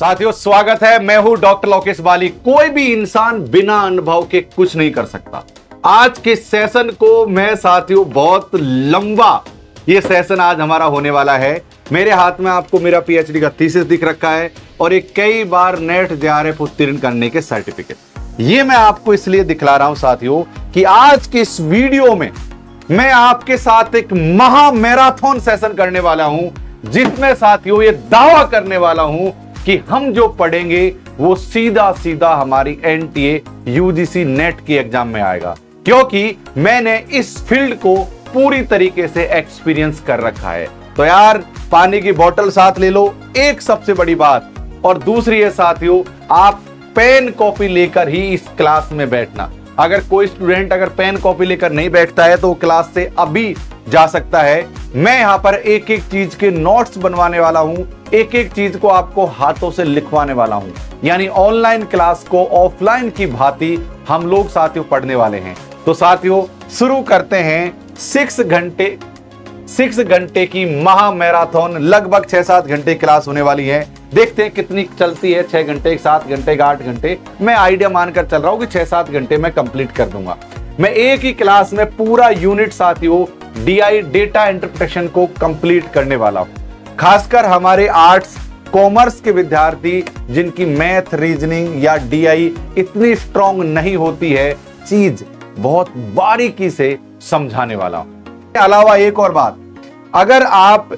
साथियों स्वागत है मैं हूं डॉक्टर लोकेश बाली कोई भी इंसान बिना अनुभव के कुछ नहीं कर सकता आज के सेशन को मैं साथियों बहुत लंबा ये सेशन आज हमारा होने वाला है मेरे हाथ में आपको मेरा पीएचडी का थीसिस दिख रखा है और एक कई बार नेट जे आर एफ उत्तीर्ण करने के सर्टिफिकेट ये मैं आपको इसलिए दिखला रहा हूं साथियों कि आज के इस वीडियो में मैं आपके साथ एक महा मैराथन सेशन करने वाला हूं जिसमें साथियों ये दावा करने वाला हूं कि हम जो पढ़ेंगे वो सीधा सीधा हमारी एनटीए यूजीसी नेट की एग्जाम में आएगा क्योंकि मैंने इस फील्ड को पूरी तरीके से एक्सपीरियंस कर रखा है तो यार पानी की बोतल साथ ले लो एक सबसे बड़ी बात और दूसरी है साथियों आप पेन कॉपी लेकर ही इस क्लास में बैठना अगर कोई स्टूडेंट अगर पेन कॉपी लेकर नहीं बैठता है तो वो क्लास से अभी जा सकता है मैं यहाँ पर एक एक चीज के नोट्स बनवाने वाला हूँ एक एक चीज को आपको हाथों से लिखवाने वाला हूँ यानी ऑनलाइन क्लास को ऑफलाइन की भांति हम लोग साथियों पढ़ने वाले हैं तो साथियों शुरू करते हैं सिक्स घंटे सिक्स घंटे की महा मैराथन लगभग छह सात घंटे क्लास होने वाली है देखते हैं कितनी चलती है छह घंटे सात घंटे का आठ घंटे मैं आइडिया मानकर चल रहा हूँ कि छह सात घंटे में कंप्लीट कर दूंगा मैं एक ही क्लास में पूरा यूनिट साथियों डीआई डेटा इंटरप्रिटेशन को कंप्लीट करने वाला हूं खासकर हमारे आर्ट्स कॉमर्स के विद्यार्थी जिनकी मैथ रीजनिंग या डीआई इतनी स्ट्रांग नहीं होती है चीज बहुत बारीकी से समझाने वाला हूं अलावा एक और बात अगर आप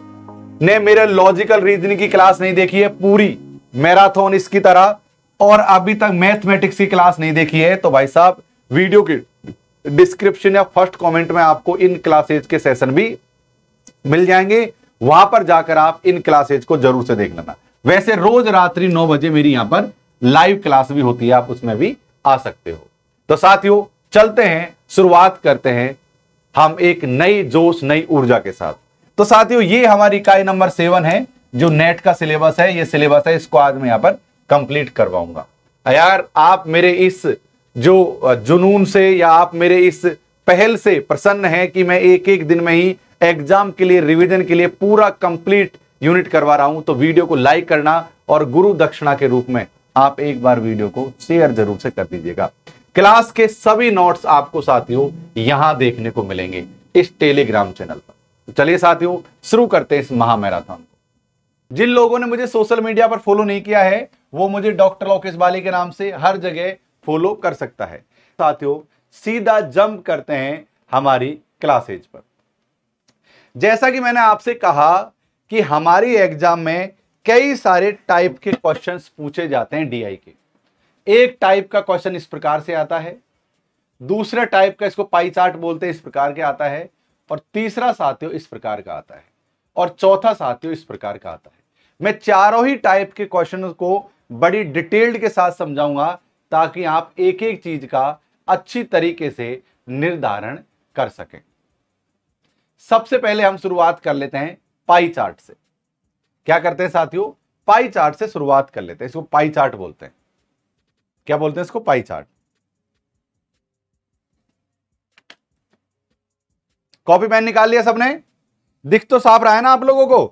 ने मेरे लॉजिकल रीजनिंग की क्लास नहीं देखी है पूरी मैराथन इसकी तरह और अभी तक मैथमेटिक्स की क्लास नहीं देखी है तो भाई साहब वीडियो के डिस्क्रिप्शन या फर्स्ट कमेंट में आपको इन क्लासेज के सेशन भी मिल जाएंगे वहां पर जाकर आप इन क्लासेज को जरूर से देख लेना वैसे रोज रात्रि नौ बजे मेरी यहां पर लाइव क्लास भी होती है आप उसमें भी आ सकते हो तो साथियों चलते हैं शुरुआत करते हैं हम एक नई जोश नई ऊर्जा के साथ तो साथियों ये हमारी इकाई नंबर सेवन है जो नेट का सिलेबस है ये सिलेबस है इसको आज मैं यहाँ पर कंप्लीट करवाऊंगा यार आप मेरे इस जो जुनून से या आप मेरे इस पहल से प्रसन्न हैं कि मैं एक एक दिन में ही एग्जाम के लिए रिवीजन के लिए पूरा कंप्लीट यूनिट करवा रहा हूं तो वीडियो को लाइक करना और गुरु दक्षिणा के रूप में आप एक बार वीडियो को शेयर जरूर से कर दीजिएगा क्लास के सभी नोट्स आपको साथियों यहां देखने को मिलेंगे इस टेलीग्राम चैनल पर तो चलिए साथियों शुरू करते हैं इस महामैराथन को जिन लोगों ने मुझे सोशल मीडिया पर फॉलो नहीं किया है वो मुझे डॉक्टर लोकेश बाली के नाम से हर जगह फॉलो कर सकता है साथियों सीधा जंप करते हैं हमारी क्लासेज पर जैसा कि मैंने आपसे कहा कि हमारी एग्जाम में कई सारे टाइप के क्वेश्चंस पूछे जाते हैं डीआई के एक टाइप का क्वेश्चन इस प्रकार से आता है दूसरे टाइप का इसको पाई चार्ट बोलते हैं इस प्रकार के आता है और तीसरा साथियों इस प्रकार का आता है और चौथा साथियों इस प्रकार का आता है मैं चारों ही टाइप के क्वेश्चन को बड़ी डिटेल्ड के साथ समझाऊंगा ताकि आप एक एक चीज का अच्छी तरीके से निर्धारण कर सकें सबसे पहले हम शुरुआत कर लेते हैं पाई चार्ट से क्या करते हैं साथियों पाई चार्ट से शुरुआत कर लेते हैं इसको पाई चार्ट बोलते हैं क्या बोलते हैं इसको पाई चार्ट कॉपी पेन निकाल लिया सबने दिख तो साफ रहा है ना आप लोगों को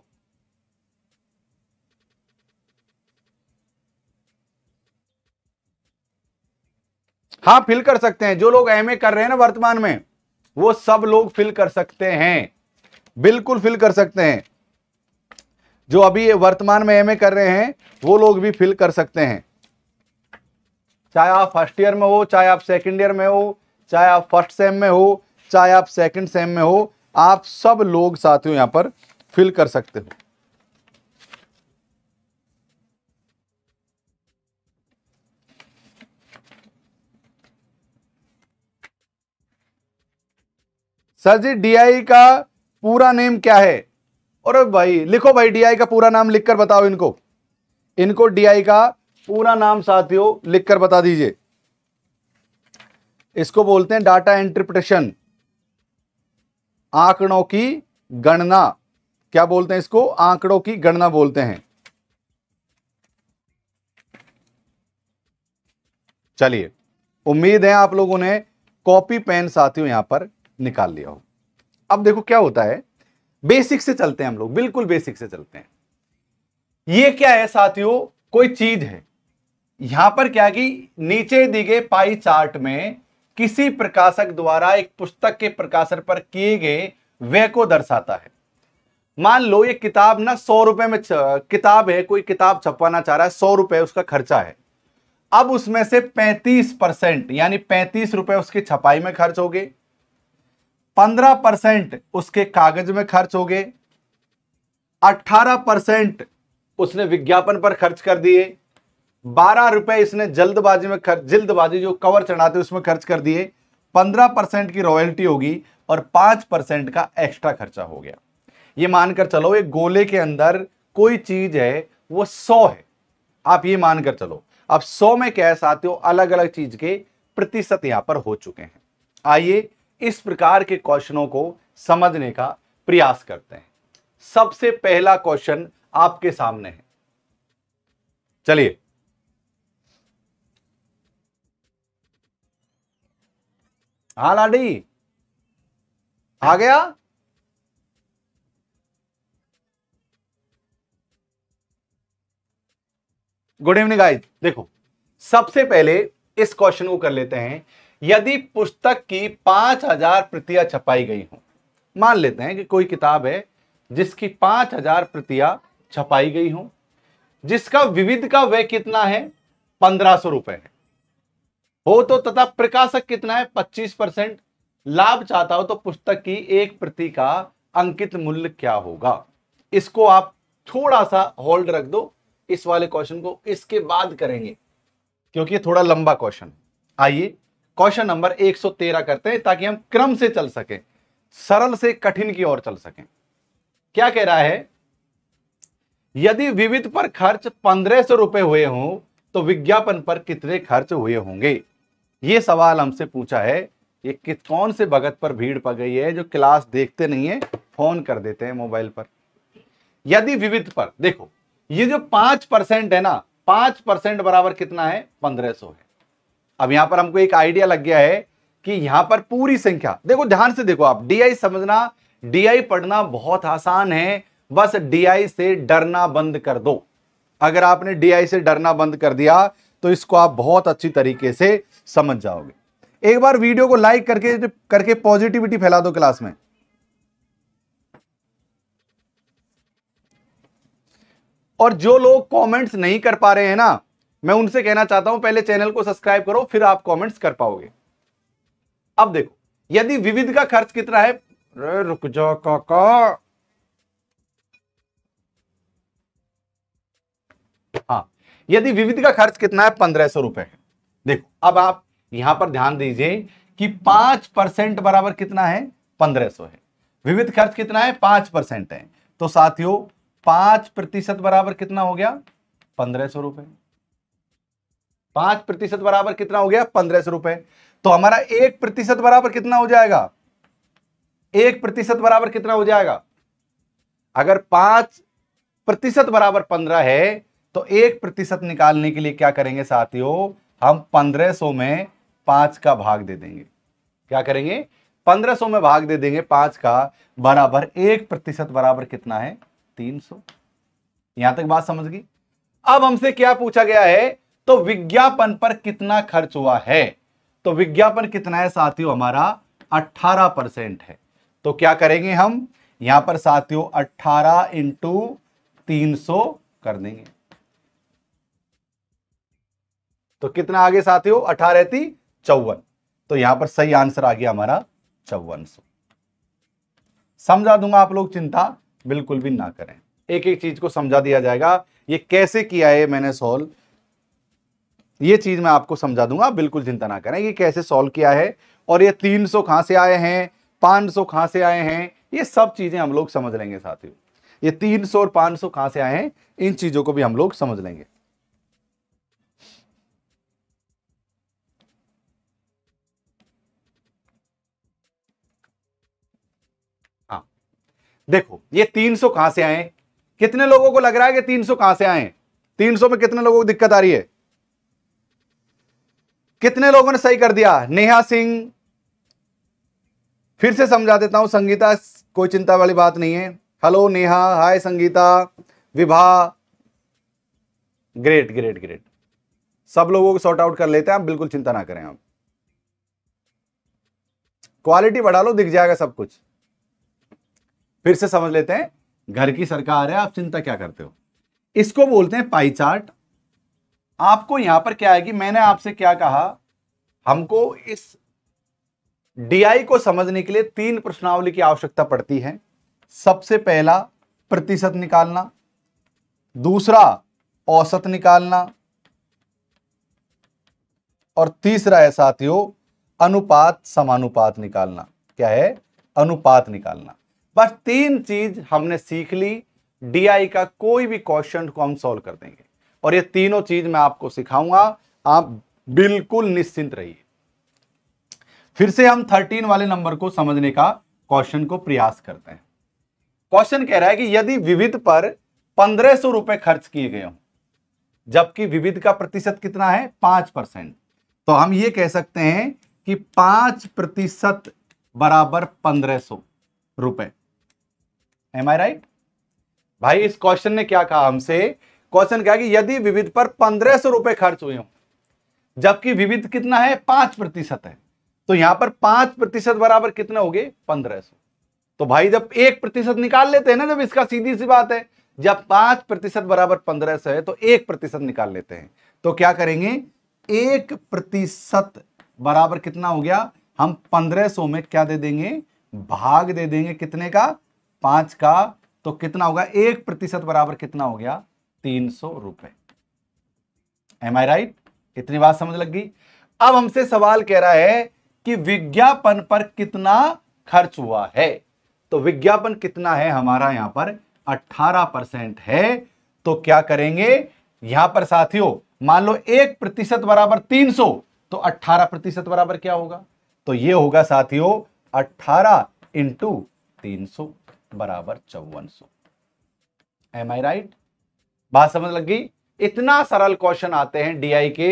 हाँ फिल कर सकते हैं जो लोग एम कर रहे हैं ना वर्तमान में वो सब लोग फिल कर सकते हैं बिल्कुल फिल कर सकते हैं जो अभी वर्तमान में एम कर रहे हैं वो लोग भी फिल कर सकते हैं चाहे आप फर्स्ट ईयर में हो चाहे आप सेकेंड ईयर में हो चाहे आप फर्स्ट सेम में हो चाहे आप सेकेंड सेम में हो आप सब लोग साथियों यहां पर फिल कर सकते हो सर जी डीआई का पूरा नेम क्या है और भाई लिखो भाई डीआई का पूरा नाम लिखकर बताओ इनको इनको डीआई का पूरा नाम साथियों लिखकर बता दीजिए इसको बोलते हैं डाटा इंटरप्रिटेशन आंकड़ों की गणना क्या बोलते हैं इसको आंकड़ों की गणना बोलते हैं चलिए उम्मीद है आप लोगों ने कॉपी पेन साथियों यहां पर निकाल लिया हो अब देखो क्या होता है बेसिक से चलते हैं हम लोग बिल्कुल बेसिक से चलते हैं ये क्या है साथियों कोई चीज है यहां पर क्या कि नीचे दी गए पाई चार्ट में किसी प्रकाशक द्वारा एक पुस्तक के प्रकाशन पर किए गए व्यय को दर्शाता है मान लो ये किताब ना सौ रुपए में किताब है कोई किताब छपवाना चाह रहा है सौ रुपए उसका खर्चा है अब उसमें से पैंतीस परसेंट यानी पैंतीस रुपए उसकी छपाई में खर्च हो गए पंद्रह परसेंट उसके कागज में खर्च हो गए अट्ठारह परसेंट उसने विज्ञापन पर खर्च कर दिए बारह रुपए इसने जल्दबाजी में खर्च जल्दबाजी जो कवर चढ़ाते उसमें खर्च कर दिए पंद्रह परसेंट की रॉयल्टी होगी और पांच परसेंट का एक्स्ट्रा खर्चा हो गया ये मानकर चलो एक गोले के अंदर कोई चीज है वो सौ है आप ये मानकर चलो अब सौ में क्या है साथियों अलग अलग चीज के प्रतिशत यहां पर हो चुके हैं आइए इस प्रकार के क्वेश्चनों को समझने का प्रयास करते हैं सबसे पहला क्वेश्चन आपके सामने है चलिए हाँ लाडी आ गया गुड इवनिंग गाइस देखो सबसे पहले इस क्वेश्चन को कर लेते हैं यदि पुस्तक की पांच हजार प्रतियां छपाई गई हो मान लेते हैं कि कोई किताब है जिसकी पांच हजार प्रतियां छपाई गई हो जिसका विविध का व्यय कितना है पंद्रह सौ रुपए है हो तो तथा प्रकाशक कितना है पच्चीस परसेंट लाभ चाहता हो तो पुस्तक की एक प्रति का अंकित मूल्य क्या होगा इसको आप थोड़ा सा होल्ड रख दो इस वाले क्वेश्चन को इसके बाद करेंगे क्योंकि ये थोड़ा लंबा क्वेश्चन आइए क्वेश्चन नंबर 113 करते हैं ताकि हम क्रम से चल सकें सरल से कठिन की ओर चल सकें क्या कह रहा है यदि विविध पर खर्च पंद्रह सौ रुपए हुए हों तो विज्ञापन पर कितने खर्च हुए होंगे ये सवाल हमसे पूछा है ये किस कौन से भगत पर भीड़ पड़ गई है जो क्लास देखते नहीं है फोन कर देते हैं मोबाइल पर यदि विविध पर देखो ये जो पांच परसेंट है ना पांच परसेंट बराबर कितना है पंद्रह सौ है अब यहां पर हमको एक आइडिया लग गया है कि यहां पर पूरी संख्या देखो ध्यान से देखो आप डी समझना डी पढ़ना बहुत आसान है बस डी से डरना बंद कर दो अगर आपने डी से डरना बंद कर दिया तो इसको आप बहुत अच्छी तरीके से समझ जाओगे एक बार वीडियो को लाइक करके करके पॉजिटिविटी फैला दो क्लास में और जो लोग कमेंट्स नहीं कर पा रहे हैं ना मैं उनसे कहना चाहता हूं पहले चैनल को सब्सक्राइब करो फिर आप कमेंट्स कर पाओगे अब देखो यदि विविध का खर्च कितना है रुक जाओ काका यदि विविध का खर्च कितना है पंद्रह सौ रुपए देखो अब आप यहां पर ध्यान दीजिए कि पांच परसेंट बराबर कितना है पंद्रह सौ है विविध खर्च कितना है पांच परसेंट है तो साथियों पांच प्रतिशत बराबर कितना हो गया पंद्रह सौ रुपए पांच प्रतिशत बराबर कितना हो गया पंद्रह सौ रुपए तो हमारा एक प्रतिशत बराबर कितना हो जाएगा एक प्रतिशत बराबर कितना हो जाएगा अगर पांच प्रतिशत बराबर पंद्रह है तो एक प्रतिशत निकालने के लिए क्या करेंगे साथियों हम 1500 में पांच का भाग दे देंगे क्या करेंगे 1500 में भाग दे देंगे पांच का बराबर एक प्रतिशत बराबर कितना है 300 यहां तक बात समझ गई अब हमसे क्या पूछा गया है तो विज्ञापन पर कितना खर्च हुआ है तो विज्ञापन कितना है साथियों हमारा 18 परसेंट है तो क्या करेंगे हम यहां पर साथियों 18 इंटू तीन कर देंगे तो कितना आगे साथियों अठारह थी चौवन तो यहां पर सही आंसर आ गया हमारा चौवन सौ समझा दूंगा आप लोग चिंता बिल्कुल भी ना करें एक एक चीज को समझा दिया जाएगा ये कैसे किया है मैंने सॉल्व ये चीज मैं आपको समझा दूंगा बिल्कुल चिंता ना करें ये कैसे सॉल्व किया है और ये 300 सौ कहां से आए हैं 500 सौ कहां से आए हैं ये सब चीजें हम लोग समझ लेंगे साथियों ये 300 और 500 सौ कहां से आए हैं इन चीजों को भी हम लोग समझ लेंगे देखो ये 300 कहां से आए कितने लोगों को लग रहा है कि 300 कहां से आए 300 में कितने लोगों को दिक्कत आ रही है कितने लोगों ने सही कर दिया नेहा सिंह फिर से समझा देता हूं संगीता कोई चिंता वाली बात नहीं है hello Neha hi Sangeeta Vibha great great great सब लोगों को सॉर्ट आउट कर लेते हैं आप बिल्कुल चिंता ना करें आप क्वालिटी बढ़ा लो दिख जाएगा सब कुछ फिर से समझ लेते हैं घर की सरकार है आप चिंता क्या करते हो इसको बोलते हैं पाई चार्ट आपको यहां पर क्या है कि मैंने आपसे क्या कहा हमको इस डीआई को समझने के लिए तीन प्रश्नावली की आवश्यकता पड़ती है सबसे पहला प्रतिशत निकालना दूसरा औसत निकालना और तीसरा है साथियों अनुपात समानुपात निकालना क्या है अनुपात निकालना बस तीन चीज हमने सीख ली डीआई का कोई भी क्वेश्चन को हम सॉल्व कर देंगे और ये तीनों चीज मैं आपको सिखाऊंगा आप बिल्कुल निश्चिंत रहिए फिर से हम थर्टीन वाले नंबर को समझने का क्वेश्चन को प्रयास करते हैं क्वेश्चन कह रहा है कि यदि विविध पर पंद्रह सौ रुपए खर्च किए गए हों जबकि विविध का प्रतिशत कितना है पांच परसेंट तो हम ये कह सकते हैं कि पांच प्रतिशत बराबर पंद्रह सौ रुपए एम आई राइट भाई इस क्वेश्चन ने क्या कहा हमसे क्वेश्चन क्या कि यदि विविध पर पंद्रह सौ रुपए खर्च हुए हों जबकि विविध कितना है पांच प्रतिशत है तो यहां पर पांच प्रतिशत बराबर कितना हो गए पंद्रह सौ तो भाई जब एक प्रतिशत निकाल लेते हैं ना जब इसका सीधी सी बात है जब पांच प्रतिशत बराबर पंद्रह सौ है तो एक प्रतिशत निकाल लेते हैं तो क्या करेंगे एक प्रतिशत बराबर कितना हो गया हम पंद्रह सौ में क्या दे देंगे भाग दे देंगे कितने का पांच का तो कितना होगा एक प्रतिशत बराबर कितना हो गया तीन सौ रुपए एम आई राइट इतनी बात समझ लग गई अब हमसे सवाल कह रहा है कि विज्ञापन पर कितना खर्च हुआ है तो विज्ञापन कितना है हमारा यहां पर 18 परसेंट है तो क्या करेंगे यहां पर साथियों मान लो एक प्रतिशत बराबर तीन सौ तो अट्ठारह प्रतिशत बराबर क्या होगा तो ये होगा साथियों अट्ठारह इंटू तीन सौ बराबर चौवन सौ एम आई राइट बात समझ लग गई इतना सरल क्वेश्चन आते हैं डीआई के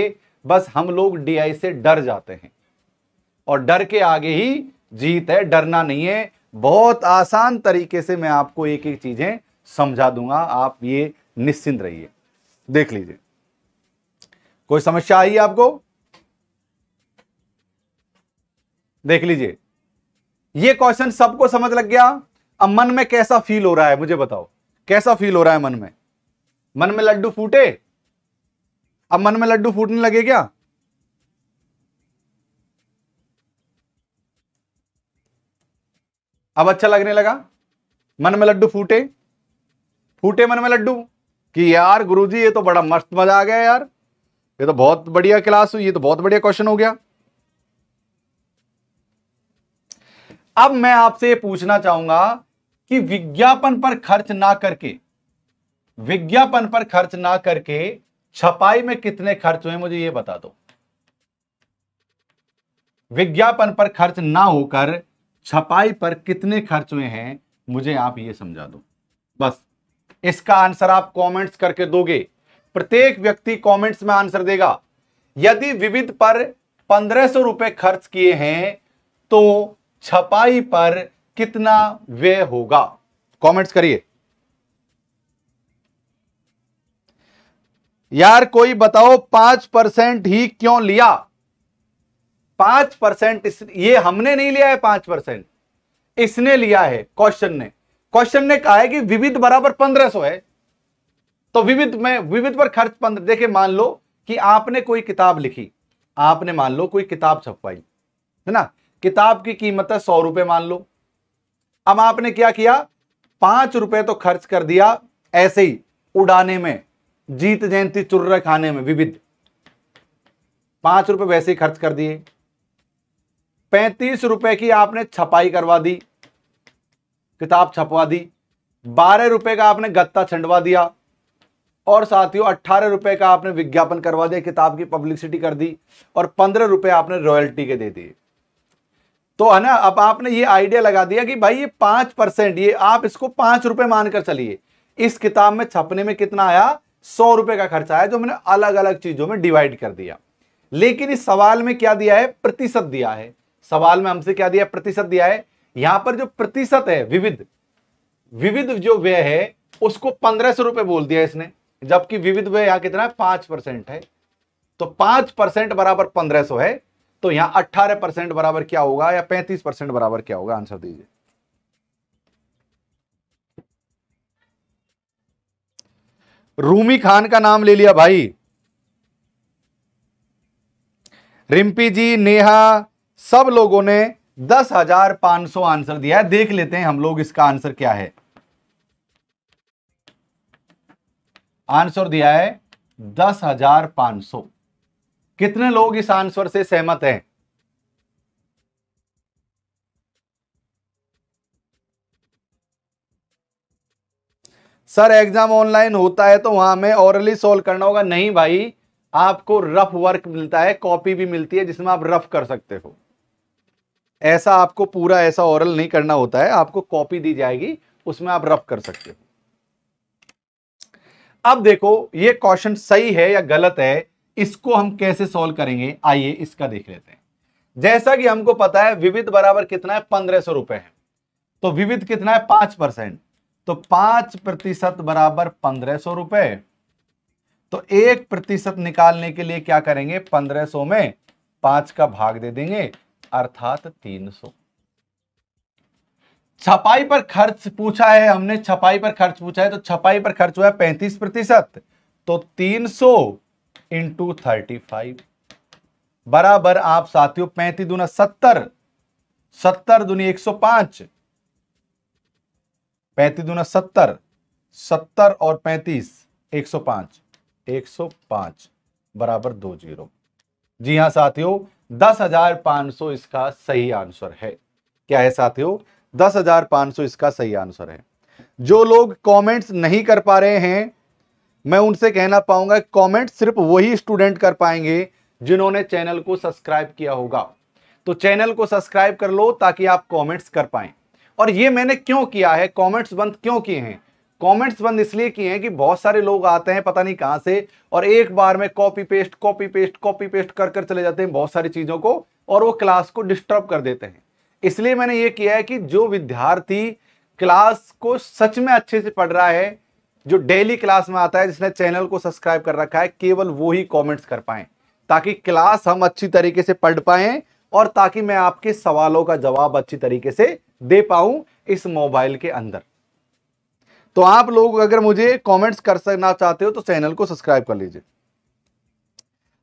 बस हम लोग डीआई से डर जाते हैं और डर के आगे ही जीत है डरना नहीं है बहुत आसान तरीके से मैं आपको एक एक चीजें समझा दूंगा आप ये निश्चिंत रहिए देख लीजिए कोई समस्या आई आपको देख लीजिए ये क्वेश्चन सबको समझ लग गया अब मन में कैसा फील हो रहा है मुझे बताओ कैसा फील हो रहा है मन में मन में लड्डू फूटे अब मन में लड्डू फूटने लगे क्या अब अच्छा लगने लगा मन में लड्डू फूटे फूटे मन में लड्डू कि यार गुरुजी ये तो बड़ा मस्त मजा आ गया यार ये तो बहुत बढ़िया क्लास हुई ये तो बहुत बढ़िया क्वेश्चन हो गया अब मैं आपसे ये पूछना चाहूंगा कि विज्ञापन पर खर्च ना करके विज्ञापन पर खर्च ना करके छपाई में कितने खर्च हुए मुझे ये बता दो विज्ञापन पर खर्च ना होकर छपाई पर कितने खर्च हुए हैं मुझे आप ये समझा दो बस इसका आंसर आप कमेंट्स करके दोगे प्रत्येक व्यक्ति कमेंट्स में आंसर देगा यदि विविध पर पंद्रह सौ रुपए खर्च किए हैं तो छपाई पर कितना व्यय होगा कमेंट्स करिए यार कोई बताओ पांच परसेंट ही क्यों लिया पांच परसेंट ये हमने नहीं लिया है पांच परसेंट इसने लिया है क्वेश्चन ने क्वेश्चन ने कहा है कि विविध बराबर पंद्रह सौ है तो विविध में विविध पर खर्च पंद्रह देखिए मान लो कि आपने कोई किताब लिखी आपने मान लो कोई किताब छपवाई है ना किताब की कीमत है सौ रुपए मान लो अब आपने क्या किया पांच रुपए तो खर्च कर दिया ऐसे ही उड़ाने में जीत जयंती चुर्र खाने में विविध पांच रुपए वैसे ही खर्च कर दिए पैंतीस रुपए की आपने छपाई करवा दी किताब छपवा दी बारह रुपए का आपने गत्ता छंडवा दिया और साथियों अट्ठारह रुपए का आपने विज्ञापन करवा दिया किताब की पब्लिसिटी कर दी और पंद्रह रुपए आपने रॉयल्टी के दे दिए तो है ना अब आपने ये आइडिया लगा दिया कि भाई ये पांच परसेंट ये आप इसको पांच रुपए मानकर चलिए इस किताब में छपने में कितना आया सौ रुपए का खर्चा आया जो मैंने अलग अलग चीजों में डिवाइड कर दिया लेकिन इस सवाल में क्या दिया है प्रतिशत दिया है सवाल में हमसे क्या दिया प्रतिशत दिया है यहां पर जो प्रतिशत है विविध विविध जो व्यय है उसको पंद्रह सौ रुपए बोल दिया इसने जबकि विविध व्यय यहां कितना है पांच परसेंट है तो पांच परसेंट बराबर पंद्रह सौ है तो यहां अट्ठारह परसेंट बराबर क्या होगा या पैंतीस परसेंट बराबर क्या होगा आंसर दीजिए रूमी खान का नाम ले लिया भाई रिम्पी जी नेहा सब लोगों ने दस हजार पांच सौ आंसर दिया है देख लेते हैं हम लोग इसका आंसर क्या है आंसर दिया है दस हजार पांच सौ कितने लोग इस आंसर से सहमत हैं सर एग्जाम ऑनलाइन होता है तो वहां में ऑरली सॉल्व करना होगा नहीं भाई आपको रफ वर्क मिलता है कॉपी भी मिलती है जिसमें आप रफ कर सकते हो ऐसा आपको पूरा ऐसा ओरल नहीं करना होता है आपको कॉपी दी जाएगी उसमें आप रफ कर सकते हो अब देखो ये क्वेश्चन सही है या गलत है इसको हम कैसे सॉल्व करेंगे आइए इसका देख लेते हैं जैसा कि हमको पता है विविध बराबर कितना है पंद्रह सौ रुपए है तो विविध कितना है पांच परसेंट तो पांच प्रतिशत बराबर पंद्रह सौ रुपए तो एक प्रतिशत निकालने के लिए क्या करेंगे पंद्रह सौ में पांच का भाग दे देंगे अर्थात तीन सौ छपाई पर खर्च पूछा है हमने छपाई पर खर्च पूछा है तो छपाई पर खर्च हुआ है पैंतीस प्रतिशत तो तीन सौ इंटू थर्टी फाइव बराबर आप साथियों पैंतीस दुना सत्तर सत्तर दुनी एक सौ पांच पैंतीस दुना सत्तर सत्तर और पैंतीस एक सौ पांच एक सौ पांच बराबर दो जीरो जी हां साथियों दस हजार पांच सौ इसका सही आंसर है क्या है साथियों दस हजार पांच सौ इसका सही आंसर है जो लोग कमेंट्स नहीं कर पा रहे हैं मैं उनसे कहना पाऊंगा कमेंट सिर्फ वही स्टूडेंट कर पाएंगे जिन्होंने चैनल को सब्सक्राइब किया होगा तो चैनल को सब्सक्राइब कर लो ताकि आप कमेंट्स कर पाए और ये मैंने क्यों किया है कमेंट्स बंद क्यों किए हैं कमेंट्स बंद इसलिए किए हैं कि बहुत सारे लोग आते हैं पता नहीं कहां से और एक बार में copy paste copy paste copy paste कर कर चले जाते हैं बहुत सारी चीज़ों को और वो क्लास को डिस्टर्ब कर देते हैं इसलिए मैंने ये किया है कि जो विद्यार्थी क्लास को सच में अच्छे से पढ़ रहा है जो डेली क्लास में आता है जिसने चैनल को सब्सक्राइब कर रखा है केवल वो ही कॉमेंट्स कर पाए ताकि क्लास हम अच्छी तरीके से पढ़ पाए और ताकि मैं आपके सवालों का जवाब अच्छी तरीके से दे पाऊं इस मोबाइल के अंदर तो आप लोग अगर मुझे कमेंट्स कर सकना चाहते हो तो चैनल को सब्सक्राइब कर लीजिए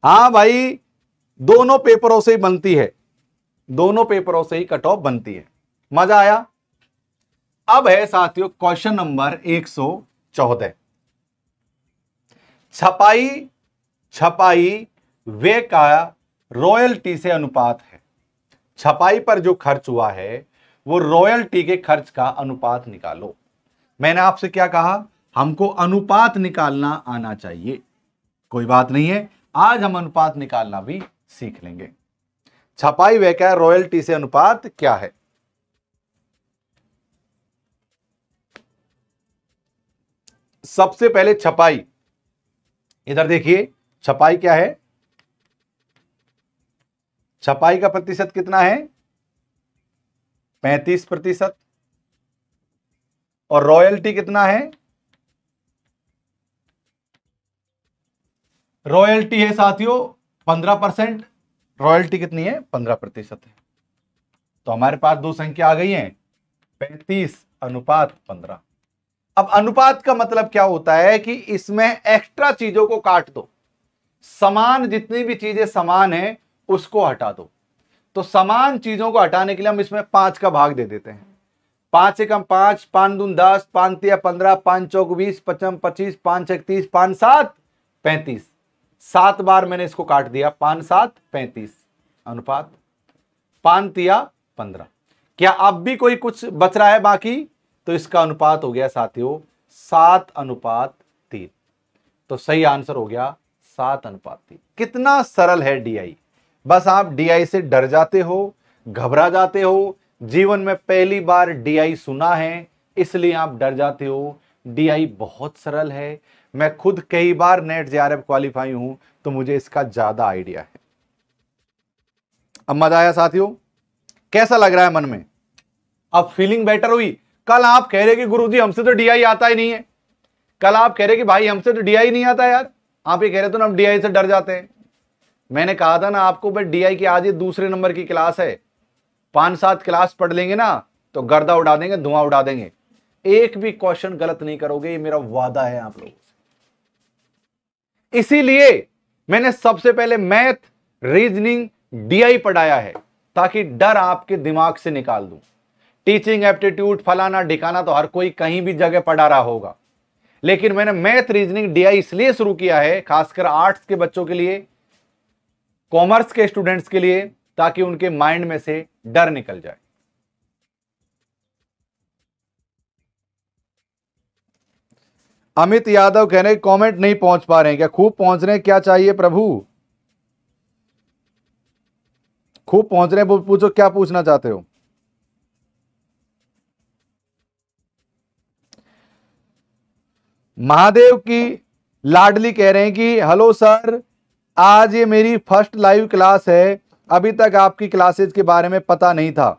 हाँ भाई दोनों पेपरों से ही बनती है दोनों पेपरों से ही कट ऑफ बनती है मजा आया अब है साथियों क्वेश्चन नंबर एक सौ चौदह छपाई छपाई वे का रॉयल्टी से अनुपात है छपाई पर जो खर्च हुआ है वो रॉयल्टी के खर्च का अनुपात निकालो मैंने आपसे क्या कहा हमको अनुपात निकालना आना चाहिए कोई बात नहीं है आज हम अनुपात निकालना भी सीख लेंगे छपाई वे का रॉयल्टी से अनुपात क्या है सबसे पहले छपाई इधर देखिए छपाई क्या है छपाई का प्रतिशत कितना है पैंतीस प्रतिशत और रॉयल्टी कितना है रॉयल्टी है साथियों पंद्रह परसेंट रॉयल्टी कितनी है पंद्रह प्रतिशत है तो हमारे पास दो संख्या आ गई है पैंतीस अनुपात पंद्रह अब अनुपात का मतलब क्या होता है कि इसमें एक्स्ट्रा चीजों को काट दो समान जितनी भी चीजें समान है उसको हटा दो तो समान चीजों को हटाने के लिए हम इसमें पांच का भाग दे देते हैं पांच एकम पांच पांच दून दस पांच तिया पंद्रह पांच चौक बीस पचम पच्चीस पांच एक तीस पांच सात पैंतीस सात बार मैंने इसको काट दिया पांच सात पैंतीस अनुपात पांच तिया पंद्रह क्या अब भी कोई कुछ बच रहा है बाकी तो इसका अनुपात हो गया साथियों सात अनुपात तीन तो सही आंसर हो गया सात अनुपात तीन कितना सरल है डीआई बस आप डीआई से डर जाते हो घबरा जाते हो जीवन में पहली बार डीआई सुना है इसलिए आप डर जाते हो डीआई बहुत सरल है मैं खुद कई बार नेट जेआरएफ क्वालिफाई हूं तो मुझे इसका ज्यादा आइडिया है अब मजा आया साथियों कैसा लग रहा है मन में अब फीलिंग बेटर हुई कल आप कह रहे कि गुरु जी हमसे तो डीआई आता ही नहीं है कल आप कह रहे कि भाई हमसे तो डीआई नहीं आता यार आप ये कह रहे तो ना हम डीआई से डर जाते हैं मैंने कहा था ना आपको भाई डीआई की आज ये दूसरे नंबर की क्लास है पांच सात क्लास पढ़ लेंगे ना तो गर्दा उड़ा देंगे धुआं उड़ा देंगे एक भी क्वेश्चन गलत नहीं करोगे ये मेरा वादा है आप लोगों से इसीलिए मैंने सबसे पहले मैथ रीजनिंग डीआई पढ़ाया है ताकि डर आपके दिमाग से निकाल दूं टीचिंग एप्टीट्यूड फलाना ढिकाना तो हर कोई कहीं भी जगह पढ़ा रहा होगा लेकिन मैंने मैथ रीजनिंग डीआई इसलिए शुरू किया है खासकर आर्ट्स के बच्चों के लिए कॉमर्स के स्टूडेंट्स के लिए ताकि उनके माइंड में से डर निकल जाए अमित यादव कह रहे कॉमेंट नहीं पहुंच पा रहे हैं क्या खूब पहुंच रहे क्या चाहिए प्रभु खूब पहुंच रहे पूछो क्या पूछना चाहते हो महादेव की लाडली कह रहे हैं कि हेलो सर आज ये मेरी फर्स्ट लाइव क्लास है अभी तक आपकी क्लासेस के बारे में पता नहीं था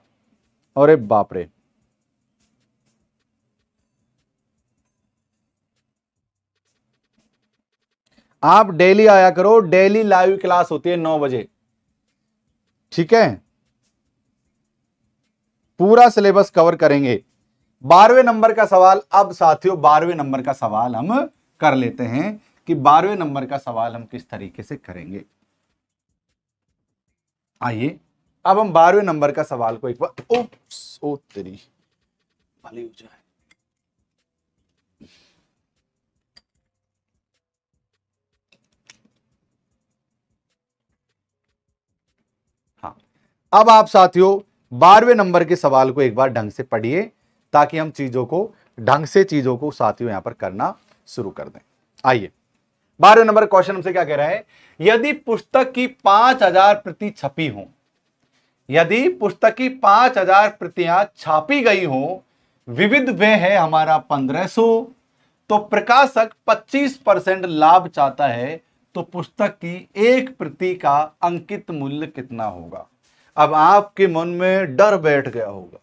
और बाप रे आप डेली आया करो डेली लाइव क्लास होती है नौ बजे ठीक है पूरा सिलेबस कवर करेंगे बारहवें नंबर का सवाल अब साथियों बारहवें नंबर का सवाल हम कर लेते हैं कि बारहवें नंबर का सवाल हम किस तरीके से करेंगे आइए अब हम बारहवें नंबर का सवाल को एक बार ओ, ओ तेरी भले हो जाए हाँ अब आप साथियों बारहवें नंबर के सवाल को एक बार ढंग से पढ़िए ताकि हम चीज़ों को ढंग से चीज़ों को साथियों यहां पर करना शुरू कर दें आइए बारहवें नंबर क्वेश्चन हमसे क्या कह रहा है यदि पुस्तक की पांच हजार प्रति छपी हो यदि पुस्तक की पांच हजार प्रतियां छापी गई हो विविध व्यय है हमारा पंद्रह सो तो प्रकाशक पच्चीस परसेंट लाभ चाहता है तो पुस्तक की एक प्रति का अंकित मूल्य कितना होगा अब आपके मन में डर बैठ गया होगा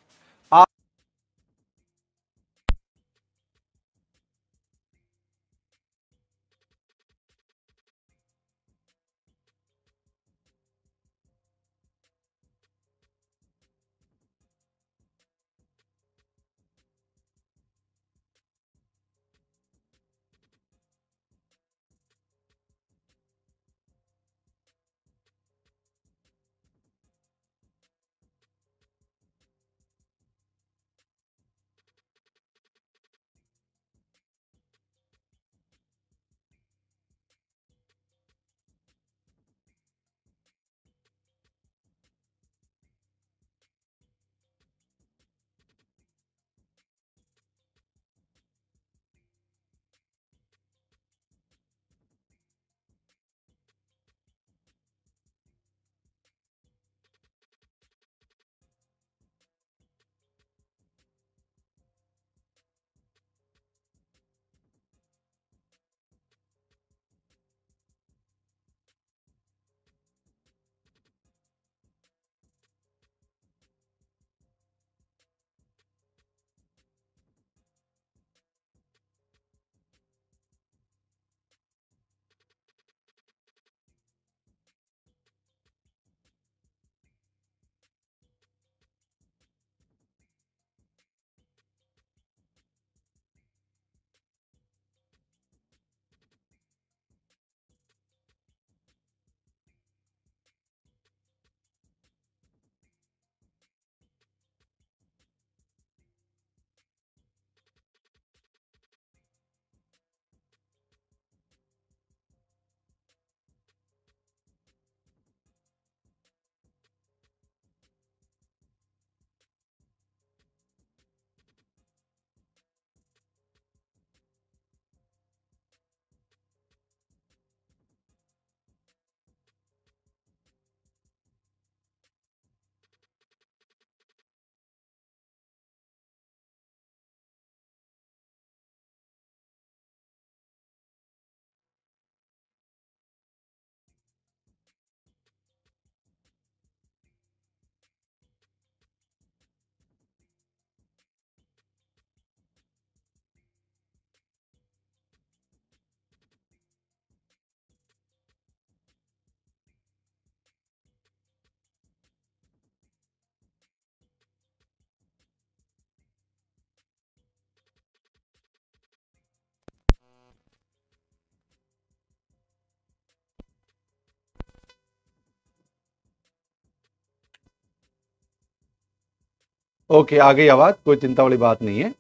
ओके आ गई आवाज कोई चिंता वाली बात नहीं है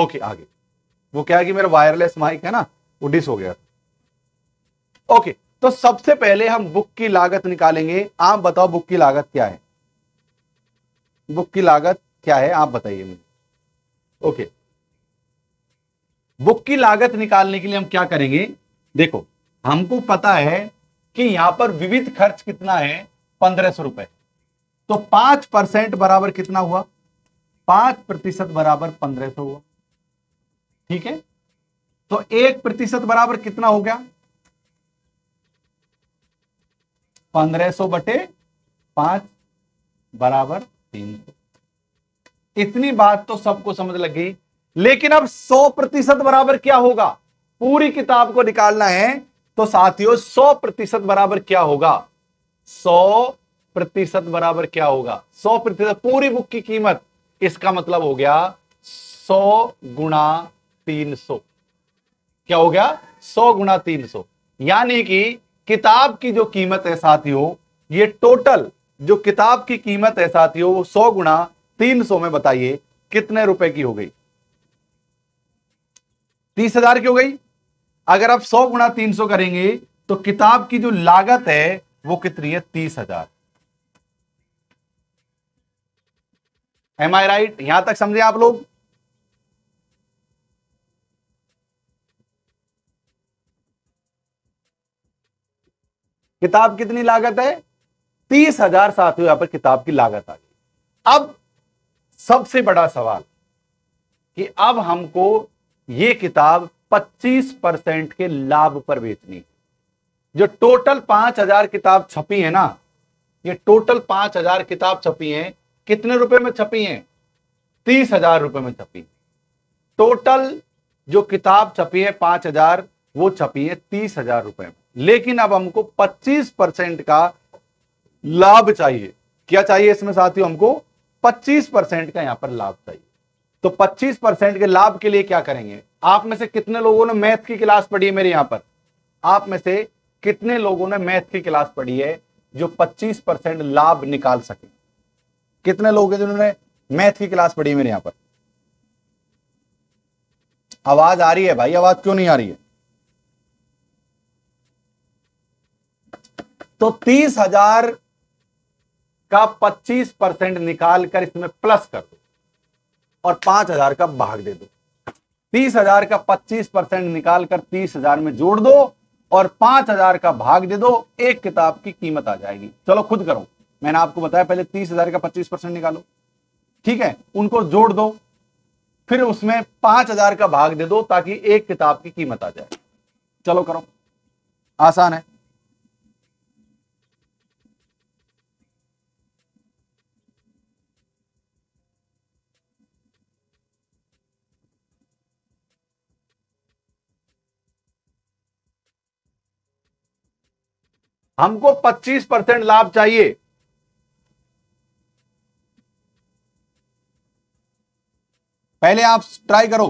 ओके आगे वो क्या है कि मेरा वायरलेस माइक है ना वो डिस हो गया ओके तो सबसे पहले हम बुक की लागत निकालेंगे आप बताओ बुक की लागत क्या है बुक की लागत क्या है आप बताइए मुझे ओके बुक की लागत निकालने के लिए हम क्या करेंगे देखो हमको पता है कि यहां पर विविध खर्च कितना है पंद्रह सौ रुपए तो पांच परसेंट बराबर कितना हुआ पांच प्रतिशत बराबर पंद्रह सौ हुआ ठीक है तो एक प्रतिशत बराबर कितना हो गया पंद्रह सौ बटे पांच बराबर तीन सौ इतनी बात तो सबको समझ लग गई लेकिन अब सौ प्रतिशत बराबर क्या होगा पूरी किताब को निकालना है तो साथियों सौ प्रतिशत बराबर क्या होगा सौ प्रतिशत बराबर क्या होगा सौ प्रतिशत पूरी बुक की कीमत इसका मतलब हो गया सौ गुणा तीन सौ क्या हो गया सौ गुणा तीन सौ यानी कि किताब की जो कीमत है साथियों ये टोटल जो किताब की कीमत है साथियों वो सौ गुणा तीन सौ में बताइए कितने रुपए की हो गई तीस हजार की हो गई अगर आप सौ गुणा तीन सौ करेंगे तो किताब की जो लागत है वो कितनी है तीस हजार एम आई राइट यहां तक समझे आप लोग किताब कितनी लागत है तीस हजार साथियों यहां पर किताब की लागत आ गई अब सबसे बड़ा सवाल कि अब हमको यह किताब 25 परसेंट के लाभ पर बेचनी है जो टोटल पांच हजार किताब छपी है ना ये टोटल पांच हजार किताब छपी है कितने रुपए में छपी है तीस हजार रुपए में छपी टोटल जो किताब छपी है पांच हजार वो छपी है तीस हजार रुपए में लेकिन अब हमको पच्चीस परसेंट का लाभ चाहिए क्या चाहिए इसमें साथियों हमको पच्चीस परसेंट का यहां पर लाभ चाहिए तो पच्चीस परसेंट के लाभ के लिए क्या करेंगे आप में से कितने लोगों ने मैथ की क्लास पढ़ी है मेरे यहां पर आप में से कितने लोगों ने मैथ की क्लास पढ़ी है जो पच्चीस परसेंट लाभ निकाल सके कितने लोग हैं जिन्होंने मैथ की क्लास पढ़ी मेरे यहां पर आवाज आ रही है भाई आवाज क्यों नहीं आ रही है तो तीस हजार का पच्चीस परसेंट निकाल कर इसमें प्लस कर दो और पांच हजार का भाग दे दो तीस हजार का पच्चीस परसेंट निकाल कर तीस हजार में जोड़ दो और पांच हजार का भाग दे दो एक किताब की कीमत आ जाएगी चलो खुद करो मैंने आपको बताया पहले तीस हजार का पच्चीस परसेंट निकालो ठीक है उनको जोड़ दो फिर उसमें पांच हजार का भाग दे दो ताकि एक किताब की कीमत आ जाए चलो करो आसान है हमको 25 परसेंट लाभ चाहिए पहले आप ट्राई करो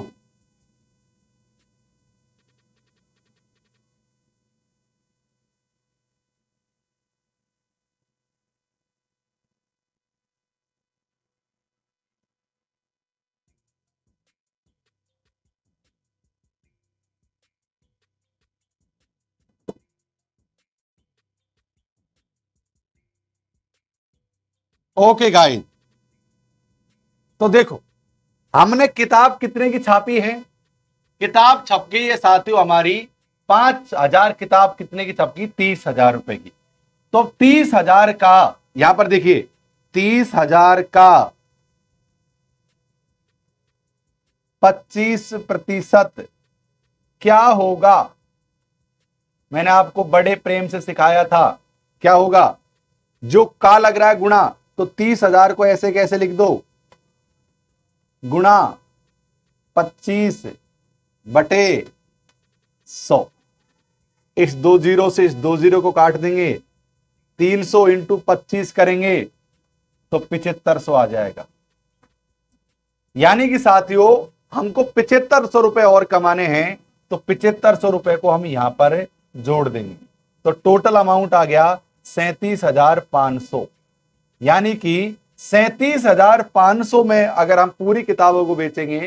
ओके गाइस तो देखो हमने किताब कितने की छापी है किताब छप गई है साथियों हमारी पांच हजार किताब कितने की छपकी तीस हजार रुपए की तो तीस हजार का यहां पर देखिए तीस हजार का पच्चीस प्रतिशत क्या होगा मैंने आपको बड़े प्रेम से सिखाया था क्या होगा जो का लग रहा है गुणा तो तीस हजार को ऐसे कैसे लिख दो गुणा पच्चीस बटे सौ इस दो जीरो से इस दो जीरो को काट देंगे तीन सौ इंटू पच्चीस करेंगे तो पिछहत्तर सौ आ जाएगा यानी कि साथियों हमको पिछहत्तर सौ रुपए और कमाने हैं तो पिछहत्तर सौ रुपए को हम यहां पर जोड़ देंगे तो टोटल अमाउंट आ गया सैतीस हजार पांच सौ यानी कि सैतीस हजार पांच सौ में अगर हम पूरी किताबों को बेचेंगे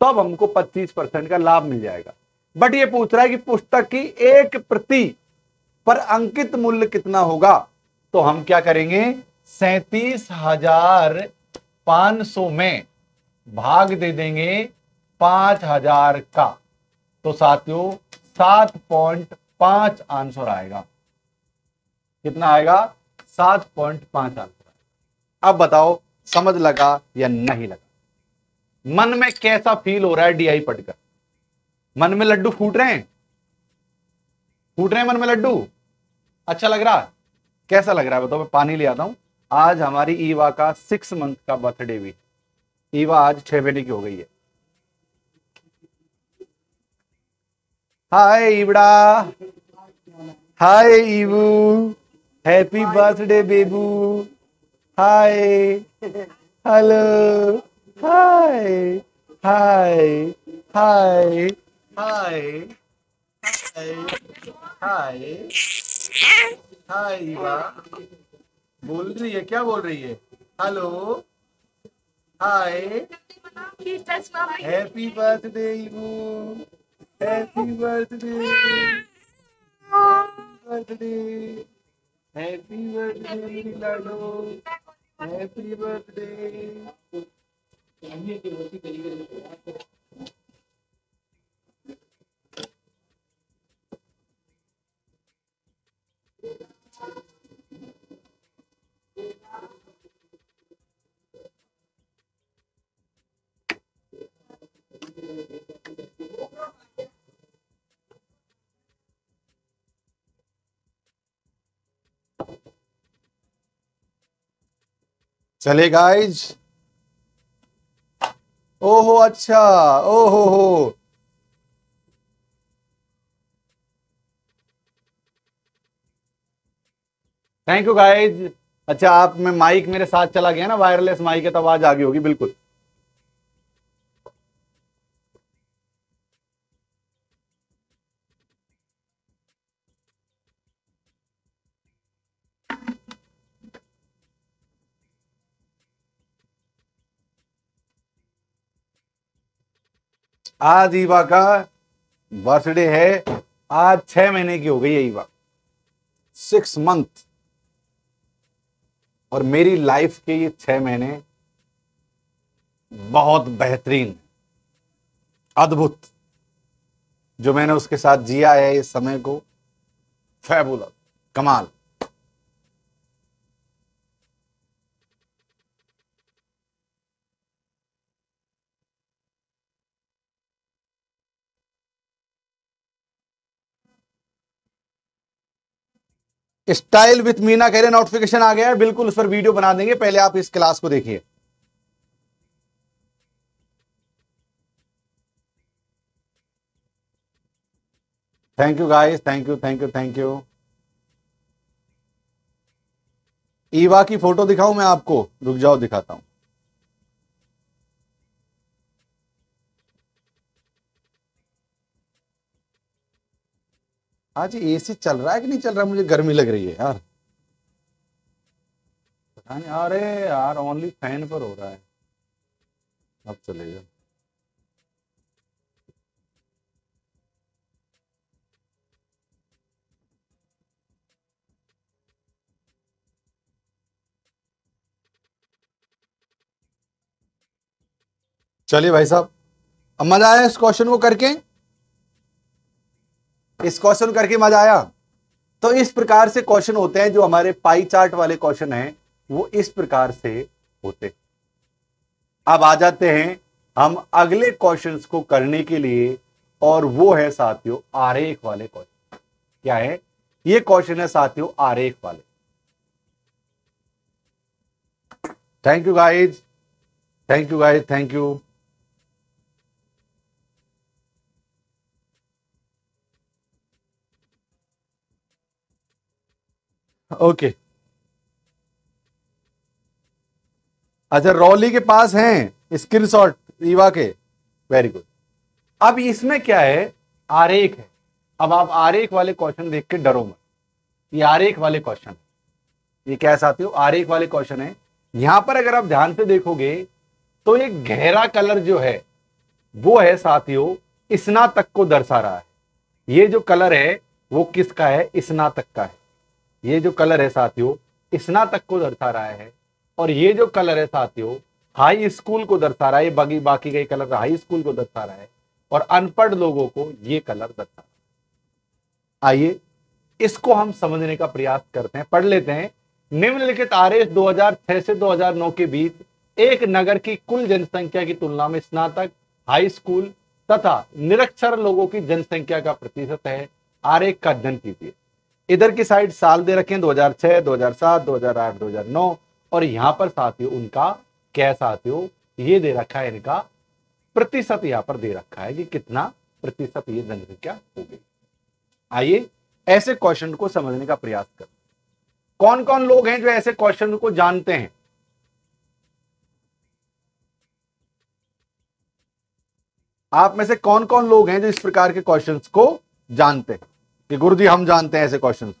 तब अब हमको पच्चीस परसेंट का लाभ मिल जाएगा बट ये पूछ रहा है कि पुस्तक की एक प्रति पर अंकित मूल्य कितना होगा तो हम क्या करेंगे सैतीस हजार पांच सौ में भाग दे देंगे पांच हजार का तो साथियों सात पॉइंट पांच आंसर आएगा कितना आएगा सात पॉइंट पांच आंसर अब बताओ समझ लगा या नहीं लगा मन में कैसा फील हो रहा है डीआई पढ़कर मन में लड्डू फूट रहे हैं फूट रहे हैं मन में लड्डू अच्छा लग रहा है कैसा लग रहा है बताओ मैं पानी ले आता हूं आज हमारी ईवा का सिक्स मंथ का बर्थडे भी ईवा आज छह महीने की हो गई है हाय ईवड़ा हाय ईवू हैप्पी बर्थडे बेबू hi hello hi hi hi hi hi hi hi बोल रही है क्या बोल रही है हेलो हाय हैप्पी बर्थडे इवू happy birthday birthday happy birthday लाडो हैप्पी बर्थडे Thank you. चले गाइज ओहो अच्छा ओहो हो थैंक यू गाइज अच्छा आप में माइक मेरे साथ चला गया ना वायरलेस माइक है तो आवाज आ गई होगी बिल्कुल आज ईवा का बर्थडे है आज छह महीने की हो गई है ईवा सिक्स मंथ और मेरी लाइफ के ये छह महीने बहुत बेहतरीन अद्भुत जो मैंने उसके साथ जिया है इस समय को फैबुलस कमाल स्टाइल विथ मीना कह रहे नोटिफिकेशन आ गया है बिल्कुल उस पर वीडियो बना देंगे पहले आप इस क्लास को देखिए thank you guys thank you thank you thank you ईवा की फोटो दिखाऊं मैं आपको रुक जाओ दिखाता हूं आज एसी चल रहा है कि नहीं चल रहा मुझे गर्मी लग रही है यार पता नहीं अरे यार ओनली फैन पर हो रहा है अब चलेगा चलिए भाई साहब अब मजा आया इस क्वेश्चन को करके इस क्वेश्चन करके मजा आया तो इस प्रकार से क्वेश्चन होते हैं जो हमारे पाई चार्ट वाले क्वेश्चन हैं वो इस प्रकार से होते अब आ जाते हैं हम अगले क्वेश्चन को करने के लिए और वो है साथियों आरेख वाले क्वेश्चन क्या है ये क्वेश्चन है साथियों आरेख वाले thank you guys thank you guys thank you okay अच्छा रौली के पास हैं स्क्रीन शॉट रीवा के वेरी गुड अब इसमें क्या है आरेख है अब आप आरेख वाले क्वेश्चन देख के डरो मत ये आरेख वाले क्वेश्चन ये क्या साथियों आरेख वाले क्वेश्चन है यहां पर अगर आप ध्यान से देखोगे तो ये गहरा कलर जो है वो है साथियों स्नातक को दर्शा रहा है ये जो कलर है वो किसका है स्नातक का है ये जो कलर है साथियों स्नातक को दर्शा रहा है और ये जो कलर है साथियों हाई स्कूल को दर्शा रहा है बाकी बाकी कई कलर हाई स्कूल को दर्शा रहा है और अनपढ़ लोगों को ये कलर दर्शा रहा है आइए इसको हम समझने का प्रयास करते हैं पढ़ लेते हैं निम्नलिखित आरेश 2006 से 2009 के बीच एक नगर की कुल जनसंख्या की तुलना में स्नातक हाई स्कूल तथा निरक्षर लोगों की जनसंख्या का प्रतिशत है आरेख का अध्ययन कीजिए इधर की साइड साल दे रखे हैं 2006 2007 2008 2009 और यहां पर साथियों उनका क्या साथियों ये दे रखा है इनका प्रतिशत यहां पर दे रखा है कि कितना प्रतिशत ये जनसंख्या हो गई आइए ऐसे क्वेश्चन को समझने का प्रयास कर कौन कौन लोग हैं जो ऐसे क्वेश्चन को जानते हैं आप में से कौन कौन लोग हैं जो इस प्रकार के क्वेश्चंस को जानते हैं कि गुरु जी हम जानते हैं ऐसे क्वेश्चन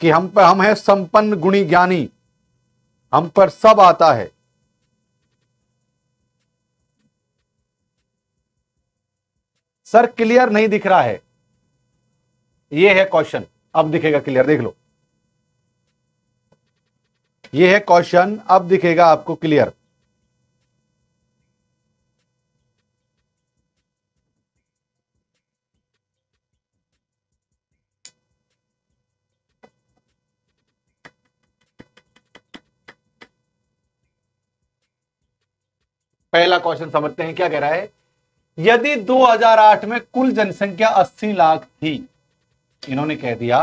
कि हम पर हम हैं संपन्न गुणी ज्ञानी हम पर सब आता है सर क्लियर नहीं दिख रहा है यह है क्वेश्चन अब दिखेगा क्लियर देख लो ये है क्वेश्चन अब दिखेगा आपको क्लियर पहला क्वेश्चन समझते हैं क्या कह रहा है यदि 2008 में कुल जनसंख्या 80 लाख थी इन्होंने कह दिया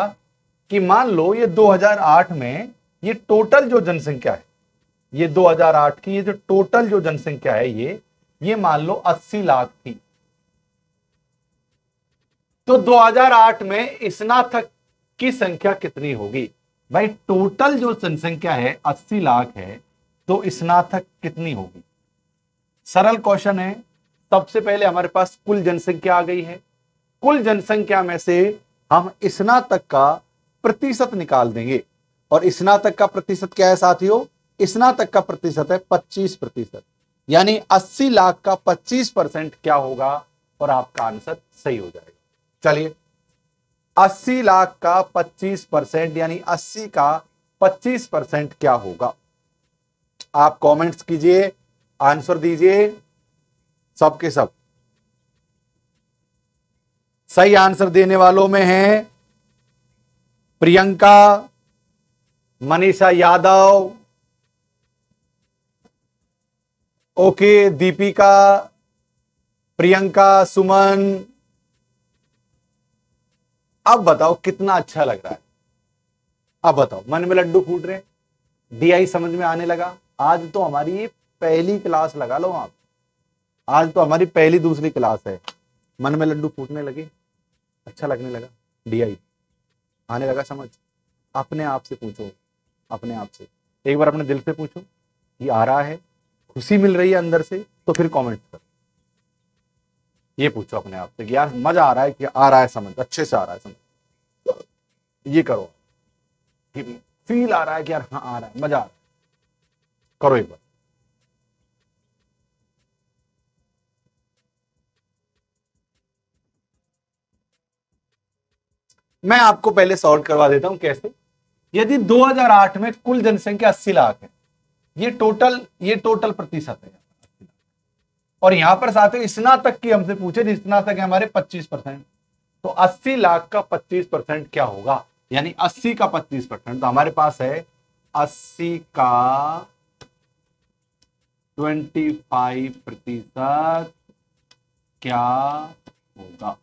कि मान लो ये 2008 में ये टोटल जो जनसंख्या है ये 2008 की ये जो टोटल जो जनसंख्या है ये ये मान लो 80 लाख थी तो 2008 में स्नातक की संख्या कितनी होगी भाई टोटल जो जनसंख्या है 80 लाख है तो स्नातक कितनी होगी सरल क्वेश्चन है सबसे पहले हमारे पास कुल जनसंख्या आ गई है कुल जनसंख्या में से हम इसना तक का प्रतिशत निकाल देंगे और इसना तक का प्रतिशत क्या है साथियों तक का प्रतिशत है 25 प्रतिशत यानी 80 लाख का 25 परसेंट क्या होगा और आपका आंसर सही हो जाएगा चलिए 80 लाख का 25 परसेंट यानी 80 का 25 परसेंट क्या होगा आप कमेंट्स कीजिए आंसर दीजिए सबके सब सही आंसर देने वालों में हैं प्रियंका मनीषा यादव ओके दीपिका प्रियंका सुमन अब बताओ कितना अच्छा लग रहा है अब बताओ मन में लड्डू फूट रहे डीआई समझ में आने लगा आज तो हमारी ये पहली क्लास लगा लो आप आज तो हमारी पहली दूसरी क्लास है मन में लड्डू फूटने लगे अच्छा लगने लगा डीआई आने लगा समझ अपने आप से पूछो अपने आप से एक बार अपने दिल से पूछो ये आ रहा है खुशी मिल रही है अंदर से तो फिर कमेंट करो ये पूछो अपने आप से यार मजा आ रहा है कि आ रहा है समझ अच्छे से आ रहा है समझ ये करो फील आ रहा है कि यार हाँ आ रहा है मजा आ रहा है करो एक बार मैं आपको पहले सॉल्व करवा देता हूं कैसे यदि 2008 में कुल जनसंख्या 80 लाख है ये टोटल ये टोटल प्रतिशत है और यहां पर साथ इतना तक की हमसे पूछे इतना तक है हमारे 25 परसेंट तो 80 लाख का 25 परसेंट क्या होगा यानी 80 का 25 परसेंट तो हमारे पास है 80 का 25 प्रतिशत क्या होगा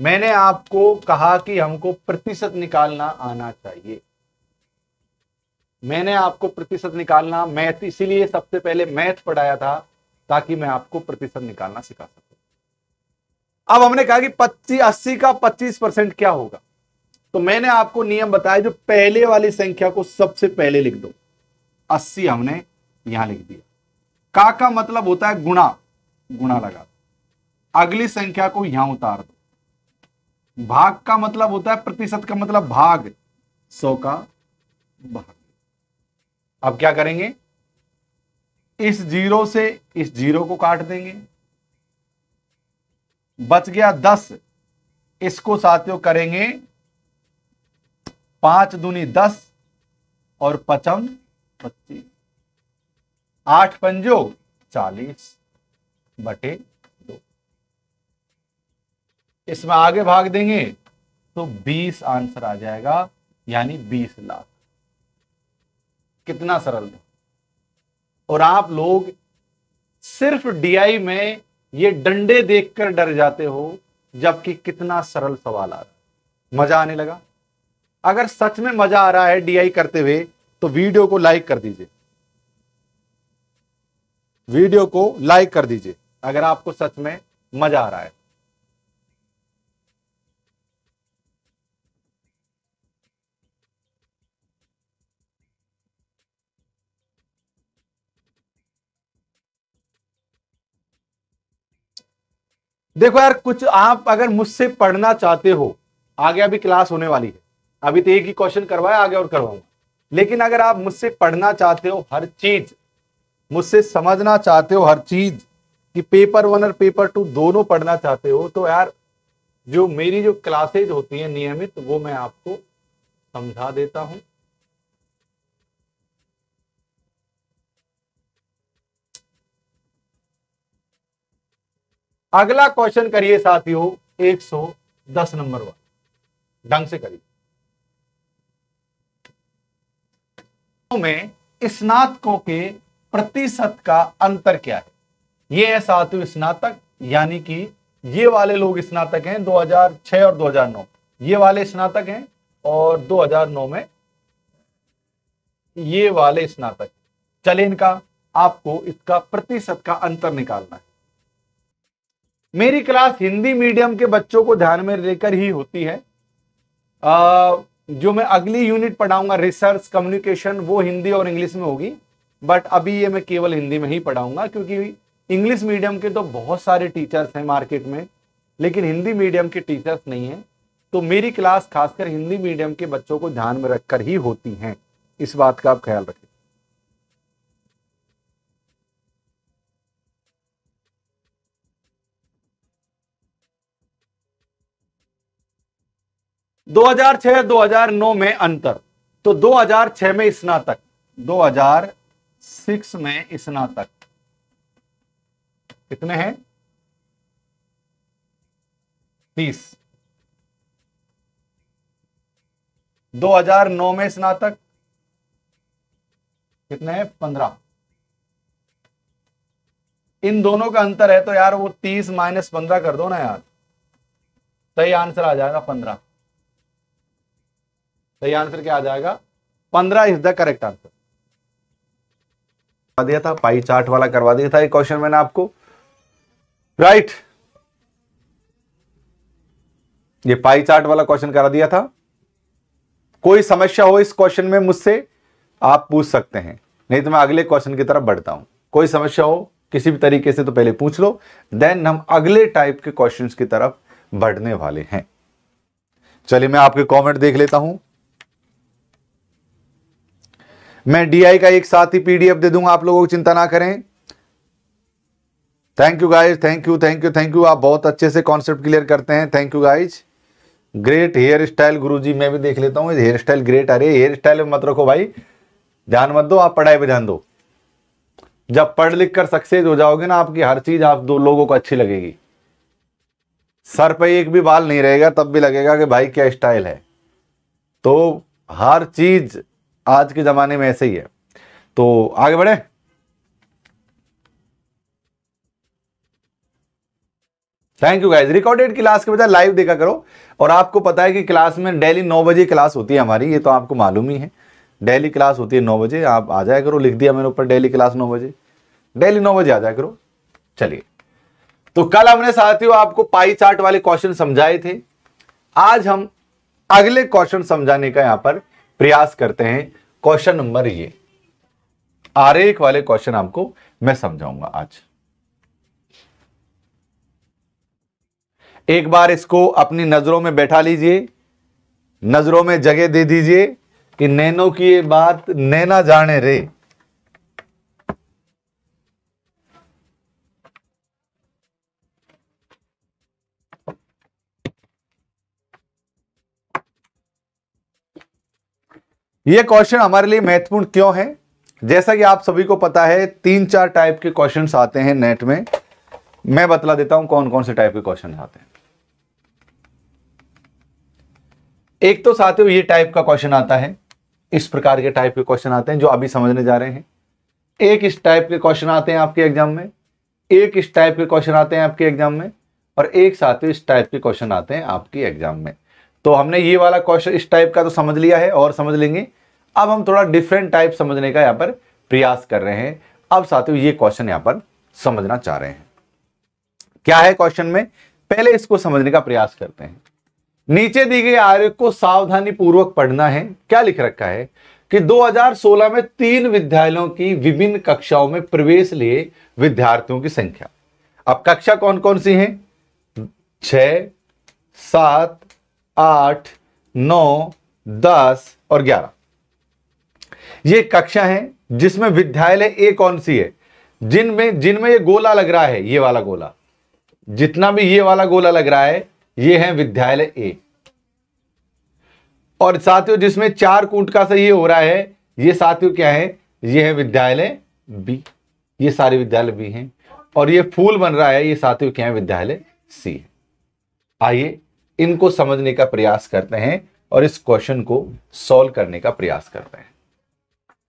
मैंने आपको कहा कि हमको प्रतिशत निकालना आना चाहिए मैंने आपको प्रतिशत निकालना मैथ इसीलिए सबसे पहले मैथ पढ़ाया था ताकि मैं आपको प्रतिशत निकालना सिखा सकूं अब हमने कहा कि पच्चीस अस्सी का पच्चीस परसेंट क्या होगा तो मैंने आपको नियम बताया जो पहले वाली संख्या को सबसे पहले लिख दो अस्सी हमने यहां लिख दिया का का मतलब होता है गुणा गुणा लगा अगली संख्या को यहां उतार दो भाग का मतलब होता है प्रतिशत का मतलब भाग सौ का भाग अब क्या करेंगे इस जीरो से इस जीरो को काट देंगे बच गया दस इसको साथियों करेंगे पांच दूनी दस और पचम पच्चीस आठ पंजो चालीस बटे इसमें आगे भाग देंगे तो 20 आंसर आ जाएगा यानी 20 लाख कितना सरल है और आप लोग सिर्फ डीआई में ये डंडे देखकर डर जाते हो जबकि कितना सरल सवाल आ रहा मजा आने लगा अगर सच में मजा आ रहा है डीआई करते हुए तो वीडियो को लाइक कर दीजिए वीडियो को लाइक कर दीजिए अगर आपको सच में मजा आ रहा है देखो यार कुछ आप अगर मुझसे पढ़ना चाहते हो आगे अभी क्लास होने वाली है अभी तो एक ही क्वेश्चन करवाया आगे और करवाऊंगा लेकिन अगर आप मुझसे पढ़ना चाहते हो हर चीज मुझसे समझना चाहते हो हर चीज कि पेपर वन और पेपर टू दोनों पढ़ना चाहते हो तो यार जो मेरी जो क्लासेज होती है नियमित वो मैं आपको समझा देता हूं अगला क्वेश्चन करिए साथियों 110 नंबर वाला ढंग से करिए में स्नातकों के प्रतिशत का अंतर क्या है ये है साथियों स्नातक यानी कि ये वाले लोग स्नातक हैं 2006 और 2009 ये वाले स्नातक हैं और 2009 में ये वाले स्नातक चले इनका आपको इसका प्रतिशत का अंतर निकालना है मेरी क्लास हिंदी मीडियम के बच्चों को ध्यान में लेकर ही होती है आ, जो मैं अगली यूनिट पढ़ाऊंगा रिसर्च कम्युनिकेशन वो हिंदी और इंग्लिश में होगी बट अभी ये मैं केवल हिंदी में ही पढ़ाऊंगा क्योंकि इंग्लिश मीडियम के तो बहुत सारे टीचर्स हैं मार्केट में लेकिन हिंदी मीडियम के टीचर्स नहीं हैं तो मेरी क्लास खासकर हिंदी मीडियम के बच्चों को ध्यान में रखकर ही होती हैं इस बात का आप ख्याल रखें 2006-2009 में अंतर तो 2006 में स्नातक 2006 में स्नातक कितने हैं तीस 2009 में स्नातक कितने हैं पंद्रह इन दोनों का अंतर है तो यार वो तीस माइनस पंद्रह कर दो ना यार सही आंसर आ जाएगा पंद्रह सही आंसर क्या आ जाएगा पंद्रह इज द करेक्ट आंसर दिया था पाई चार्ट वाला करवा दिया था ये क्वेश्चन मैंने आपको राइट right. ये पाई चार्ट वाला क्वेश्चन करा दिया था कोई समस्या हो इस क्वेश्चन में मुझसे आप पूछ सकते हैं नहीं तो मैं अगले क्वेश्चन की तरफ बढ़ता हूं कोई समस्या हो किसी भी तरीके से तो पहले पूछ लो देन हम अगले टाइप के क्वेश्चंस की तरफ बढ़ने वाले हैं चलिए मैं आपके कमेंट देख लेता हूं मैं डीआई का एक साथ ही पीडीएफ दे दूंगा आप लोगों को चिंता ना करें thank you guys thank you thank you thank you आप बहुत अच्छे से कॉन्सेप्ट क्लियर करते हैं thank you guys great hair style गुरु जी मैं भी देख लेता हूँ हेयर स्टाइल ग्रेट अरे हेयर स्टाइल में मत रखो भाई ध्यान मत दो आप पढ़ाई पर ध्यान दो जब पढ़ लिख कर सक्सेस हो जाओगे ना आपकी हर चीज आप दो लोगों को अच्छी लगेगी सर पे एक भी बाल नहीं रहेगा तब भी लगेगा कि भाई क्या स्टाइल है तो हर चीज आज के ज़माने में ऐसे ही है तो आगे बढ़े thank you guys recorded class के बजाय लाइव देखा करो और आपको पता है कि क्लास में डेली नौ बजे क्लास होती है हमारी ये तो आपको मालूम ही है डेली क्लास होती है नौ बजे आप आ जाया करो लिख दिया मेरे ऊपर डेली क्लास नौ बजे डेली नौ बजे आ जाया करो चलिए तो कल हमने साथियों आपको पाई चार्ट वाले क्वेश्चन समझाए थे आज हम अगले क्वेश्चन समझाने का यहां पर प्रयास करते हैं क्वेश्चन नंबर ये आरेख वाले क्वेश्चन आपको मैं समझाऊंगा आज एक बार इसको अपनी नजरों में बैठा लीजिए नजरों में जगह दे दीजिए कि नैनो की ये बात नैना जाने रे ये क्वेश्चन हमारे लिए महत्वपूर्ण क्यों है जैसा कि आप सभी को पता है तीन चार टाइप के क्वेश्चन आते हैं नेट में मैं बतला देता हूं कौन कौन से टाइप के क्वेश्चन आते हैं एक तो ही ये टाइप का क्वेश्चन आता है इस प्रकार के टाइप के क्वेश्चन आते हैं जो अभी समझने जा रहे हैं एक इस टाइप के क्वेश्चन आते हैं आपके एग्जाम में एक इस टाइप के क्वेश्चन आते हैं आपके एग्जाम में और एक साथ इस टाइप के क्वेश्चन आते हैं आपके एग्जाम में तो हमने ये वाला क्वेश्चन इस टाइप का तो समझ लिया है और समझ लेंगे अब हम थोड़ा डिफरेंट टाइप समझने का यहाँ पर प्रयास कर रहे हैं अब साथियों ये क्वेश्चन यहाँ पर समझना चाह रहे हैं क्या है क्वेश्चन में पहले इसको समझने का प्रयास करते हैं नीचे दी गई आयोग को सावधानी पूर्वक पढ़ना है क्या लिख रखा है कि 2016 में तीन विद्यालयों की विभिन्न कक्षाओं में प्रवेश लिए विद्यार्थियों की संख्या अब कक्षा कौन कौन सी है छत आठ नौ दस और ग्यारह ये कक्षा है जिसमें विद्यालय ए कौन सी है जिनमें जिनमें ये गोला लग रहा है ये वाला गोला जितना भी ये वाला गोला लग रहा है ये है विद्यालय ए और साथियों जिसमें चार कूट का सही ये हो रहा है ये साथियों क्या है ये है विद्यालय बी ये सारे विद्यालय बी हैं और ये फूल बन रहा है ये साथियों क्या है विद्यालय सी आइए इनको समझने का प्रयास करते हैं और इस क्वेश्चन को सॉल्व करने का प्रयास करते हैं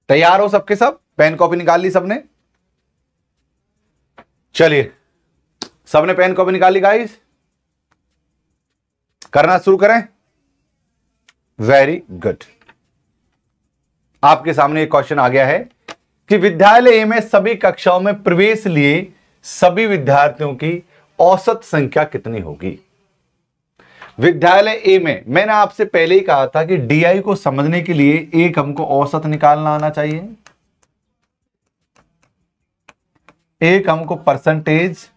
तैयार हो सबके सब पेन कॉपी निकाल ली सबने चलिए सबने पेन कॉपी निकाल ली गाइस करना शुरू करें वेरी गुड आपके सामने एक क्वेश्चन आ गया है कि विद्यालय ए में सभी कक्षाओं में प्रवेश लिए सभी विद्यार्थियों की औसत संख्या कितनी होगी विद्यालय ए में मैंने आपसे पहले ही कहा था कि डी को समझने के लिए एक हमको औसत निकालना आना चाहिए एक हमको परसेंटेज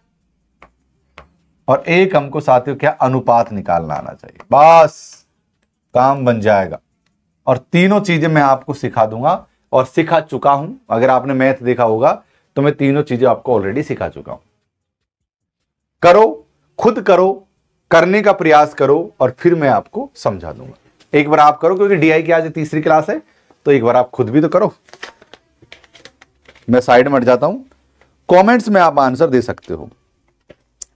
और एक हमको साथियों क्या अनुपात निकालना आना चाहिए बस काम बन जाएगा और तीनों चीजें मैं आपको सिखा दूंगा और सिखा चुका हूं अगर आपने मैथ देखा होगा तो मैं तीनों चीजें आपको ऑलरेडी सिखा चुका हूं करो खुद करो करने का प्रयास करो और फिर मैं आपको समझा दूंगा एक बार आप करो क्योंकि डीआई की आज तीसरी क्लास है तो एक बार आप खुद भी तो करो मैं साइड में हट जाता हूं कमेंट्स में आप आंसर दे सकते हो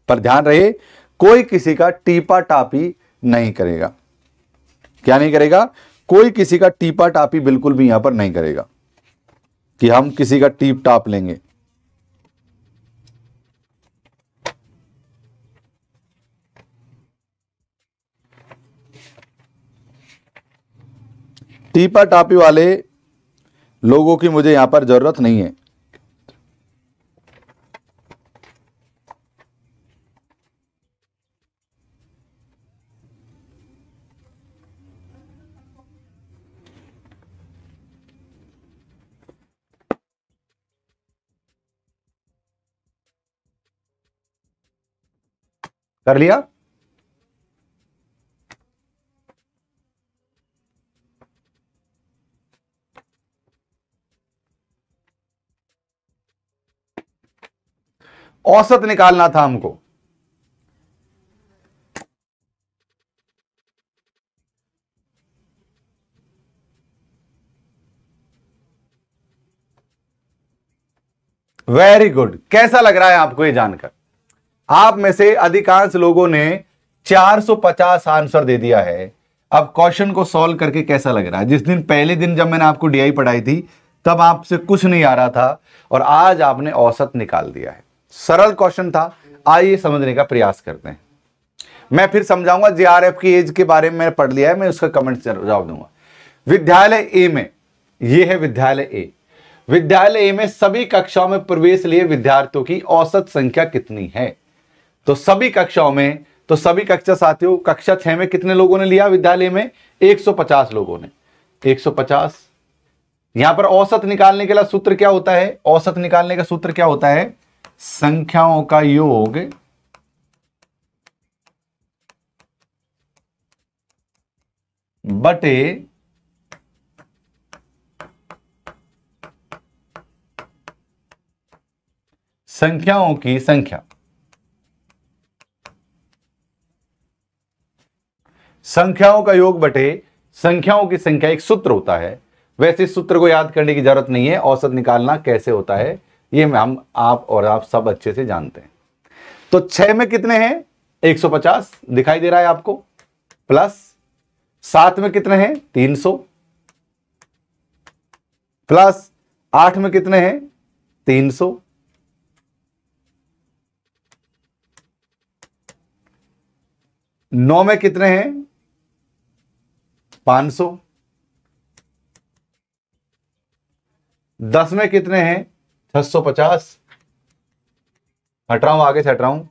पर ध्यान रहे कोई किसी का टीपा टापी नहीं करेगा क्या नहीं करेगा कोई किसी का टीपा टापी बिल्कुल भी यहां पर नहीं करेगा कि हम किसी का टीप टाप लेंगे टीपा टापी वाले लोगों की मुझे यहां पर जरूरत नहीं है कर लिया औसत निकालना था हमको वेरी गुड कैसा लग रहा है आपको यह जानकर आप में से अधिकांश लोगों ने 450 आंसर दे दिया है अब क्वेश्चन को सॉल्व करके कैसा लग रहा है जिस दिन पहले दिन जब मैंने आपको डीआई पढ़ाई थी तब आपसे कुछ नहीं आ रहा था और आज आपने औसत निकाल दिया है सरल क्वेश्चन था आइए समझने का प्रयास करते हैं मैं फिर समझाऊंगा जेआरएफ की एज के बारे में मैंने पढ़ लिया है मैं उसका कमेंट जवाब दूंगा विद्यालय ए में यह है विद्यालय ए विद्यालय ए में सभी कक्षाओं में प्रवेश लिए विद्यार्थियों की औसत संख्या कितनी है तो सभी कक्षाओं में तो सभी कक्षा साथियों कक्षा छह में कितने लोगों ने लिया विद्यालय में 150 लोगों ने 150 यहां पर औसत निकालने के लिए सूत्र क्या होता है औसत निकालने का सूत्र क्या होता है संख्याओं का योग बटे संख्याओं की संख्या संख्याओं का योग बटे संख्याओं की संख्या एक सूत्र होता है वैसे सूत्र को याद करने की जरूरत नहीं है औसत निकालना कैसे होता है ये हम आप और आप सब अच्छे से जानते हैं तो छह में कितने हैं 150 दिखाई दे रहा है आपको प्लस सात में कितने हैं 300 प्लस आठ में कितने हैं 300 नौ में कितने हैं 500 दस में कितने हैं छह सौ पचास हट रहा हूं आगे से हट रहा हूं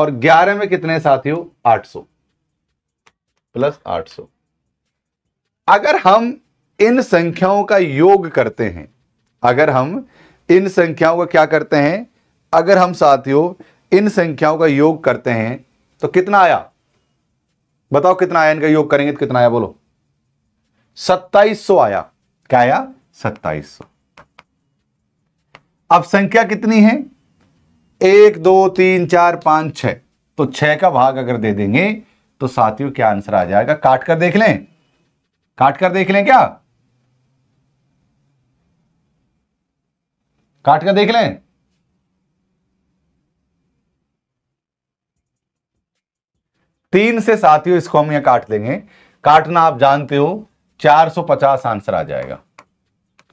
और ग्यारह में कितने साथियों आठ सौ प्लस आठ सौ अगर हम इन संख्याओं का योग करते हैं अगर हम इन संख्याओं का क्या करते हैं अगर हम साथियों इन संख्याओं का योग करते हैं तो कितना आया बताओ कितना आया इनका योग करेंगे तो कितना आया बोलो सत्ताईस सौ आया क्या आया सत्ताईस सौ अब संख्या कितनी है एक दो तीन चार पांच छ तो छह का भाग अगर दे देंगे तो साथियों क्या आंसर आ जाएगा काट कर देख लें काट कर देख लें क्या काट कर देख लें तीन से साथियों इसको हम यह काट देंगे काटना आप जानते हो 450 आंसर आ जाएगा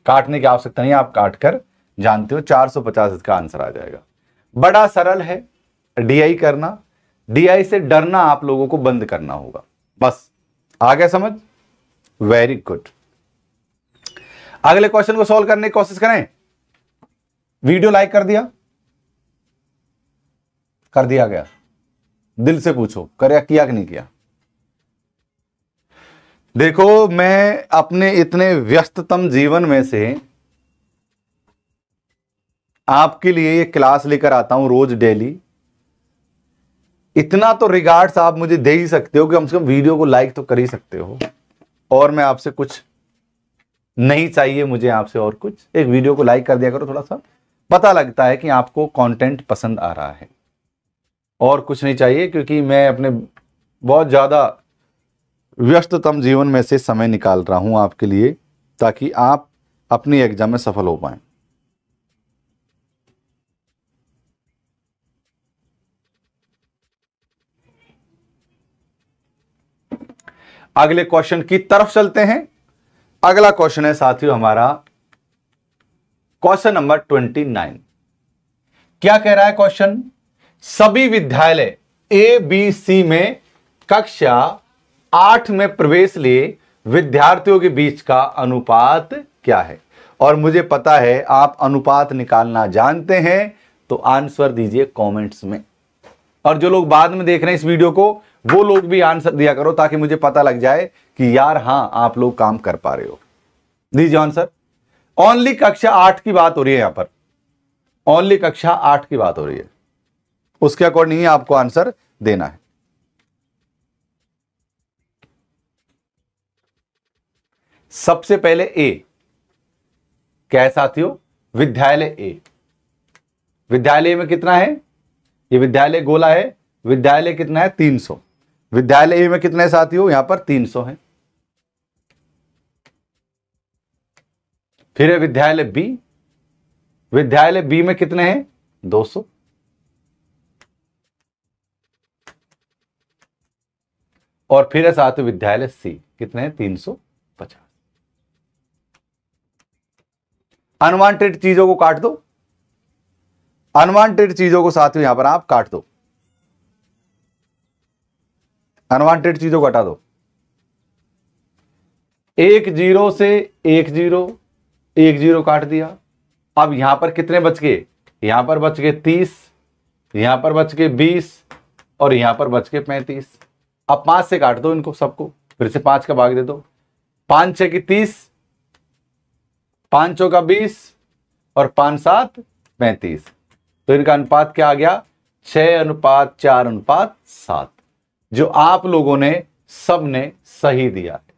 काटने की आवश्यकता नहीं आप काट कर जानते हो 450 इसका आंसर आ जाएगा बड़ा सरल है डीआई करना डीआई से डरना आप लोगों को बंद करना होगा बस आ गया समझ वेरी गुड अगले क्वेश्चन को सॉल्व करने की कोशिश करें वीडियो लाइक कर दिया कर दिया गया दिल से पूछो कर किया कि नहीं किया देखो मैं अपने इतने व्यस्ततम जीवन में से आपके लिए ये क्लास लेकर आता हूं रोज डेली इतना तो रिगार्ड्स आप मुझे दे ही सकते हो कि कम से कम वीडियो को लाइक तो कर ही सकते हो और मैं आपसे कुछ नहीं चाहिए मुझे आपसे और कुछ एक वीडियो को लाइक कर दिया करो थोड़ा सा पता लगता है कि आपको कंटेंट पसंद आ रहा है और कुछ नहीं चाहिए क्योंकि मैं अपने बहुत ज़्यादा व्यस्ततम जीवन में से समय निकाल रहा हूं आपके लिए ताकि आप अपनी एग्जाम में सफल हो पाए अगले क्वेश्चन की तरफ चलते हैं अगला क्वेश्चन है साथियों हमारा क्वेश्चन नंबर ट्वेंटी नाइन क्या कह रहा है क्वेश्चन सभी विद्यालय ए बी सी में कक्षा आठ में प्रवेश लिए विद्यार्थियों के बीच का अनुपात क्या है और मुझे पता है आप अनुपात निकालना जानते हैं तो आंसर दीजिए कमेंट्स में और जो लोग बाद में देख रहे हैं इस वीडियो को वो लोग भी आंसर दिया करो ताकि मुझे पता लग जाए कि यार हां आप लोग काम कर पा रहे हो दीजिए आंसर ओनली कक्षा आठ की बात हो रही है यहां पर ओनली कक्षा आठ की बात हो रही है उसके अकॉर्डिंग ही आपको आंसर देना है सबसे पहले ए क्या है साथियों विद्यालय ए विद्यालय में कितना है ये विद्यालय गोला है विद्यालय कितना है 300 विद्यालय में कितने साथी हो यहां पर तीन सौ है फिर है विद्यालय बी विद्यालय बी में कितने हैं दो सौ और फिर है साथ विद्यालय सी कितने हैं तीन सौ पचास अनवांटेड चीजों को काट दो अनवांटेड चीजों को साथ में यहां पर आप काट दो अनवांटेड चीजों को हटा दो एक जीरो से एक जीरो एक जीरो काट दिया अब यहां पर कितने बच गए यहां पर बच गए तीस यहां पर बच गए बीस और यहां पर बच गए पैंतीस अब पांच से काट दो इनको सबको फिर से पांच का भाग दे दो पांच छ की तीस पांचों का बीस और पांच सात पैंतीस तो इनका अनुपात क्या आ गया छ अनुपात चार अनुपात सात जो आप लोगों ने सबने सही दिया है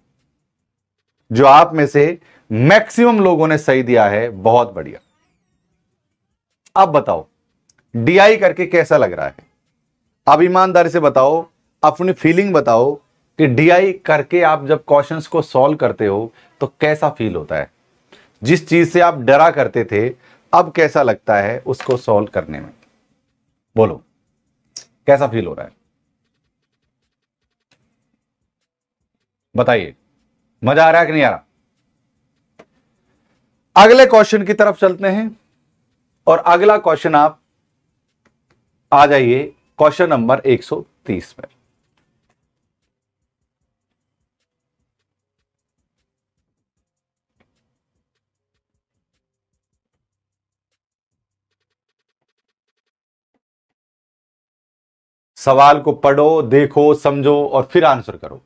जो आप में से मैक्सिमम लोगों ने सही दिया है बहुत बढ़िया अब बताओ डीआई करके कैसा लग रहा है अब ईमानदारी से बताओ अपनी फीलिंग बताओ कि डीआई करके आप जब क्वेश्चंस को सॉल्व करते हो तो कैसा फील होता है जिस चीज से आप डरा करते थे अब कैसा लगता है उसको सॉल्व करने में बोलो कैसा फील हो रहा है बताइए मजा आ रहा है कि नहीं आ रहा अगले क्वेश्चन की तरफ चलते हैं और अगला क्वेश्चन आप आ जाइए क्वेश्चन नंबर 130 में सवाल को पढ़ो देखो समझो और फिर आंसर करो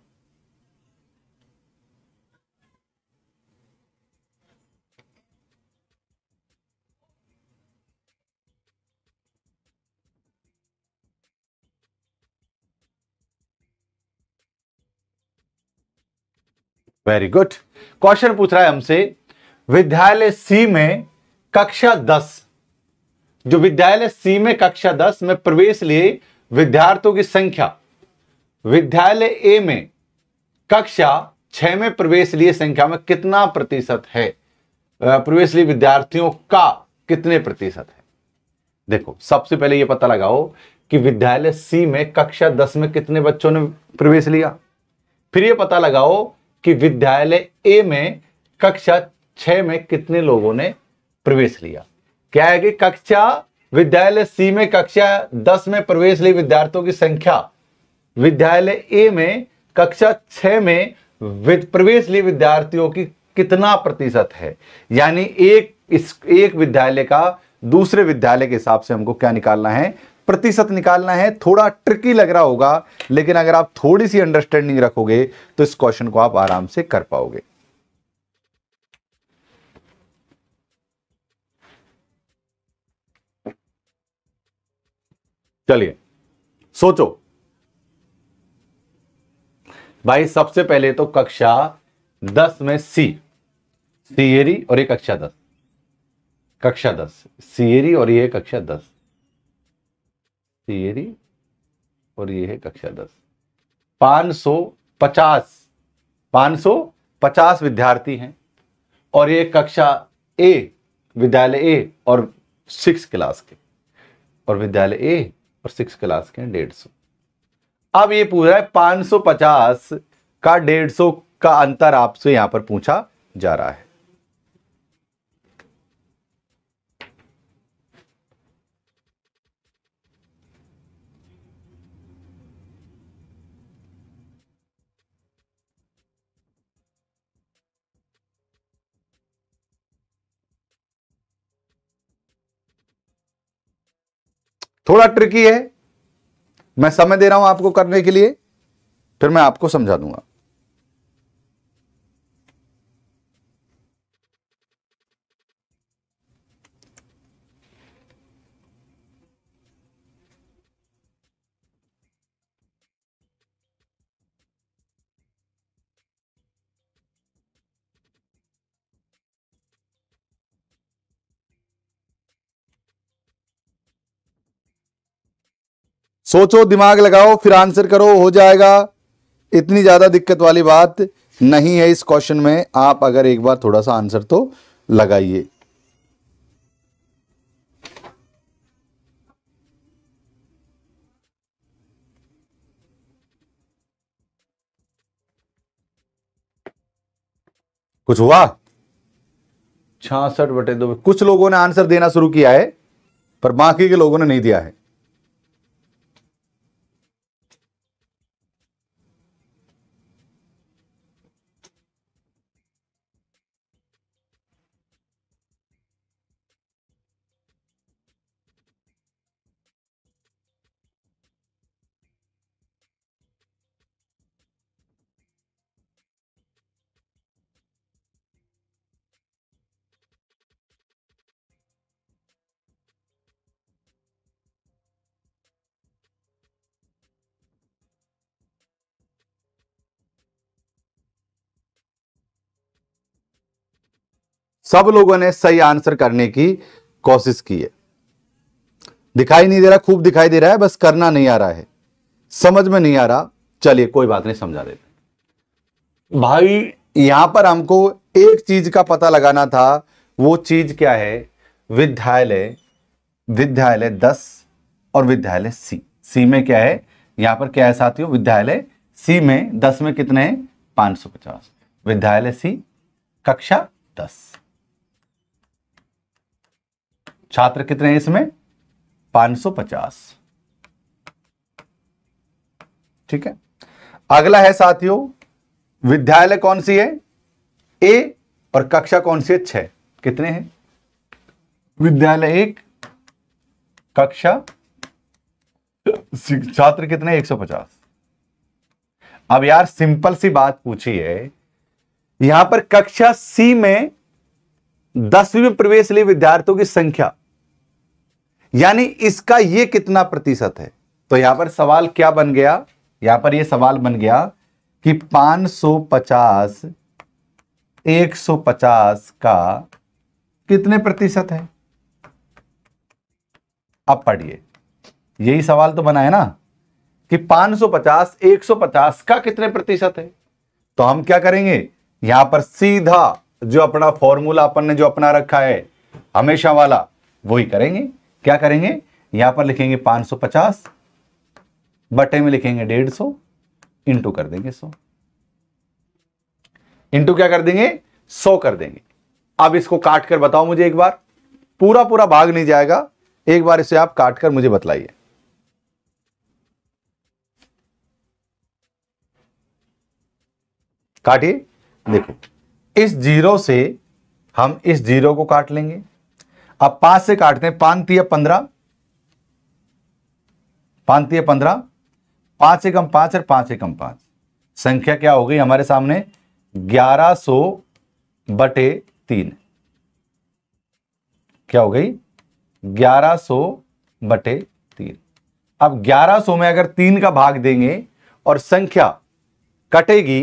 वेरी गुड क्वेश्चन पूछ रहा है हमसे विद्यालय सी में कक्षा दस जो विद्यालय सी में कक्षा दस में प्रवेश लिए विद्यार्थियों की संख्या विद्यालय ए में कक्षा छह में प्रवेश लिए संख्या में कितना प्रतिशत है प्रवेश लिए विद्यार्थियों का कितने प्रतिशत है देखो सबसे पहले यह पता लगाओ कि विद्यालय सी में कक्षा दस में कितने बच्चों ने प्रवेश लिया फिर यह पता लगाओ कि विद्यालय ए में कक्षा छ में कितने लोगों ने प्रवेश लिया क्या है कि कक्षा विद्यालय सी में कक्षा दस में प्रवेश ली विद्यार्थियों की संख्या विद्यालय ए में कक्षा छ में प्रवेश ली विद्यार्थियों की कितना प्रतिशत है यानी एक इस एक विद्यालय का दूसरे विद्यालय के हिसाब से हमको क्या निकालना है प्रतिशत निकालना है थोड़ा ट्रिकी लग रहा होगा लेकिन अगर आप थोड़ी सी अंडरस्टैंडिंग रखोगे तो इस क्वेश्चन को आप आराम से कर पाओगे चलिए सोचो भाई सबसे पहले तो कक्षा दस में सी सीएरी और ये कक्षा दस कक्षा दस सीएरी और ये कक्षा दस थियरी और ये है कक्षा दस पाँच सौ पचास पाँच सौ पचास विद्यार्थी हैं और ये कक्षा ए विद्यालय ए और सिक्स क्लास के और विद्यालय ए और सिक्स क्लास के डेढ़ सौ अब ये पूरा है पाँच सौ पचास का डेढ़ सौ का अंतर आपसे यहां पर पूछा जा रहा है थोड़ा ट्रिकी है मैं समय दे रहा हूं आपको करने के लिए फिर मैं आपको समझा दूंगा सोचो दिमाग लगाओ फिर आंसर करो हो जाएगा इतनी ज़्यादा दिक्कत वाली बात नहीं है इस क्वेश्चन में आप अगर एक बार थोड़ा सा आंसर तो लगाइए कुछ हुआ छियासठ बटे दो कुछ लोगों ने आंसर देना शुरू किया है पर बाकी के लोगों ने नहीं दिया है सब लोगों ने सही आंसर करने की कोशिश की है दिखाई नहीं दे रहा खूब दिखाई दे रहा है बस करना नहीं आ रहा है समझ में नहीं आ रहा चलिए कोई बात नहीं समझा देते भाई यहां पर हमको एक चीज का पता लगाना था वो चीज क्या है विद्यालय विद्यालय दस और विद्यालय सी सी में क्या है यहां पर क्या है साथियों विद्यालय सी में दस में कितने हैं पांच सौ पचास विद्यालय सी कक्षा दस छात्र कितने हैं इसमें 550 ठीक है अगला है साथियों विद्यालय कौन सी है ए और कक्षा कौन सी है छह कितने हैं विद्यालय एक कक्षा छात्र कितने 150 अब यार सिंपल सी बात पूछी है यहां पर कक्षा सी में दसवीं में प्रवेश लिए विद्यार्थियों की संख्या यानी इसका ये कितना प्रतिशत है तो यहां पर सवाल क्या बन गया यहां पर यह सवाल बन गया कि 550 150 का कितने प्रतिशत है अब पढ़िए यही सवाल तो बना है ना कि 550 150 का कितने प्रतिशत है तो हम क्या करेंगे यहां पर सीधा जो अपना फॉर्मूला अपन ने जो अपना रखा है हमेशा वाला वही करेंगे क्या करेंगे यहां पर लिखेंगे 550 बटे में लिखेंगे 150 सौ इंटू कर देंगे 100 इंटू क्या कर देंगे 100 कर देंगे अब इसको काट कर बताओ मुझे एक बार पूरा पूरा भाग नहीं जाएगा एक बार इसे आप काट कर मुझे बतलाइए काटिए देखो इस जीरो से हम इस जीरो को काट लेंगे अब पांच से काटते हैं पांच तीय पंद्रह पांच तीय पंद्रह पांच एकम पांच और पांच एकम पांच संख्या क्या हो गई हमारे सामने ग्यारह सो बटे तीन क्या हो गई ग्यारह सो बटे तीन अब ग्यारह सो में अगर तीन का भाग देंगे और संख्या कटेगी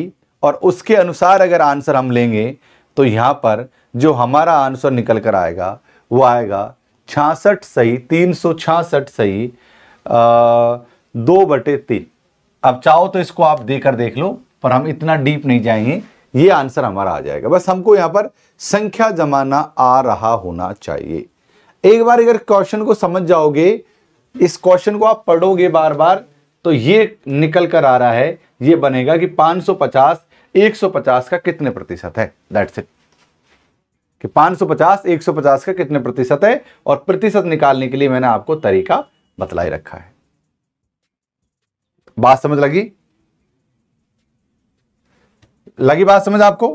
और उसके अनुसार अगर आंसर हम लेंगे तो यहां पर जो हमारा आंसर निकल कर आएगा वो आएगा छियासठ सही तीन सौ छियासठ सही आ, दो बटे तीन अब चाहो तो इसको आप देकर देख लो पर हम इतना डीप नहीं जाएंगे ये आंसर हमारा आ जाएगा बस हमको यहाँ पर संख्या जमाना आ रहा होना चाहिए एक बार अगर क्वेश्चन को समझ जाओगे इस क्वेश्चन को आप पढ़ोगे बार बार तो ये निकल कर आ रहा है ये बनेगा कि 550 150 का कितने प्रतिशत है दैट्स इट कि 550 150 का कितने प्रतिशत है और प्रतिशत निकालने के लिए मैंने आपको तरीका बतला ही रखा है बात समझ लगी लगी बात समझ आपको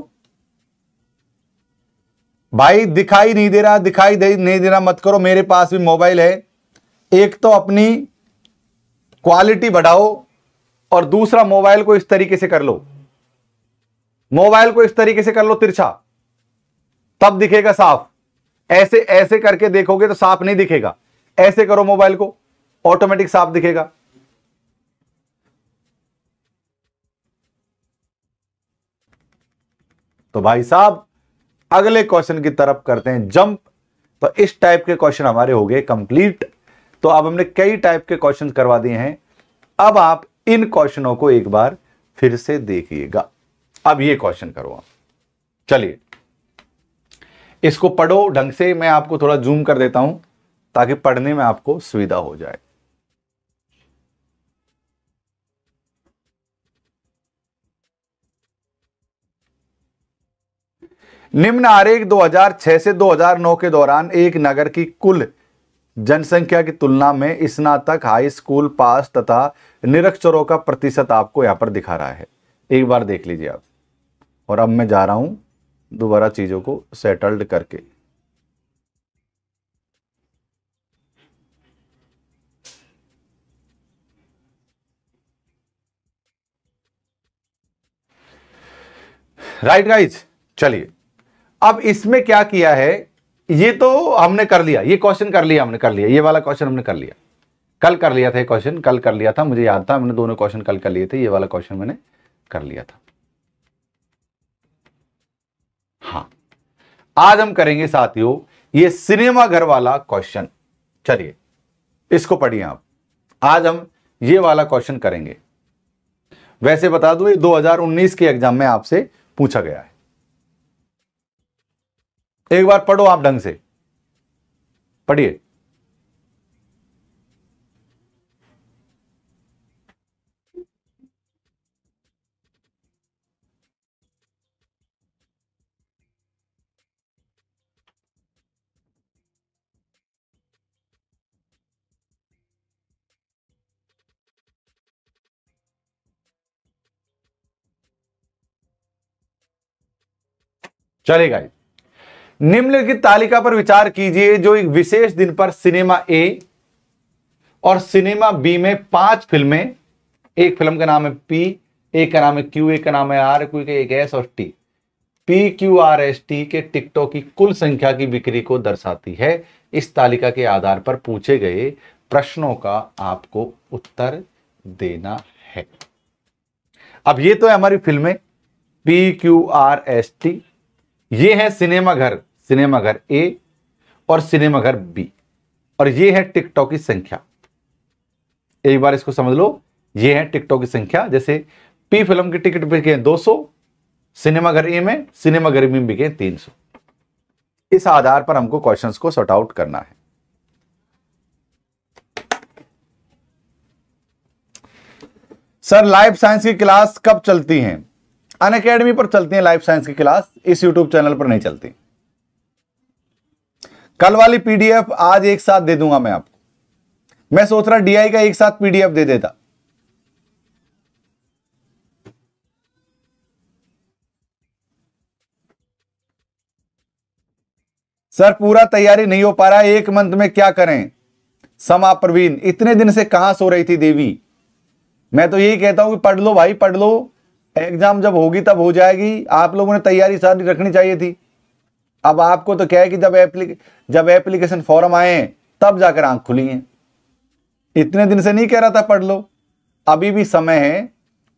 भाई दिखाई नहीं दे रहा दिखाई दे नहीं दे रहा मत करो मेरे पास भी मोबाइल है एक तो अपनी क्वालिटी बढ़ाओ और दूसरा मोबाइल को इस तरीके से कर लो मोबाइल को इस तरीके से कर लो तिरछा तब दिखेगा साफ ऐसे ऐसे करके देखोगे तो साफ नहीं दिखेगा ऐसे करो मोबाइल को ऑटोमेटिक साफ दिखेगा तो भाई साहब अगले क्वेश्चन की तरफ करते हैं जंप तो इस टाइप के क्वेश्चन हमारे हो गए कंप्लीट तो अब हमने कई टाइप के क्वेश्चन करवा दिए हैं अब आप इन क्वेश्चनों को एक बार फिर से देखिएगा अब ये क्वेश्चन करो आप चलिए इसको पढ़ो ढंग से मैं आपको थोड़ा जूम कर देता हूं ताकि पढ़ने में आपको सुविधा हो जाए निम्न आरेख 2006 से 2009 के दौरान एक नगर की कुल जनसंख्या की तुलना में स्नातक हाई स्कूल पास तथा निरक्षरों का प्रतिशत आपको यहां पर दिखा रहा है एक बार देख लीजिए आप और अब मैं जा रहा हूं दोबारा चीज़ों को सेटल्ड करके राइट गाइज चलिए अब इसमें क्या किया है ये तो हमने कर लिया ये क्वेश्चन कर लिया हमने कर लिया ये वाला क्वेश्चन हमने कर लिया कल कर लिया था ये क्वेश्चन कल कर लिया था मुझे याद था हमने दोनों क्वेश्चन कल कर लिए थे ये वाला क्वेश्चन मैंने कर लिया था हाँ आज हम करेंगे साथियों ये सिनेमा घर वाला क्वेश्चन चलिए इसको पढ़िए आप आज हम ये वाला क्वेश्चन करेंगे वैसे बता दू ये 2019 के एग्जाम में आपसे पूछा गया है एक बार पढ़ो आप ढंग से पढ़िए चलेगा निम्नलिखित तालिका पर विचार कीजिए जो एक विशेष दिन पर सिनेमा ए और सिनेमा बी में पांच फिल्में एक फिल्म का नाम है पी एक का नाम है क्यू एक का नाम है आर क्यू एक एस और T P Q R S T के टिकटों की कुल संख्या की बिक्री को दर्शाती है इस तालिका के आधार पर पूछे गए प्रश्नों का आपको उत्तर देना है अब ये तो है हमारी फिल्में P Q R S T ये है सिनेमा घर सिनेमा घर ए और सिनेमा घर बी और ये है टिकटॉक की संख्या एक बार इसको समझ लो ये है टिकटॉक की संख्या जैसे पी फिल्म की टिकट बिके दो सौ सिनेमा घर ए में सिनेमा घर में बिके तीन सौ इस आधार पर हमको क्वेश्चन को सॉर्ट आउट करना है सर लाइफ साइंस की क्लास कब चलती हैं अन अकेडमी पर चलती है लाइफ साइंस की क्लास इस यूट्यूब चैनल पर नहीं चलती कल वाली पीडीएफ आज एक साथ दे दूंगा मैं आपको मैं सोच रहा डीआई का एक साथ पीडीएफ दे देता सर पूरा तैयारी नहीं हो पा रहा है एक मंथ में क्या करें समा प्रवीण इतने दिन से कहां सो रही थी देवी मैं तो यही कहता हूं कि पढ़ लो भाई पढ़ लो एग्ज़ाम जब होगी तब हो जाएगी आप लोगों ने तैयारी सारी रखनी चाहिए थी अब आपको तो क्या है कि जब एप्ली जब एप्लीकेशन फॉर्म आए हैं तब जाकर आंख खुली है इतने दिन से नहीं कह रहा था पढ़ लो अभी भी समय है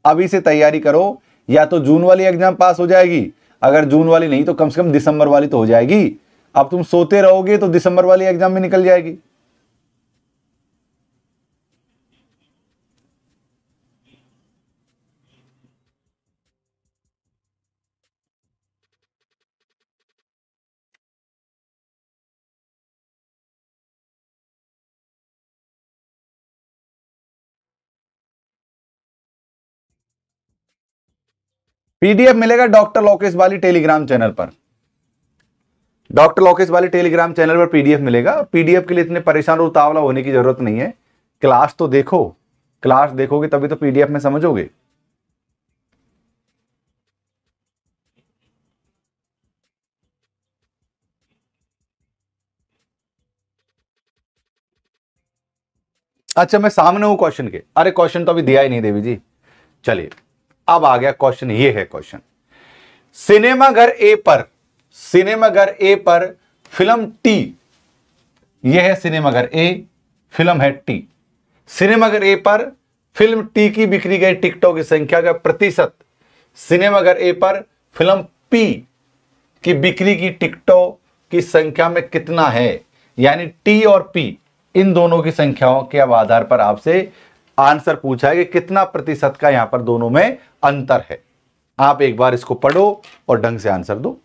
अभी से तैयारी करो या तो जून वाली एग्ज़ाम पास हो जाएगी अगर जून वाली नहीं तो कम से कम दिसंबर वाली तो हो जाएगी अब तुम सोते रहोगे तो दिसंबर वाली एग्ज़ाम भी निकल जाएगी पीडीएफ मिलेगा डॉक्टर लोकेश वाली टेलीग्राम चैनल पर डॉक्टर लोकेश वाली टेलीग्राम चैनल पर पीडीएफ मिलेगा पीडीएफ के लिए इतने परेशान और उतावला होने की जरूरत नहीं है क्लास तो देखो क्लास देखोगे तभी तो पीडीएफ में समझोगे अच्छा मैं सामने हूं क्वेश्चन के अरे क्वेश्चन तो अभी दिया ही नहीं देवी जी चलिए अब आ गया क्वेश्चन ये है क्वेश्चन सिनेमाघर ए पर सिनेमाघर ए पर फिल्म टी यह है सिनेमाघर ए फिल्म है टी सिनेमाघर ए पर फिल्म टी की बिक्री गई टिकटों की संख्या का प्रतिशत सिनेमाघर ए पर फिल्म पी की बिक्री की टिकटों की संख्या में कितना है यानी टी और पी इन दोनों की संख्याओं के अब आधार पर आपसे आंसर पूछा है कि कितना प्रतिशत का यहां पर दोनों में अंतर है आप एक बार इसको पढ़ो और ढंग से आंसर दो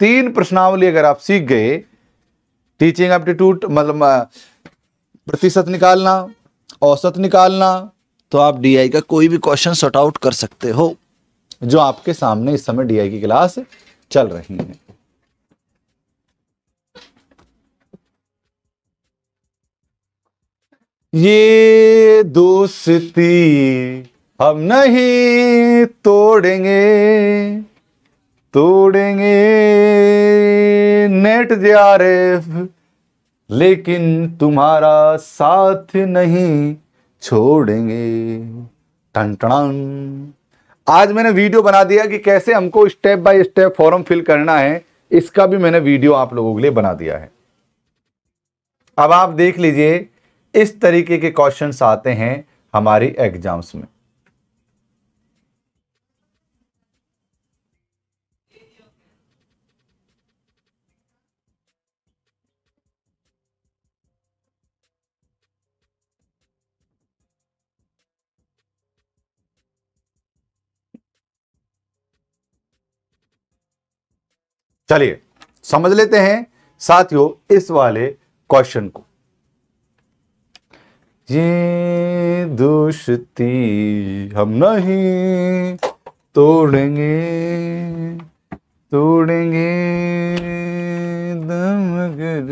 तीन प्रश्नावली अगर आप सीख गए टीचिंग एप्टीट्यूड मतलब प्रतिशत निकालना औसत निकालना तो आप डीआई का कोई भी क्वेश्चन सॉर्ट आउट कर सकते हो जो आपके सामने इस समय डीआई की क्लास चल रही है ये दोस्ती हम नहीं तोड़ेंगे तोड़ेंगे नेट जे लेकिन तुम्हारा साथ नहीं छोड़ेंगे टन टन आज मैंने वीडियो बना दिया कि कैसे हमको step by step form fill करना है इसका भी मैंने वीडियो आप लोगों के लिए बना दिया है अब आप देख लीजिए इस तरीके के क्वेश्चन आते हैं हमारी एग्जाम्स में चलिए समझ लेते हैं साथियों इस वाले क्वेश्चन को ये दोस्ती हम नहीं तोड़ेंगे तोड़ेंगे मगर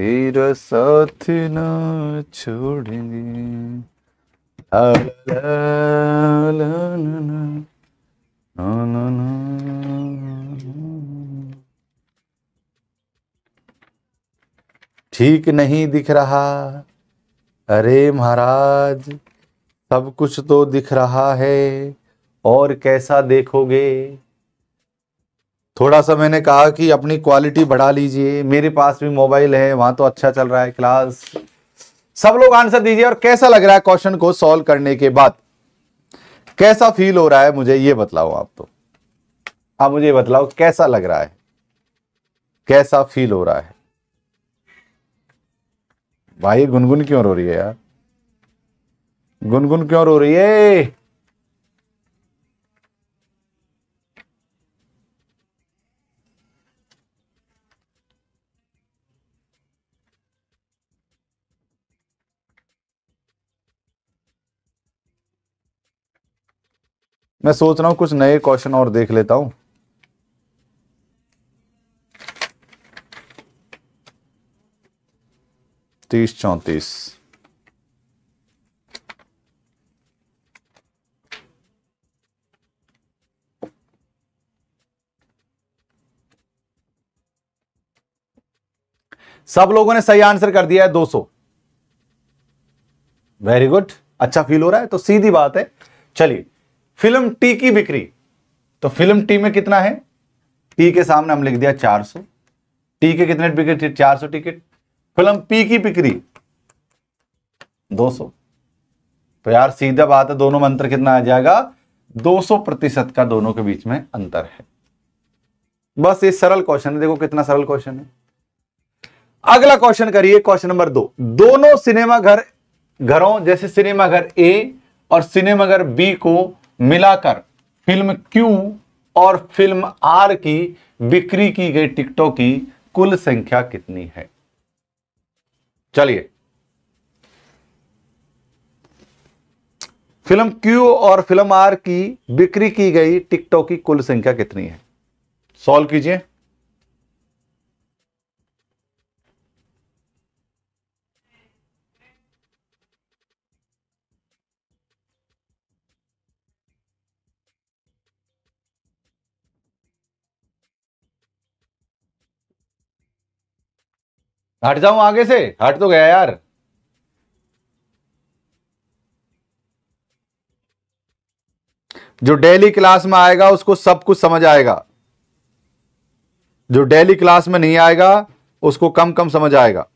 तेरा साथ ना छोड़ेंगे ठीक नहीं दिख रहा अरे महाराज सब कुछ तो दिख रहा है और कैसा देखोगे थोड़ा सा मैंने कहा कि अपनी क्वालिटी बढ़ा लीजिए मेरे पास भी मोबाइल है वहां तो अच्छा चल रहा है क्लास सब लोग आंसर दीजिए और कैसा लग रहा है क्वेश्चन को सॉल्व करने के बाद कैसा फील हो रहा है मुझे ये बतलाओ आप तो आप मुझे बतलाओ कैसा लग रहा है कैसा फील हो रहा है भाई गुनगुन क्यों रो रही है यार गुनगुन क्यों रो रही है मैं सोच रहा हूं कुछ नए क्वेश्चन और देख लेता हूं तीस चौंतीस सब लोगों ने सही आंसर कर दिया है 200 वेरी गुड अच्छा फील हो रहा है तो सीधी बात है चलिए फिल्म टी की बिक्री तो फिल्म टी में कितना है टी के सामने हम लिख दिया 400 टी के कितने टिकट 400 टिकट फिल्म पी की बिक्री 200 तो यार सीधा बात है दोनों में अंतर कितना आ जाएगा 200 प्रतिशत का दोनों के बीच में अंतर है बस ये सरल क्वेश्चन है देखो कितना सरल क्वेश्चन है अगला क्वेश्चन करिए क्वेश्चन नंबर दो दोनों सिनेमा घर घरों जैसे सिनेमा घर ए और सिनेमा घर बी को मिलाकर फिल्म क्यू और फिल्म आर की बिक्री की गई टिकटों की कुल संख्या कितनी है चलिए फिल्म क्यू और फिल्म आर की बिक्री की गई टिकटों की कुल संख्या कितनी है सॉल्व कीजिए हट जाऊं आगे से हट तो गया यार जो डेली क्लास में आएगा उसको सब कुछ समझ आएगा जो डेली क्लास में नहीं आएगा उसको कम कम समझ आएगा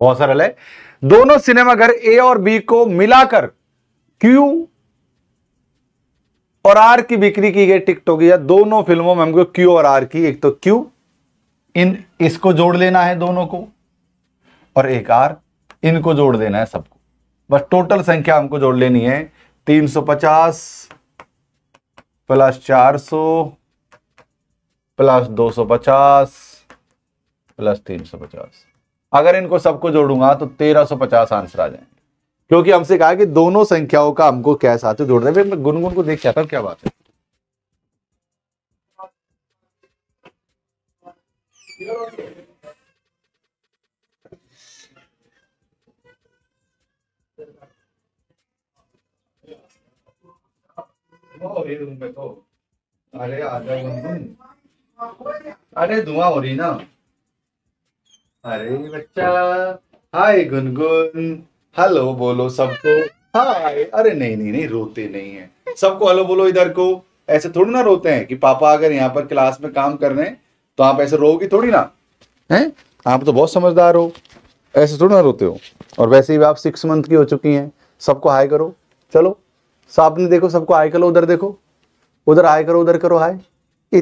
बहुत सरल है दोनों सिनेमाघर ए और बी को मिलाकर क्यू और आर की बिक्री की गई टिकट होगी या दोनों फिल्मों में हमको क्यू और आर की एक तो क्यू इन इसको जोड़ लेना है दोनों को और एक आर इनको जोड़ देना है सबको बस टोटल संख्या हमको जोड़ लेनी है 350 प्लस 400 प्लस 250 प्लस 350 अगर इनको सबको जोड़ूंगा तो 1350 आंसर आ जाएंगे क्योंकि हमसे कहा कि दोनों संख्याओं का हमको क्या साथ जोड़ रहे हैं गुनगुन को देख चाहता हूँ क्या बात है तो। अरे आजा गुनगुन अरे धुआं हो रही ना अरे बच्चा हाय गुनगुन हेलो बोलो सबको हाय अरे नहीं नहीं नहीं रोते नहीं है सबको हेलो बोलो इधर को ऐसे थोड़ी ना रोते हैं कि पापा अगर यहाँ पर क्लास में काम कर रहे हैं तो आप ऐसे रोगे थोड़ी ना हैं आप तो बहुत समझदार हो ऐसे थोड़ी ना रोते हो और वैसे ही आप सिक्स मंथ की हो चुकी हैं सबको हाय करो चलो सामने देखो सबको हाय करो उधर देखो उधर हाय करो उधर करो हाय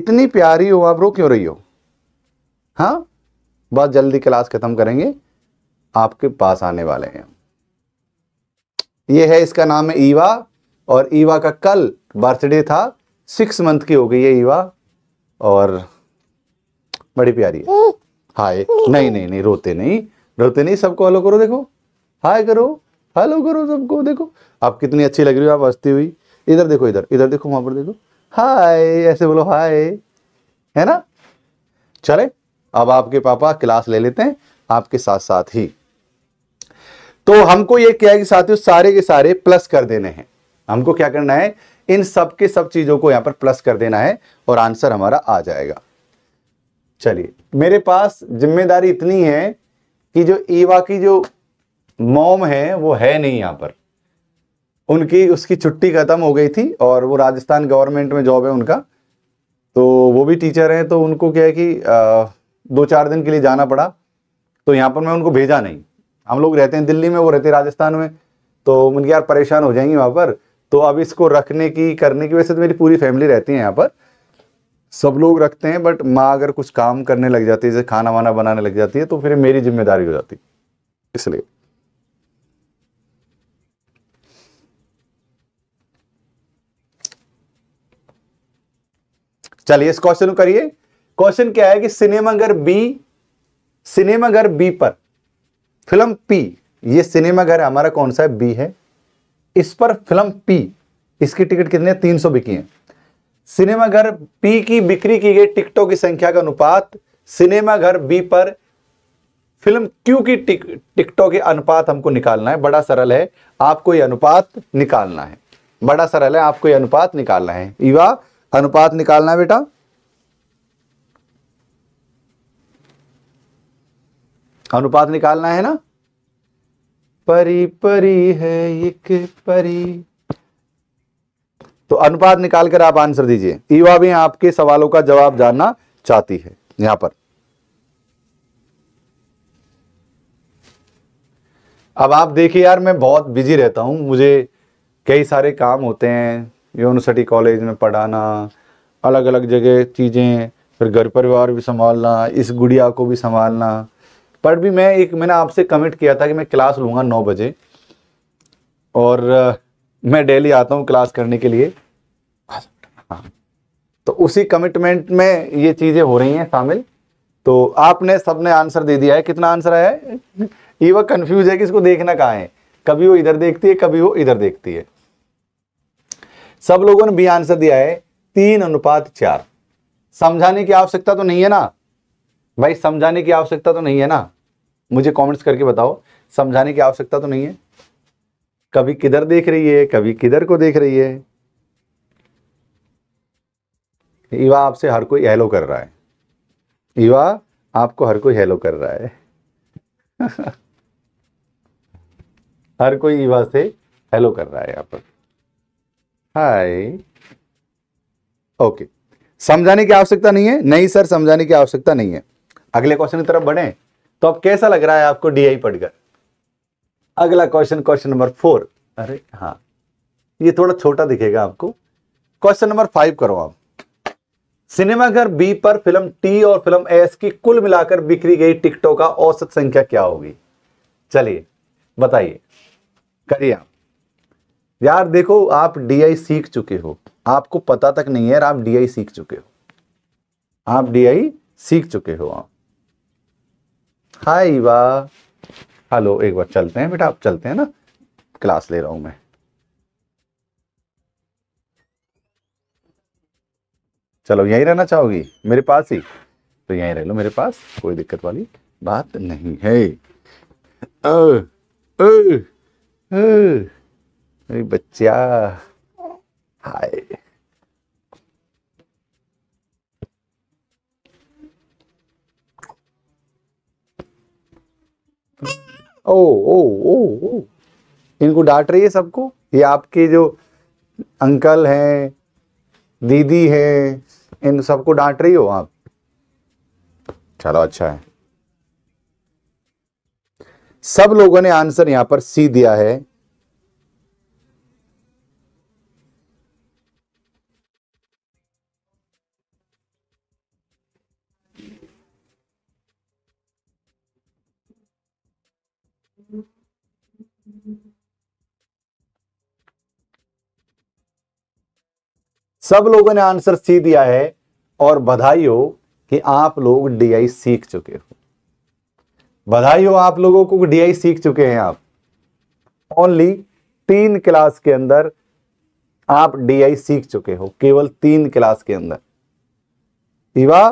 इतनी प्यारी हो आप रो क्यों रही हो हाँ बहुत जल्दी क्लास ख़त्म करेंगे आपके पास आने वाले हैं ये है इसका नाम है ईवा और ईवा का कल बर्थडे था सिक्स मंथ की हो गई है ईवा और बड़ी प्यारी है हाय नहीं नहीं नहीं रोते नहीं रोते नहीं सबको हेलो करो देखो हाय करो हेलो करो सबको देखो आप कितनी अच्छी लग रही हो आप हंसती हुई इधर देखो इधर इधर देखो वहां पर देखो हाय ऐसे बोलो हाय है ना चले अब आपके पापा क्लास ले लेते हैं आपके साथ साथ ही तो हमको ये क्या है कि साथियों सारे के सारे प्लस कर देने हैं हमको क्या करना है इन सब के सब चीजों को यहां पर प्लस कर देना है और आंसर हमारा आ जाएगा चलिए मेरे पास जिम्मेदारी इतनी है कि जो ईवा की जो मोम है वो है नहीं यहां पर उनकी उसकी छुट्टी खत्म हो गई थी और वो राजस्थान गवर्नमेंट में जॉब है उनका तो वो भी टीचर हैं तो उनको क्या है कि आ, दो चार दिन के लिए जाना पड़ा तो यहाँ पर मैं उनको भेजा नहीं हम लोग रहते हैं दिल्ली में वो रहते राजस्थान में तो उनके यार परेशान हो जाएंगे वहाँ पर तो अब इसको रखने की करने की वजह से तो मेरी पूरी फैमिली रहती है यहाँ पर सब लोग रखते हैं बट माँ अगर कुछ काम करने लग जाती है जैसे खाना वाना बनाने लग जाती है तो फिर मेरी जिम्मेदारी हो जाती इसलिए चलिए इस क्वेश्चन को करिए क्वेश्चन क्या है कि सिनेमाघर बी सिनेमाघर बी पर फिल्म पी ये सिनेमाघर हमारा कौन सा है बी है इस पर फिल्म पी इसकी टिकट कितने तीन सौ बिकी है सिनेमाघर पी की बिक्री की गई टिकटों की संख्या का अनुपात सिनेमाघर बी पर फिल्म क्यू की टिक, टिकटों के अनुपात हमको निकालना है बड़ा सरल है आपको यह अनुपात निकालना है बड़ा सरल है आपको यह अनुपात निकालना है युवा अनुपात निकालना है बेटा अनुपात निकालना है ना परी परी है एक परी तो अनुपात निकाल कर आप आंसर दीजिए युवा भी आपके सवालों का जवाब जानना चाहती है यहां पर अब आप देखिए यार मैं बहुत बिजी रहता हूं मुझे कई सारे काम होते हैं यूनिवर्सिटी कॉलेज में पढ़ाना अलग अलग जगह चीज़ें फिर घर परिवार भी संभालना इस गुड़िया को भी संभालना बट भी मैं एक मैंने आपसे कमिट किया था कि मैं क्लास लूँगा नौ बजे और मैं डेली आता हूँ क्लास करने के लिए हाँ। तो उसी कमिटमेंट में ये चीज़ें हो रही हैं शामिल तो आपने सबने आंसर दे दिया है कितना आंसर आया है ये कंफ्यूज है कि इसको देखना कहाँ है कभी वो इधर देखती है कभी वो इधर देखती है सब लोगों ने भी आंसर दिया है तीन अनुपात चार समझाने की आवश्यकता तो नहीं है ना भाई समझाने की आवश्यकता तो नहीं है ना मुझे कमेंट्स करके बताओ समझाने की आवश्यकता तो नहीं है कभी किधर देख रही है कभी किधर को देख रही है ईवा आपसे हर कोई हेलो कर रहा है ईवा आपको हर कोई हेलो कर रहा है हर कोई ईवा से हेलो कर रहा है यहां पर हाय ओके समझाने की आवश्यकता नहीं है नहीं सर समझाने की आवश्यकता नहीं है अगले क्वेश्चन की तरफ बढ़े तो अब कैसा लग रहा है आपको डीआई पढ़कर अगला क्वेश्चन क्वेश्चन नंबर फोर अरे हाँ ये थोड़ा छोटा दिखेगा आपको क्वेश्चन नंबर फाइव करो आप सिनेमाघर बी पर फिल्म टी और फिल्म एस की कुल मिलाकर बिक्री गई टिकटों का औसत संख्या क्या होगी चलिए बताइए करिए आप यार देखो आप डीआई सीख चुके हो आपको पता तक नहीं है आप डीआई सीख चुके हो आप डीआई सीख चुके हो आप हाय ईवा हेलो एक बार चलते हैं बेटा आप चलते हैं ना क्लास ले रहा हूं मैं चलो यहीं रहना चाहोगी मेरे पास ही तो यहीं रह लो मेरे पास कोई दिक्कत वाली बात नहीं है अरे बच्चा हाय ओ ओ ओ ओ इनको डांट रही है सबको ये आपके जो अंकल हैं दीदी हैं इन सबको डांट रही हो आप चलो अच्छा है सब लोगों ने आंसर यहां पर सी दिया है सब लोगों ने आंसर सी दिया है और बधाई हो कि आप लोग डीआई सीख चुके हो बधाई हो आप लोगों को डीआई सीख चुके हैं आप ओनली तीन क्लास के अंदर आप डीआई सीख चुके हो केवल तीन क्लास के अंदर युवा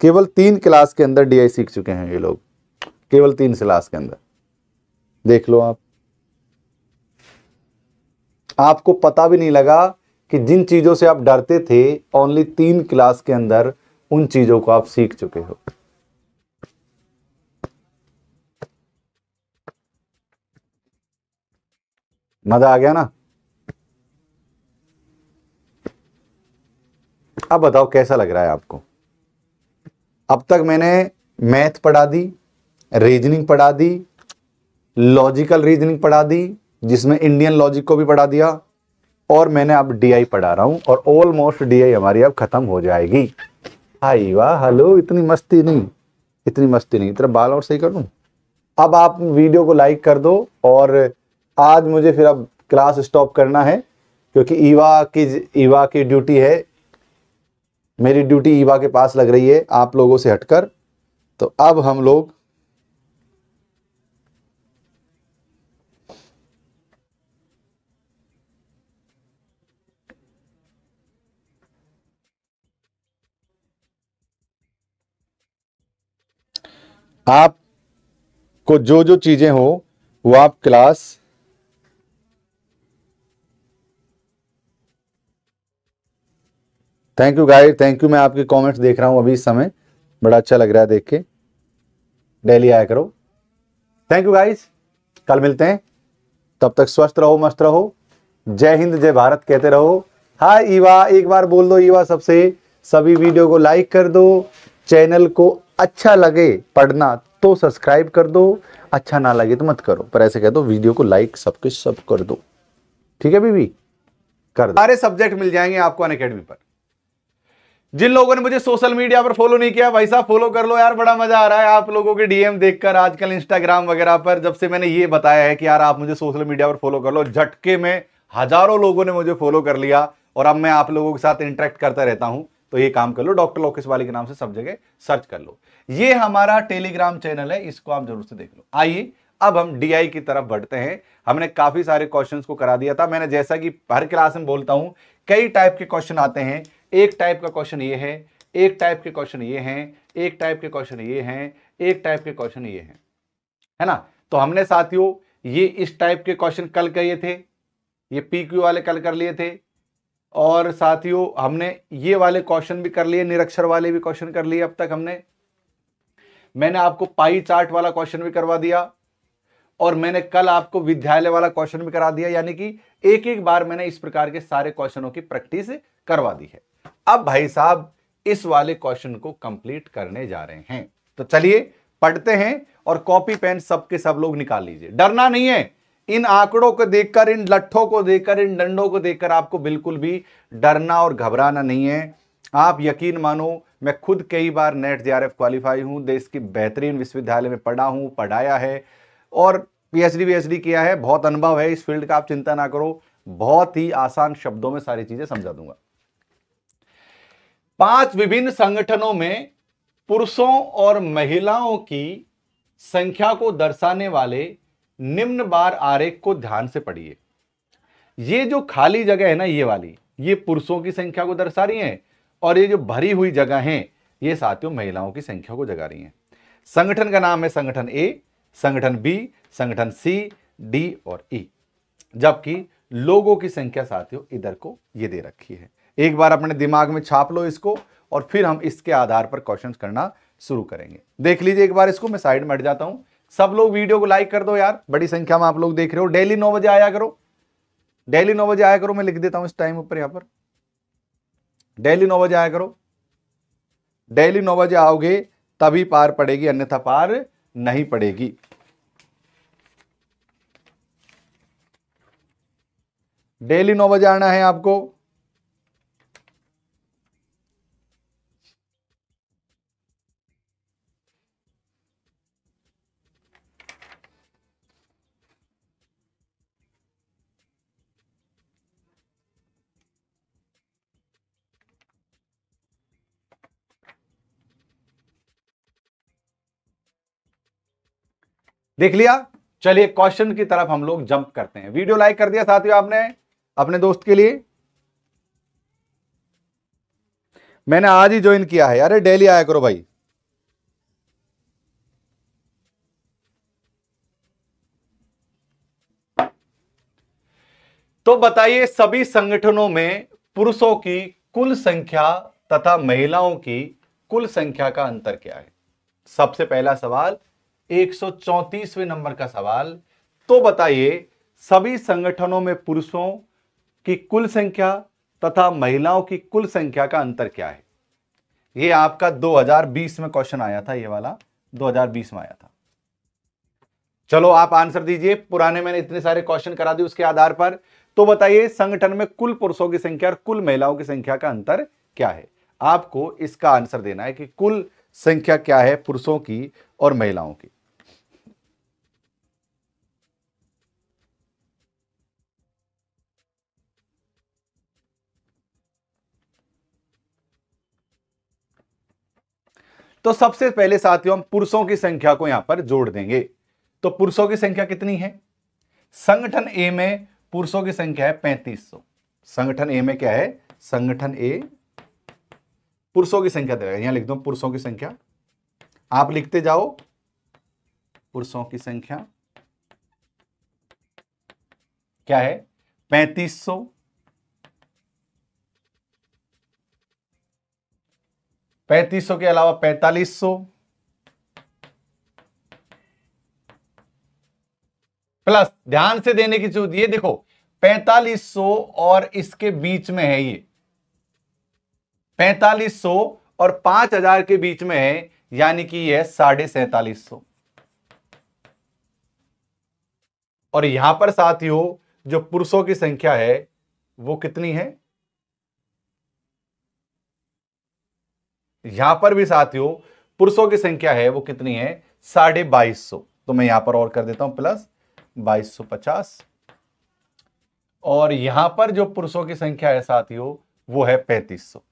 केवल तीन क्लास के अंदर डीआई सीख चुके हैं ये लोग केवल तीन क्लास के अंदर देख लो आप आपको पता भी नहीं लगा कि जिन चीज़ों से आप डरते थे ओनली तीन क्लास के अंदर उन चीज़ों को आप सीख चुके हो मजा आ गया ना अब बताओ कैसा लग रहा है आपको अब तक मैंने मैथ पढ़ा दी रीजनिंग पढ़ा दी लॉजिकल रीजनिंग पढ़ा दी जिसमें इंडियन लॉजिक को भी पढ़ा दिया और मैंने अब डीआई पढ़ा रहा हूँ और ऑलमोस्ट डीआई हमारी अब ख़त्म हो जाएगी हाई वाह हेलो इतनी मस्ती नहीं इतनी मस्ती नहीं इतना बाल और सही कर लू अब आप वीडियो को लाइक कर दो और आज मुझे फिर अब क्लास स्टॉप करना है क्योंकि ईवा e की ईवा e की ड्यूटी है मेरी ड्यूटी ईवा e के पास लग रही है आप लोगों से हटकर तो अब हम लोग आप को जो जो चीज़ें हो वो आप class thank you guide thank you मैं आपके कमेंट्स देख रहा हूं अभी इस समय बड़ा अच्छा लग रहा है देख के डेली आया करो थैंक यू गाइज कल मिलते हैं तब तक स्वस्थ रहो मस्त रहो जय हिंद जय भारत कहते रहो हाय ईवा एक बार बोल दो ईवा सबसे सभी वीडियो को लाइक कर दो चैनल को अच्छा लगे पढ़ना तो सब्सक्राइब कर दो अच्छा ना लगे तो मत करो पर ऐसे कह दो वीडियो को लाइक सबके सब कर दो ठीक है बीबी कर दो सारे सब्जेक्ट मिल जाएंगे आपको अन अकेडमी पर जिन लोगों ने मुझे सोशल मीडिया पर फॉलो नहीं किया भाई साहब फॉलो कर लो यार बड़ा मजा आ रहा है आप लोगों के डीएम देखकर आजकल इंस्टाग्राम वगैरह पर जब से मैंने ये बताया है कि यार आप मुझे सोशल मीडिया पर फॉलो कर लो झटके में हजारों लोगों ने मुझे फॉलो कर लिया और अब मैं आप लोगों के साथ इंटरेक्ट करता रहता हूं तो ये काम कर लो डॉक्टर लोकेश वाली के नाम से सब जगह सर्च कर लो ये हमारा टेलीग्राम चैनल है इसको आप जरूर से देख लो आइए अब हम डीआई की तरफ बढ़ते हैं हमने काफी सारे क्वेश्चंस को करा दिया था मैंने जैसा कि हर क्लास में बोलता हूं कई टाइप के क्वेश्चन आते हैं एक टाइप का क्वेश्चन ये है एक टाइप के क्वेश्चन ये हैं एक टाइप के क्वेश्चन ये हैं एक टाइप के क्वेश्चन ये हैं है ना तो हमने साथियों ये इस टाइप के क्वेश्चन कल कहिए थे ये पी क्यू वाले कल कर लिए थे और साथियों हमने ये वाले क्वेश्चन भी कर लिए निरक्षर वाले भी क्वेश्चन कर लिए अब तक हमने मैंने आपको पाई चार्ट वाला क्वेश्चन भी करवा दिया और मैंने कल आपको विद्यालय वाला क्वेश्चन भी करा दिया यानी कि एक एक बार मैंने इस प्रकार के सारे क्वेश्चनों की प्रैक्टिस करवा दी है अब भाई साहब इस वाले क्वेश्चन को कंप्लीट करने जा रहे हैं तो चलिए पढ़ते हैं और कॉपी पेन सबके सब लोग निकाल लीजिए डरना नहीं है इन आंकड़ों को देखकर इन लट्ठों को देखकर इन डंडों को देखकर आपको बिल्कुल भी डरना और घबराना नहीं है आप यकीन मानो मैं खुद कई बार नेट जे क्वालिफाई हूं देश की बेहतरीन विश्वविद्यालय में पढ़ा हूं पढ़ाया है और पीएचडी वीएचडी किया है बहुत अनुभव है इस फील्ड का आप चिंता ना करो बहुत ही आसान शब्दों में सारी चीजें समझा दूंगा पांच विभिन्न संगठनों में पुरुषों और महिलाओं की संख्या को दर्शाने वाले निम्न बार आरेख को ध्यान से पढ़िए ये जो खाली जगह है ना ये वाली ये पुरुषों की संख्या को दर्शा रही है और ये जो भरी हुई जगह है ये साथियों महिलाओं की संख्या को जगा रही है संगठन का नाम है संगठन ए संगठन बी संगठन सी डी और ई e. जबकि लोगों की संख्या साथियों इधर को ये दे रखी है एक बार अपने दिमाग में छाप लो इसको और फिर हम इसके आधार पर क्वेश्चन करना शुरू करेंगे देख लीजिए एक बार इसको मैं साइड में हट जाता हूं सब लोग वीडियो को लाइक कर दो यार बड़ी संख्या में आप लोग देख रहे हो डेली नौ बजे आया करो डेली नौ बजे आया करो मैं लिख देता हूं इस टाइम ऊपर यहां पर डेली नौ बजे आया करो डेली नौ बजे आओगे तभी पार पड़ेगी अन्यथा पार नहीं पड़ेगी डेली नौ बजे आना है आपको देख लिया चलिए क्वेश्चन की तरफ हम लोग जंप करते हैं वीडियो लाइक कर दिया साथियों आपने अपने दोस्त के लिए मैंने आज ही ज्वाइन किया है अरे डेली आया करो भाई तो बताइए सभी संगठनों में पुरुषों की कुल संख्या तथा महिलाओं की कुल संख्या का अंतर क्या है सबसे पहला सवाल 134वें नंबर का सवाल तो बताइए सभी संगठनों में पुरुषों की कुल संख्या तथा महिलाओं की कुल संख्या का अंतर क्या है यह आपका 2020 में क्वेश्चन आया था यह वाला 2020 में आया था चलो आप आंसर दीजिए पुराने मैंने इतने सारे क्वेश्चन करा दिए उसके आधार पर तो बताइए संगठन में कुल पुरुषों की संख्या और कुल महिलाओं की संख्या का अंतर क्या है आपको इसका आंसर देना है कि कुल संख्या क्या है पुरुषों की और महिलाओं की तो सबसे पहले साथियों हम पुरुषों की संख्या को यहां पर जोड़ देंगे तो पुरुषों की संख्या कितनी है संगठन ए में पुरुषों की संख्या है पैंतीस संगठन ए में क्या है संगठन ए पुरुषों की संख्या देगा यहां लिख दो पुरुषों की संख्या आप लिखते जाओ पुरुषों की संख्या क्या है पैंतीस सौ पैंतीस के अलावा 4500 प्लस ध्यान से देने की जरूरत ये देखो 4500 और इसके बीच में है ये 4500 और 5000 के बीच में है यानी कि यह साढ़े सैतालीस सौ और यहां पर साथियों जो पुरुषों की संख्या है वो कितनी है यहां पर भी साथियों पुरुषों की संख्या है वो कितनी है साढ़े बाईस सौ तो मैं यहां पर और कर देता हूं प्लस बाईस सौ पचास और यहां पर जो पुरुषों की संख्या है साथियों वो है पैंतीस सौ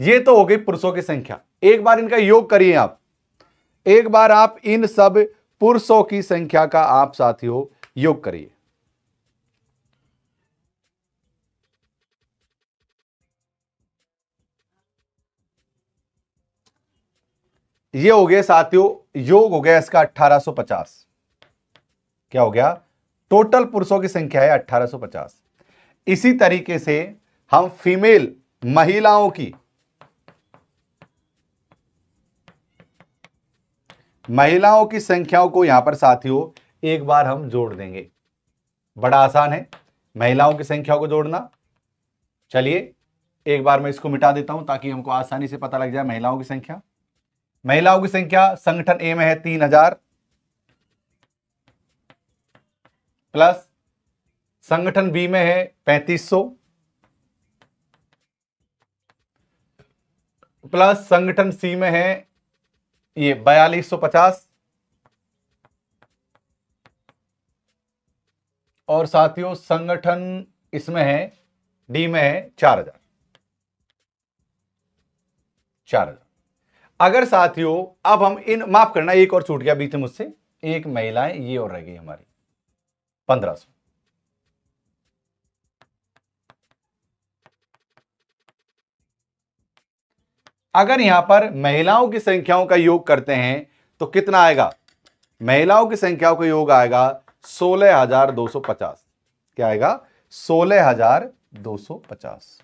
ये तो हो गई पुरुषों की संख्या एक बार इनका योग करिए आप एक बार आप इन सब पुरुषों की संख्या का आप साथियों योग करिए ये हो गया साथियों योग हो गया इसका 1850 क्या हो गया टोटल पुरुषों की संख्या है 1850 इसी तरीके से हम फीमेल महिलाओं की महिलाओं की संख्याओं को यहां पर साथियों एक बार हम जोड़ देंगे बड़ा आसान है महिलाओं की संख्याओं को जोड़ना चलिए एक बार मैं इसको मिटा देता हूं ताकि हमको आसानी से पता लग जाए महिलाओं की संख्या महिलाओं की संख्या संगठन ए में है तीन हजार प्लस संगठन बी में है पैंतीस सौ प्लस संगठन सी में है ये बयालीस सौ पचास और साथियों संगठन इसमें है डी में है चार हजार चार हजार अगर साथियों अब हम इन माफ करना एक और छूट गया बीच में मुझसे एक महिलाएं ये और रह गई हमारी पंद्रह सौ अगर यहां पर महिलाओं की संख्याओं का योग करते हैं तो कितना आएगा महिलाओं की संख्याओं का योग आएगा सोलह हजार दो सौ पचास क्या आएगा सोलह हजार दो सौ पचास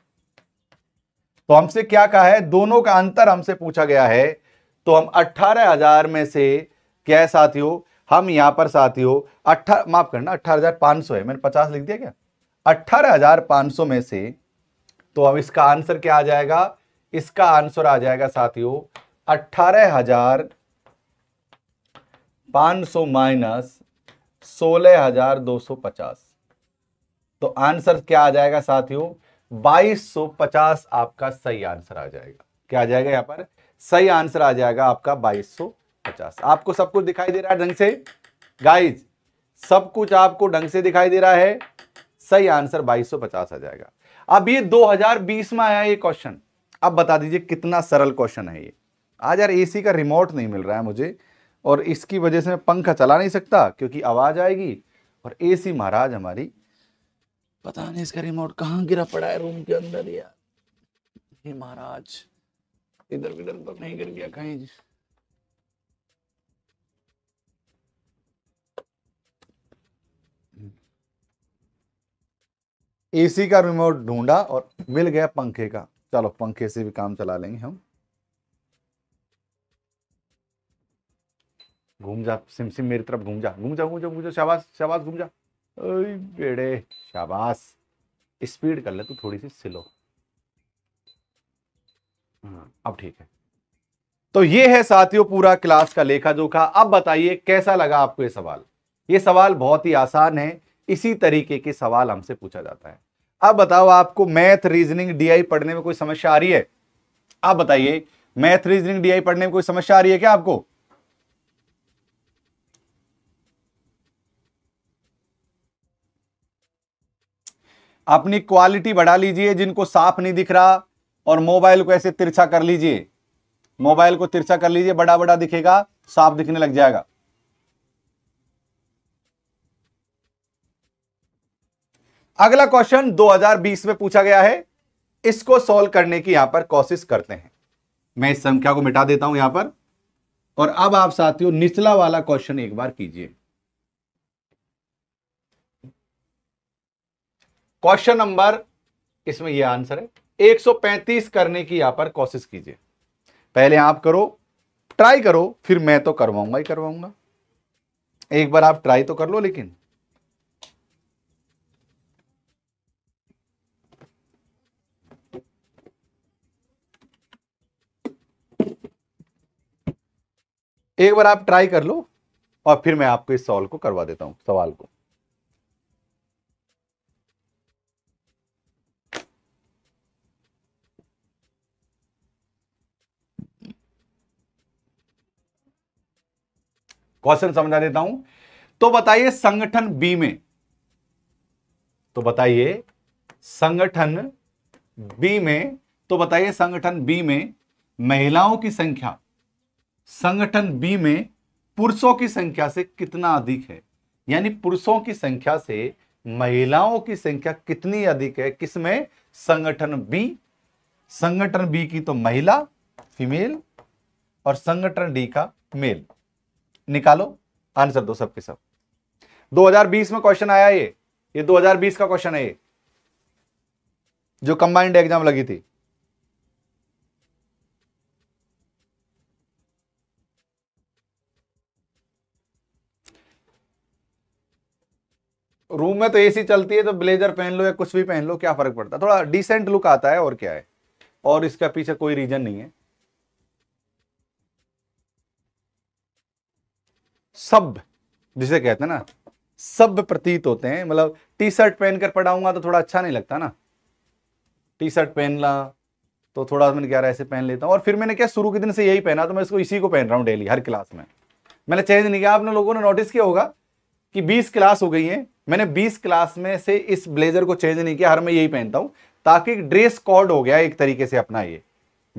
तो हमसे क्या कहा है दोनों का अंतर हमसे पूछा गया है तो हम अट्ठारह हजार में से क्या है साथियों हम यहां पर साथियों अट्ठा माफ करना अट्ठारह हजार पांच सौ है मैंने पचास लिख दिया क्या अट्ठारह हजार पांच सौ में से तो अब इसका आंसर क्या आ जाएगा इसका आंसर आ जाएगा साथियों अट्ठारह हजार पांच सौ माइनस सोलह हजार दो सौ पचास तो आंसर क्या आ जाएगा साथियों 2250 आपका सही आंसर आ जाएगा क्या आ जाएगा यहां पर सही आंसर आ जाएगा आपका 2250 आपको सब कुछ दिखाई दे रहा है ढंग से गाइज सब कुछ आपको ढंग से दिखाई दे रहा है सही आंसर 2250 आ जाएगा अब ये 2020 में आया ये क्वेश्चन अब बता दीजिए कितना सरल क्वेश्चन है ये आज यार एसी का रिमोट नहीं मिल रहा है मुझे और इसकी वजह से मैं पंखा चला नहीं सकता क्योंकि आवाज़ आएगी और एसी महाराज हमारी पता नहीं इसका रिमोट कहाँ गिरा पड़ा है रूम के अंदर या महाराज इधर उधर तो नहीं गिर गया कहीं एसी का रिमोट ढूंढा और मिल गया पंखे का चलो पंखे से भी काम चला लेंगे हम घूम जा सिम सिम मेरी तरफ घूम जा घूम जा घूम जा घूम जा शाबाश शाबाश घूम जा बेड़े शाबाश स्पीड कर ले तू थोड़ी सी स्लो हम्म, अब ठीक है तो ये है साथियों पूरा क्लास का लेखा जोखा अब बताइए कैसा लगा आपको ये सवाल ये सवाल बहुत ही आसान है इसी तरीके के सवाल हमसे पूछा जाता है अब बताओ आपको मैथ रीजनिंग डीआई पढ़ने में कोई समस्या आ रही है आप बताइए मैथ रीजनिंग डीआई पढ़ने में कोई समस्या आ रही है क्या आपको अपनी क्वालिटी बढ़ा लीजिए जिनको साफ नहीं दिख रहा और मोबाइल को ऐसे तिरछा कर लीजिए मोबाइल को तिरछा कर लीजिए बड़ा बड़ा दिखेगा साफ दिखने लग जाएगा अगला क्वेश्चन 2020 में पूछा गया है इसको सॉल्व करने की यहां पर कोशिश करते हैं मैं इस संख्या को मिटा देता हूं यहां पर और अब आप साथियों निचला वाला क्वेश्चन एक बार कीजिए क्वेश्चन नंबर इसमें यह आंसर है 135 करने की यहां पर कोशिश कीजिए पहले आप करो ट्राई करो फिर मैं तो करवाऊंगा ही करवाऊंगा एक बार आप ट्राई तो कर लो लेकिन एक बार आप ट्राई कर लो और फिर मैं आपको इस सॉल्व को करवा देता हूं सवाल को क्वेश्चन समझा देता हूं तो बताइए संगठन बी में तो बताइए संगठन बी में तो बताइए संगठन बी में महिलाओं की संख्या संगठन बी में पुरुषों की संख्या से कितना अधिक है यानी पुरुषों की संख्या से महिलाओं की संख्या कितनी अधिक है किसमें संगठन बी संगठन बी की तो महिला फीमेल और संगठन डी का मेल निकालो आंसर दो सबके सब 2020 में क्वेश्चन आया ये ये 2020 का क्वेश्चन है ये जो कंबाइंड एग्जाम लगी थी रूम में तो एसी चलती है तो ब्लेजर पहन लो या कुछ भी पहन लो क्या फर्क पड़ता है थोड़ा डिसेंट लुक आता है और क्या है और इसका पीछे कोई रीजन नहीं है सब जिसे कहते हैं ना सब प्रतीत होते हैं मतलब टी शर्ट पहन कर पढ़ाऊंगा तो थोड़ा अच्छा नहीं लगता ना टी शर्ट पहन ला तो थोड़ा मैंने क्या ऐसे पहन लेता हूँ और फिर मैंने क्या शुरू के दिन से यही पहना तो मैं इसको इसी को पहन रहा हूँ डेली हर क्लास में मैंने चेंज नहीं किया आपने लोगों ने नोटिस किया होगा कि 20 क्लास हो गई है मैंने 20 क्लास में से इस ब्लेजर को चेंज नहीं किया हर मैं यही पहनता हूँ ताकि ड्रेस कोड हो गया एक तरीके से अपना ये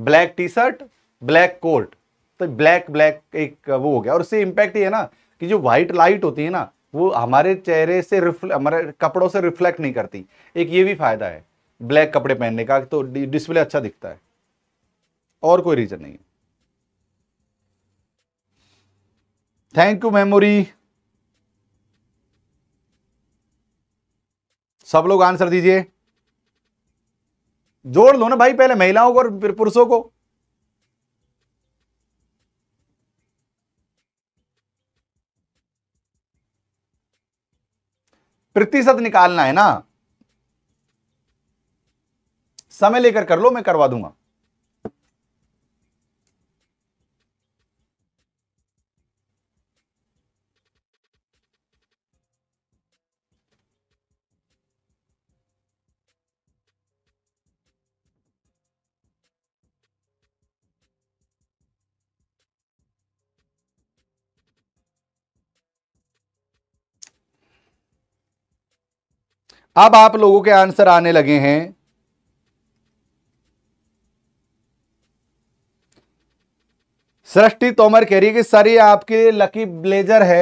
black T shirt black coat तो ब्लैक ब्लैक एक वो हो गया और उससे इम्पैक्ट ये है ना कि जो व्हाइट लाइट होती है ना वो हमारे चेहरे से रिफ्ल हमारे कपड़ों से रिफ्लेक्ट नहीं करती एक ये भी फ़ायदा है ब्लैक कपड़े पहनने का तो डिस्प्ले अच्छा दिखता है और कोई रीज़न नहीं थैंक यू मेमोरी सब लोग आंसर दीजिए जोड़ लो ना भाई पहले महिलाओं को और फिर पुरुषों को प्रतिशत निकालना है ना समय लेकर कर लो मैं करवा दूंगा अब आप लोगों के आंसर आने लगे हैं सृष्टि तोमर कह रही है कि सर ये आपके लकी ब्लेजर है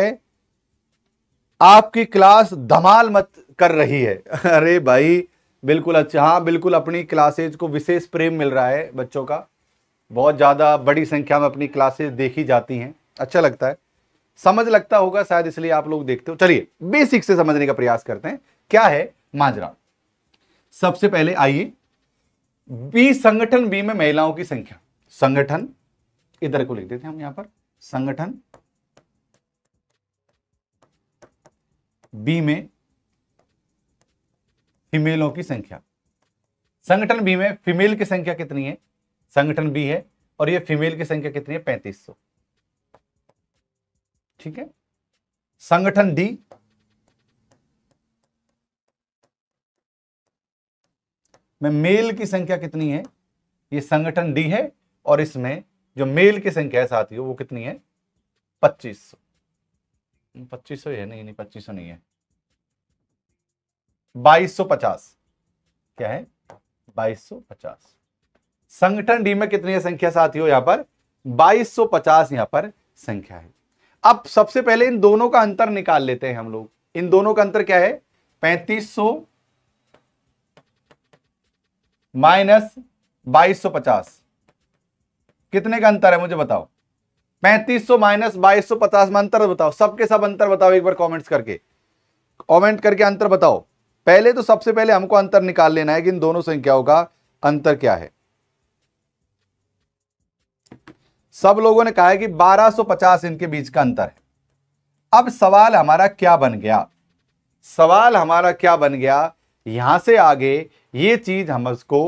आपकी क्लास धमाल मत कर रही है अरे भाई बिल्कुल अच्छा हाँ बिल्कुल अपनी क्लासेज को विशेष प्रेम मिल रहा है बच्चों का बहुत ज़्यादा बड़ी संख्या में अपनी क्लासेज देखी जाती हैं अच्छा लगता है समझ लगता होगा शायद इसलिए आप लोग देखते हो चलिए बेसिक से समझने का प्रयास करते हैं क्या है माजरा सबसे पहले आइए बी संगठन बी में महिलाओं की संख्या संगठन इधर को लिख देते हैं हम यहां पर संगठन बी में फीमेलों की संख्या संगठन बी में फीमेल की संख्या कितनी है संगठन बी है और ये फीमेल की संख्या कितनी है पैंतीस ठीक है संगठन डी में मेल की संख्या कितनी है ये संगठन डी है और इसमें जो मेल की संख्या है साथ वो कितनी है पच्चीस सौ पच्चीस सौ है नहीं पच्चीस सौ नहीं है बाईस सौ पचास क्या है बाईस सौ पचास संगठन डी में कितनी है संख्या हो यहां पर बाईस सौ पचास यहां पर संख्या है अब सबसे पहले इन दोनों का अंतर निकाल लेते हैं हम लोग इन दोनों का अंतर क्या है पैंतीस सौ माइनस बाईस सौ पचास कितने का अंतर है मुझे बताओ पैंतीस सौ माइनस बाईस सौ पचास में अंतर बताओ सबके सब अंतर बताओ एक बार कमेंट्स करके कमेंट करके अंतर बताओ पहले तो सबसे पहले हमको अंतर निकाल लेना है कि इन दोनों संख्याओं का अंतर क्या है सब लोगों ने कहा है कि 1250 इनके बीच का अंतर है अब सवाल हमारा क्या बन गया सवाल हमारा क्या बन गया यहां से आगे ये चीज उसको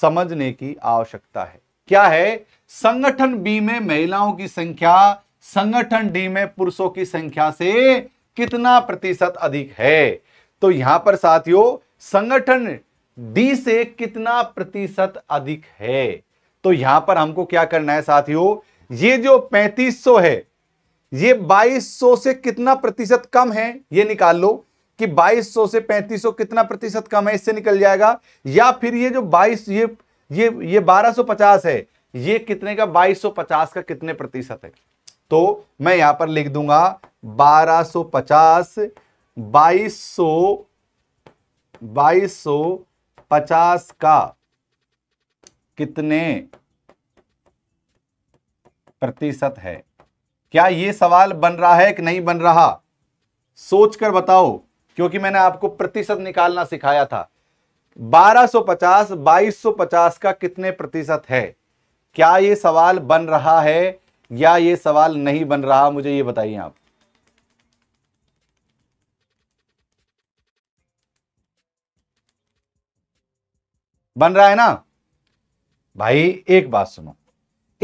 समझने की आवश्यकता है क्या है संगठन बी में महिलाओं की संख्या संगठन डी में पुरुषों की संख्या से कितना प्रतिशत अधिक है तो यहां पर साथियों संगठन डी से कितना प्रतिशत अधिक है तो यहां पर हमको क्या करना है साथियों ये जो 3500 है ये 2200 से कितना प्रतिशत कम है ये निकाल लो कि 2200 से 3500 कितना प्रतिशत कम है इससे निकल जाएगा या फिर ये जो 22 ये ये ये 1250 है ये कितने का 2250 का कितने प्रतिशत है तो मैं यहां पर लिख दूंगा 1250 2200 2250 का कितने प्रतिशत है क्या ये सवाल बन रहा है कि नहीं बन रहा सोचकर बताओ क्योंकि मैंने आपको प्रतिशत निकालना सिखाया था 1250 2250 का कितने प्रतिशत है क्या ये सवाल बन रहा है या ये सवाल नहीं बन रहा मुझे ये बताइए आप बन रहा है ना भाई एक बात सुनो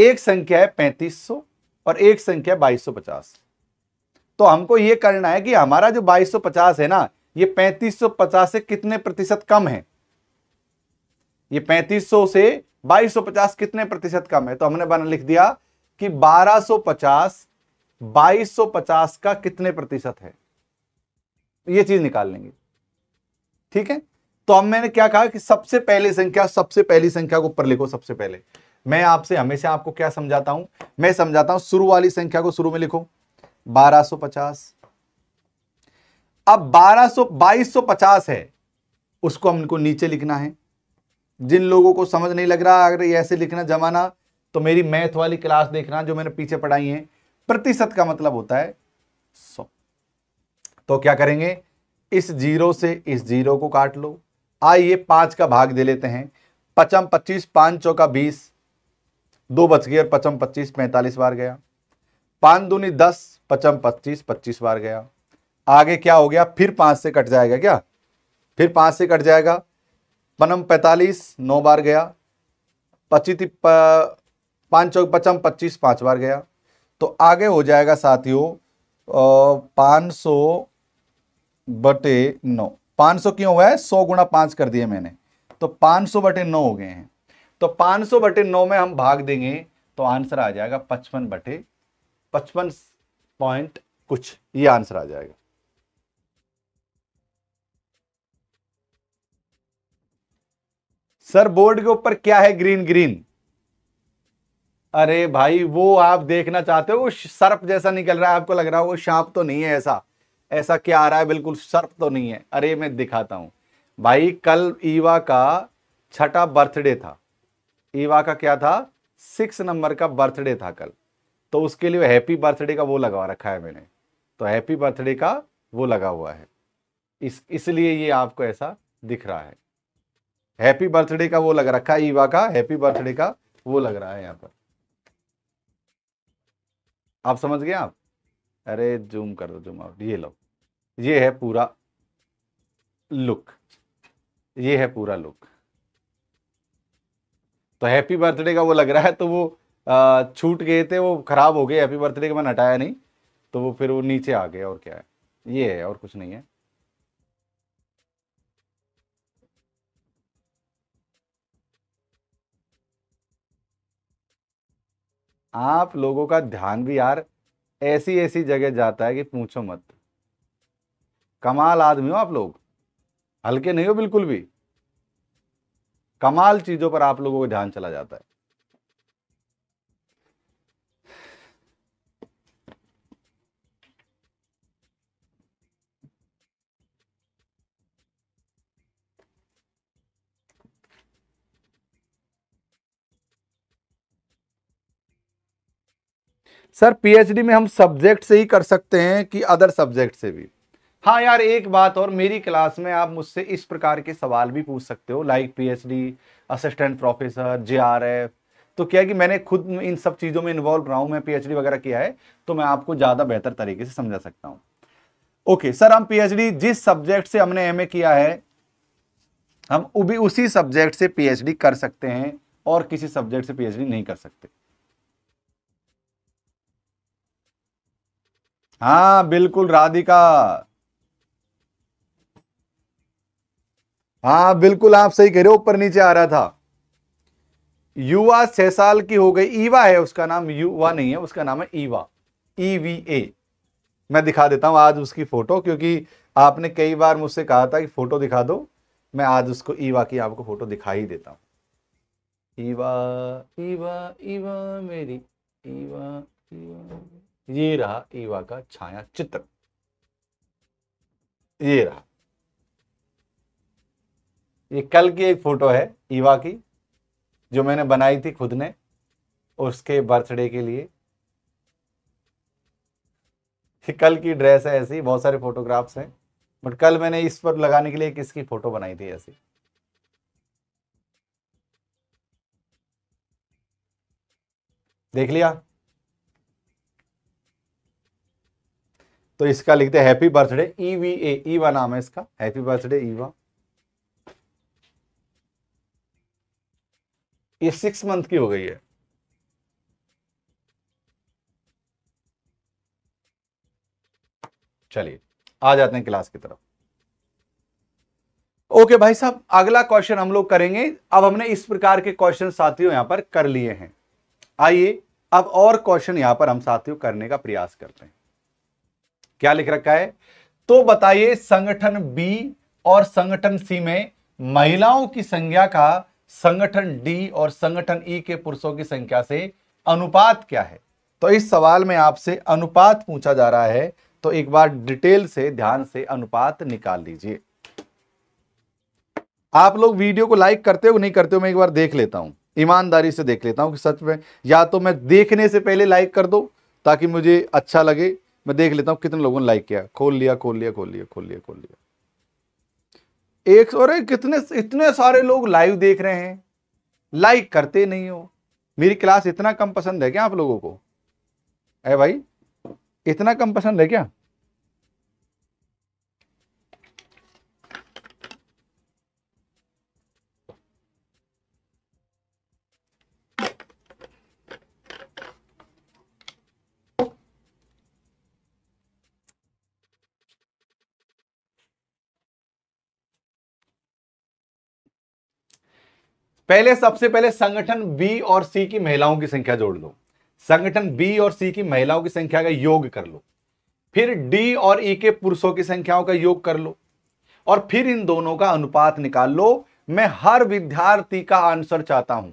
एक संख्या है पैंतीस सौ और एक संख्या बाईस सौ पचास तो हमको ये करना है कि हमारा जो 2250 है ना ये 3550 से कितने प्रतिशत कम है ये 3500 से 2250 कितने प्रतिशत कम है तो हमने बना लिख दिया कि 1250 2250 का कितने प्रतिशत है ये चीज निकाल लेंगे ठीक है तो अब मैंने क्या कहा कि सबसे पहली संख्या सबसे पहली संख्या को ऊपर लिखो सबसे पहले मैं आपसे हमेशा आपको क्या समझाता हूं मैं समझाता हूं शुरू वाली संख्या को शुरू में लिखो 1250 अब 1200 2250 है उसको हमको नीचे लिखना है जिन लोगों को समझ नहीं लग रहा अगर ऐसे लिखना जमाना तो मेरी मैथ वाली क्लास देखना जो मैंने पीछे पढ़ाई है प्रतिशत का मतलब होता है सौ तो क्या करेंगे इस जीरो से इस जीरो को काट लो आइए पांच का भाग दे लेते हैं पचम पच्चीस पांच चौका बीस दो बच गए और पचम पच्चीस पैंतालीस बार गया पांच दूनी दस पचम पच्चीस पच्चीस बार गया आगे क्या हो गया फिर पांच से कट जाएगा क्या फिर पांच से कट जाएगा पनम पैतालीस नौ बार गया पचिति पाँच चौक पचम पच्चीस पाँच बार गया तो आगे हो जाएगा साथियों पाँच सौ बटे नौ पाँच सौ क्यों हुआ है सौ गुणा पाँच कर दिए मैंने तो पाँच सौ बटे नौ हो गए हैं तो पाँच सौ बटे नौ में हम भाग देंगे तो आंसर आ जाएगा पचपन बटे पचपन पॉइंट कुछ ये आंसर आ जाएगा सर बोर्ड के ऊपर क्या है ग्रीन ग्रीन अरे भाई वो आप देखना चाहते हो वो सर्प जैसा निकल रहा है आपको लग रहा है वो सांप तो नहीं है ऐसा ऐसा क्या आ रहा है बिल्कुल सर्प तो नहीं है अरे मैं दिखाता हूं भाई कल ईवा का छठा बर्थडे था ईवा का क्या था सिक्स नंबर का बर्थडे था कल तो उसके लिए हैप्पी बर्थडे का वो लगा रखा है मैंने तो हैप्पी बर्थडे का वो लगा हुआ है इस इसलिए ये आपको ऐसा दिख रहा है हैप्पी बर्थडे का वो लग रखा है ईवा का हैप्पी बर्थडे का वो लग रहा है यहाँ पर आप समझ गए आप अरे जूम कर दो जूम आउट ये लो ये है पूरा लुक ये है पूरा लुक तो हैप्पी बर्थडे का वो लग रहा है तो वो छूट गए थे वो ख़राब हो गए हैप्पी बर्थडे के मैंने हटाया नहीं तो वो फिर वो नीचे आ गए और क्या है ये है और कुछ नहीं है आप लोगों का ध्यान भी यार ऐसी ऐसी जगह जाता है कि पूछो मत कमाल आदमी हो आप लोग हल्के नहीं हो बिल्कुल भी कमाल चीजों पर आप लोगों का ध्यान चला जाता है सर पीएचडी में हम सब्जेक्ट से ही कर सकते हैं कि अदर सब्जेक्ट से भी हाँ यार एक बात और मेरी क्लास में आप मुझसे इस प्रकार के सवाल भी पूछ सकते हो like PhD assistant professor JRF तो क्या कि मैंने खुद इन सब चीज़ों में इन्वॉल्व रहा हूं मैं पीएचडी वगैरह किया है तो मैं आपको ज़्यादा बेहतर तरीके से समझा सकता हूँ ओके सर हम पीएचडी जिस सब्जेक्ट से हमने एम किया है हम उसी सब्जेक्ट से पीएचडी कर सकते हैं और किसी सब्जेक्ट से पीएचडी नहीं कर सकते हाँ बिल्कुल राधिका हाँ बिल्कुल आप सही कह रहे हो ऊपर नीचे आ रहा था युवा छह साल की हो गई ईवा है उसका नाम युवा नहीं है उसका नाम है ईवा ईवी ए मैं दिखा देता हूं आज उसकी फोटो क्योंकि आपने कई बार मुझसे कहा था कि फोटो दिखा दो मैं आज उसको ईवा की आपको फोटो दिखा ही देता हूं ईवा ईवा ईवा मेरी ईवा ईवा ये रहा ईवा का छाया चित्र ये रहा ये कल की एक फोटो है ईवा की जो मैंने बनाई थी खुद ने उसके बर्थडे के लिए कल की ड्रेस है ऐसी बहुत सारे फोटोग्राफ्स हैं बट कल मैंने इस पर लगाने के लिए किसकी फोटो बनाई थी ऐसी देख लिया तो इसका लिखते हैं हैप्पी बर्थडे ईवी ए ईवा नाम है इसका हैप्पी बर्थडे ईवा ये सिक्स मंथ की हो गई है चलिए आ जाते हैं क्लास की तरफ ओके भाई साहब अगला क्वेश्चन हम लोग करेंगे अब हमने इस प्रकार के क्वेश्चन साथियों यहां पर कर लिए हैं आइए अब और क्वेश्चन यहां पर हम साथियों करने का प्रयास करते हैं क्या लिख रखा है तो बताइए संगठन बी और संगठन सी में महिलाओं की संख्या का संगठन डी और संगठन ई e के पुरुषों की संख्या से अनुपात क्या है तो इस सवाल में आपसे अनुपात पूछा जा रहा है तो एक बार डिटेल से ध्यान से अनुपात निकाल लीजिए आप लोग वीडियो को लाइक करते हो नहीं करते हो मैं एक बार देख लेता हूं ईमानदारी से देख लेता हूं कि सच में या तो मैं देखने से पहले लाइक कर दो ताकि मुझे अच्छा लगे मैं देख लेता हूँ कितने लोगों ने लाइक किया खोल लिया खोल लिया खोल लिया खोल लिया खोल लिया एक और कितने इतने सारे लोग लाइव देख रहे हैं लाइक करते नहीं हो मेरी क्लास इतना कम पसंद है क्या आप लोगों को है भाई इतना कम पसंद है क्या पहले सबसे पहले संगठन बी और सी की महिलाओं की संख्या जोड़ लो संगठन बी और सी की महिलाओं की संख्या का योग कर लो फिर डी और ई e के पुरुषों की संख्याओं का योग कर लो और फिर इन दोनों का अनुपात निकाल लो मैं हर विद्यार्थी का आंसर चाहता हूं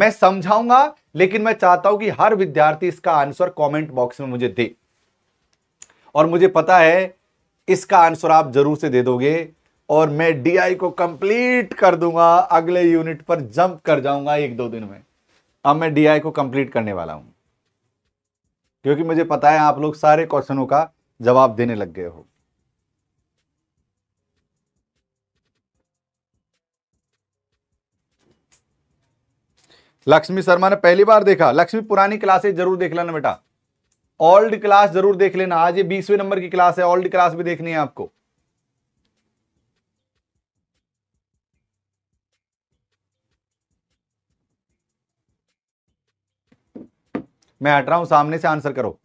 मैं समझाऊंगा लेकिन मैं चाहता हूं कि हर विद्यार्थी इसका आंसर कमेंट बॉक्स में मुझे दे और मुझे पता है इसका आंसर आप जरूर से दे दोगे और मैं डीआई को कंप्लीट कर दूंगा अगले यूनिट पर जंप कर जाऊंगा एक दो दिन में अब मैं डीआई को कंप्लीट करने वाला हूं क्योंकि मुझे पता है आप लोग सारे क्वेश्चनों का जवाब देने लग गए हो लक्ष्मी शर्मा ने पहली बार देखा लक्ष्मी पुरानी क्लासेस जरूर देख लेना बेटा ओल्ड क्लास जरूर देख लेना आज ये बीसवें नंबर की क्लास है ओल्ड क्लास भी देखनी है आपको मैं हट रहा हूँ सामने से आंसर करो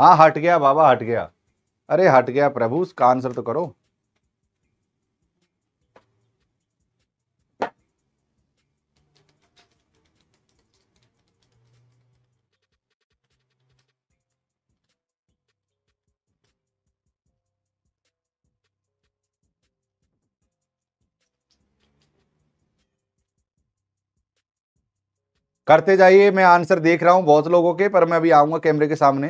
हाँ हट गया बाबा हट गया अरे हट गया प्रभु उसका आंसर तो करो करते जाइए मैं आंसर देख रहा हूं बहुत लोगों के पर मैं अभी आऊंगा कैमरे के सामने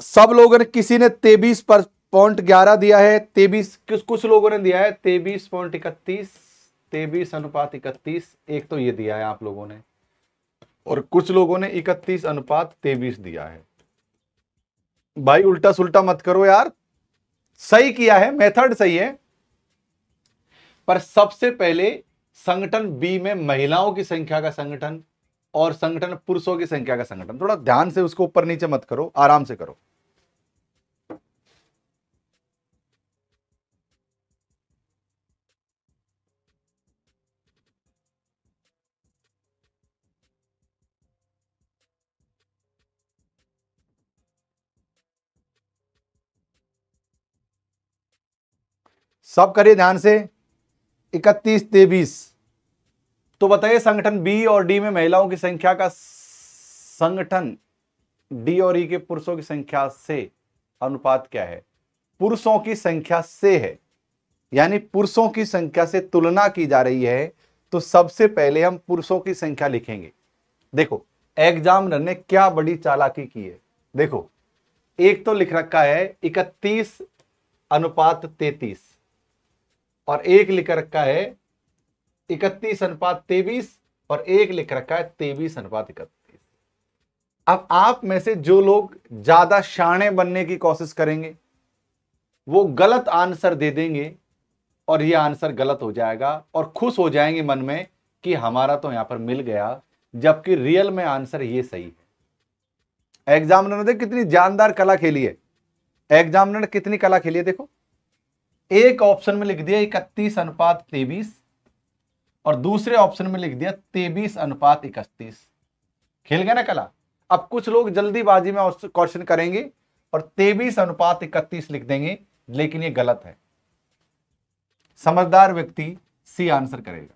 सब लोगों ने किसी ने तेबीस पर पॉइंट ग्यारह दिया है तेबीस कुछ कुछ लोगों ने दिया है तेबीस पॉइंट इकतीस तेबीस अनुपात इकतीस एक तो ये दिया है आप लोगों ने और कुछ लोगों ने इकतीस अनुपात तेबीस दिया है भाई उल्टा सुलटा मत करो यार सही किया है मेथड सही है पर सबसे पहले संगठन बी में महिलाओं की संख्या का संगठन और संगठन पुरुषों की संख्या का संगठन थोड़ा ध्यान से उसको ऊपर नीचे मत करो आराम से करो सब करिए ध्यान से इकतीस तेबीस तो बताइए संगठन बी और डी में महिलाओं की संख्या का संगठन डी और ई e के पुरुषों की संख्या से अनुपात क्या है पुरुषों की संख्या से है यानी पुरुषों की संख्या से तुलना की जा रही है तो सबसे पहले हम पुरुषों की संख्या लिखेंगे देखो एग्जामिनर ने क्या बड़ी चालाकी की है देखो एक तो लिख रखा है इकतीस अनुपात तैतीस और एक लिख रखा है इकतीस अनुपात तेवीस और एक लिख रखा है तेवीस अनुपात इकतीस अब आप में से जो लोग ज्यादा शाणे बनने की कोशिश करेंगे वो गलत आंसर दे देंगे और ये आंसर गलत हो जाएगा और खुश हो जाएंगे मन में कि हमारा तो यहां पर मिल गया जबकि रियल में आंसर ये सही है एग्जामिनर ने कितनी जानदार कला खेली है एग्जामिनर ने कितनी कला खेली है देखो एक ऑप्शन में लिख दिया इकतीस अनुपात तेबीस और दूसरे ऑप्शन में लिख दिया तेबीस अनुपात इकतीस खेल गया ना कला अब कुछ लोग जल्दीबाजी में क्वेश्चन करेंगे और तेबीस अनुपात इकतीस लिख देंगे लेकिन ये गलत है समझदार व्यक्ति सी आंसर करेगा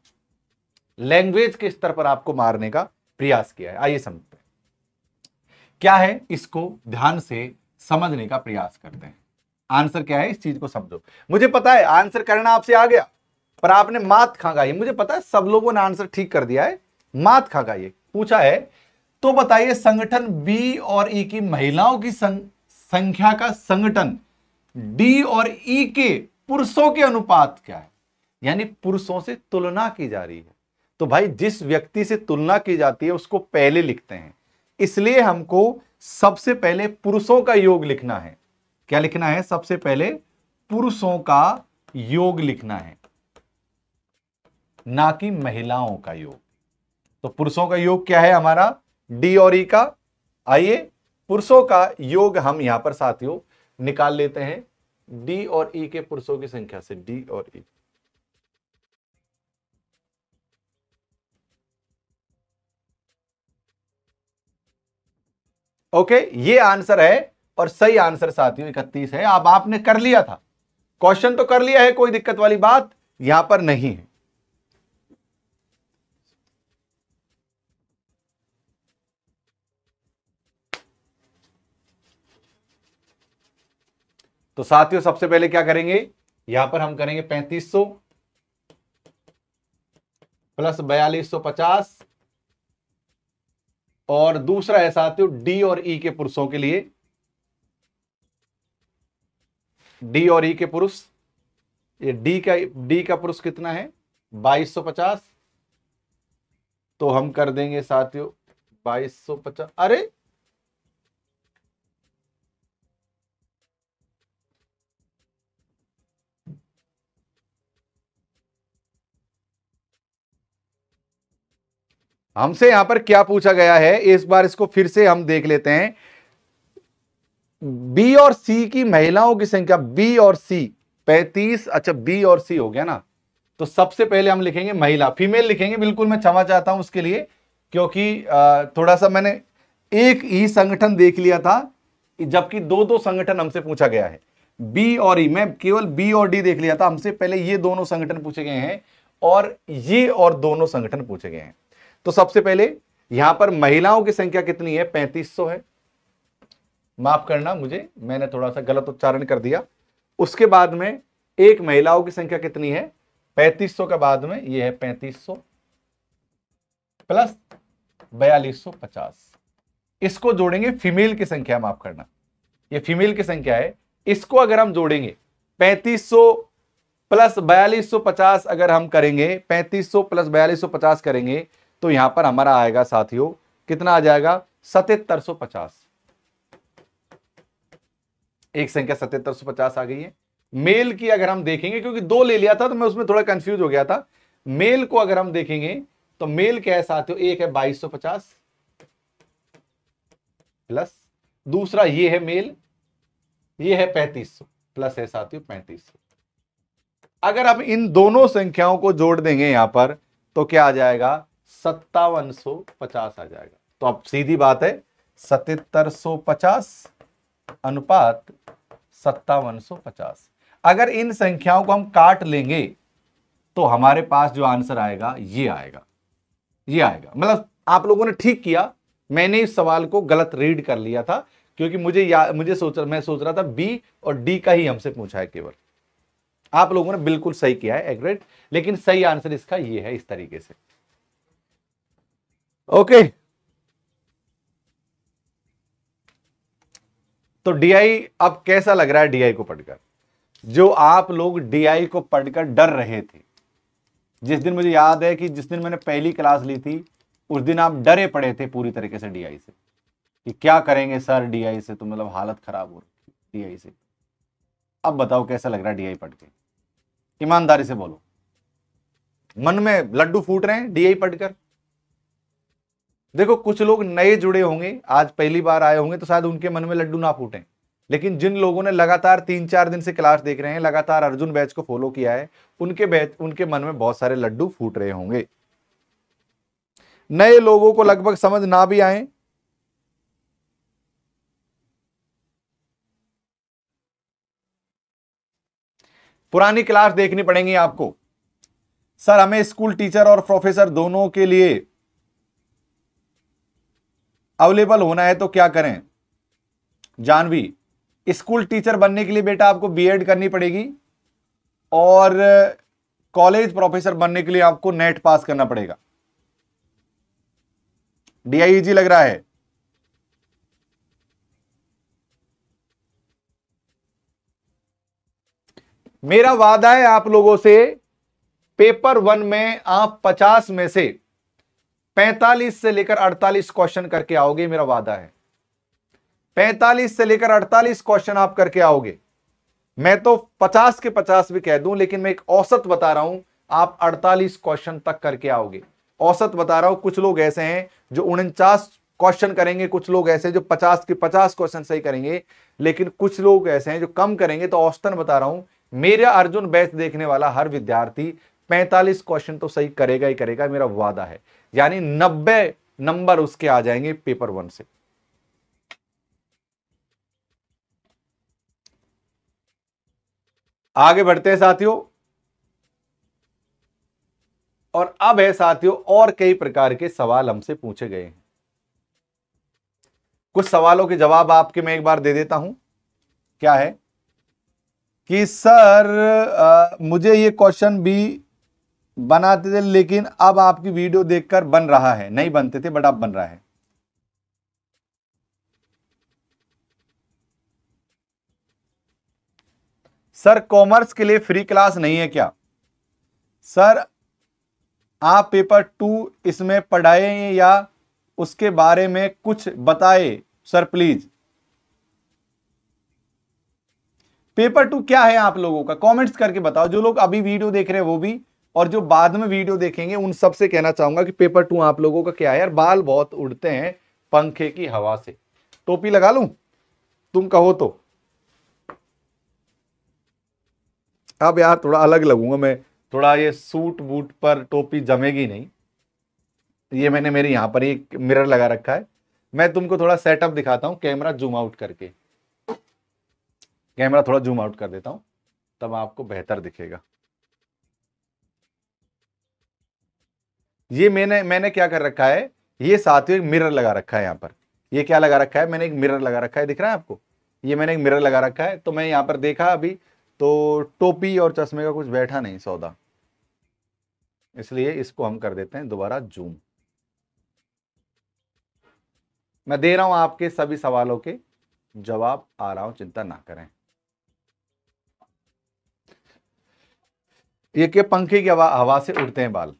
लैंग्वेज के स्तर पर आपको मारने का प्रयास किया है आइए समझते हैं क्या है इसको ध्यान से समझने का प्रयास करते हैं आंसर क्या है इस चीज को समझो मुझे पता है आंसर करना आपसे आ गया पर आपने मात खा गई मुझे पता है सब लोगों ने आंसर ठीक कर दिया है मात खा गई पूछा है तो बताइए संगठन बी और ई e की महिलाओं की सं, संख्या का संगठन डी और ई e के पुरुषों के अनुपात क्या है यानी पुरुषों से तुलना की जा रही है तो भाई जिस व्यक्ति से तुलना की जाती है उसको पहले लिखते हैं इसलिए हमको सबसे पहले पुरुषों का योग लिखना है क्या लिखना है सबसे पहले पुरुषों का योग लिखना है ना कि महिलाओं का योग तो पुरुषों का योग क्या है हमारा डी और ई का आइए पुरुषों का योग हम यहां पर साथियों निकाल लेते हैं डी और ई के पुरुषों की संख्या से डी और ई ओके ये आंसर है और सही आंसर साथियों इकतीस है अब आपने कर लिया था क्वेश्चन तो कर लिया है कोई दिक्कत वाली बात यहां पर नहीं है तो साथियों सबसे पहले क्या करेंगे यहां पर हम करेंगे 3500 प्लस 4250 और दूसरा है साथियों डी और ई e के पुरुषों के लिए डी और ई e के पुरुष ये डी का डी का पुरुष कितना है 2250 तो हम कर देंगे साथियों 2250 अरे हमसे यहां पर क्या पूछा गया है इस बार इसको फिर से हम देख लेते हैं बी और सी की महिलाओं की संख्या बी और सी पैतीस अच्छा बी और सी हो गया ना तो सबसे पहले हम लिखेंगे महिला फीमेल लिखेंगे बिल्कुल मैं क्षमा चाहता हूं उसके लिए क्योंकि थोड़ा सा मैंने एक ही संगठन देख लिया था जबकि दो दो संगठन हमसे पूछा गया है बी और ई मैं केवल बी और डी देख लिया था हमसे पहले ये दोनों संगठन पूछे गए हैं और ये और दोनों संगठन पूछे गए हैं तो सबसे पहले यहां पर महिलाओं की संख्या कितनी है पैंतीस है माफ करना मुझे मैंने थोड़ा सा गलत उच्चारण कर दिया उसके बाद में एक महिलाओं की संख्या कितनी है 3500 के बाद में यह है 3500 प्लस 4250 इसको जोड़ेंगे फीमेल की संख्या माफ करना यह फीमेल की संख्या है इसको अगर हम जोड़ेंगे 3500 प्लस 4250 अगर हम करेंगे 3500 प्लस 4250 करेंगे तो यहां पर हमारा आएगा साथियों कितना आ जाएगा सतहत्तर एक संख्या सतहत्तर सौ पचास आ गई है मेल की अगर हम देखेंगे क्योंकि दो ले लिया था तो मैं उसमें थोड़ा कंफ्यूज हो गया था मेल को अगर हम देखेंगे तो मेल क्या है साथियों एक है बाईस सौ पचास प्लस दूसरा ये है मेल ये है पैंतीस सौ प्लस है साथियों पैंतीस सौ अगर आप इन दोनों संख्याओं को जोड़ देंगे यहां पर तो क्या आ जाएगा सत्तावन सौ पचास आ जाएगा तो अब सीधी बात है सतहत्तर सौ पचास अनुपात सत्तावन अगर इन संख्याओं को हम काट लेंगे तो हमारे पास जो आंसर आएगा ये आएगा ये आएगा मतलब आप लोगों ने ठीक किया मैंने इस सवाल को गलत रीड कर लिया था क्योंकि मुझे या, मुझे सोच मैं सोच रहा था बी और डी का ही हमसे पूछा है केवल आप लोगों ने बिल्कुल सही किया है एग्रेट लेकिन सही आंसर इसका ये है इस तरीके से ओके okay. तो डीआई अब कैसा लग रहा है डीआई को पढ़कर जो आप लोग डीआई को पढ़कर डर रहे थे जिस दिन मुझे याद है कि जिस दिन मैंने पहली क्लास ली थी उस दिन आप डरे पड़े थे पूरी तरीके से डीआई से कि क्या करेंगे सर डीआई से तो मतलब हालत खराब हो रही डीआई से अब बताओ कैसा लग रहा है डीआई पढ़ के ईमानदारी से बोलो मन में लड्डू फूट रहे हैं डीआई पढ़कर देखो कुछ लोग नए जुड़े होंगे आज पहली बार आए होंगे तो शायद उनके मन में लड्डू ना फूटें लेकिन जिन लोगों ने लगातार तीन चार दिन से क्लास देख रहे हैं लगातार अर्जुन बैच को फॉलो किया है उनके बैच उनके मन में बहुत सारे लड्डू फूट रहे होंगे नए लोगों को लगभग समझ ना भी आए पुरानी क्लास देखनी पड़ेगी आपको सर हमें स्कूल टीचर और प्रोफेसर दोनों के लिए अवेलेबल होना है तो क्या करें जानवी स्कूल टीचर बनने के लिए बेटा आपको बीएड करनी पड़ेगी और कॉलेज प्रोफेसर बनने के लिए आपको नेट पास करना पड़ेगा डीआईजी e लग रहा है मेरा वादा है आप लोगों से पेपर वन में आप 50 में से 45 से लेकर 48 क्वेश्चन करके आओगे मेरा वादा है 45 से लेकर 48 क्वेश्चन आप करके आओगे मैं तो 50 के 50 भी कह दूं लेकिन मैं एक औसत बता रहा हूं आप 48 क्वेश्चन तक करके आओगे औसत बता रहा हूं कुछ लोग ऐसे हैं जो उनचास क्वेश्चन करेंगे कुछ लोग ऐसे जो 50 के 50 क्वेश्चन सही करेंगे लेकिन कुछ लोग ऐसे हैं जो कम करेंगे तो औसतन बता रहा हूं मेरा अर्जुन बैच देखने वाला हर विद्यार्थी 45 क्वेश्चन तो सही करेगा ही करेगा मेरा वादा है यानी 90 नंबर उसके आ जाएंगे पेपर वन से आगे बढ़ते हैं साथियों और अब है साथियों और कई प्रकार के सवाल हमसे पूछे गए हैं कुछ सवालों के जवाब आपके मैं एक बार दे देता हूं क्या है कि सर आ, मुझे ये क्वेश्चन भी बनाते थे लेकिन अब आपकी वीडियो देखकर बन रहा है नहीं बनते थे बट अब बन रहा है सर कॉमर्स के लिए फ्री क्लास नहीं है क्या सर आप पेपर टू इसमें पढ़ाए या उसके बारे में कुछ बताए सर प्लीज पेपर टू क्या है आप लोगों का कमेंट्स करके बताओ जो लोग अभी वीडियो देख रहे हैं वो भी और जो बाद में वीडियो देखेंगे उन सब से कहना चाहूंगा कि पेपर टू आप लोगों का क्या है यार बाल बहुत उड़ते हैं पंखे की हवा से टोपी लगा लू तुम कहो तो अब यार थोड़ा अलग लगूंगा मैं थोड़ा ये सूट बूट पर टोपी जमेगी नहीं ये मैंने मेरे यहां पर एक मिरर लगा रखा है मैं तुमको थोड़ा सेटअप दिखाता हूँ कैमरा जूम आउट करके कैमरा थोड़ा जूम आउट कर देता हूं तब आपको बेहतर दिखेगा ये मैंने मैंने क्या कर रखा है ये सातवें मिरर लगा रखा है यहाँ पर ये क्या लगा रखा है मैंने एक मिरर लगा रखा है दिख रहा है आपको ये मैंने एक मिरर लगा रखा है तो मैं यहाँ पर देखा अभी तो टोपी और चश्मे का कुछ बैठा नहीं सौदा इसलिए इसको हम कर देते हैं दोबारा जूम मैं दे रहा हूं आपके सभी सवालों के जवाब आ रहा हूं चिंता ना करें ये के पंखे की हवा से उड़ते हैं बाल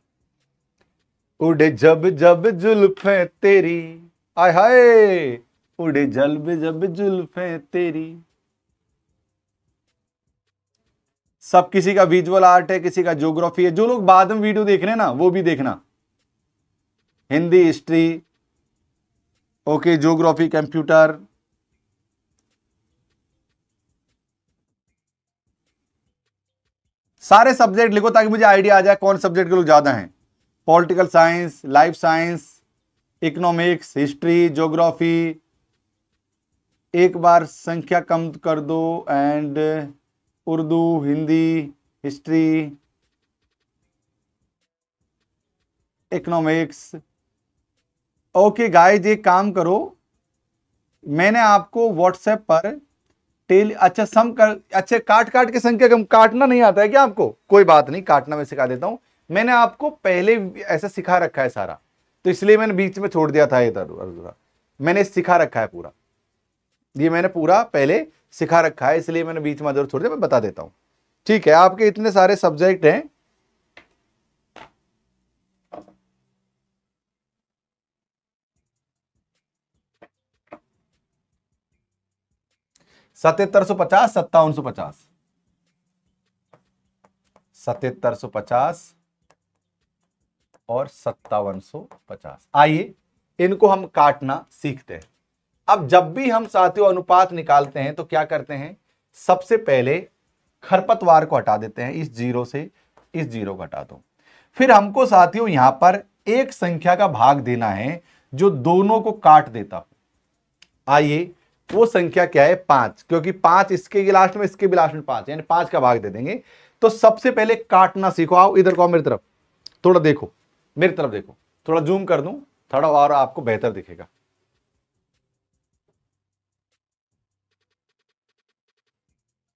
उड़े जब जब जुल्फे तेरी आय हाय उड़े जब जब जुल्फे तेरी सब किसी का विजुअल आर्ट है किसी का ज्योग्राफी है जो लोग बाद में वीडियो देख रहे हैं ना वो भी देखना Hindi history okay geography computer सारे सब्जेक्ट लिखो ताकि मुझे आइडिया आ जाए कौन सब्जेक्ट के लोग ज्यादा हैं political science life science economics history geography एक बार संख्या कम कर दो and Urdu Hindi history economics okay guys ये काम करो मैंने आपको व्हाट्सएप पर टेल अच्छा सम कर अच्छे काट काट के संख्या कम काटना नहीं आता है क्या आपको कोई बात नहीं काटना मैं सिखा देता हूं मैंने आपको पहले ऐसा सिखा रखा है सारा तो इसलिए मैंने बीच में छोड़ दिया था ये मैंने सिखा रखा है पूरा ये मैंने पूरा पहले सिखा रखा है इसलिए मैंने बीच में छोड़ दिया मैं बता देता हूं ठीक है आपके इतने सारे सब्जेक्ट हैं सतहत्तर सौ पचास सत्तावन सौ पचास सतहत्तर सौ पचास और सत्तावन आइए इनको हम काटना सीखते हैं अब जब भी हम साथियों अनुपात निकालते हैं तो क्या करते हैं सबसे पहले खरपतवार को हटा देते हैं इस जीरो से इस जीरो को हटा दो फिर हमको साथियों यहां पर एक संख्या का भाग देना है जो दोनों को काट देता हो आइए वो संख्या क्या है पांच क्योंकि पांच इसके लास्ट में इसके भी लास्ट में पांच यानी पांच का भाग दे देंगे तो सबसे पहले काटना सीखो आओ इधर को मेरी तरफ थोड़ा देखो मेरी तरफ देखो थोड़ा जूम कर दूं थोड़ा और आपको बेहतर दिखेगा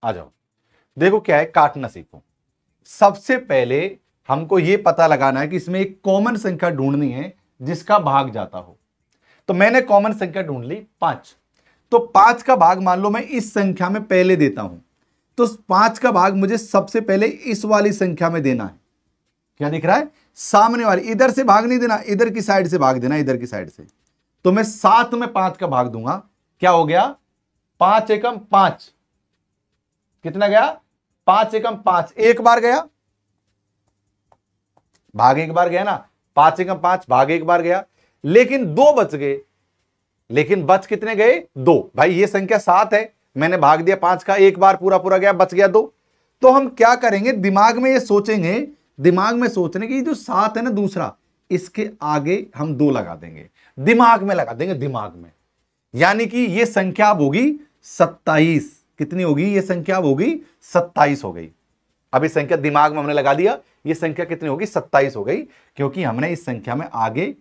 आ जाओ देखो क्या है काटना सीखो सबसे पहले हमको यह पता लगाना है कि इसमें एक कॉमन संख्या ढूंढनी है जिसका भाग जाता हो तो मैंने कॉमन संख्या ढूंढ ली पांच तो पांच का भाग मान लो मैं इस संख्या में पहले देता हूं तो पांच का भाग मुझे सबसे पहले इस वाली संख्या में देना है क्या दिख रहा है सामने वाले इधर से भाग नहीं देना इधर की साइड से भाग देना इधर की साइड से तो मैं सात में पांच का भाग दूंगा क्या हो गया पांच एकम पांच कितना गया पांच एकम पांच एक बार गया भाग एक बार गया ना पांच एकम पांच भाग एक बार गया लेकिन दो बच गए लेकिन बच कितने गए दो भाई ये संख्या सात है मैंने भाग दिया पांच का एक बार पूरा पूरा गया बच गया दो तो हम क्या करेंगे दिमाग में ये सोचेंगे दिमाग में सोचने की जो सात है ना दूसरा इसके आगे हम दो लगा देंगे दिमाग में लगा देंगे दिमाग में यानी कि ये संख्या होगी सत्ताईस कितनी होगी ये संख्या होगी सत्ताईस हो गई अब संख्या दिमाग में हमने लगा दिया ये संख्या कितनी होगी सत्ताईस हो गई क्योंकि हमने इस संख्या में आगे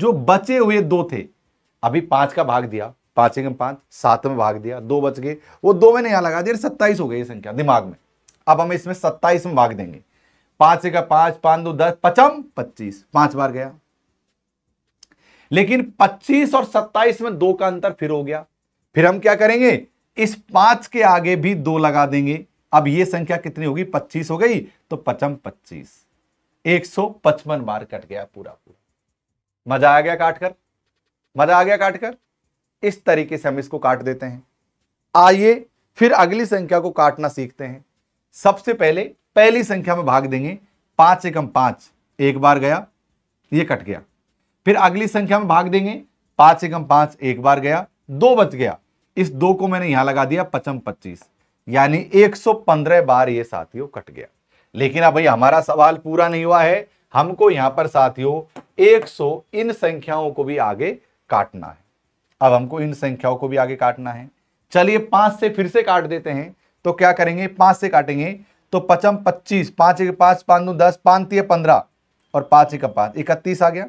जो बचे हुए दो थे अभी पांच का भाग दिया पांच में पांच सात में भाग दिया दो बच गए वो दो में यहां लगा दिया सत्ताईस हो गई ये संख्या दिमाग में अब हम इसमें सत्ताईस में भाग देंगे पांच एक पांच पांच दो दस पचम पच्चीस पांच बार गया लेकिन पच्चीस और सत्ताईस में दो का अंतर फिर हो गया फिर हम क्या करेंगे इस पांच के आगे भी दो लगा देंगे अब ये संख्या कितनी होगी पच्चीस हो गई तो पचम पच्चीस एक सौ पचपन बार कट गया पूरा पूरा मजा आ गया काटकर मजा आ गया काटकर इस तरीके से हम इसको काट देते हैं आइए फिर अगली संख्या को काटना सीखते हैं सबसे पहले पहली संख्या में भाग देंगे पांच एकम पांच एक बार गया ये कट गया फिर अगली संख्या में भाग देंगे पांच एकम पांच एक बार गया दो बच गया इस दो को मैंने यहां लगा दिया पचम पच्चीस यानी 115 बार ये साथियों कट गया लेकिन अब भाई हमारा सवाल पूरा नहीं हुआ है हमको यहां पर साथियों 100 इन संख्याओं को भी आगे काटना है अब हमको इन संख्याओं को भी आगे काटना है चलिए पांच से फिर से काट देते हैं तो क्या करेंगे पांच से काटेंगे तो पचम पच्चीस पांच एक पांच पांच नौ दस पांच तीय पंद्रह और पांच एक पांच इकतीस आ गया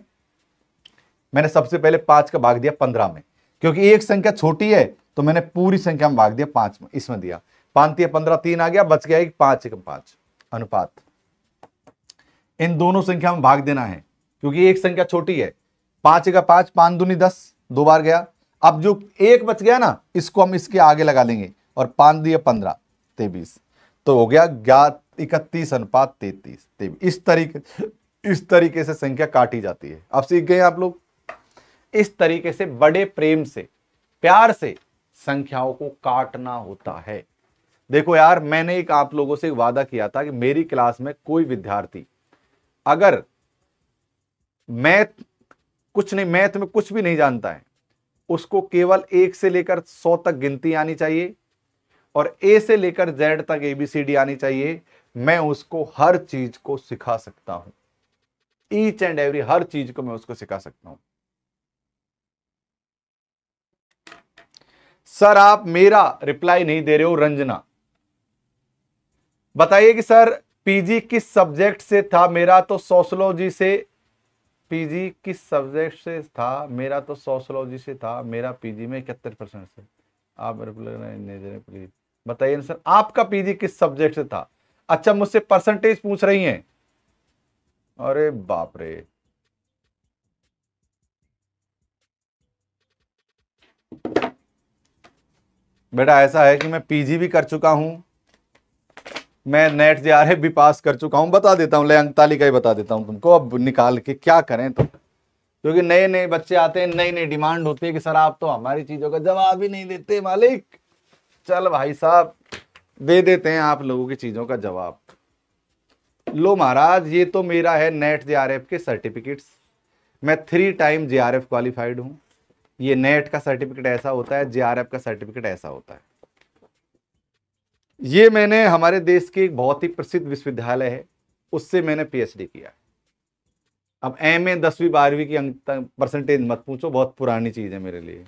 मैंने सबसे पहले पांच का भाग दिया पंद्रह में क्योंकि एक संख्या छोटी है तो मैंने पूरी संख्या में भाग दिया पांच में इसमें दिया पाँच तीय पंद्रह तीन आ गया बच गया एक पांच एक पांच अनुपात इन दोनों संख्या में भाग देना है क्योंकि एक संख्या छोटी है पांच का पांच पांच दूनी दस दो बार गया अब जो एक बच गया ना इसको हम इसके आगे लगा देंगे और पांच दिया पंद्रह तेबीस तो हो गया ग्यारह इकतीस अनुपात तैतीस तो इस तरीके इस तरीके से संख्या काटी जाती है अब सीख गए आप लोग इस तरीके से बड़े प्रेम से प्यार से संख्याओं को काटना होता है देखो यार मैंने एक आप लोगों से वादा किया था कि मेरी क्लास में कोई विद्यार्थी अगर मैथ कुछ नहीं मैथ में कुछ भी नहीं जानता है उसको केवल एक से लेकर सौ तक गिनती आनी चाहिए और ए से लेकर जेड तक एबीसीडी आनी चाहिए मैं उसको हर चीज को सिखा सकता हूं ईच एंड एवरी हर चीज को मैं उसको सिखा सकता हूं सर आप मेरा रिप्लाई नहीं दे रहे हो रंजना बताइए कि सर पीजी किस सब्जेक्ट से था मेरा तो सोशोलॉजी से पीजी किस सब्जेक्ट से था मेरा तो सोशोलॉजी से था मेरा पीजी में इकहत्तर परसेंट से आप रिप्लाई नहीं दे रहे प्लीज बताइए सर आपका पीजी किस सब्जेक्ट से था अच्छा मुझसे परसेंटेज पूछ रही हैं अरे बाप रे बेटा ऐसा है कि मैं पीजी भी कर चुका हूं मैं नेट जे आर भी पास कर चुका हूं बता देता हूं ले अंक तालिका ही बता देता हूं तुमको अब निकाल के क्या करें तो क्योंकि नए नए बच्चे आते हैं नई नई डिमांड होती है कि सर आप तो हमारी चीजों का जवाब ही नहीं देते मालिक चल भाई साहब दे देते हैं आप लोगों की चीज़ों का जवाब लो महाराज ये तो मेरा है नेट जे के सर्टिफिकेट्स मैं थ्री टाइम जे क्वालिफाइड हूँ ये नेट का सर्टिफिकेट ऐसा होता है जे का सर्टिफिकेट ऐसा होता है ये मैंने हमारे देश के एक बहुत ही प्रसिद्ध विश्वविद्यालय है उससे मैंने पीएचडी किया अब एम ए दसवीं बारहवीं की अंक परसेंटेज मत पूछो बहुत पुरानी चीज़ है मेरे लिए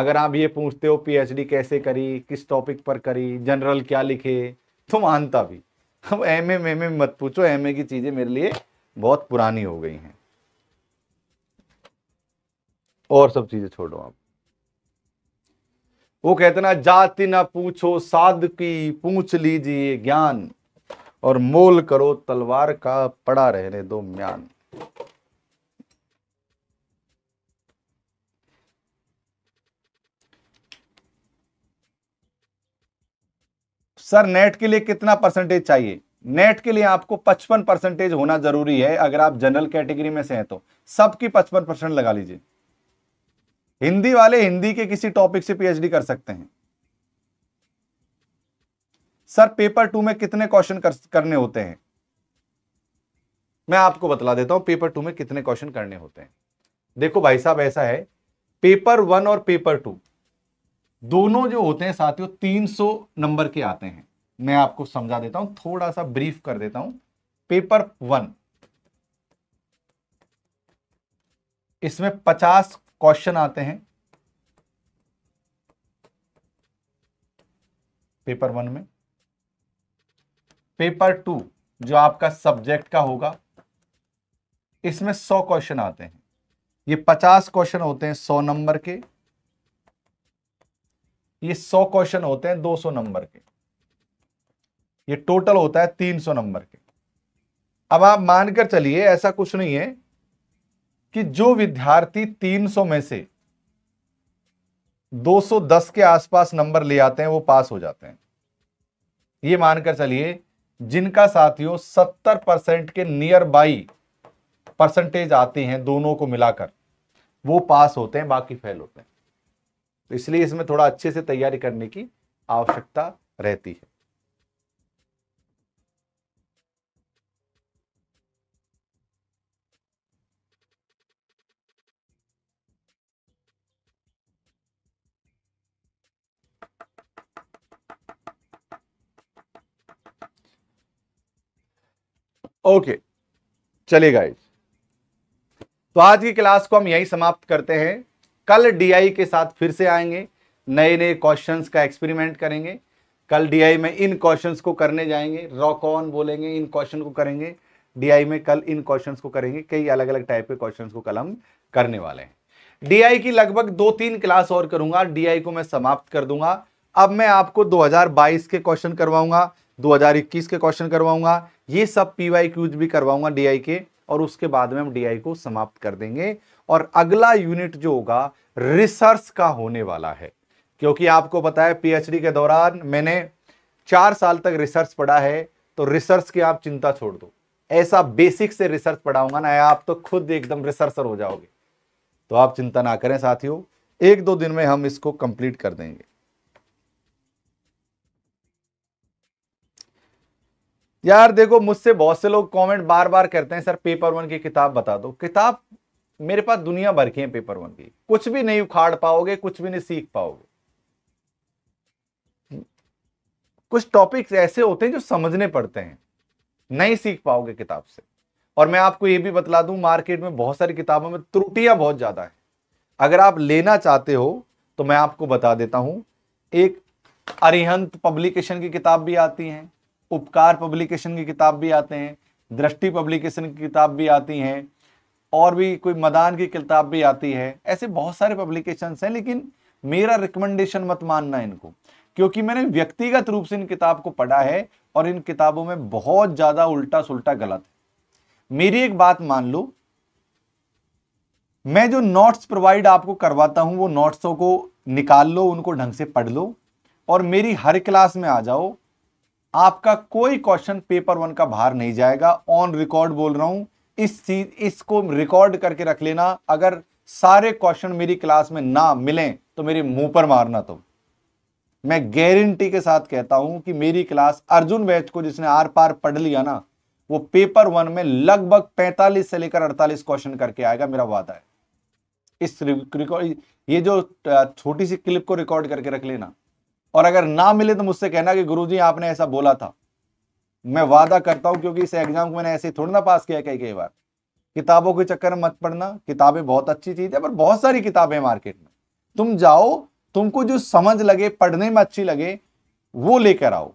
अगर आप ये पूछते हो पीएचडी कैसे करी किस टॉपिक पर करी जनरल क्या लिखे तो मानता भी अब एम एम एम एम मत पूछो एम ए की चीज़ें मेरे लिए बहुत पुरानी हो गई हैं और सब चीज़ें छोड़ो आप वो कहते ना जाति ना पूछो साध की पूछ लीजिए ज्ञान और मोल करो तलवार का पड़ा रहने दो म्यान सर नेट के लिए कितना परसेंटेज चाहिए नेट के लिए आपको 55 परसेंटेज होना जरूरी है अगर आप जनरल कैटेगरी में से हैं तो सबकी 55 परसेंट लगा लीजिए हिंदी वाले हिंदी के किसी टॉपिक से पीएचडी कर सकते हैं सर पेपर टू में कितने क्वेश्चन कर, करने होते हैं मैं आपको बतला देता हूं पेपर टू में कितने क्वेश्चन करने होते हैं देखो भाई साहब ऐसा है पेपर वन और पेपर टू दोनों जो होते हैं साथियों 300 नंबर के आते हैं मैं आपको समझा देता हूं थोड़ा सा ब्रीफ कर देता हूं पेपर वन इसमें 50 क्वेश्चन आते हैं पेपर वन में पेपर टू जो आपका सब्जेक्ट का होगा इसमें 100 क्वेश्चन आते हैं ये 50 क्वेश्चन होते हैं 100 नंबर के ये सौ क्वेश्चन होते हैं दो सौ नंबर के ये टोटल होता है तीन सौ नंबर के अब आप मानकर चलिए ऐसा कुछ नहीं है कि जो विद्यार्थी 300 में से 210 के आसपास नंबर ले आते हैं वो पास हो जाते हैं ये मानकर चलिए जिनका साथियों 70 परसेंट के नियर बाई परसेंटेज आते हैं दोनों को मिलाकर वो पास होते हैं बाकी फेल होते हैं तो इसलिए इसमें थोड़ा अच्छे से तैयारी करने की आवश्यकता रहती है ओके चलिए गाइस तो आज की क्लास को हम यही समाप्त करते हैं कल डीआई के साथ फिर से आएंगे नए नए क्वेश्चंस का एक्सपेरिमेंट करेंगे कल डीआई में इन क्वेश्चंस को करने जाएंगे रॉक ऑन बोलेंगे इन क्वेश्चन को करेंगे डीआई में कल इन क्वेश्चंस को करेंगे कई अलग अलग टाइप के क्वेश्चंस को कल हम करने वाले हैं डीआई की लगभग दो तीन क्लास और करूंगा डीआई को मैं समाप्त कर दूंगा अब मैं आपको 2022 के क्वेश्चन करवाऊंगा 2021 के क्वेश्चन करवाऊंगा ये सब पी क्यूज भी करवाऊंगा डी के और उसके बाद में हम डी को समाप्त कर देंगे और अगला यूनिट जो होगा रिसर्च का होने वाला है क्योंकि आपको पता है पीएचडी के दौरान मैंने चार साल तक रिसर्च पढ़ा है तो रिसर्च की आप चिंता छोड़ दो ऐसा बेसिक से रिसर्च पढ़ाऊंगा ना आप तो खुद एकदम रिसर्चर हो जाओगे तो आप चिंता ना करें साथियों एक दो दिन में हम इसको कंप्लीट कर देंगे यार देखो मुझसे बहुत से लोग कमेंट बार बार करते हैं सर पेपर वन की किताब बता दो किताब मेरे पास दुनिया भर के पेपर वन की कुछ भी नहीं उखाड़ पाओगे कुछ भी नहीं सीख पाओगे कुछ टॉपिक्स ऐसे होते हैं जो समझने पड़ते हैं नहीं सीख पाओगे किताब से और मैं आपको यह भी बतला दूं मार्केट में बहुत सारी किताबों में त्रुटियां बहुत ज़्यादा है अगर आप लेना चाहते हो तो मैं आपको बता देता हूं एक अरिहंत पब्लिकेशन की किताब भी आती है उपकार पब्लिकेशन की किताब भी आते हैं दृष्टि पब्लिकेशन की किताब भी आती हैं और भी कोई मदान की किताब भी आती है ऐसे बहुत सारे पब्लिकेशन हैं लेकिन मेरा रिकमेंडेशन मत मानना इनको क्योंकि मैंने व्यक्तिगत रूप से इन किताब को पढ़ा है और इन किताबों में बहुत ज़्यादा उल्टा सुलटा गलत है मेरी एक बात मान लो मैं जो नोट्स प्रोवाइड आपको करवाता हूं वो नोट्सों को निकाल लो उनको ढंग से पढ़ लो और मेरी हर क्लास में आ जाओ आपका कोई क्वेश्चन पेपर वन का बाहर नहीं जाएगा ऑन रिकॉर्ड बोल रहा हूं इस चीज इसको रिकॉर्ड करके रख लेना अगर सारे क्वेश्चन मेरी क्लास में ना मिलें तो मेरे मुंह पर मारना तुम तो। मैं गारंटी के साथ कहता हूं कि मेरी क्लास अर्जुन बैच को जिसने आर पार पढ़ लिया ना वो पेपर वन में लगभग 45 से लेकर 48 क्वेश्चन करके आएगा मेरा वादा है इस ये जो छोटी सी क्लिप को रिकॉर्ड करके रख लेना और अगर ना मिले तो मुझसे कहना कि गुरुजी आपने ऐसा बोला था मैं वादा करता हूं क्योंकि इस एग्जाम को मैंने ऐसे थोड़ी ना पास किया कई कई बार किताबों के चक्कर मत पढ़ना किताबें बहुत अच्छी चीज है पर बहुत सारी किताबें मार्केट में तुम जाओ तुमको जो समझ लगे पढ़ने में अच्छी लगे वो लेकर आओ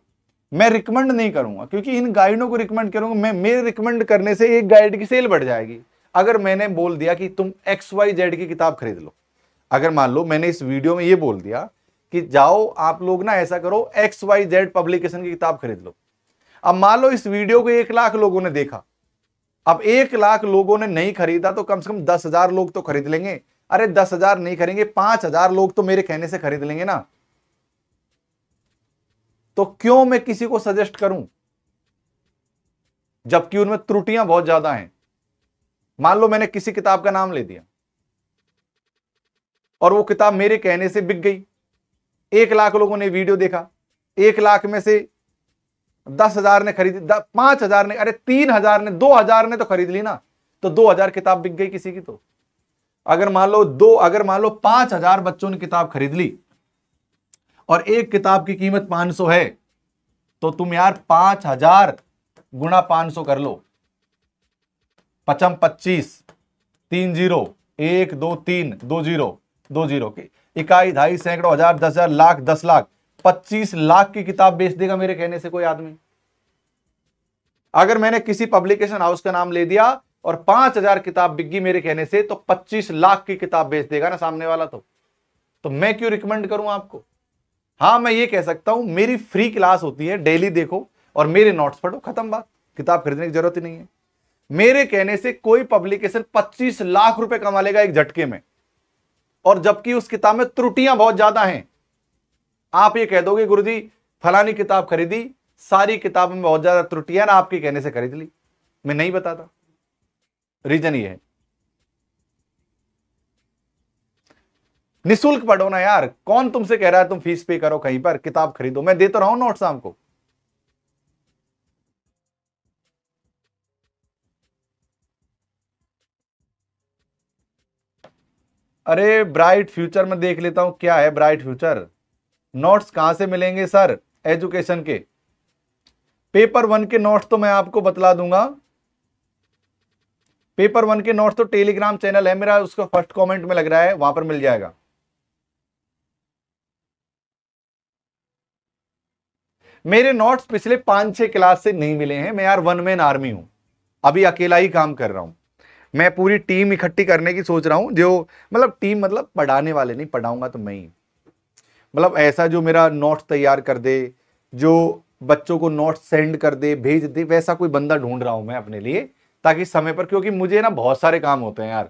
मैं रिकमेंड नहीं करूंगा क्योंकि इन गाइडों को रिकमेंड करूंगा मैं मेरे रिकमेंड करने से एक गाइड की सेल बढ़ जाएगी अगर मैंने बोल दिया कि तुम एक्स वाई जेड की किताब खरीद लो अगर मान लो मैंने इस वीडियो में ये बोल दिया कि जाओ आप लोग ना ऐसा करो एक्स वाई जेड पब्लिकेशन की किताब खरीद लो अब मान लो इस वीडियो को एक लाख लोगों ने देखा अब एक लाख लोगों ने नहीं खरीदा तो कम से कम दस हजार लोग तो खरीद लेंगे अरे दस हजार नहीं खरीदेंगे पांच हजार लोग तो मेरे कहने से खरीद लेंगे ना तो क्यों मैं किसी को सजेस्ट करूं जबकि उनमें त्रुटियां बहुत ज्यादा हैं मान लो मैंने किसी किताब का नाम ले दिया और वो किताब मेरे कहने से बिक गई एक लाख लोगों ने वीडियो देखा एक लाख में से दस हजार ने खरीदी पांच हजार ने अरे तीन हजार ने दो हजार ने तो खरीद ली ना तो दो हजार किताब बिक गई किसी की तो अगर मान लो दो अगर मान लो पांच हजार बच्चों ने किताब खरीद ली और एक किताब की कीमत पांच सौ है तो तुम यार पांच हजार गुणा पांच सौ कर लो पचम पच्चीस तीन जीरो एक दो तीन दो जीरो दो जीरो इकाई ढाई सैकड़ों हजार दस हजार लाख दस लाख पच्चीस लाख की किताब बेच देगा मेरे कहने से कोई आदमी अगर मैंने किसी पब्लिकेशन हाउस का नाम ले दिया और पांच हजार किताब बिकी मेरे कहने से तो पच्चीस लाख की किताब बेच देगा ना सामने वाला तो तो मैं क्यों रिकमेंड करूं आपको हाँ मैं ये कह सकता हूं मेरी फ्री क्लास होती है डेली देखो और मेरे नोट्स पढ़ो खत्म बात किताब खरीदने की जरूरत ही नहीं है मेरे कहने से कोई पब्लिकेशन पच्चीस लाख रुपए कमा लेगा एक झटके में और जबकि उस किताब में त्रुटियां बहुत ज्यादा हैं आप ये कह दोगे गुरु जी फलानी किताब खरीदी सारी किताब में बहुत ज्यादा त्रुटियां आपके कहने से खरीद ली मैं नहीं बताता रीजन ये है निशुल्क पढ़ो ना यार कौन तुमसे कह रहा है तुम फीस पे करो कहीं पर किताब खरीदो मैं देता रहा हूं नोट्स आपको अरे ब्राइट फ्यूचर में देख लेता हूं क्या है ब्राइट फ्यूचर नोट्स कहां से मिलेंगे सर एजुकेशन के पेपर वन के नोट्स तो मैं आपको बतला दूंगा पेपर वन के नोट्स तो टेलीग्राम चैनल है मेरा उसको फर्स्ट कमेंट में लग रहा है वहां पर मिल जाएगा मेरे नोट्स पिछले पांच छह क्लास से नहीं मिले हैं मैं यार वन मैन आर्मी हूं अभी अकेला ही काम कर रहा हूं मैं पूरी टीम इकट्ठी करने की सोच रहा हूं जो मतलब टीम मतलब पढ़ाने वाले नहीं पढ़ाऊंगा तो मैं ही मतलब ऐसा जो मेरा नोट्स तैयार कर दे जो बच्चों को नोट्स सेंड कर दे भेज दे वैसा कोई बंदा ढूंढ रहा हूँ मैं अपने लिए ताकि समय पर क्योंकि मुझे ना बहुत सारे काम होते हैं यार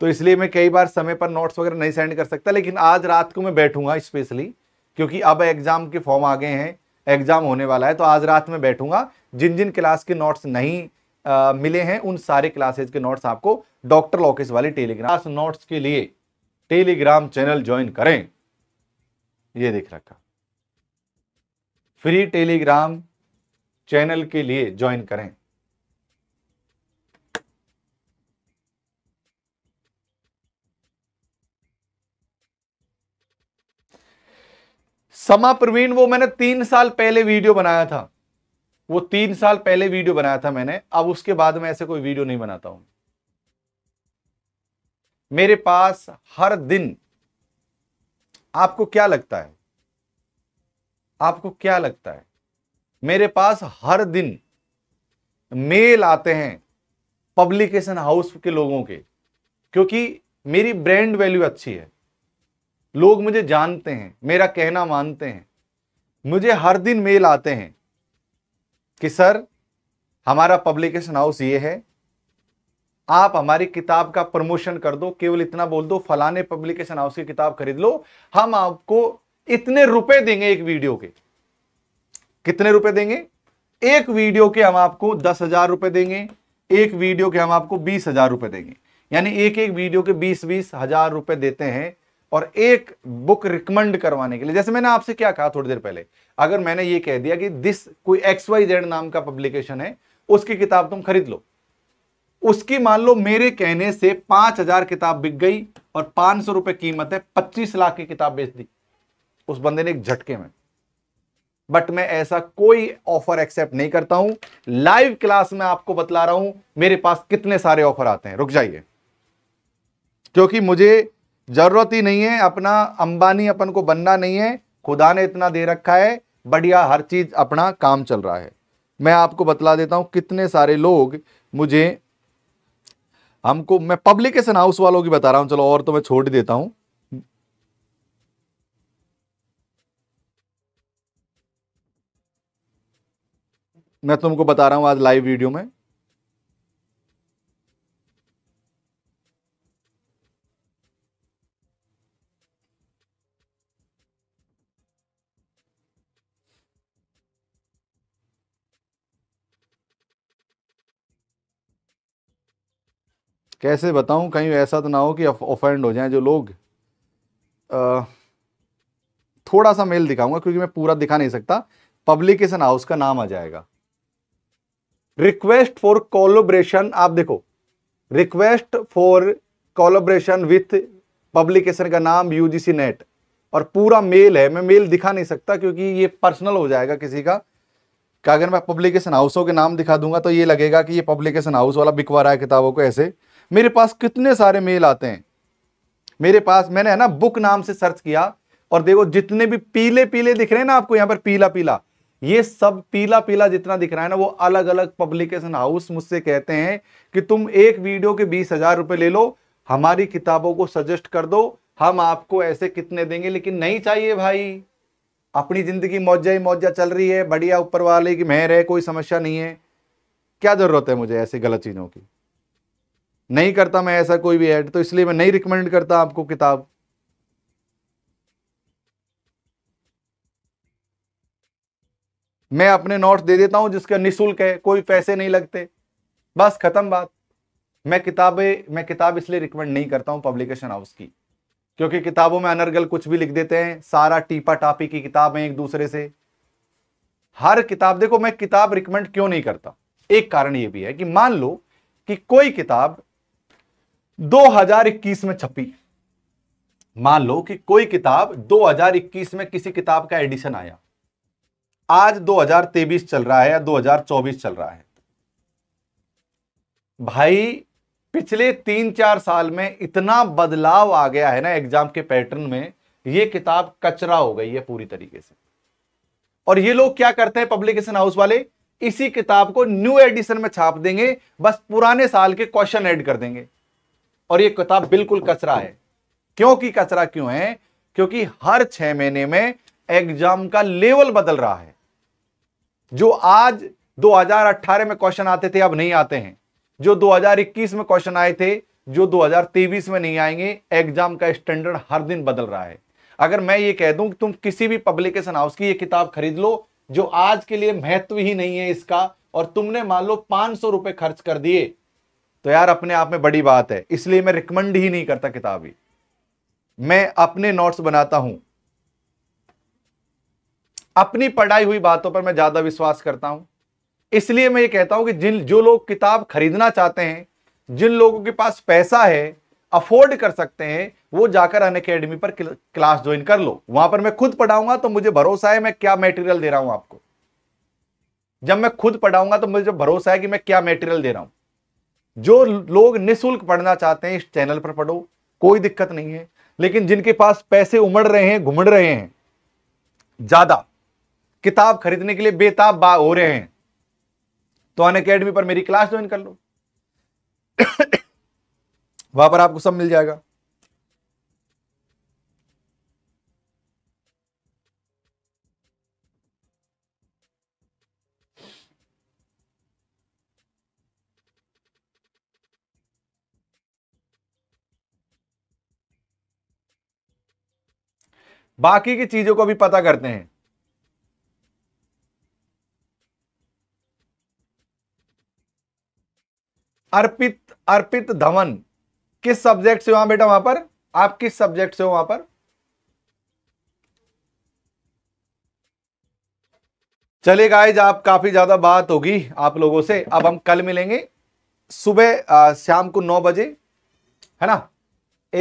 तो इसलिए मैं कई बार समय पर नोट्स वगैरह नहीं सेंड कर सकता लेकिन आज रात को मैं बैठूंगा स्पेशली क्योंकि अब एग्ज़ाम के फॉर्म आ गए हैं एग्ज़ाम होने वाला है तो आज रात में बैठूंगा जिन जिन क्लास के नोट्स नहीं आ, मिले हैं उन सारे क्लासेज के नोट्स आपको डॉक्टर लॉकेस वाले टेलीग्राम नोट्स के लिए टेलीग्राम चैनल ज्वाइन करें ये देख रखा फ्री टेलीग्राम चैनल के लिए ज्वाइन करें समा प्रवीण वो मैंने तीन साल पहले वीडियो बनाया था वो तीन साल पहले वीडियो बनाया था मैंने अब उसके बाद में ऐसे कोई वीडियो नहीं बनाता हूं मेरे पास हर दिन आपको क्या लगता है आपको क्या लगता है मेरे पास हर दिन मेल आते हैं पब्लिकेशन हाउस के लोगों के क्योंकि मेरी ब्रांड वैल्यू अच्छी है लोग मुझे जानते हैं मेरा कहना मानते हैं मुझे हर दिन मेल आते हैं कि सर हमारा पब्लिकेशन हाउस ये है आप हमारी किताब का प्रमोशन कर दो केवल इतना बोल दो फलाने पब्लिकेशन हाउस की किताब खरीद लो हम आपको इतने रुपए देंगे एक वीडियो के कितने रुपए देंगे एक वीडियो के हम आपको दस हजार रुपए देंगे एक वीडियो के हम आपको बीस हजार रुपए देंगे यानी एक एक वीडियो के बीस बीस हजार रुपए देते हैं और एक बुक रिकमेंड करवाने के लिए जैसे मैंने आपसे क्या कहा थोड़ी देर पहले अगर मैंने ये कह दिया कि दिस कोई एक्स वाई जेड नाम का पब्लिकेशन है उसकी किताब तुम खरीद लो उसकी मान लो मेरे कहने से पांच हजार किताब बिक गई और पांच सौ रुपए कीमत है पच्चीस लाख की किताब बेच दी उस बंदे ने एक झटके में बट मैं ऐसा कोई ऑफर एक्सेप्ट नहीं करता हूं लाइव क्लास में आपको बतला रहा हूं मेरे पास कितने सारे ऑफर आते हैं रुक जाइए क्योंकि मुझे जरूरत ही नहीं है अपना अंबानी अपन को बनना नहीं है खुदा ने इतना दे रखा है बढ़िया हर चीज अपना काम चल रहा है मैं आपको बतला देता हूं कितने सारे लोग मुझे हमको मैं पब्लिकेशन हाउस वालों की बता रहा हूं चलो और तो मैं छोड़ देता हूं मैं तुमको बता रहा हूं आज लाइव वीडियो में कैसे बताऊं कहीं ऐसा तो ना हो कि ऑफेंड हो जाए जो लोग आ, थोड़ा सा मेल दिखाऊंगा क्योंकि मैं पूरा दिखा नहीं सकता पब्लिकेशन हाउस का नाम आ जाएगा रिक्वेस्ट फॉर कोलोब्रेशन आप देखो request for collaboration with publication का नाम यूजीसी नेट और पूरा मेल है मैं मेल दिखा नहीं सकता क्योंकि ये पर्सनल हो जाएगा किसी का अगर मैं पब्लिकेशन हाउसों के नाम दिखा दूंगा तो ये लगेगा कि ये पब्लिकेशन हाउस वाला बिकवा रहा है किताबों को ऐसे मेरे पास कितने सारे मेल आते हैं मेरे पास मैंने है ना बुक नाम से सर्च किया और देखो जितने भी पीले पीले दिख रहे हैं ना आपको यहां पर पीला पीला ये सब पीला पीला जितना दिख रहा है ना वो अलग अलग पब्लिकेशन हाउस मुझसे कहते हैं कि तुम एक वीडियो के बीस हजार रुपए ले लो हमारी किताबों को सजेस्ट कर दो हम आपको ऐसे कितने देंगे लेकिन नहीं चाहिए भाई अपनी जिंदगी मौजा ही मौजा चल रही है बढ़िया ऊपर वाले की मेहर है कोई समस्या नहीं है क्या जरूरत है मुझे ऐसी गलत चीज़ों की नहीं करता मैं ऐसा कोई भी ऐड तो इसलिए मैं नहीं रिकमेंड करता आपको किताब मैं अपने नोट्स दे देता हूं जिसका निशुल्क है कोई पैसे नहीं लगते बस खत्म बात मैं किताबें मैं किताब इसलिए रिकमेंड नहीं करता हूं पब्लिकेशन हाउस की क्योंकि किताबों में अनर्गल कुछ भी लिख देते हैं सारा टीपा टापी की किताबें एक दूसरे से हर किताब देखो मैं किताब रिकमेंड क्यों नहीं करता एक कारण यह भी है कि मान लो कि कोई किताब 2021 में छपी मान लो कि कोई किताब 2021 में किसी किताब का एडिशन आया आज 2023 चल रहा है या 2024 चल रहा है भाई पिछले तीन चार साल में इतना बदलाव आ गया है ना एग्जाम के पैटर्न में ये किताब कचरा हो गई है पूरी तरीके से और ये लोग क्या करते हैं पब्लिकेशन हाउस वाले इसी किताब को न्यू एडिशन में छाप देंगे बस पुराने साल के क्वेश्चन ऐड कर देंगे और ये किताब बिल्कुल कचरा है क्योंकि कचरा क्यों है क्योंकि हर छह महीने में एग्जाम का लेवल बदल रहा है जो आज 2018 में क्वेश्चन आते थे अब नहीं आते हैं जो 2021 में क्वेश्चन आए थे जो 2023 में नहीं आएंगे एग्जाम का स्टैंडर्ड हर दिन बदल रहा है अगर मैं ये कह दूं कि तुम किसी भी पब्लिकेशन हाउस की ये किताब खरीद लो जो आज के लिए महत्व ही नहीं है इसका और तुमने मान लो पांच सौ रुपए खर्च कर दिए तो यार अपने आप में बड़ी बात है इसलिए मैं रिकमेंड ही नहीं करता किताब ही मैं अपने नोट्स बनाता हूं अपनी पढ़ाई हुई बातों पर मैं ज्यादा विश्वास करता हूं इसलिए मैं ये कहता हूं कि जिन जो लोग किताब खरीदना चाहते हैं जिन लोगों के पास पैसा है अफोर्ड कर सकते हैं वो जाकर अन अकेडमी पर क्लास ज्वाइन कर लो वहां पर मैं खुद पढ़ाऊंगा तो मुझे भरोसा है मैं क्या मेटेरियल दे रहा हूं आपको जब मैं खुद पढ़ाऊंगा तो मुझे भरोसा है कि मैं क्या मेटेरियल दे रहा हूं जो लोग निःशुल्क पढ़ना चाहते हैं इस चैनल पर पढ़ो कोई दिक्कत नहीं है लेकिन जिनके पास पैसे उमड़ रहे हैं घुमड़ रहे हैं ज्यादा किताब खरीदने के लिए बेताब हो रहे हैं तो अन अकेडमी पर मेरी क्लास ज्वाइन कर लो वहां पर आपको सब मिल जाएगा बाकी की चीजों को भी पता करते हैं अर्पित अर्पित धवन किस सब्जेक्ट से वहां बेटा वहां पर आप किस सब्जेक्ट से हो वहां पर चले गाइज आप काफी ज्यादा बात होगी आप लोगों से अब हम कल मिलेंगे सुबह शाम को नौ बजे है ना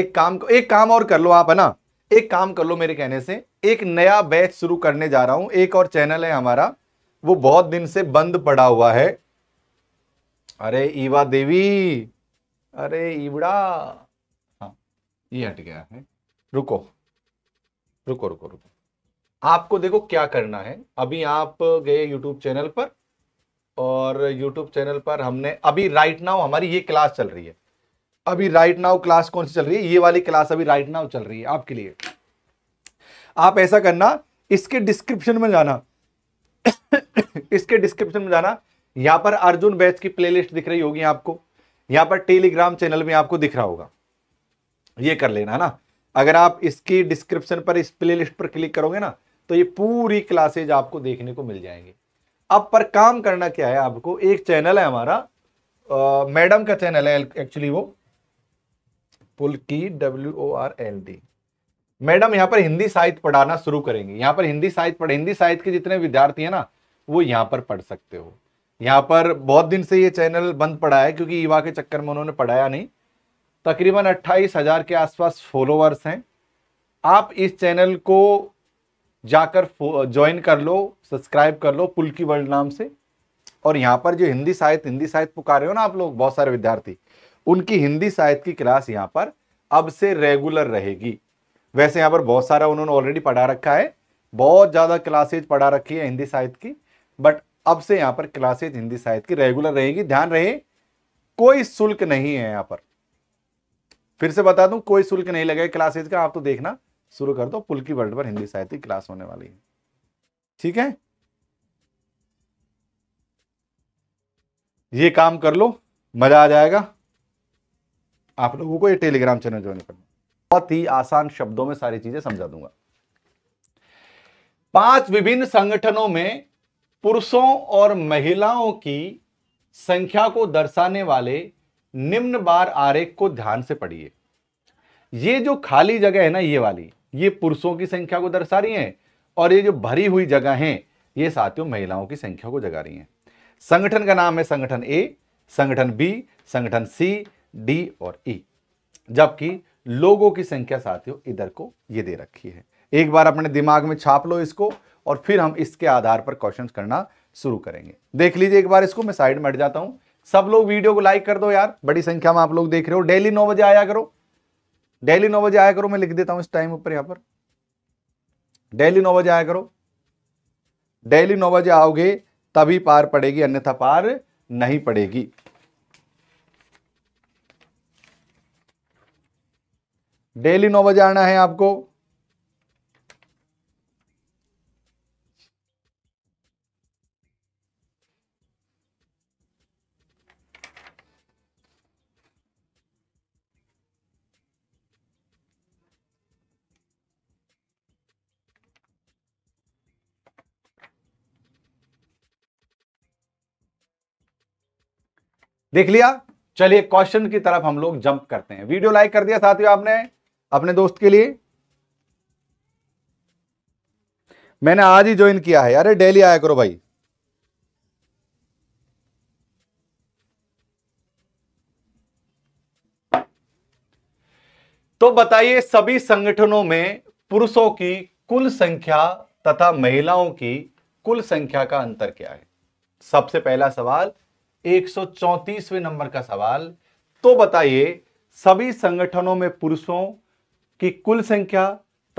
एक काम को एक काम और कर लो आप है ना एक काम कर लो मेरे कहने से एक नया बैच शुरू करने जा रहा हूं एक और चैनल है हमारा वो बहुत दिन से बंद पड़ा हुआ है अरे ईवा देवी अरे ईवड़ा हाँ ये हट गया है रुको रुको रुको रुको आपको देखो क्या करना है अभी आप गए यूट्यूब चैनल पर और यूट्यूब चैनल पर हमने अभी राइट नाउ हमारी ये क्लास चल रही है अभी राइट नाउ क्लास कौन सी चल रही है ये वाली क्लास अभी राइट नाउ चल रही है आपके लिए आप ऐसा करना इसके डिस्क्रिप्शन में जाना इसके डिस्क्रिप्शन में जाना यहां पर अर्जुन बैच की प्लेलिस्ट दिख रही होगी आपको यहां पर टेलीग्राम चैनल में आपको दिख रहा होगा ये कर लेना है ना अगर आप इसकी डिस्क्रिप्शन पर इस प्लेलिस्ट पर क्लिक करोगे ना तो ये पूरी क्लासेज आपको देखने को मिल जाएंगी अब पर काम करना क्या है आपको एक चैनल है हमारा मैडम का चैनल है एक्चुअली वो पुल की W O R L D madam यहाँ पर हिंदी साहित्य पढ़ाना शुरू करेंगे यहाँ पर हिंदी साहित्य पढ़ हिंदी साहित्य के जितने विद्यार्थी हैं ना वो यहाँ पर पढ़ सकते हो यहाँ पर बहुत दिन से ये चैनल बंद पड़ा है क्योंकि युवा के चक्कर में उन्होंने पढ़ाया नहीं तकरीबन अट्ठाईस हजार के आसपास फॉलोअर्स हैं आप इस चैनल को जाकर ज्वाइन कर लो सब्सक्राइब कर लो पुल वर्ल्ड नाम से और यहाँ पर जो हिंदी साहित्य हिंदी साहित्य पुकार रहे हो ना आप लोग बहुत सारे विद्यार्थी उनकी हिंदी साहित्य की क्लास यहाँ पर अब से रेगुलर रहेगी वैसे यहाँ पर बहुत सारा उन्होंने ऑलरेडी पढ़ा रखा है बहुत ज़्यादा क्लासेज पढ़ा रखी है हिंदी साहित्य की बट अब से यहाँ पर क्लासेज हिंदी साहित्य की रेगुलर रहेगी ध्यान रहे कोई शुल्क नहीं है यहाँ पर फिर से बता दूं कोई शुल्क नहीं लगेगा क्लासेज का आप तो देखना शुरू कर दो की वर्ल्ड पर हिंदी साहित्य की क्लास होने वाली है ठीक है ये काम कर लो मजा आ जाएगा आप लोगों को ये टेलीग्राम चैनल ज्वाइन करना बहुत ही आसान शब्दों में सारी चीजें समझा दूंगा पांच विभिन्न संगठनों में पुरुषों और महिलाओं की संख्या को दर्शाने वाले निम्न बार आरेख को ध्यान से पढ़िए ये जो खाली जगह है ना ये वाली ये पुरुषों की संख्या को दर्शा रही है और ये जो भरी हुई जगह है ये साथियों महिलाओं की संख्या को जगा रही है संगठन का नाम है संगठन ए संगठन बी संगठन सी डी और ई जबकि लोगों की संख्या साथियों इधर को ये दे रखी है एक बार अपने दिमाग में छाप लो इसको और फिर हम इसके आधार पर क्वेश्चन करना शुरू करेंगे देख लीजिए एक बार इसको मैं साइड में हट जाता हूं सब लोग वीडियो को लाइक कर दो यार बड़ी संख्या में आप लोग देख रहे हो डेली नौ बजे आया करो डेली नौ बजे आया करो मैं लिख देता हूं इस टाइम ऊपर यहां पर डेली नौ बजे आया करो डेली नौ बजे आओगे तभी पार पड़ेगी अन्यथा पार नहीं पड़ेगी डेली नौ बजे आना है आपको देख लिया चलिए क्वेश्चन की तरफ हम लोग जंप करते हैं वीडियो लाइक कर दिया साथियों आपने अपने दोस्त के लिए मैंने आज ही ज्वाइन किया है अरे डेली आया करो भाई तो बताइए सभी संगठनों में पुरुषों की कुल संख्या तथा महिलाओं की कुल संख्या का अंतर क्या है सबसे पहला सवाल 134वें नंबर का सवाल तो बताइए सभी संगठनों में पुरुषों की कुल संख्या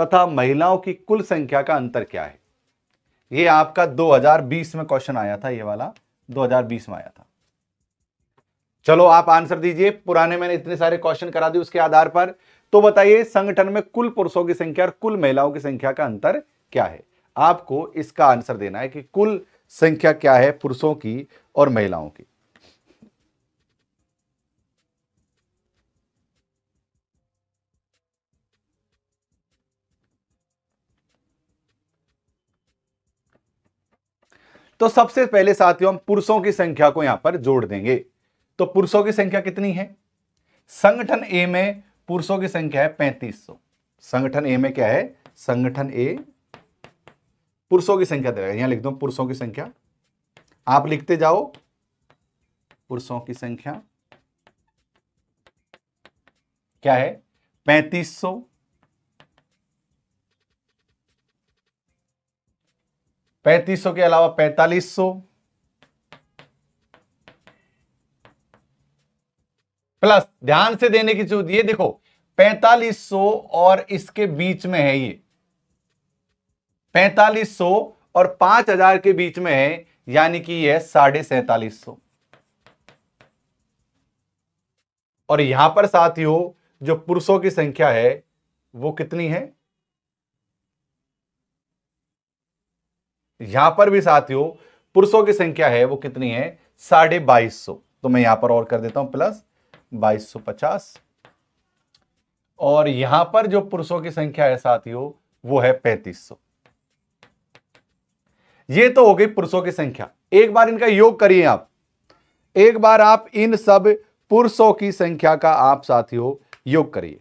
तथा महिलाओं की कुल संख्या का अंतर क्या है यह आपका 2020 में क्वेश्चन आया था यह वाला 2020 में आया था चलो आप आंसर दीजिए पुराने मैंने इतने सारे क्वेश्चन करा दिए उसके आधार पर तो बताइए संगठन में कुल पुरुषों की संख्या और कुल महिलाओं की संख्या का अंतर क्या है आपको इसका आंसर देना है कि कुल संख्या क्या है पुरुषों की और महिलाओं की तो सबसे पहले साथियों हम पुरुषों की संख्या को यहां पर जोड़ देंगे तो पुरुषों की संख्या कितनी है संगठन ए में पुरुषों की संख्या है पैंतीस संगठन ए में क्या है संगठन ए पुरुषों की संख्या दे यहां लिख दो पुरुषों की संख्या आप लिखते जाओ पुरुषों की संख्या क्या है पैंतीस सौ पैंतीस के अलावा पैंतालीस सौ प्लस ध्यान से देने की जरूरत ये देखो सौ और इसके बीच में है ये सौ और पांच हजार के बीच में है यानी कि ये साढ़े सैतालीस सौ और यहां पर साथियों जो पुरुषों की संख्या है वो कितनी है यहां पर भी साथियों पुरुषों की संख्या है वो कितनी है साढ़े बाईस सौ तो मैं यहां पर और कर देता हूं प्लस बाईस सौ पचास और यहां पर जो पुरुषों की संख्या है साथियों वो है पैंतीस सौ ये तो हो गई पुरुषों की संख्या एक बार इनका योग करिए आप एक बार आप इन सब पुरुषों की संख्या का आप साथियों योग करिए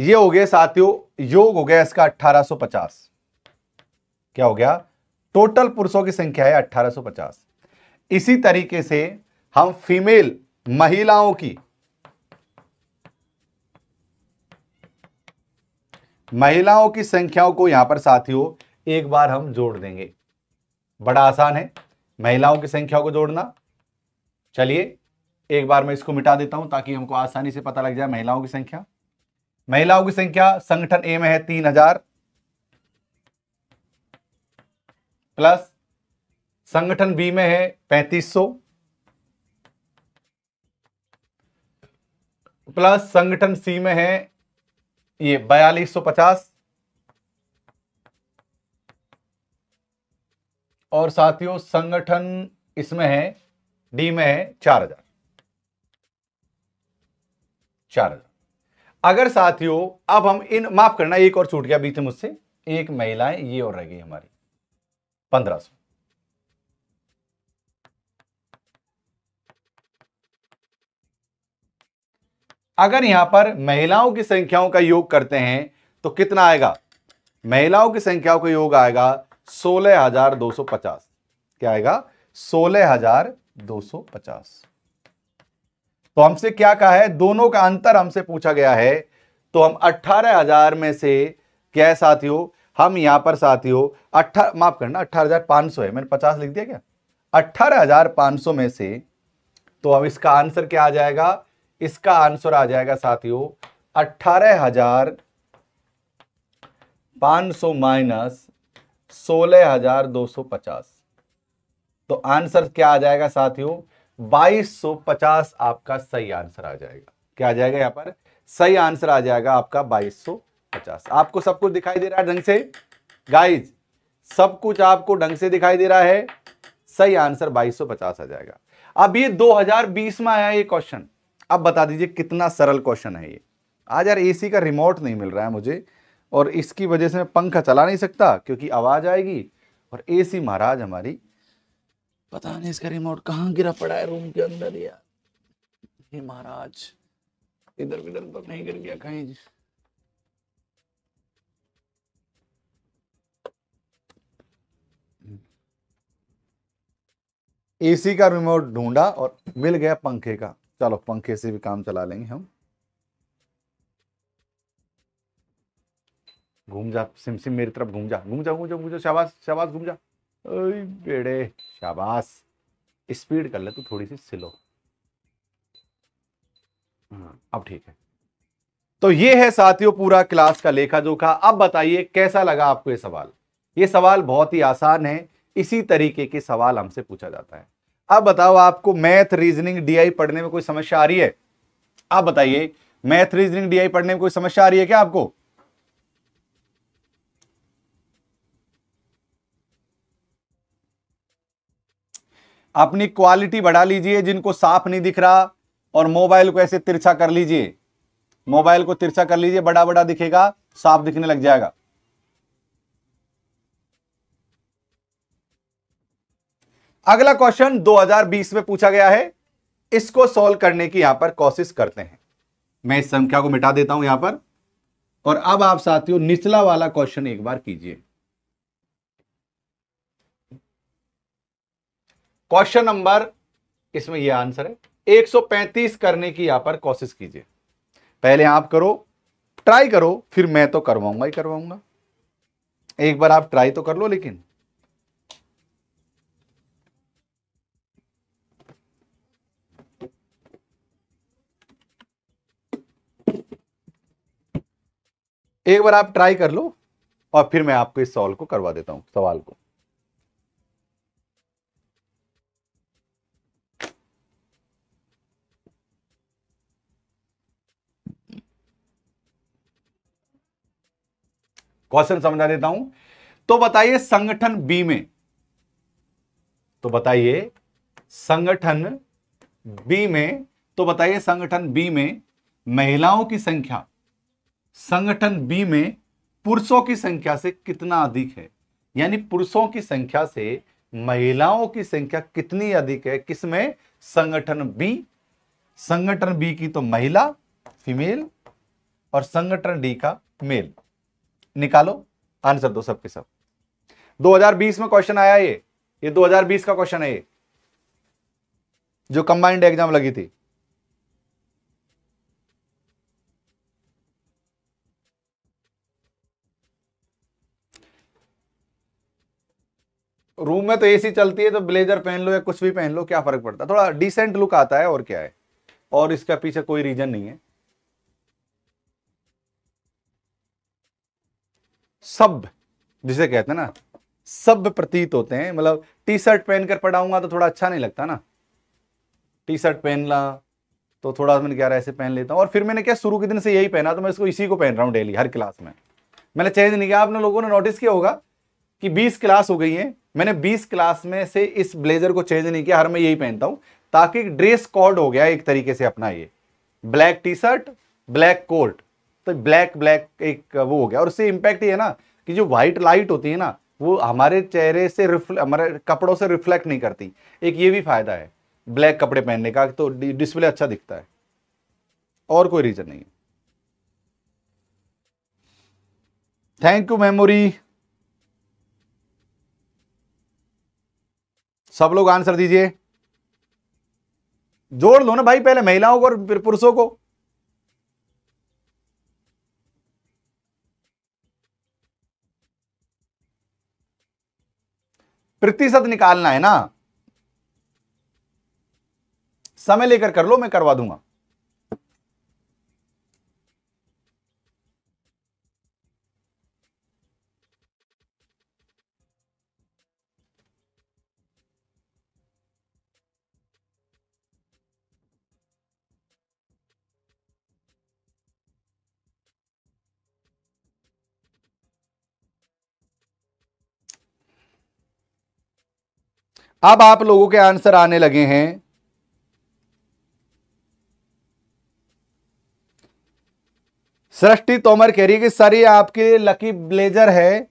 ये हो गया साथियों योग हो गया इसका 1850 क्या हो गया टोटल पुरुषों की संख्या है 1850 इसी तरीके से हम फीमेल महिलाओं की महिलाओं की संख्याओं को यहां पर साथियों एक बार हम जोड़ देंगे बड़ा आसान है महिलाओं की संख्याओं को जोड़ना चलिए एक बार मैं इसको मिटा देता हूं ताकि हमको आसानी से पता लग जाए महिलाओं की संख्या महिलाओं की संख्या संगठन ए में है तीन हजार प्लस संगठन बी में है पैंतीस सौ प्लस संगठन सी में है ये बयालीस सौ पचास और साथियों संगठन इसमें है डी में है चार हजार चार हजार अगर साथियों अब हम इन माफ करना एक और छूट गया बीच में मुझसे एक महिलाएं ये और रह गई हमारी पंद्रह सौ अगर यहां पर महिलाओं की संख्याओं का योग करते हैं तो कितना आएगा महिलाओं की संख्याओं का योग आएगा सोलह हजार दो सौ पचास क्या आएगा सोलह हजार दो सौ पचास तो हमसे क्या कहा है दोनों का अंतर हमसे पूछा गया है तो हम अट्ठारह हजार में से क्या है साथियों हम यहां पर साथियों अट्ठा माफ करना अट्ठारह हजार पांच सौ है मैंने पचास लिख दिया क्या अट्ठारह हजार पांच सौ में से तो अब इसका आंसर क्या आ जाएगा इसका आंसर आ जाएगा साथियों अट्ठारह हजार पांच सौ माइनस सोलह हजार दो सौ पचास तो आंसर क्या आ जाएगा साथियों 2250 आपका सही आंसर आ जाएगा क्या आ जाएगा यहाँ पर सही आंसर आ जाएगा आपका 2250 आपको सब कुछ दिखाई दे रहा है ढंग से गाइज सब कुछ आपको ढंग से दिखाई दे रहा है सही आंसर 2250 आ जाएगा अब ये 2020 में आया ये क्वेश्चन अब बता दीजिए कितना सरल क्वेश्चन है ये आज यार एसी का रिमोट नहीं मिल रहा है मुझे और इसकी वजह से मैं पंखा चला नहीं सकता क्योंकि आवाज़ आएगी और एसी महाराज हमारी पता नहीं इसका रिमोट कहाँ गिरा पड़ा है रूम के अंदर यार हे महाराज इधर विधर तो नहीं गिर गया कहीं एसी का रिमोट ढूंढा और मिल गया पंखे का चलो पंखे से भी काम चला लेंगे हम घूम जा सिम सिम मेरी तरफ घूम जा घूम जा घूम जा घूम जा शाबाश शाबाश घूम जा बेड़े शाबाश स्पीड कर ले तू थोड़ी सी स्लो हम्म, अब ठीक है तो ये है साथियों पूरा क्लास का लेखा जोखा अब बताइए कैसा लगा आपको ये सवाल ये सवाल बहुत ही आसान है इसी तरीके के सवाल हमसे पूछा जाता है अब बताओ आपको मैथ रीजनिंग डीआई पढ़ने में कोई समस्या आ रही है आप बताइए मैथ रीजनिंग डीआई पढ़ने में कोई समस्या आ रही है क्या आपको अपनी क्वालिटी बढ़ा लीजिए जिनको साफ नहीं दिख रहा और मोबाइल को ऐसे तिरछा कर लीजिए मोबाइल को तिरछा कर लीजिए बड़ा बड़ा दिखेगा साफ दिखने लग जाएगा अगला क्वेश्चन 2020 में पूछा गया है इसको सॉल्व करने की यहां पर कोशिश करते हैं मैं इस संख्या को मिटा देता हूं यहां पर और अब आप साथियों निचला वाला क्वेश्चन एक बार कीजिए क्वेश्चन नंबर इसमें यह आंसर है 135 करने की यहां पर कोशिश कीजिए पहले आप करो ट्राई करो फिर मैं तो करवाऊंगा ही करवाऊंगा एक बार आप ट्राई तो कर लो लेकिन एक बार आप ट्राई कर लो और फिर मैं आपको इस सॉल्व को करवा देता हूं सवाल को क्वेश्चन समझा देता हूं तो बताइए संगठन बी में तो बताइए संगठन बी में तो बताइए संगठन बी में महिलाओं की संख्या संगठन बी में पुरुषों की संख्या से कितना अधिक है यानी पुरुषों की संख्या से महिलाओं की संख्या कितनी अधिक है किसमें संगठन बी संगठन बी की तो महिला फीमेल और संगठन डी का मेल निकालो आंसर दो सबके सब 2020 में क्वेश्चन आया ये ये 2020 का क्वेश्चन है ये जो कंबाइंड एग्जाम लगी थी रूम में तो एसी चलती है तो ब्लेजर पहन लो या कुछ भी पहन लो क्या फर्क पड़ता है थोड़ा डिसेंट लुक आता है और क्या है और इसका पीछे कोई रीजन नहीं है सब जिसे कहते हैं ना सब प्रतीत होते हैं मतलब टी शर्ट पहनकर पढ़ाऊंगा तो थोड़ा अच्छा नहीं लगता ना टी शर्ट पहन ला तो थोड़ा मैंने क्या ऐसे पहन लेता हूँ और फिर मैंने क्या शुरू के दिन से यही पहना तो मैं इसको इसी को पहन रहा हूँ डेली हर क्लास में मैंने चेंज नहीं किया आपने लोगों ने नोटिस किया होगा कि बीस क्लास हो गई है मैंने बीस क्लास में से इस ब्लेजर को चेंज नहीं किया हर मैं यही पहनता हूँ ताकि ड्रेस कोड हो गया एक तरीके से अपना ये black T shirt black coat तो ब्लैक ब्लैक एक वो हो गया और उससे इम्पैक्ट ये है ना कि जो वाइट लाइट होती है ना वो हमारे चेहरे से हमारे कपड़ों से रिफ्लेक्ट नहीं करती एक ये भी फायदा है ब्लैक कपड़े पहनने का तो डिस्प्ले अच्छा दिखता है और कोई रीजन नहीं है थैंक यू मेमोरी सब लोग आंसर दीजिए जोड़ लो ना भाई पहले महिलाओं को और फिर पुरुषों को प्रतिशत निकालना है ना समय लेकर कर लो मैं करवा दूंगा अब आप लोगों के आंसर आने लगे हैं सृष्टि तोमर कह रही है कि सर ये आपके लकी ब्लेजर है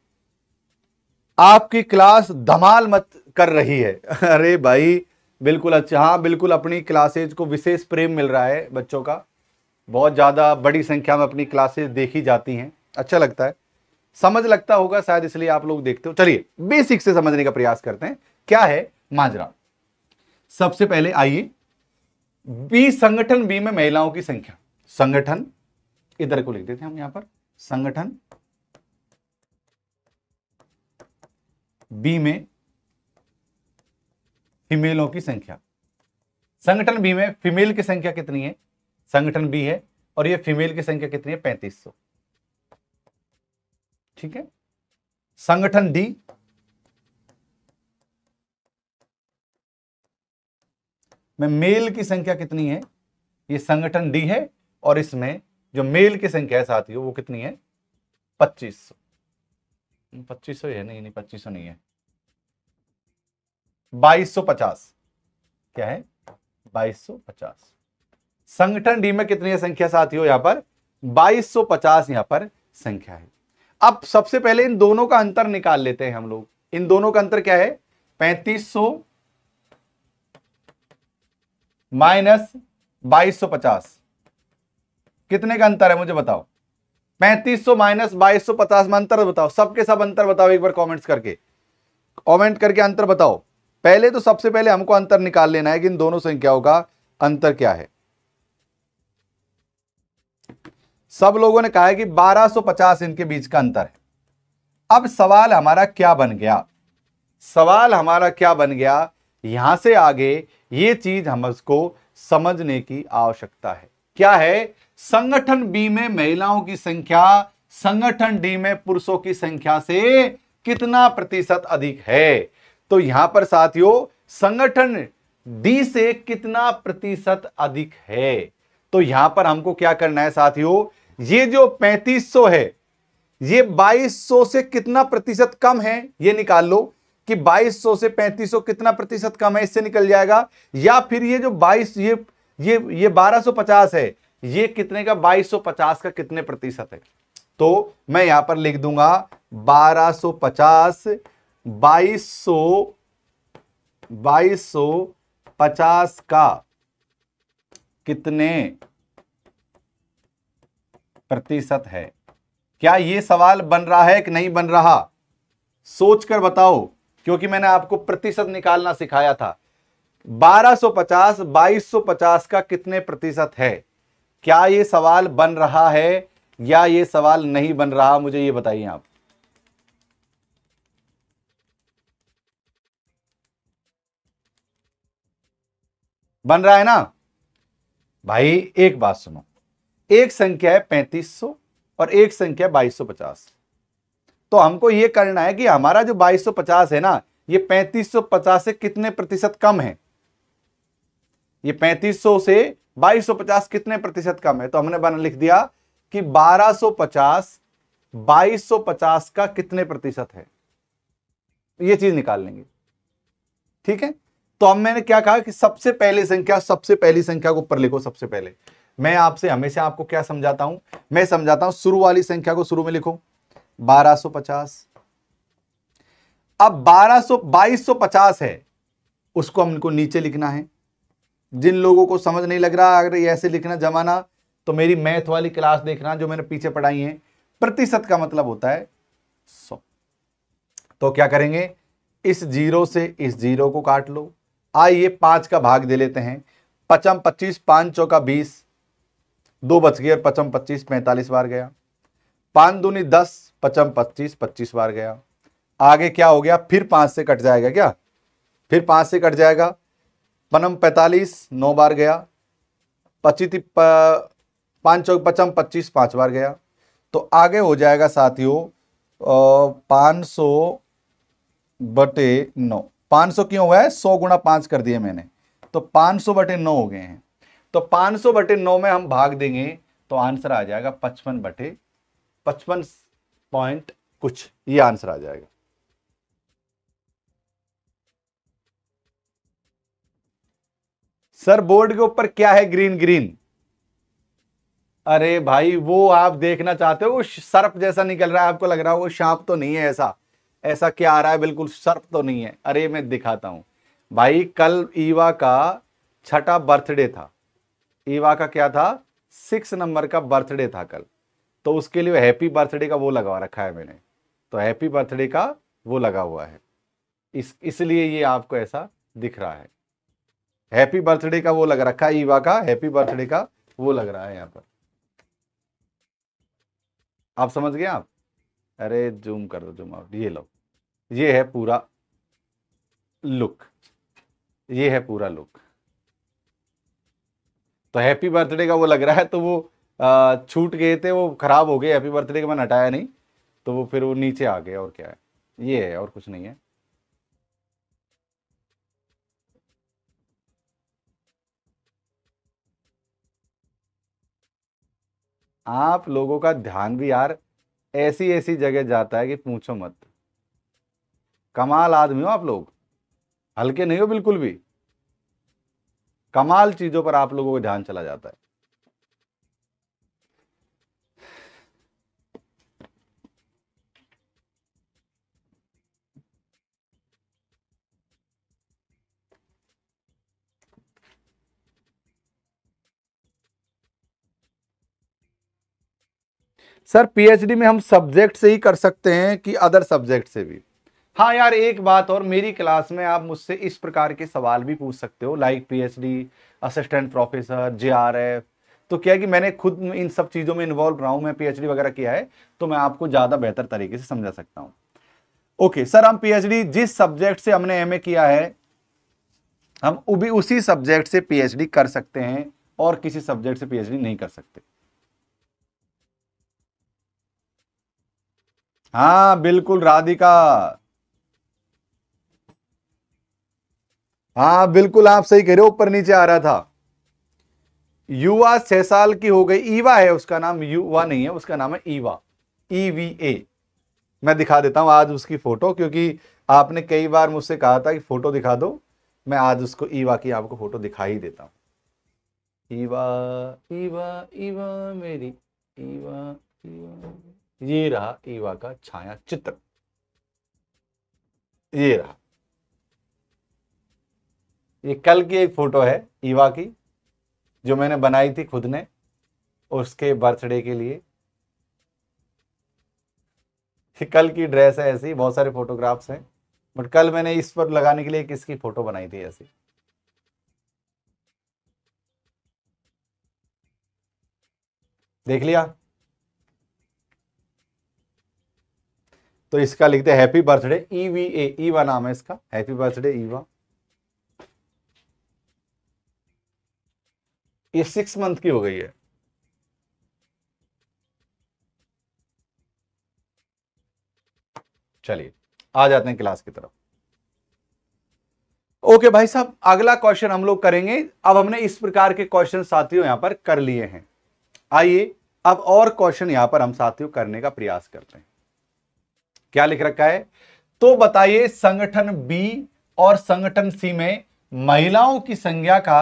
आपकी क्लास धमाल मत कर रही है अरे भाई बिल्कुल अच्छा हाँ बिल्कुल अपनी क्लासेज को विशेष प्रेम मिल रहा है बच्चों का बहुत ज़्यादा बड़ी संख्या में अपनी क्लासेज देखी जाती हैं अच्छा लगता है समझ लगता होगा शायद इसलिए आप लोग देखते हो चलिए बेसिक से समझने का प्रयास करते हैं क्या है माजरा सबसे पहले आइए बी संगठन बी में महिलाओं की संख्या संगठन इधर को लिख देते हैं हम यहां पर संगठन बी में फीमेलों की संख्या संगठन बी में फीमेल की संख्या कितनी है संगठन बी है और ये फीमेल की संख्या कितनी है पैंतीस ठीक है संगठन डी में मेल की संख्या कितनी है ये संगठन डी है और इसमें जो मेल की संख्या है साथियों वो कितनी है पच्चीस सौ पच्चीस सौ है नहीं नहीं पच्चीस सौ नहीं है बाईस सौ पचास क्या है बाईस सौ पचास संगठन डी में कितनी है संख्या साथियों यहां पर बाईस सौ पचास यहां पर संख्या है अब सबसे पहले इन दोनों का अंतर निकाल लेते हैं हम लोग इन दोनों का अंतर क्या है पैंतीस सौ माइनस बाईस सौ पचास कितने का अंतर है मुझे बताओ पैंतीस सौ माइनस बाईस सौ पचास में अंतर बताओ सबके सब अंतर बताओ एक बार कमेंट्स करके कमेंट करके अंतर बताओ पहले तो सबसे पहले हमको अंतर निकाल लेना है कि इन दोनों संख्याओं का अंतर क्या है सब लोगों ने कहा है कि 1250 इनके बीच का अंतर है अब सवाल हमारा क्या बन गया सवाल हमारा क्या बन गया यहां से आगे ये चीज हम उसको समझने की आवश्यकता है क्या है संगठन बी में महिलाओं की संख्या संगठन डी में पुरुषों की संख्या से कितना प्रतिशत अधिक है तो यहां पर साथियों संगठन डी से कितना प्रतिशत अधिक है तो यहां पर हमको क्या करना है साथियों ये जो 3500 है ये 2200 से कितना प्रतिशत कम है ये निकाल लो कि 2200 से 3500 कितना प्रतिशत कम है इससे निकल जाएगा या फिर ये जो 22 ये ये ये 1250 है ये कितने का 2250 का कितने प्रतिशत है तो मैं यहां पर लिख दूंगा 1250 2200 2250 का कितने प्रतिशत है क्या ये सवाल बन रहा है कि नहीं बन रहा सोचकर बताओ क्योंकि मैंने आपको प्रतिशत निकालना सिखाया था 1250 2250 का कितने प्रतिशत है क्या ये सवाल बन रहा है या ये सवाल नहीं बन रहा मुझे ये बताइए आप बन रहा है ना भाई एक बात सुनो एक संख्या है पैंतीस सौ और एक संख्या है बाईस सौ पचास तो हमको ये करना है कि हमारा जो 2250 है ना ये 3550 से कितने प्रतिशत कम है ये 3500 से 2250 कितने प्रतिशत कम है तो हमने बना लिख दिया कि 1250 2250 का कितने प्रतिशत है तो ये चीज निकाल लेंगे ठीक है तो अब मैंने क्या कहा कि सबसे पहली संख्या सबसे पहली संख्या को ऊपर लिखो सबसे पहले मैं आपसे हमेशा आपको क्या समझाता हूं मैं समझाता हूं शुरू वाली संख्या को शुरू में लिखो 1250 अब 1200 2250 है उसको हमको नीचे लिखना है जिन लोगों को समझ नहीं लग रहा अगर ऐसे लिखना जमाना तो मेरी मैथ वाली क्लास देखना जो मैंने पीछे पढ़ाई है प्रतिशत का मतलब होता है सौ तो क्या करेंगे इस जीरो से इस जीरो को काट लो आइए पांच का भाग दे लेते हैं पचम पच्चीस पांच चौका बीस दो बच गए और पचम पच्चीस पैंतालीस बार गया पांच दूनी दस पचम पच्चीस पच्चीस बार गया आगे क्या हो गया फिर पांच से कट जाएगा क्या फिर पांच से कट जाएगा पनम पैतालीस नौ बार गया पचित पांच चौक पचम पच्चीस पांच बार गया तो आगे हो जाएगा साथियों पाँच सौ बटे नौ पांच सौ क्यों हुआ है सौ गुणा पांच कर दिए मैंने तो पाँच सौ बटे नौ हो गए हैं तो पाँच सौ बटे नौ में हम भाग देंगे तो आंसर आ जाएगा पचपन बटे पचपन पॉइंट कुछ ये आंसर आ जाएगा सर बोर्ड के ऊपर क्या है ग्रीन ग्रीन अरे भाई वो आप देखना चाहते हो वो सर्प जैसा निकल रहा है आपको लग रहा है वो सांप तो नहीं है ऐसा ऐसा क्या आ रहा है बिल्कुल सर्प तो नहीं है अरे मैं दिखाता हूं भाई कल ईवा का छठा बर्थडे था ईवा का क्या था सिक्स नंबर का बर्थडे था कल तो उसके लिए हैप्पी बर्थडे का वो लगा रखा है मैंने तो हैप्पी बर्थडे का वो लगा हुआ है इस इसलिए ये आपको ऐसा दिख रहा है हैप्पी बर्थडे का वो लग रखा है ईवा का हैप्पी बर्थडे का वो लग रहा है यहाँ पर आप समझ गए आप अरे जूम कर दो जूम आउट ये लो ये है पूरा लुक ये है पूरा लुक तो हैप्पी बर्थडे का वो लग रहा है तो वो छूट गए थे वो ख़राब हो गए हैप्पी बर्थडे के मैंने हटाया नहीं तो वो फिर वो नीचे आ गए और क्या है ये है और कुछ नहीं है आप लोगों का ध्यान भी यार ऐसी ऐसी जगह जाता है कि पूछो मत कमाल आदमी हो आप लोग हल्के नहीं हो बिल्कुल भी कमाल चीजों पर आप लोगों का ध्यान चला जाता है सर पीएचडी में हम सब्जेक्ट से ही कर सकते हैं कि अदर सब्जेक्ट से भी हाँ यार एक बात और मेरी क्लास में आप मुझसे इस प्रकार के सवाल भी पूछ सकते हो like PhD assistant professor JRF तो क्या कि मैंने खुद इन सब चीज़ों में इन्वॉल्व रहा हूं मैं पीएचडी वगैरह किया है तो मैं आपको ज़्यादा बेहतर तरीके से समझा सकता हूं ओके सर हम पीएचडी जिस सब्जेक्ट से हमने एम किया है हम उसी सब्जेक्ट से पीएचडी कर सकते हैं और किसी सब्जेक्ट से पीएचडी नहीं कर सकते हाँ बिल्कुल राधिका हाँ बिल्कुल आप सही कह रहे हो ऊपर नीचे आ रहा था युवा छह साल की हो गई ईवा है उसका नाम युवा नहीं है उसका नाम है ईवा ईवी e ए मैं दिखा देता हूं आज उसकी फोटो क्योंकि आपने कई बार मुझसे कहा था कि फोटो दिखा दो मैं आज उसको ईवा की आपको फोटो दिखा ही देता हूं ईवा ईवा ईवा मेरी ईवा ईवा ये रहा ईवा का छाया चित्र ये रहा ये कल की एक फोटो है ईवा की जो मैंने बनाई थी खुद ने उसके बर्थडे के लिए कल की ड्रेस है ऐसी बहुत सारे फोटोग्राफ्स हैं बट कल मैंने इस पर लगाने के लिए किसकी फोटो बनाई थी ऐसी देख लिया तो इसका लिखते हैं हैप्पी बर्थडे ईवी ए ईवा नाम है इसका हैप्पी बर्थडे ईवा ये सिक्स मंथ की हो गई है चलिए आ जाते हैं क्लास की तरफ ओके भाई साहब अगला क्वेश्चन हम लोग करेंगे अब हमने इस प्रकार के क्वेश्चन साथियों यहां पर कर लिए हैं आइए अब और क्वेश्चन यहां पर हम साथियों करने का प्रयास करते हैं क्या लिख रखा है तो बताइए संगठन बी और संगठन सी में महिलाओं की संख्या का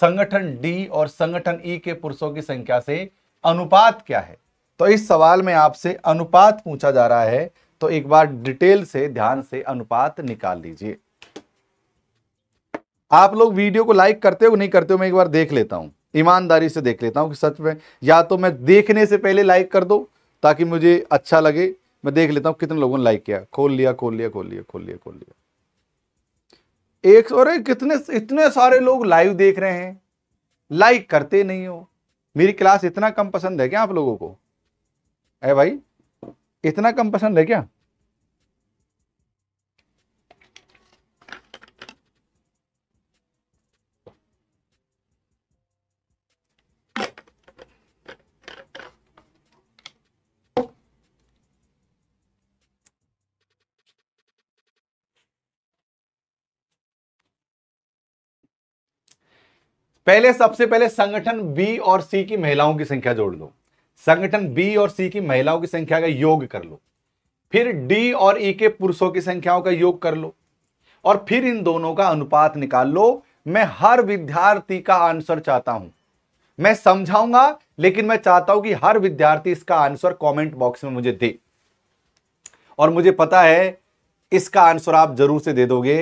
संगठन डी और संगठन ई e के पुरुषों की संख्या से अनुपात क्या है तो इस सवाल में आपसे अनुपात पूछा जा रहा है तो एक बार डिटेल से ध्यान से अनुपात निकाल लीजिए आप लोग वीडियो को लाइक करते हो नहीं करते हो मैं एक बार देख लेता हूं ईमानदारी से देख लेता हूं कि सच में या तो मैं देखने से पहले लाइक कर दो ताकि मुझे अच्छा लगे मैं देख लेता हूँ कितने लोगों ने लाइक किया खोल लिया खोल लिया खोल लिया खोल लिया खोल लिया एक और कितने इतने सारे लोग लाइव देख रहे हैं लाइक करते नहीं हो मेरी क्लास इतना कम पसंद है क्या आप लोगों को है भाई इतना कम पसंद है क्या पहले सबसे पहले संगठन बी और सी की महिलाओं की संख्या जोड़ लो संगठन बी और सी की महिलाओं की संख्या का योग कर लो फिर डी और ई e के पुरुषों की संख्याओं का योग कर लो और फिर इन दोनों का अनुपात निकाल लो मैं हर विद्यार्थी का आंसर चाहता हूं मैं समझाऊंगा लेकिन मैं चाहता हूं कि हर विद्यार्थी इसका आंसर कमेंट बॉक्स में मुझे दे और मुझे पता है इसका आंसर आप जरूर से दे दोगे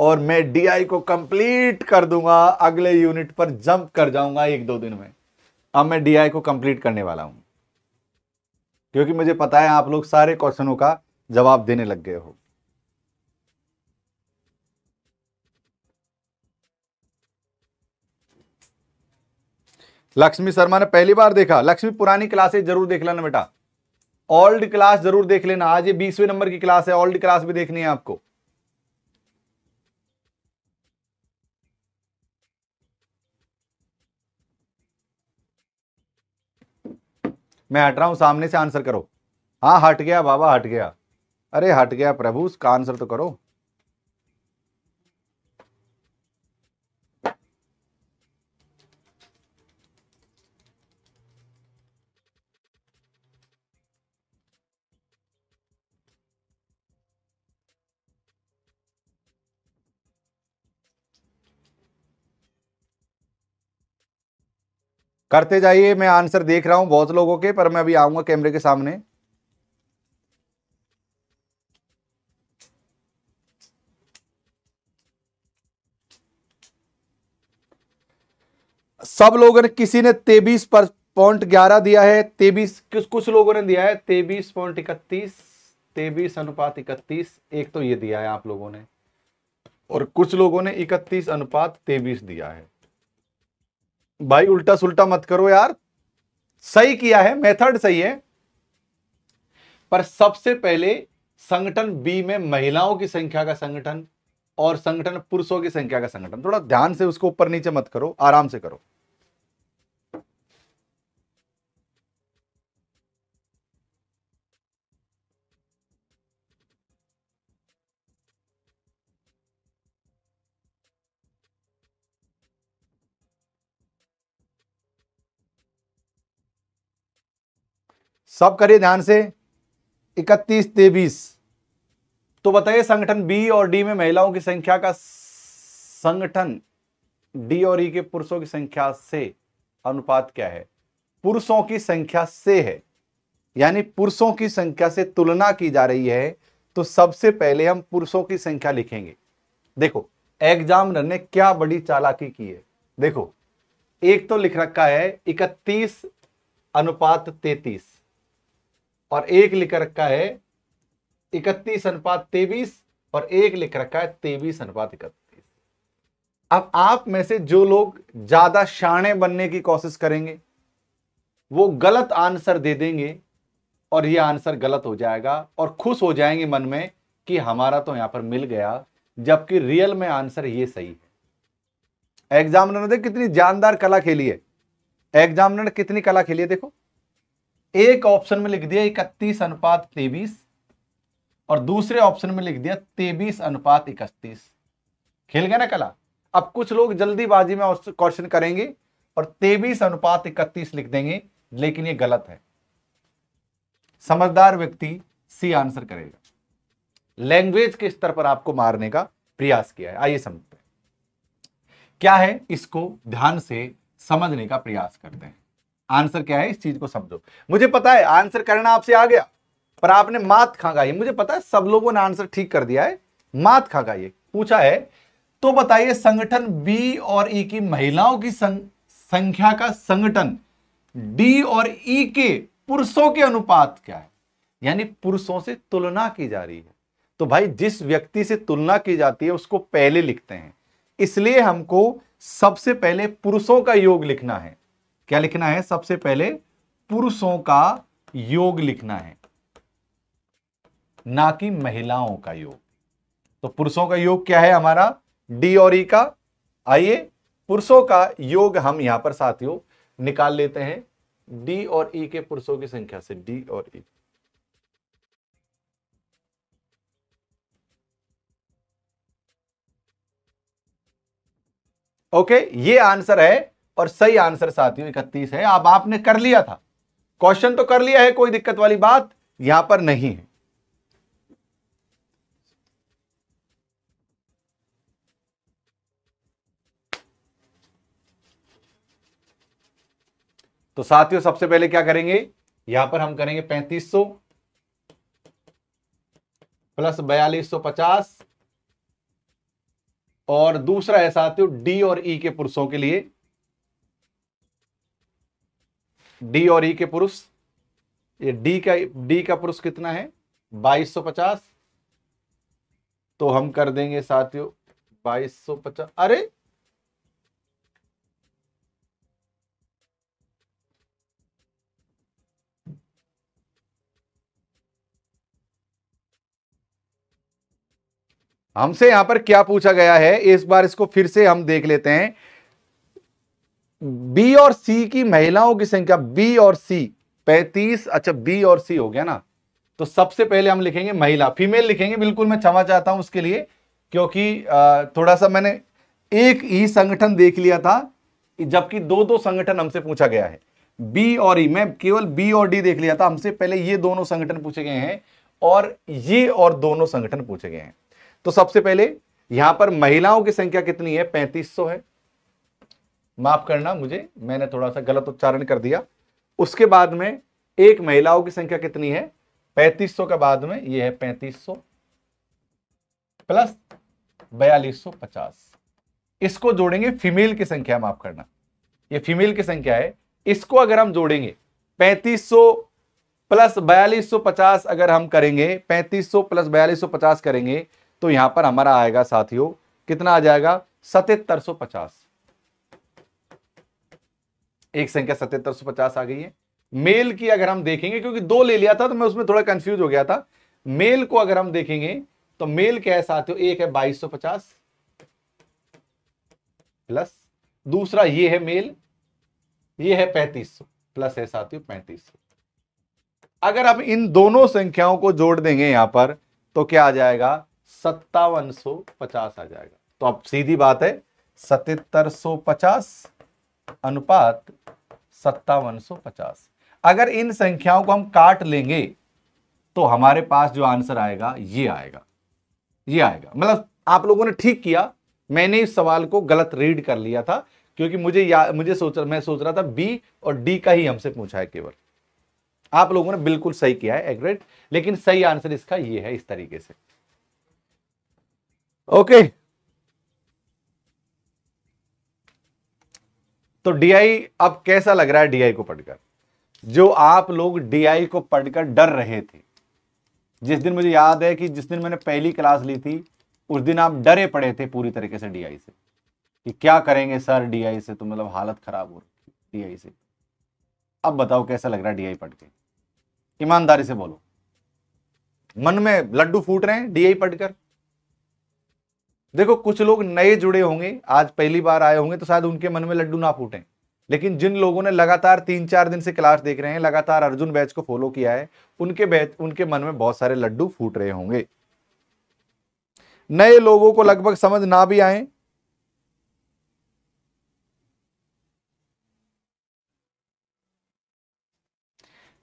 और मैं डीआई को कंप्लीट कर दूंगा अगले यूनिट पर जंप कर जाऊंगा एक दो दिन में अब मैं डीआई को कंप्लीट करने वाला हूं क्योंकि मुझे पता है आप लोग सारे क्वेश्चनों का जवाब देने लग गए हो लक्ष्मी शर्मा ने पहली बार देखा लक्ष्मी पुरानी क्लासेज जरूर देख लेना बेटा ओल्ड क्लास जरूर देख लेना आज ये बीसवें नंबर की क्लास है ओल्ड क्लास भी देखनी है आपको मैं हट रहा हूँ सामने से आंसर करो हाँ हट गया बाबा हट गया अरे हट गया प्रभु उसका आंसर तो करो करते जाइए मैं आंसर देख रहा हूं बहुत लोगों के पर मैं अभी आऊंगा कैमरे के सामने सब लोगों ने किसी ने तेबीस पर पॉइंट ग्यारह दिया है तेबीस कुछ कुछ लोगों ने दिया है तेबीस पॉइंट इकतीस तेबीस अनुपात इकतीस एक तो ये दिया है आप लोगों ने और कुछ लोगों ने इकतीस अनुपात तेबीस दिया है भाई उल्टा सुल्टा मत करो यार सही किया है मेथड सही है पर सबसे पहले संगठन बी में महिलाओं की संख्या का संगठन और संगठन पुरुषों की संख्या का संगठन थोड़ा ध्यान से उसको ऊपर नीचे मत करो आराम से करो सब करिए ध्यान से इकतीस तेबीस तो बताइए संगठन बी और डी में महिलाओं की संख्या का संगठन डी और ई e के पुरुषों की संख्या से अनुपात क्या है पुरुषों की संख्या से है यानी पुरुषों की संख्या से तुलना की जा रही है तो सबसे पहले हम पुरुषों की संख्या लिखेंगे देखो एग्जामिनर ने क्या बड़ी चालाकी की है देखो एक तो लिख रखा है इकतीस अनुपात तैतीस और एक लिख रखा है इकतीस अनुपात तेबीस और एक लिख रखा है तेबीस अनुपात इकतीस अब आप में से जो लोग ज्यादा शाणे बनने की कोशिश करेंगे वो गलत आंसर दे देंगे और ये आंसर गलत हो जाएगा और खुश हो जाएंगे मन में कि हमारा तो यहां पर मिल गया जबकि रियल में आंसर ये सही है एग्जामिनर ने कितनी जानदार कला खेली है एग्जामिनर ने कितनी कला खेली है देखो एक ऑप्शन में लिख दिया इकतीस अनुपात तेबीस और दूसरे ऑप्शन में लिख दिया तेबीस अनुपात इकतीस खेल गया ना कला अब कुछ लोग जल्दीबाजी में क्वेश्चन करेंगे और तेबीस अनुपात इकतीस लिख देंगे लेकिन ये गलत है समझदार व्यक्ति सी आंसर करेगा लैंग्वेज के स्तर पर आपको मारने का प्रयास किया है आइए समझते हैं क्या है इसको ध्यान से समझने का प्रयास करते हैं आंसर क्या है इस चीज को समझो मुझे पता है आंसर करना आपसे आ गया पर आपने मात खा ये मुझे पता है सब लोगों ने आंसर ठीक कर दिया है मात खा ये पूछा है तो बताइए संगठन बी और ई e की महिलाओं की सं, संख्या का संगठन डी और ई e के पुरुषों के अनुपात क्या है यानी पुरुषों से तुलना की जा रही है तो भाई जिस व्यक्ति से तुलना की जाती है उसको पहले लिखते हैं इसलिए हमको सबसे पहले पुरुषों का योग लिखना है क्या लिखना है सबसे पहले पुरुषों का योग लिखना है ना कि महिलाओं का योग तो पुरुषों का योग क्या है हमारा डी और ई e का आइए पुरुषों का योग हम यहां पर साथियों निकाल लेते हैं डी और ई e के पुरुषों की संख्या से डी और ई e. ओके ये आंसर है और सही आंसर साथियों इकतीस है अब आपने कर लिया था क्वेश्चन तो कर लिया है कोई दिक्कत वाली बात यहां पर नहीं है तो साथियों सबसे पहले क्या करेंगे यहां पर हम करेंगे 3500 प्लस 4250 और दूसरा है साथियों डी और ई e के पुरुषों के लिए डी और ई e के पुरुष ये डी का डी का पुरुष कितना है 2250 तो हम कर देंगे साथियों 2250 अरे हमसे यहां पर क्या पूछा गया है इस बार इसको फिर से हम देख लेते हैं बी और सी की महिलाओं की संख्या बी और सी पैतीस अच्छा बी और सी हो गया ना तो सबसे पहले हम लिखेंगे महिला फीमेल लिखेंगे बिल्कुल मैं क्षमा चाहता हूं उसके लिए क्योंकि थोड़ा सा मैंने एक ही संगठन देख लिया था जबकि दो दो संगठन हमसे पूछा गया है बी और ई मैं केवल बी और डी देख लिया था हमसे पहले ये दोनों संगठन पूछे गए हैं और ये और दोनों संगठन पूछे गए हैं तो सबसे पहले यहां पर महिलाओं की संख्या कितनी है पैंतीस है माफ करना मुझे मैंने थोड़ा सा गलत उच्चारण कर दिया उसके बाद में एक महिलाओं की संख्या कितनी है 3500 के बाद में यह है 3500 प्लस 4250 इसको जोड़ेंगे फीमेल की संख्या माफ करना ये फीमेल की संख्या है इसको अगर हम जोड़ेंगे 3500 प्लस 4250 अगर हम करेंगे 3500 प्लस 4250 करेंगे तो यहां पर हमारा आएगा साथियों कितना आ जाएगा सतहत्तर एक संख्या सतहत्तर सौ पचास आ गई है मेल की अगर हम देखेंगे क्योंकि दो ले लिया था तो मैं उसमें थोड़ा कंफ्यूज हो गया था मेल को अगर हम देखेंगे तो मेल क्या आते हो एक है बाईस सौ पचास प्लस दूसरा ये है मेल ये है पैंतीस सौ प्लस है हो पैंतीस सौ अगर आप इन दोनों संख्याओं को जोड़ देंगे यहां पर तो क्या आ जाएगा सत्तावन सौ पचास आ जाएगा तो अब सीधी बात है सतहत्तर सौ पचास अनुपात सत्तावन अगर इन संख्याओं को हम काट लेंगे तो हमारे पास जो आंसर आएगा ये आएगा ये आएगा मतलब आप लोगों ने ठीक किया मैंने इस सवाल को गलत रीड कर लिया था क्योंकि मुझे या, मुझे सोच मैं सोच रहा था बी और डी का ही हमसे पूछा है केवल आप लोगों ने बिल्कुल सही किया है एग्रेट लेकिन सही आंसर इसका ये है इस तरीके से ओके okay. तो डीआई अब कैसा लग रहा है डीआई को पढ़कर जो आप लोग डीआई को पढ़कर डर रहे थे जिस दिन मुझे याद है कि जिस दिन मैंने पहली क्लास ली थी उस दिन आप डरे पड़े थे पूरी तरीके से डीआई से कि क्या करेंगे सर डीआई से तो मतलब हालत खराब हो रही डीआई से अब बताओ कैसा लग रहा है डीआई पढ़ के ईमानदारी से बोलो मन में लड्डू फूट रहे हैं डीआई पढ़कर देखो कुछ लोग नए जुड़े होंगे आज पहली बार आए होंगे तो शायद उनके मन में लड्डू ना फूटें लेकिन जिन लोगों ने लगातार तीन चार दिन से क्लास देख रहे हैं लगातार अर्जुन बैच को फॉलो किया है उनके बैच उनके मन में बहुत सारे लड्डू फूट रहे होंगे नए लोगों को लगभग समझ ना भी आए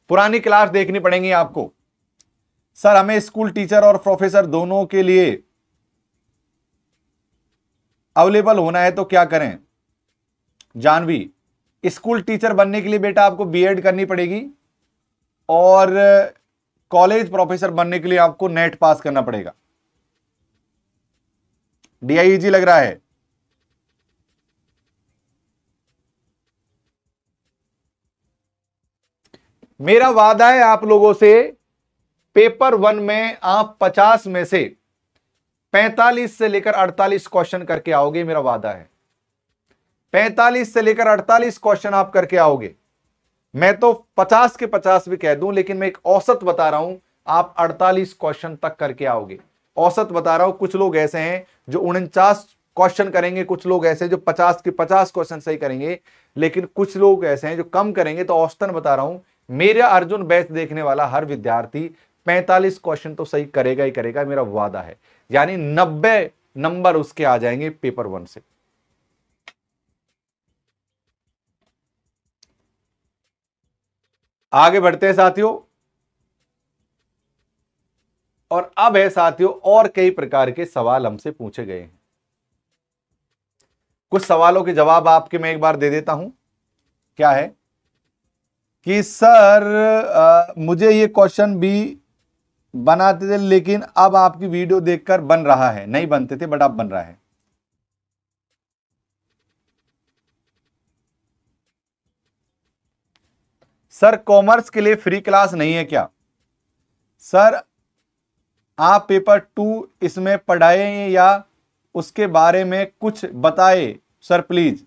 पुरानी क्लास देखनी पड़ेगी आपको सर हमें स्कूल टीचर और प्रोफेसर दोनों के लिए अवेलेबल होना है तो क्या करें जानवी स्कूल टीचर बनने के लिए बेटा आपको बीएड करनी पड़ेगी और कॉलेज प्रोफेसर बनने के लिए आपको नेट पास करना पड़ेगा डीआईजी e लग रहा है मेरा वादा है आप लोगों से पेपर वन में आप पचास में से 45 से लेकर 48 क्वेश्चन करके आओगे मेरा वादा है 45 से लेकर 48 क्वेश्चन आप करके आओगे मैं तो 50 के 50 भी कह दूं लेकिन मैं एक औसत बता रहा हूं आप 48 क्वेश्चन तक करके आओगे औसत बता रहा हूं कुछ लोग ऐसे हैं जो उनचास क्वेश्चन करेंगे कुछ लोग ऐसे जो 50 के 50 क्वेश्चन सही करेंगे लेकिन कुछ लोग ऐसे हैं जो कम करेंगे तो औसतन बता रहा हूं मेरा अर्जुन बैच देखने वाला हर विद्यार्थी 45 क्वेश्चन तो सही करेगा ही करेगा मेरा वादा है यानी नब्बे नंबर उसके आ जाएंगे पेपर वन से आगे बढ़ते हैं साथियों और अब है साथियों और कई प्रकार के सवाल हमसे पूछे गए हैं कुछ सवालों के जवाब आपके मैं एक बार दे देता हूं क्या है कि सर आ, मुझे ये क्वेश्चन भी बनाते थे लेकिन अब आपकी वीडियो देखकर बन रहा है नहीं बनते थे बट अब बन रहा है सर कॉमर्स के लिए फ्री क्लास नहीं है क्या सर आप पेपर टू इसमें पढ़ाए या उसके बारे में कुछ बताए सर प्लीज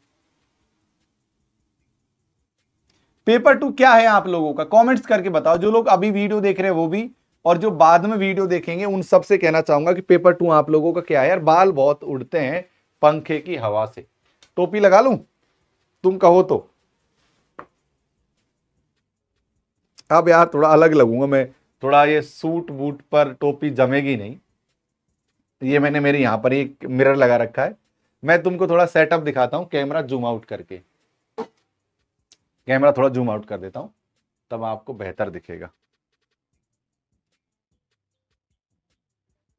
पेपर टू क्या है आप लोगों का कमेंट्स करके बताओ जो लोग अभी वीडियो देख रहे हैं वो भी और जो बाद में वीडियो देखेंगे उन सब से कहना चाहूंगा कि पेपर टू आप लोगों का क्या है यार बाल बहुत उड़ते हैं पंखे की हवा से टोपी लगा लू तुम कहो तो अब यार थोड़ा अलग लगूंगा मैं थोड़ा ये सूट बूट पर टोपी जमेगी नहीं ये मैंने मेरे यहां पर एक मिरर लगा रखा है मैं तुमको थोड़ा सेटअप दिखाता हूँ कैमरा जूम आउट करके कैमरा थोड़ा जूम आउट कर देता हूँ तब आपको बेहतर दिखेगा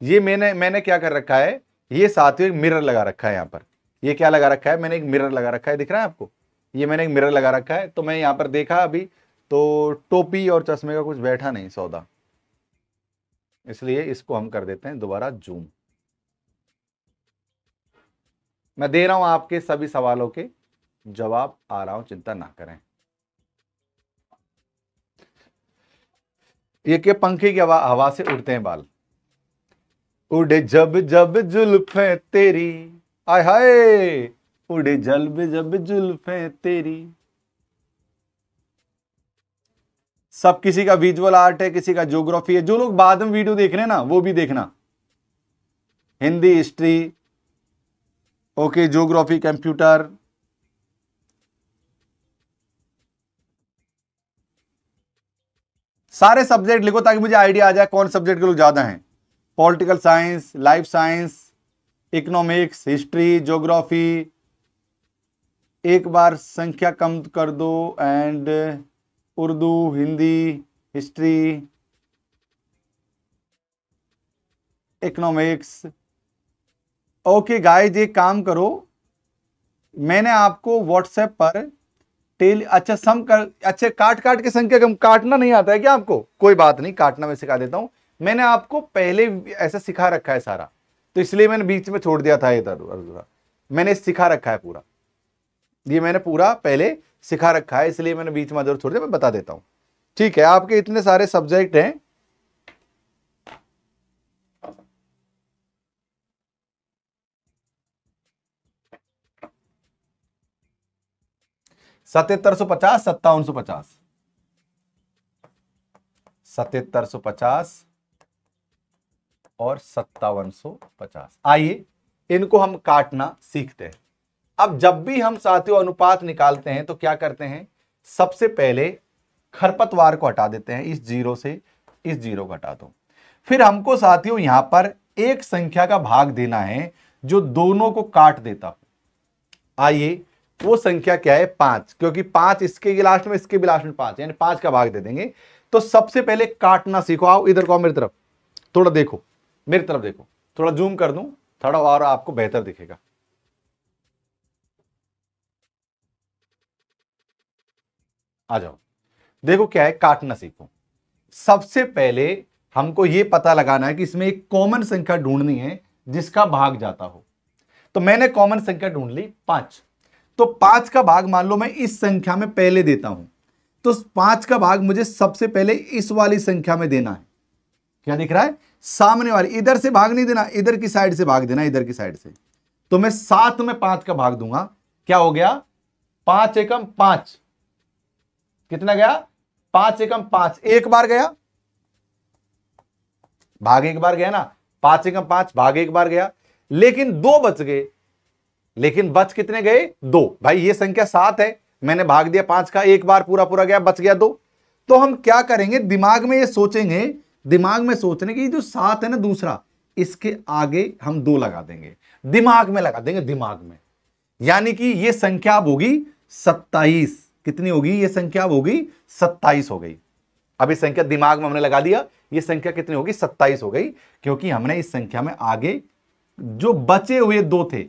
ये मैंने मैंने क्या कर रखा है ये साथ में मिरर लगा रखा है यहाँ पर ये क्या लगा रखा है मैंने एक मिरर लगा रखा है दिख रहा है आपको ये मैंने एक मिरर लगा रखा है तो मैं यहाँ पर देखा अभी तो टोपी और चश्मे का कुछ बैठा नहीं सौदा इसलिए इसको हम कर देते हैं दोबारा जूम मैं दे रहा हूं आपके सभी सवालों के जवाब आ रहा हूं चिंता ना करें ये के पंखे की हवा हवा से उड़ते हैं बाल उड़े जब जब जुल्फे तेरी आय हाय उड़े जब जब जुल्फे तेरी सब किसी का विजुअल आर्ट है किसी का ज्योग्राफी है जो लोग बाद में वीडियो देख रहे हैं ना वो भी देखना Hindi history okay geography computer सारे सब्जेक्ट लिखो ताकि मुझे आइडिया आ जाए कौन सब्जेक्ट के लोग ज्यादा हैं political science life science economics history geography एक बार संख्या कम कर दो and Urdu Hindi history economics okay guys ये काम करो मैंने आपको व्हाट्सएप पर टेल अच्छा सम कर अच्छे काट काट के संख्या कम काटना नहीं आता है क्या आपको कोई बात नहीं काटना मैं सिखा देता हूँ मैंने आपको पहले ऐसा सिखा रखा है सारा तो इसलिए मैंने बीच में छोड़ दिया था ये मैंने सिखा रखा है पूरा ये मैंने पूरा पहले सिखा रखा है इसलिए मैंने बीच में छोड़ दिया मैं बता देता हूं ठीक है आपके इतने सारे सब्जेक्ट हैं सतहत्तर सौ पचास सत्तावन सौ पचास सतहत्तर सौ पचास और सत्तावन पचास आइए इनको हम काटना सीखते हैं अब जब भी हम साथियों अनुपात निकालते हैं तो क्या करते हैं सबसे पहले खरपतवार को हटा देते हैं इस जीरो से इस जीरो को हटा दो फिर हमको साथियों यहां पर एक संख्या का भाग देना है जो दोनों को काट देता हो आइए वो संख्या क्या है पांच क्योंकि पांच इसके भी लास्ट में इसके भी लास्ट में पांच यानी पांच का भाग दे देंगे तो सबसे पहले काटना सीखो आओ इधर को मेरी तरफ थोड़ा देखो मेरी तरफ देखो थोड़ा जूम कर दूं थोड़ा और आपको बेहतर दिखेगा आ जाओ देखो क्या है काटना सीखो सबसे पहले हमको यह पता लगाना है कि इसमें एक कॉमन संख्या ढूंढनी है जिसका भाग जाता हो तो मैंने कॉमन संख्या ढूंढ ली पांच तो पांच का भाग मान लो मैं इस संख्या में पहले देता हूं तो पांच का भाग मुझे सबसे पहले इस वाली संख्या में देना है क्या दिख रहा है सामने वाले इधर से भाग नहीं देना इधर की साइड से भाग देना इधर की साइड से तो मैं सात में पांच का भाग दूंगा क्या हो गया पांच एकम पांच कितना गया पांच एकम पांच एक बार गया भाग एक बार गया ना पांच एकम पांच भाग एक बार गया लेकिन दो बच गए लेकिन बच कितने गए दो भाई ये संख्या सात है मैंने भाग दिया पांच का एक बार पूरा पूरा गया बच गया दो तो हम क्या करेंगे दिमाग में ये सोचेंगे दिमाग में सोचने की जो सात है ना दूसरा इसके आगे हम दो लगा देंगे दिमाग में लगा देंगे दिमाग में यानी कि ये संख्या होगी सत्ताईस कितनी होगी ये संख्या होगी सत्ताईस हो गई अब इस संख्या दिमाग में हमने लगा दिया ये संख्या कितनी होगी सत्ताईस हो गई क्योंकि हमने इस संख्या में आगे जो बचे हुए दो थे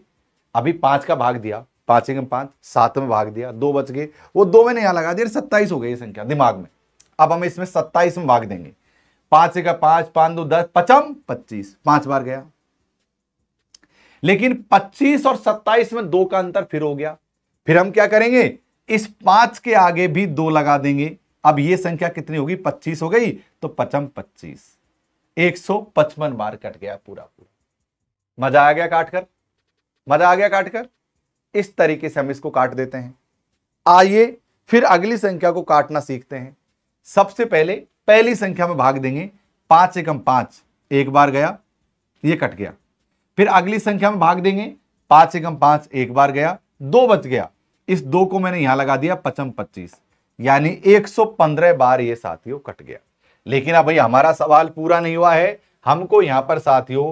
अभी पांच का भाग दिया पांच में पांच सात में भाग दिया दो बच गए वो दो में यहां लगा दिया सत्ताईस हो गई संख्या दिमाग में अब हम इसमें सत्ताईस में भाग देंगे पांच एक पांच पांच दो दस पचम पच्चीस पांच बार गया लेकिन पच्चीस और सत्ताईस में दो का अंतर फिर हो गया फिर हम क्या करेंगे इस पांच के आगे भी दो लगा देंगे अब ये संख्या कितनी होगी पच्चीस हो गई तो पचम पच्चीस एक सौ पचपन बार कट गया पूरा पूरा मजा आ गया काटकर मजा आ गया काटकर इस तरीके से हम इसको काट देते हैं आइए फिर अगली संख्या को काटना सीखते हैं सबसे पहले पहली संख्या में भाग देंगे पांच एकम पांच एक बार गया ये कट गया फिर अगली संख्या में भाग देंगे पांच एकम पांच एक बार गया दो बच गया इस दो को मैंने यहां लगा दिया पचम पच्चीस यानी 115 बार ये साथियों कट गया लेकिन अब भाई हमारा सवाल पूरा नहीं हुआ है हमको यहां पर साथियों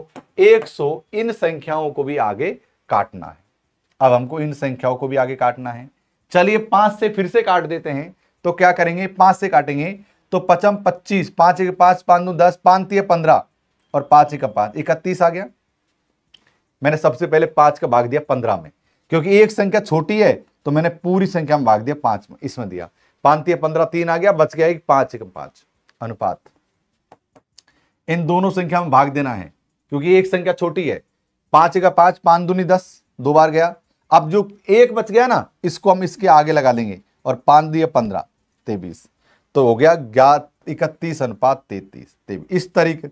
100 इन संख्याओं को भी आगे काटना है अब हमको इन संख्याओं को भी आगे काटना है चलिए पांच से फिर से काट देते हैं तो क्या करेंगे पांच से काटेंगे तो पचम पच्चीस पांच एक पांच पांच दो दस पांच तीय पंद्रह और पांच एक पांच इकतीस आ गया मैंने सबसे पहले पांच का भाग दिया पंद्रह में क्योंकि एक संख्या छोटी है तो मैंने पूरी संख्या में भाग दिया पांच में इसमें दिया पांतीय तीय पंद्रह तीन आ गया बच गया एक पांच एक पांच अनुपात इन दोनों संख्या में भाग देना है क्योंकि एक संख्या छोटी है पांच का पांच पांच दूनी दस दो बार गया अब जो एक बच गया ना इसको हम इसके आगे लगा लेंगे और पांच दिए पंद्रह तेबीस तो हो गया ज्ञात इकतीस अनुपात तैतीस तो इस तरीके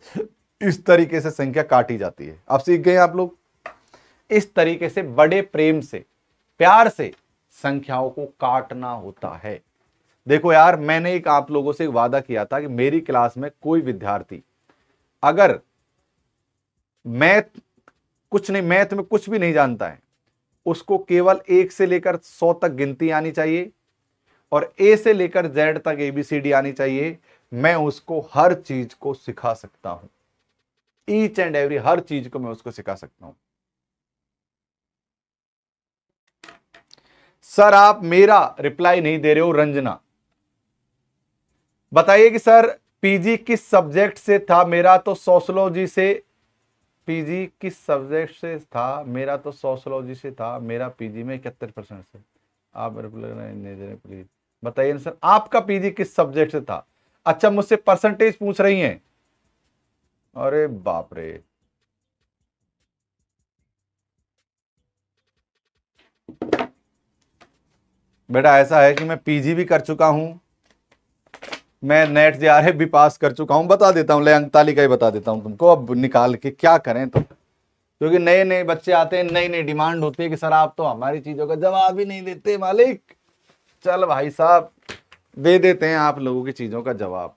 इस तरीके से संख्या काटी जाती है आप सीख गए आप लोग इस तरीके से बड़े प्रेम से प्यार से संख्याओं को काटना होता है देखो यार मैंने एक आप लोगों से वादा किया था कि मेरी क्लास में कोई विद्यार्थी अगर मैथ कुछ नहीं मैथ में कुछ भी नहीं जानता है उसको केवल एक से लेकर सौ तक गिनती आनी चाहिए और ए से लेकर जेड तक एबीसीडी आनी चाहिए मैं उसको हर चीज को सिखा सकता हूं ईच एंड एवरी हर चीज को मैं उसको सिखा सकता हूं सर आप मेरा रिप्लाई नहीं दे रहे हो रंजना बताइए कि सर पीजी किस सब्जेक्ट से था मेरा तो सोशोलॉजी से पीजी किस सब्जेक्ट से था मेरा तो सोशोलॉजी से था मेरा पीजी में इकहत्तर परसेंट से आप रिप्लाई नहीं दे रहे प्लीज बताइए सर आपका पीजी किस सब्जेक्ट से था अच्छा मुझसे परसेंटेज पूछ रही हैं अरे बाप रे बेटा ऐसा है कि मैं पीजी भी कर चुका हूं मैं नेट जे आर भी पास कर चुका हूं बता देता हूं ले तालिका ही बता देता हूं तुमको अब निकाल के क्या करें तुम तो? क्योंकि नए नए बच्चे आते हैं नई नई डिमांड होती है कि सर आप तो हमारी चीजों का जवाब ही नहीं देते मालिक चल भाई साहब दे देते हैं आप लोगों की चीज़ों का जवाब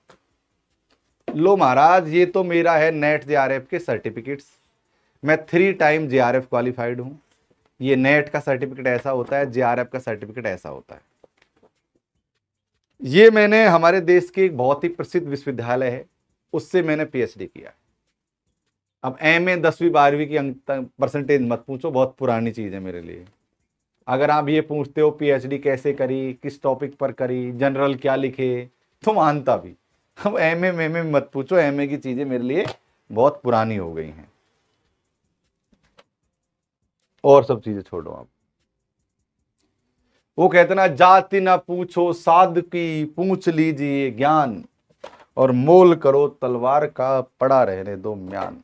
लो महाराज ये तो मेरा है नेट जेआरएफ के सर्टिफिकेट्स मैं थ्री टाइम जेआरएफ क्वालिफाइड हूं ये नेट का सर्टिफिकेट ऐसा होता है जेआरएफ का सर्टिफिकेट ऐसा होता है ये मैंने हमारे देश के एक बहुत ही प्रसिद्ध विश्वविद्यालय है उससे मैंने पीएचडी किया अब एम ए दसवीं बारहवीं की अंक परसेंटेज मत पूछो बहुत पुरानी चीज़ है मेरे लिए अगर आप ये पूछते हो पीएचडी कैसे करी किस टॉपिक पर करी जनरल क्या लिखे तो मानता भी अब एम एम एम मत पूछो एम की चीज़ें मेरे लिए बहुत पुरानी हो गई हैं और सब चीज़ें छोड़ो आप वो कहते ना जाति ना पूछो साध की पूछ लीजिए ज्ञान और मोल करो तलवार का पड़ा रहने दो म्यान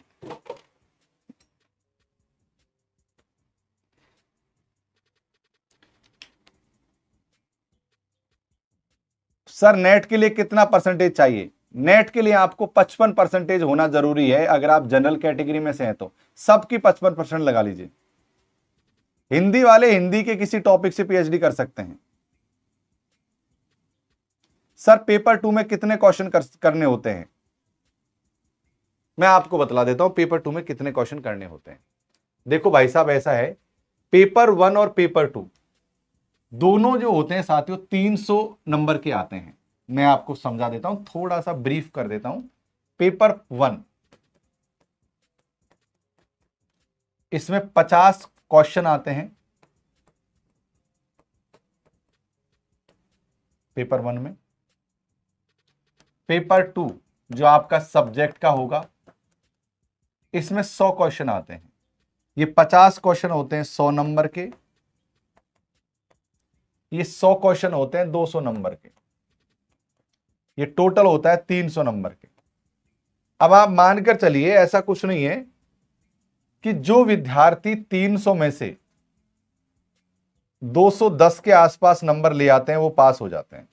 सर नेट के लिए कितना परसेंटेज चाहिए नेट के लिए आपको 55 परसेंटेज होना जरूरी है अगर आप जनरल कैटेगरी में से हैं तो सबकी 55 परसेंट लगा लीजिए हिंदी वाले हिंदी के किसी टॉपिक से पीएचडी कर सकते हैं सर पेपर टू में कितने क्वेश्चन कर, करने होते हैं मैं आपको बतला देता हूं पेपर टू में कितने क्वेश्चन करने होते हैं देखो भाई साहब ऐसा है पेपर वन और पेपर टू दोनों जो होते हैं साथियों 300 नंबर के आते हैं मैं आपको समझा देता हूं थोड़ा सा ब्रीफ कर देता हूं पेपर वन इसमें 50 क्वेश्चन आते हैं पेपर वन में पेपर टू जो आपका सब्जेक्ट का होगा इसमें 100 क्वेश्चन आते हैं ये 50 क्वेश्चन होते हैं 100 नंबर के ये सौ क्वेश्चन होते हैं दो सौ नंबर के ये टोटल होता है तीन सौ नंबर के अब आप मानकर चलिए ऐसा कुछ नहीं है कि जो विद्यार्थी 300 में से 210 के आसपास नंबर ले आते हैं वो पास हो जाते हैं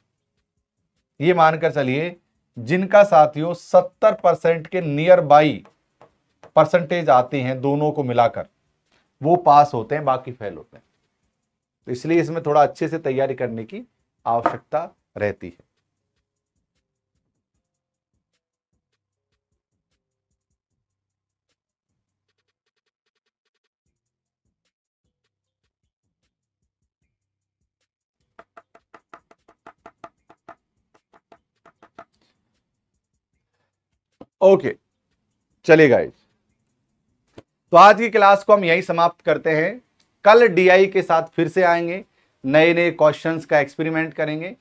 ये मानकर चलिए जिनका साथियों 70 परसेंट के नियर बाई परसेंटेज आते हैं दोनों को मिलाकर वो पास होते हैं बाकी फेल होते हैं तो इसलिए इसमें थोड़ा अच्छे से तैयारी करने की आवश्यकता रहती है ओके okay. चलिए गाइज तो आज की क्लास को हम यही समाप्त करते हैं कल डीआई के साथ फिर से आएंगे नए नए क्वेश्चंस का एक्सपेरिमेंट करेंगे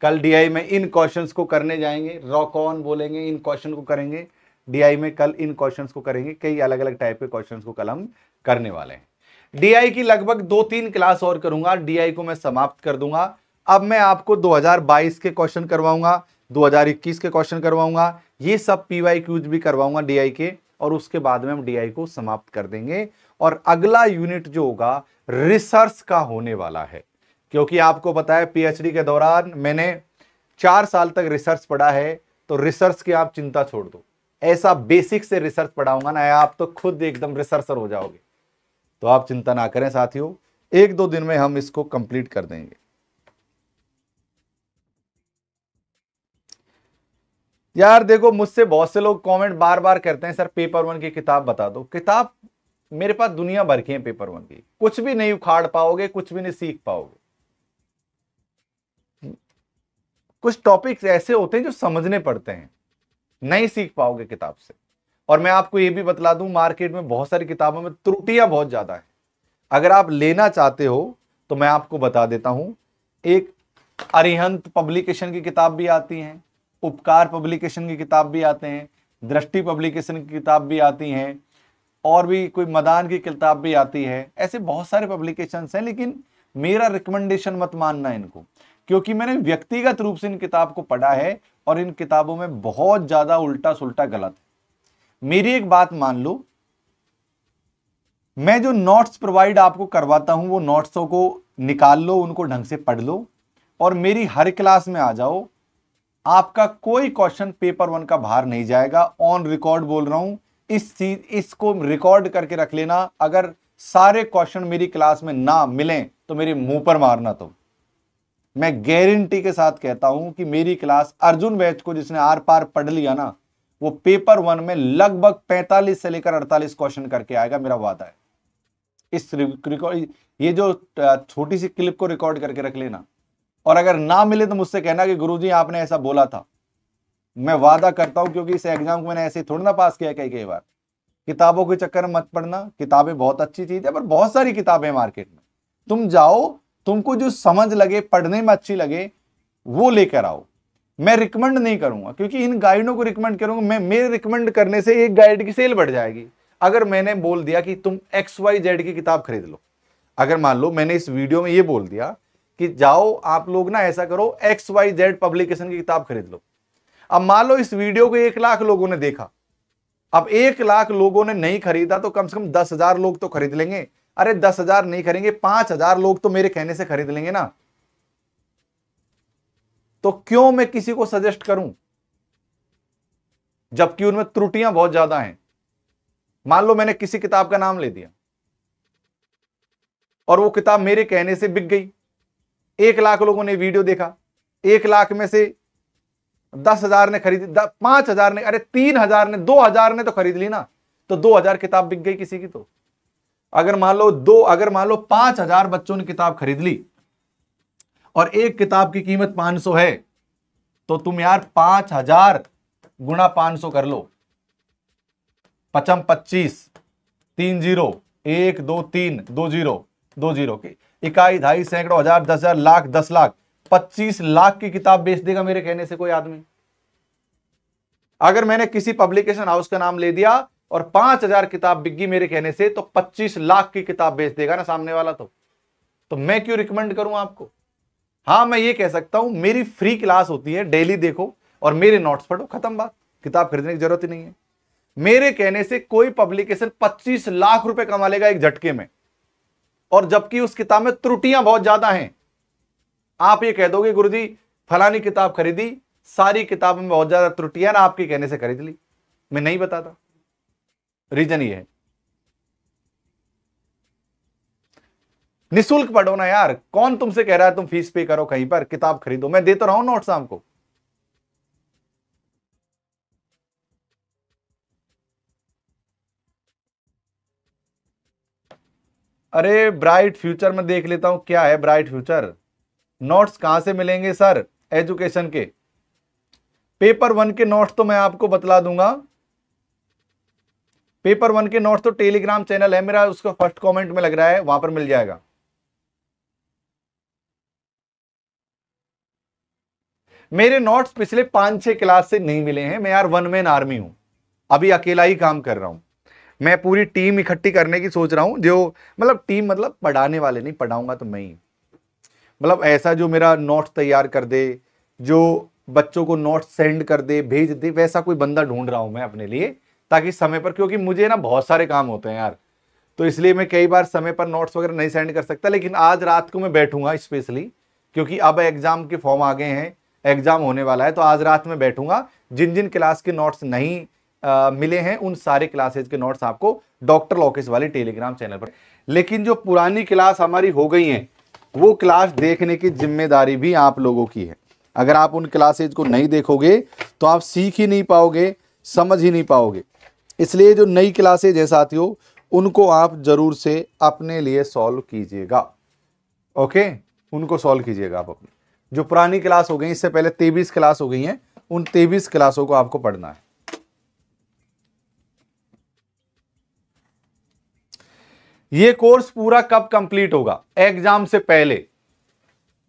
कल डीआई में इन क्वेश्चंस को करने जाएंगे रॉक ऑन बोलेंगे इन क्वेश्चन को करेंगे डीआई में कल इन क्वेश्चंस को करेंगे कई अलग अलग टाइप के क्वेश्चंस को कल हम करने वाले हैं डीआई की लगभग दो तीन क्लास और करूंगा डीआई को मैं समाप्त कर दूंगा अब मैं आपको 2022 के क्वेश्चन करवाऊंगा 2021 के क्वेश्चन करवाऊंगा ये सब पी क्यूज भी करवाऊंगा डी के और उसके बाद में हम डी को समाप्त कर देंगे और अगला यूनिट जो होगा रिसर्च का होने वाला है क्योंकि आपको पता है पीएचडी के दौरान मैंने चार साल तक रिसर्च पढ़ा है तो रिसर्च की आप चिंता छोड़ दो ऐसा बेसिक से रिसर्च पढ़ाऊंगा ना आप तो खुद एकदम रिसर्चर हो जाओगे तो आप चिंता ना करें साथियों एक दो दिन में हम इसको कंप्लीट कर देंगे यार देखो मुझसे बहुत से लोग कमेंट बार बार करते हैं सर पेपर वन की किताब बता दो किताब मेरे पास दुनिया भर के पेपर वन की कुछ भी नहीं उखाड़ पाओगे कुछ भी नहीं सीख पाओगे कुछ टॉपिक्स ऐसे होते हैं जो समझने पड़ते हैं नहीं सीख पाओगे किताब से और मैं आपको यह भी बतला दूं मार्केट में बहुत सारी किताबों में त्रुटियां बहुत ज़्यादा है अगर आप लेना चाहते हो तो मैं आपको बता देता हूं एक अरिहंत पब्लिकेशन की किताब भी आती है उपकार पब्लिकेशन की किताब भी आते हैं दृष्टि पब्लिकेशन की किताब भी आती हैं और भी कोई मदान की किताब भी आती है ऐसे बहुत सारे पब्लिकेशन हैं लेकिन मेरा रिकमेंडेशन मत मानना इनको क्योंकि मैंने व्यक्तिगत रूप से इन किताब को पढ़ा है और इन किताबों में बहुत ज़्यादा उल्टा सुल्टा गलत है मेरी एक बात मान लो मैं जो नोट्स प्रोवाइड आपको करवाता हूं वो नोट्सों को निकाल लो उनको ढंग से पढ़ लो और मेरी हर क्लास में आ जाओ आपका कोई क्वेश्चन पेपर वन का बाहर नहीं जाएगा ऑन रिकॉर्ड बोल रहा हूं इस चीज इसको रिकॉर्ड करके रख लेना अगर सारे क्वेश्चन मेरी क्लास में ना मिलें तो मेरे मुंह पर मारना तुम तो। मैं गारंटी के साथ कहता हूं कि मेरी क्लास अर्जुन बैच को जिसने आर पार पढ़ लिया ना वो पेपर वन में लगभग 45 से लेकर 48 क्वेश्चन करके आएगा मेरा वादा है इस ये जो छोटी सी क्लिप को रिकॉर्ड करके रख लेना और अगर ना मिले तो मुझसे कहना कि गुरुजी आपने ऐसा बोला था मैं वादा करता हूं क्योंकि इस एग्जाम को मैंने ऐसे थोड़ा ना पास किया कई कई बार किताबों के चक्कर में मत पढ़ना किताबें बहुत अच्छी चीज है पर बहुत सारी किताबें मार्केट में तुम जाओ तुमको जो समझ लगे पढ़ने में अच्छी लगे वो लेकर आओ मैं रिकमेंड नहीं करूंगा क्योंकि इन गाइडों को रिकमेंड करूंगा मैं मेरे रिकमेंड करने से एक गाइड की सेल बढ़ जाएगी अगर मैंने बोल दिया कि तुम एक्स वाई जेड की किताब खरीद लो अगर मान लो मैंने इस वीडियो में ये बोल दिया कि जाओ आप लोग ना ऐसा करो एक्स वाई जेड पब्लिकेशन की किताब खरीद लो अब मान लो इस वीडियो को एक लाख लोगों ने देखा अब एक लाख लोगों ने नहीं खरीदा तो कम से कम दस हजार लोग तो खरीद लेंगे अरे दस हजार नहीं खरीदेंगे पांच हजार लोग तो मेरे कहने से खरीद लेंगे ना तो क्यों मैं किसी को सजेस्ट करूं जबकि उनमें त्रुटियां बहुत ज्यादा हैं मान लो मैंने किसी किताब का नाम ले दिया और वो किताब मेरे कहने से बिक गई एक लाख लोगों ने वीडियो देखा एक लाख में से दस हजार ने खरीद पांच हजार ने अरे तीन हजार ने दो हजार ने तो खरीद ली ना तो दो हजार किताब बिक गई किसी की तो अगर मान लो दो अगर मान लो पांच हजार बच्चों ने किताब खरीद ली और एक किताब की कीमत पांच सौ है तो तुम यार पांच हजार गुणा पांच सौ कर लो पचम पच्चीस तीन जीरो एक दो तीन दो जीरो दो जीरो की इकाई ढाई सैकड़ों हजार दस हजार लाख दस लाख पच्चीस लाख की किताब बेच देगा मेरे कहने से कोई आदमी अगर मैंने किसी पब्लिकेशन हाउस का नाम ले दिया और पांच हजार किताब बिकी मेरे कहने से तो पच्चीस लाख की किताब बेच देगा ना सामने वाला तो तो मैं क्यों रिकमेंड करूं आपको हाँ मैं ये कह सकता हूं मेरी फ्री क्लास होती है डेली देखो और मेरे नोट्स पढ़ो खत्म बात किताब खरीदने की जरूरत ही नहीं है मेरे कहने से कोई पब्लिकेशन पच्चीस लाख रुपए कमा लेगा एक झटके में और जबकि उस किताब में त्रुटियां बहुत ज्यादा हैं आप ये कह दोगे गुरु जी फलानी किताब खरीदी सारी किताब में बहुत ज्यादा त्रुटियां ना आपके कहने से खरीद ली मैं नहीं बताता रीजन ये है निशुल्क पढ़ो ना यार कौन तुमसे कह रहा है तुम फीस पे करो कहीं पर किताब खरीदो मैं देता तो रहा हूं नोट शाम को अरे ब्राइट फ्यूचर में देख लेता हूं क्या है ब्राइट फ्यूचर नोट्स कहां से मिलेंगे सर एजुकेशन के पेपर वन के नोट्स तो मैं आपको बतला दूंगा पेपर वन के नोट्स तो टेलीग्राम चैनल है मेरा उसका फर्स्ट कमेंट में लग रहा है वहां पर मिल जाएगा मेरे नोट्स पिछले पांच छह क्लास से नहीं मिले हैं मैं यार वन मैन आर्मी हूं अभी अकेला ही काम कर रहा हूं मैं पूरी टीम इकट्ठी करने की सोच रहा हूं जो मतलब टीम मतलब पढ़ाने वाले नहीं पढ़ाऊंगा तो मैं ही मतलब ऐसा जो मेरा नोट तैयार कर दे जो बच्चों को नोट सेंड कर दे भेज दे वैसा कोई बंदा ढूंढ रहा हूँ मैं अपने लिए ताकि समय पर क्योंकि मुझे ना बहुत सारे काम होते हैं यार तो इसलिए मैं कई बार समय पर नोट्स वगैरह नहीं सेंड कर सकता लेकिन आज रात को मैं बैठूंगा स्पेशली क्योंकि अब एग्ज़ाम के फॉर्म आ गए हैं एग्ज़ाम होने वाला है तो आज रात में बैठूंगा जिन जिन क्लास के नोट्स नहीं आ, मिले हैं उन सारे क्लासेज के नोट्स आपको डॉक्टर लॉकेस वाले टेलीग्राम चैनल पर लेकिन जो पुरानी क्लास हमारी हो गई हैं वो क्लास देखने की जिम्मेदारी भी आप लोगों की है अगर आप उन क्लासेज को नहीं देखोगे तो आप सीख ही नहीं पाओगे समझ ही नहीं पाओगे इसलिए जो नई क्लासेज हैं साथियों उनको आप ज़रूर से अपने लिए सॉल्व कीजिएगा ओके उनको सॉल्व कीजिएगा आप अपने जो पुरानी क्लास हो गई इससे पहले तेबीस क्लास हो गई हैं उन तेबीस क्लासों को आपको पढ़ना है ये कोर्स पूरा कब कंप्लीट होगा एग्जाम से पहले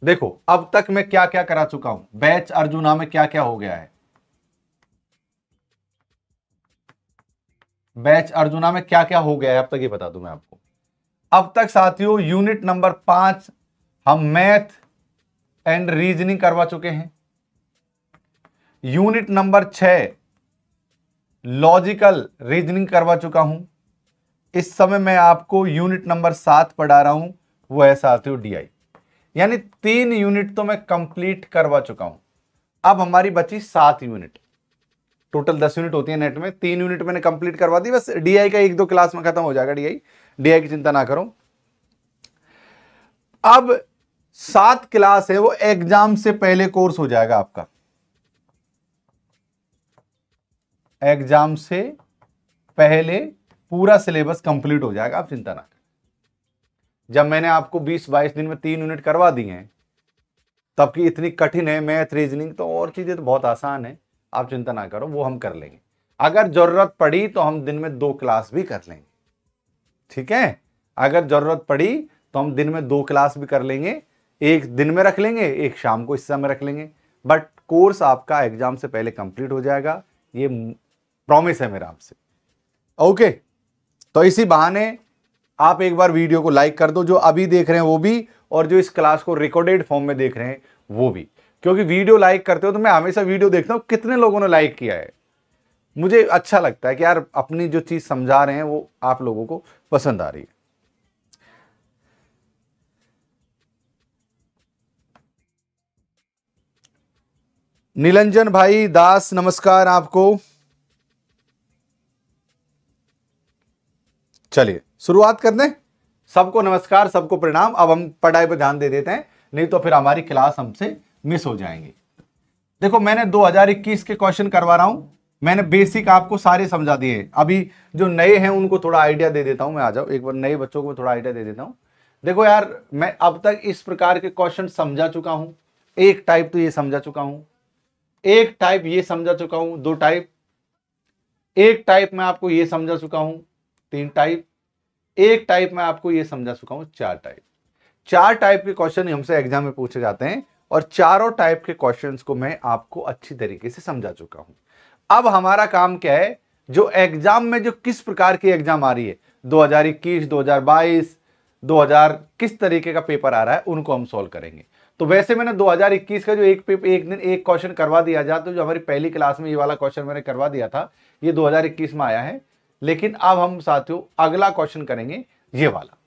देखो अब तक मैं क्या क्या करा चुका हूं बैच अर्जुना में क्या क्या हो गया है बैच अर्जुना में क्या क्या हो गया है अब तक ये बता दू मैं आपको अब तक साथियों यूनिट नंबर पांच हम मैथ एंड रीजनिंग करवा चुके हैं यूनिट नंबर छ लॉजिकल रीजनिंग करवा चुका हूं इस समय मैं आपको यूनिट नंबर सात पढ़ा रहा हूं वो है साथियों डी आई यानी तीन यूनिट तो मैं कंप्लीट करवा चुका हूं अब हमारी बची सात यूनिट टोटल दस यूनिट होती है नेट में तीन यूनिट मैंने कंप्लीट करवा दी बस डीआई का एक दो क्लास में खत्म हो जाएगा डीआई डीआई की चिंता ना करो अब सात क्लास है वो एग्जाम से पहले कोर्स हो जाएगा आपका एग्जाम से पहले पूरा सिलेबस कंप्लीट हो जाएगा आप चिंता ना करें जब मैंने आपको 20-22 दिन में तीन यूनिट करवा दिए हैं तब की इतनी कठिन है मैथ रीजनिंग तो और चीज़ें तो बहुत आसान है आप चिंता ना करो वो हम कर लेंगे अगर ज़रूरत पड़ी तो हम दिन में दो क्लास भी कर लेंगे ठीक है अगर ज़रूरत पड़ी तो हम दिन में दो क्लास भी कर लेंगे एक दिन में रख लेंगे एक शाम को इस समय रख लेंगे बट कोर्स आपका एग्जाम से पहले कंप्लीट हो जाएगा ये प्रॉमिस है मेरा आपसे ओके okay. तो इसी बहाने आप एक बार वीडियो को लाइक कर दो जो अभी देख रहे हैं वो भी और जो इस क्लास को रिकॉर्डेड फॉर्म में देख रहे हैं वो भी क्योंकि वीडियो लाइक करते हो तो मैं हमेशा वीडियो देखता हूँ कितने लोगों ने लाइक किया है मुझे अच्छा लगता है कि यार अपनी जो चीज़ समझा रहे हैं वो आप लोगों को पसंद आ रही है निलंजन भाई दास नमस्कार आपको चलिए शुरुआत कर दें सबको नमस्कार सबको प्रणाम अब हम पढ़ाई पर ध्यान दे देते हैं नहीं तो फिर हमारी क्लास हमसे मिस हो जाएंगे देखो मैंने 2021 के क्वेश्चन करवा रहा हूं मैंने बेसिक आपको सारे समझा दिए अभी जो नए हैं उनको थोड़ा आइडिया दे देता हूं मैं आ जाओ एक बार नए बच्चों को थोड़ा आइडिया दे देता हूं देखो यार मैं अब तक इस प्रकार के क्वेश्चन समझा चुका हूं एक टाइप तो ये समझा चुका हूं एक टाइप ये समझा चुका हूं दो टाइप एक टाइप मैं आपको ये समझा चुका हूं तीन टाइप एक टाइप में आपको ये समझा चुका हूँ चार टाइप चार टाइप के क्वेश्चन हमसे एग्जाम में पूछे जाते हैं और चारों टाइप के क्वेश्चन को मैं आपको अच्छी तरीके से समझा चुका हूँ अब हमारा काम क्या है जो एग्जाम में जो किस प्रकार की एग्जाम आ रही है दो दो हजार हजार इक्कीस बाईस दो हजार किस तरीके का पेपर आ रहा है उनको हम सोल्व करेंगे तो वैसे मैंने 2021 का जो एक पेपर एक दिन एक क्वेश्चन करवा दिया जाता तो जो हमारी पहली क्लास में ये वाला क्वेश्चन मैंने करवा दिया था ये 2021 में आया है लेकिन अब हम साथियों अगला क्वेश्चन करेंगे ये वाला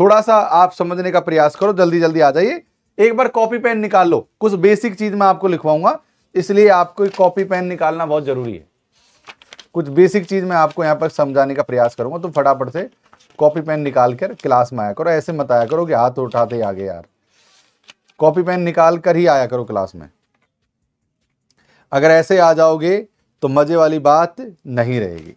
थोड़ा सा आप समझने का प्रयास करो जल्दी जल्दी आ जाइए एक बार कॉपी पेन निकाल लो कुछ बेसिक चीज मैं आपको लिखवाऊंगा इसलिए आपको कॉपी पेन निकालना बहुत जरूरी है कुछ बेसिक चीज मैं आपको यहां पर समझाने का प्रयास करूंगा तो फटाफट से कॉपी पेन निकाल कर क्लास में आया करो ऐसे मत आया करो कि हाथ उठाते आगे यार कॉपी पेन निकाल कर ही आया करो क्लास में अगर ऐसे आ जाओगे तो मज़े वाली बात नहीं रहेगी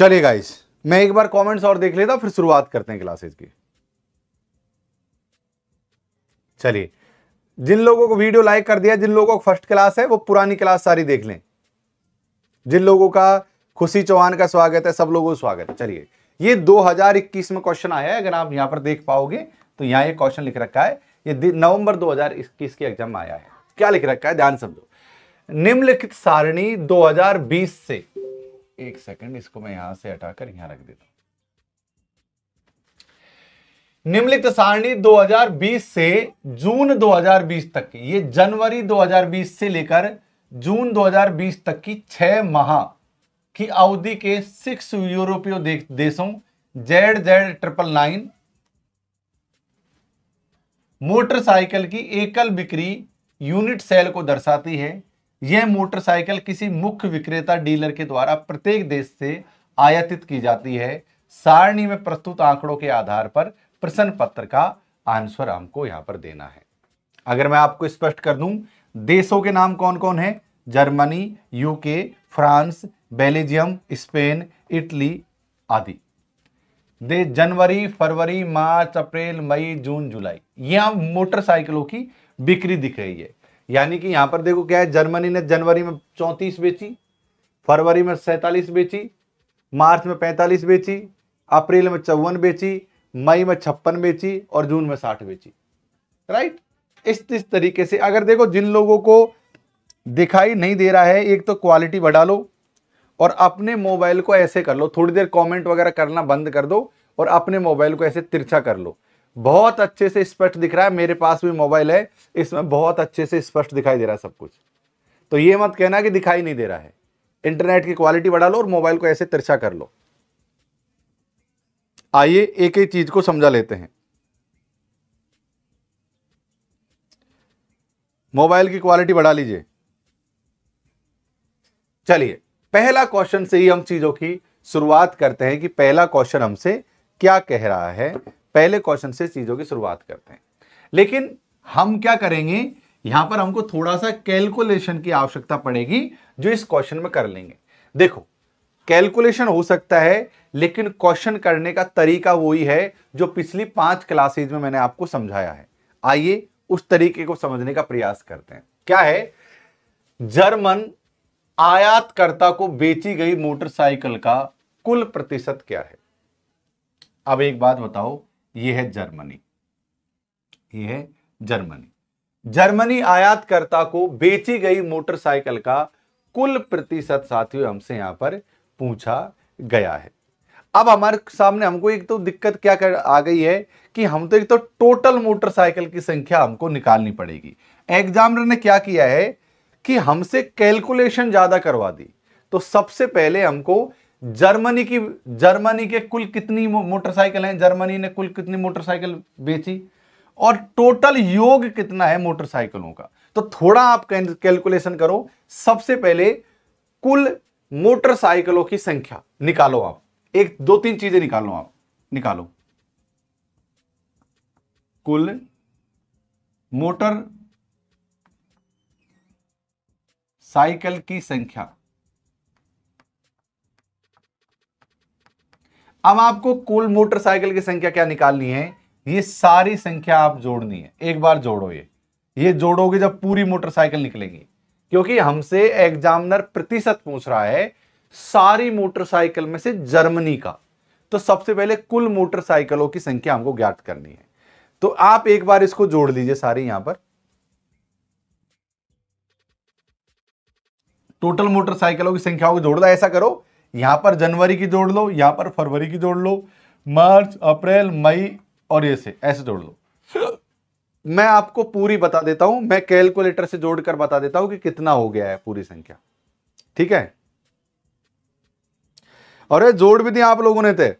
चलिए गाइस मैं एक बार कमेंट्स और देख लेता फिर शुरुआत करते हैं क्लासेस की चलिए जिन लोगों को वीडियो लाइक कर दिया जिन लोगों को फर्स्ट क्लास है वो पुरानी क्लास सारी देख लें जिन लोगों का खुशी चौहान का स्वागत है सब लोगों का स्वागत है चलिए ये 2021 में क्वेश्चन आया है अगर आप यहां पर देख पाओगे तो यहां ये क्वेश्चन लिख रखा है ये नवंबर 2021 के एग्जाम में आया है क्या लिख रखा है ध्यान समझो निम्नलिखित सारणी 2020 से एक सेकंड इसको मैं यहां से हटाकर यहां रख देता हूं निम्नलिखित सारणी 2020 से जून 2020 तक की ये जनवरी 2020 से लेकर जून 2020 तक की छह माह की अवधि के सिक्स यूरोपीय देशों Z Z triple nine motorcycle की एकल बिक्री यूनिट सेल को दर्शाती है यह मोटरसाइकिल किसी मुख्य विक्रेता डीलर के द्वारा प्रत्येक देश से आयातित की जाती है सारणी में प्रस्तुत आंकड़ों के आधार पर प्रश्न पत्र का आंसर हमको यहां पर देना है अगर मैं आपको स्पष्ट कर दूं देशों के नाम कौन कौन है Germany UK France Belgium Spain Italy आदि दे जनवरी फरवरी मार्च अप्रैल मई जून जुलाई यहां मोटरसाइकिलों की बिक्री दिख रही है यानी कि यहां पर देखो क्या है जर्मनी ने जनवरी में चौंतीस बेची फरवरी में सैतालीस बेची मार्च में पैंतालीस बेची अप्रैल में चौवन बेची मई में छप्पन बेची और जून में साठ बेची राइट इस इस तरीके से अगर देखो जिन लोगों को दिखाई नहीं दे रहा है एक तो क्वालिटी बढ़ा लो और अपने मोबाइल को ऐसे कर लो थोड़ी देर कमेंट वगैरह करना बंद कर दो और अपने मोबाइल को ऐसे तिरछा कर लो बहुत अच्छे से स्पष्ट दिख रहा है मेरे पास भी मोबाइल है इसमें बहुत अच्छे से स्पष्ट दिखाई दे रहा है सब कुछ तो ये मत कहना कि दिखाई नहीं दे रहा है इंटरनेट की क्वालिटी बढ़ा लो और मोबाइल को ऐसे तिरछा कर लो आइए एक एक चीज को समझा लेते हैं मोबाइल की क्वालिटी बढ़ा लीजिए चलिए पहला क्वेश्चन से ही हम चीजों की शुरुआत करते हैं कि पहला क्वेश्चन हमसे क्या कह रहा है पहले क्वेश्चन से चीजों की शुरुआत करते हैं लेकिन हम क्या करेंगे यहां पर हमको थोड़ा सा कैलकुलेशन की आवश्यकता पड़ेगी जो इस क्वेश्चन में कर लेंगे देखो कैलकुलेशन हो सकता है लेकिन क्वेश्चन करने का तरीका वही है जो पिछली पांच क्लासेज में मैंने आपको समझाया है आइए उस तरीके को समझने का प्रयास करते हैं क्या है जर्मन आयातकर्ता को बेची गई मोटरसाइकिल का कुल प्रतिशत क्या है अब एक बात बताओ ये है जर्मनी ये है जर्मनी जर्मनी आयातकर्ता को बेची गई मोटरसाइकिल का कुल प्रतिशत साथियों हमसे यहां पर पूछा गया है अब हमारे सामने हमको एक तो दिक्कत क्या कर आ गई है कि हम तो एक तो टोटल मोटरसाइकिल की संख्या हमको निकालनी पड़ेगी एग्जामिनर ने क्या किया है कि हमसे कैलकुलेशन ज्यादा करवा दी तो सबसे पहले हमको जर्मनी की जर्मनी के कुल कितनी मोटरसाइकिल हैं जर्मनी ने कुल कितनी मोटरसाइकिल बेची और टोटल योग कितना है मोटरसाइकिलों का तो थोड़ा आप कैलकुलेशन करो सबसे पहले कुल मोटरसाइकिलों की संख्या निकालो आप एक दो तीन चीजें निकालो आप निकालो कुल मोटर साइकिल की संख्या अब आपको कुल मोटरसाइकिल की संख्या क्या निकालनी है ये सारी संख्या आप जोड़नी है एक बार जोड़ो ये ये जोड़ोगे जब पूरी मोटरसाइकिल निकलेगी क्योंकि हमसे एग्जामिनर प्रतिशत पूछ रहा है सारी मोटरसाइकिल में से जर्मनी का तो सबसे पहले कुल मोटरसाइकिलों की संख्या हमको ज्ञात करनी है तो आप एक बार इसको जोड़ लीजिए सारी यहां पर टोटल मोटरसाइकिलों की संख्याओं को जोड़ दो ऐसा करो यहाँ पर जनवरी की जोड़ लो यहाँ पर फरवरी की जोड़ लो मार्च अप्रैल मई और ये ऐसे जोड़ लो मैं आपको पूरी बता देता हूं मैं कैलकुलेटर से जोड़कर बता देता हूं कि कितना हो गया है पूरी संख्या ठीक है और ये जोड़ भी दिया आप लोगों ने थे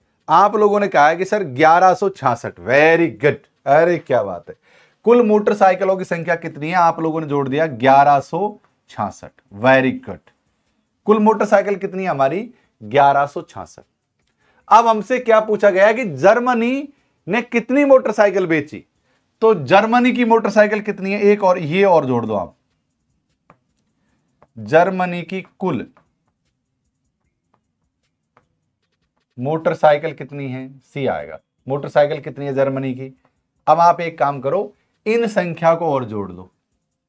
आप लोगों ने कहा है कि सर ग्यारह वेरी गुड अरे क्या बात है कुल मोटरसाइकिलों की संख्या कितनी है आप लोगों ने जोड़ दिया ग्यारह वेरी गुड कुल मोटरसाइकिल कितनी है हमारी ग्यारह अब हमसे क्या पूछा गया कि जर्मनी ने कितनी मोटरसाइकिल बेची तो जर्मनी की मोटरसाइकिल कितनी है एक और ये और जोड़ दो आप जर्मनी की कुल मोटरसाइकिल कितनी है सी आएगा मोटरसाइकिल कितनी है जर्मनी की अब आप एक काम करो इन संख्या को और जोड़ दो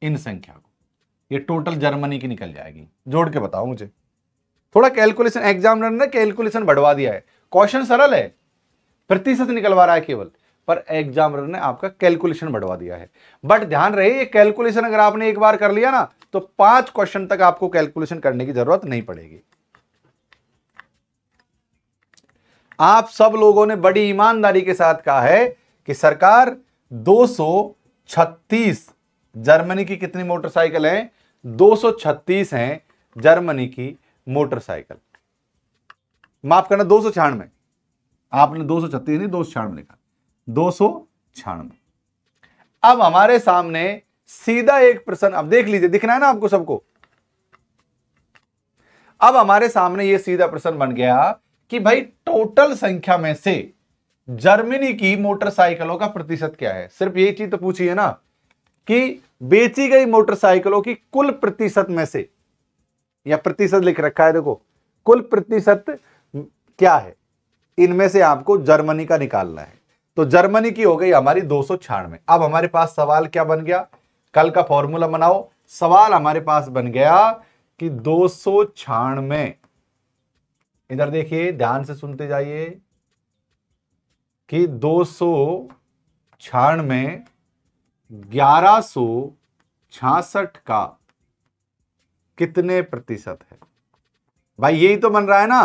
इन संख्या को ये टोटल जर्मनी की निकल जाएगी जोड़ के बताओ मुझे थोड़ा कैलकुलेशन एग्जामिनर ने कैलकुलेशन बढ़वा दिया है क्वेश्चन सरल है प्रतिशत निकलवा रहा है केवल पर एग्जामिनर ने आपका कैलकुलेशन बढ़वा दिया है बट ध्यान रहे ये कैलकुलेशन अगर आपने एक बार कर लिया ना तो पांच क्वेश्चन तक आपको कैलकुलेशन करने की जरूरत नहीं पड़ेगी आप सब लोगों ने बड़ी ईमानदारी के साथ कहा है कि सरकार 236 जर्मनी की कितनी मोटरसाइकिल हैं 236 हैं जर्मनी की मोटरसाइकिल माफ करना दो सौ छियानवे आपने दो सौ छत्तीस नहीं दो सौ छियानवे लिखा दो सौ छियानवे अब हमारे सामने सीधा एक प्रश्न अब देख लीजिए दिखना है ना आपको सबको अब हमारे सामने ये सीधा प्रश्न बन गया कि भाई टोटल संख्या में से जर्मनी की मोटरसाइकिलों का प्रतिशत क्या है सिर्फ यही चीज तो पूछिए ना कि बेची गई मोटरसाइकिलों की कुल प्रतिशत में से या प्रतिशत लिख रखा है देखो कुल प्रतिशत क्या है इनमें से आपको जर्मनी का निकालना है तो जर्मनी की हो गई हमारी दो सौ अब हमारे पास सवाल क्या बन गया कल का फॉर्मूला बनाओ सवाल हमारे पास बन गया कि दो सौ इधर देखिए ध्यान से सुनते जाइए कि दो सौ में ग्यारह सौ छियासठ का कितने प्रतिशत है भाई यही तो बन रहा है ना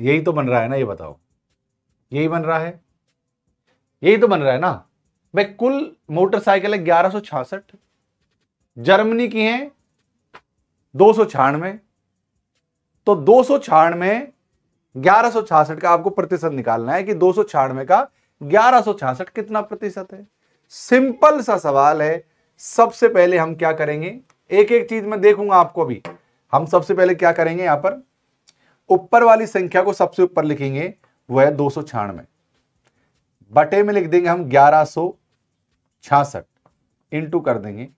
यही तो बन रहा है ना ये बताओ यही बन रहा है यही तो बन रहा है ना भाई कुल मोटरसाइकिल है ग्यारह जर्मनी की हैं दो सौ छियानवे तो दो सौ छियानवे ग्यारह सौ छियासठ का आपको प्रतिशत निकालना है कि दो सौ छियानवे का ग्यारह सौ छियासठ कितना प्रतिशत है सिंपल सा सवाल है सबसे पहले हम क्या करेंगे एक एक चीज में देखूंगा आपको अभी हम सबसे पहले क्या करेंगे यहां पर ऊपर वाली संख्या को सबसे ऊपर लिखेंगे वह है दो सौ बटे में लिख देंगे हम ग्यारह सौ छियासठ इंटू कर देंगे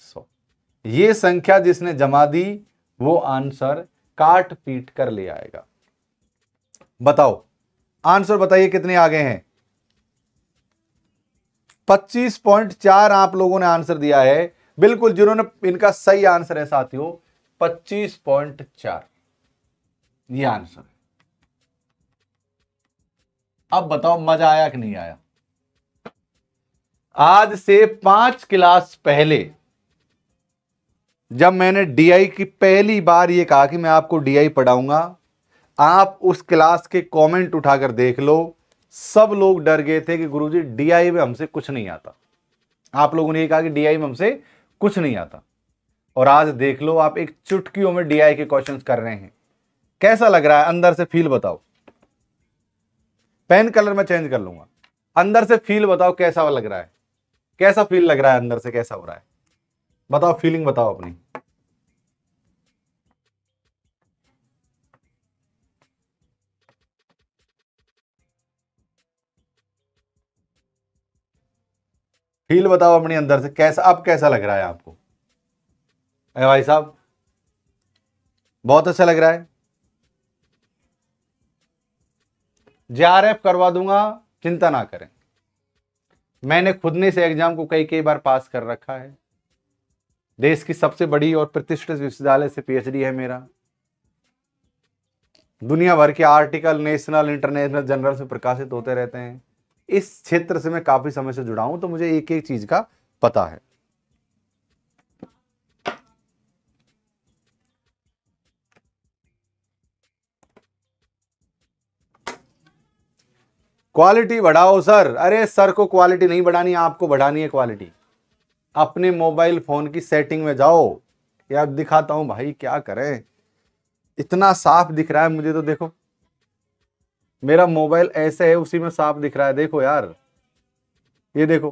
100 ये संख्या जिसने जमा दी वो आंसर काट पीट कर ले आएगा बताओ आंसर बताइए कितने आ गए हैं पच्चीस पॉइंट चार आप लोगों ने आंसर दिया है बिल्कुल जिन्होंने इनका सही आंसर है साथियों पच्चीस पॉइंट चार ये आंसर अब बताओ मजा आया कि नहीं आया आज से पांच क्लास पहले जब मैंने डीआई की पहली बार ये कहा कि मैं आपको डीआई पढ़ाऊंगा आप उस क्लास के कमेंट उठाकर देख लो सब लोग डर गए थे कि गुरुजी डीआई में हमसे कुछ नहीं आता आप लोगों ने यह कहा कि डीआई में हमसे कुछ नहीं आता और आज देख लो आप एक चुटकियों में डीआई के क्वेश्चंस कर रहे हैं कैसा लग रहा है अंदर से फील बताओ पेन कलर में चेंज कर लूंगा अंदर से फील बताओ कैसा लग रहा है कैसा फील लग रहा है अंदर से कैसा हो रहा है बताओ फीलिंग बताओ अपनी फील बताओ अपने अंदर से कैसा अब कैसा लग रहा है आपको अरे भाई साहब बहुत अच्छा लग रहा है जे करवा दूंगा चिंता ना करें मैंने खुद ने इस एग्जाम को कई कई बार पास कर रखा है देश की सबसे बड़ी और प्रतिष्ठित विश्वविद्यालय से पीएचडी है मेरा दुनिया भर के आर्टिकल नेशनल इंटरनेशनल जर्नल से प्रकाशित होते रहते हैं इस क्षेत्र से मैं काफी समय से जुड़ा हूं तो मुझे एक एक चीज का पता है क्वालिटी बढ़ाओ सर अरे सर को क्वालिटी नहीं बढ़ानी आपको बढ़ानी है क्वालिटी अपने मोबाइल फोन की सेटिंग में जाओ यार दिखाता हूं भाई क्या करें इतना साफ दिख रहा है मुझे तो देखो मेरा मोबाइल ऐसे है उसी में साफ दिख रहा है देखो यार ये देखो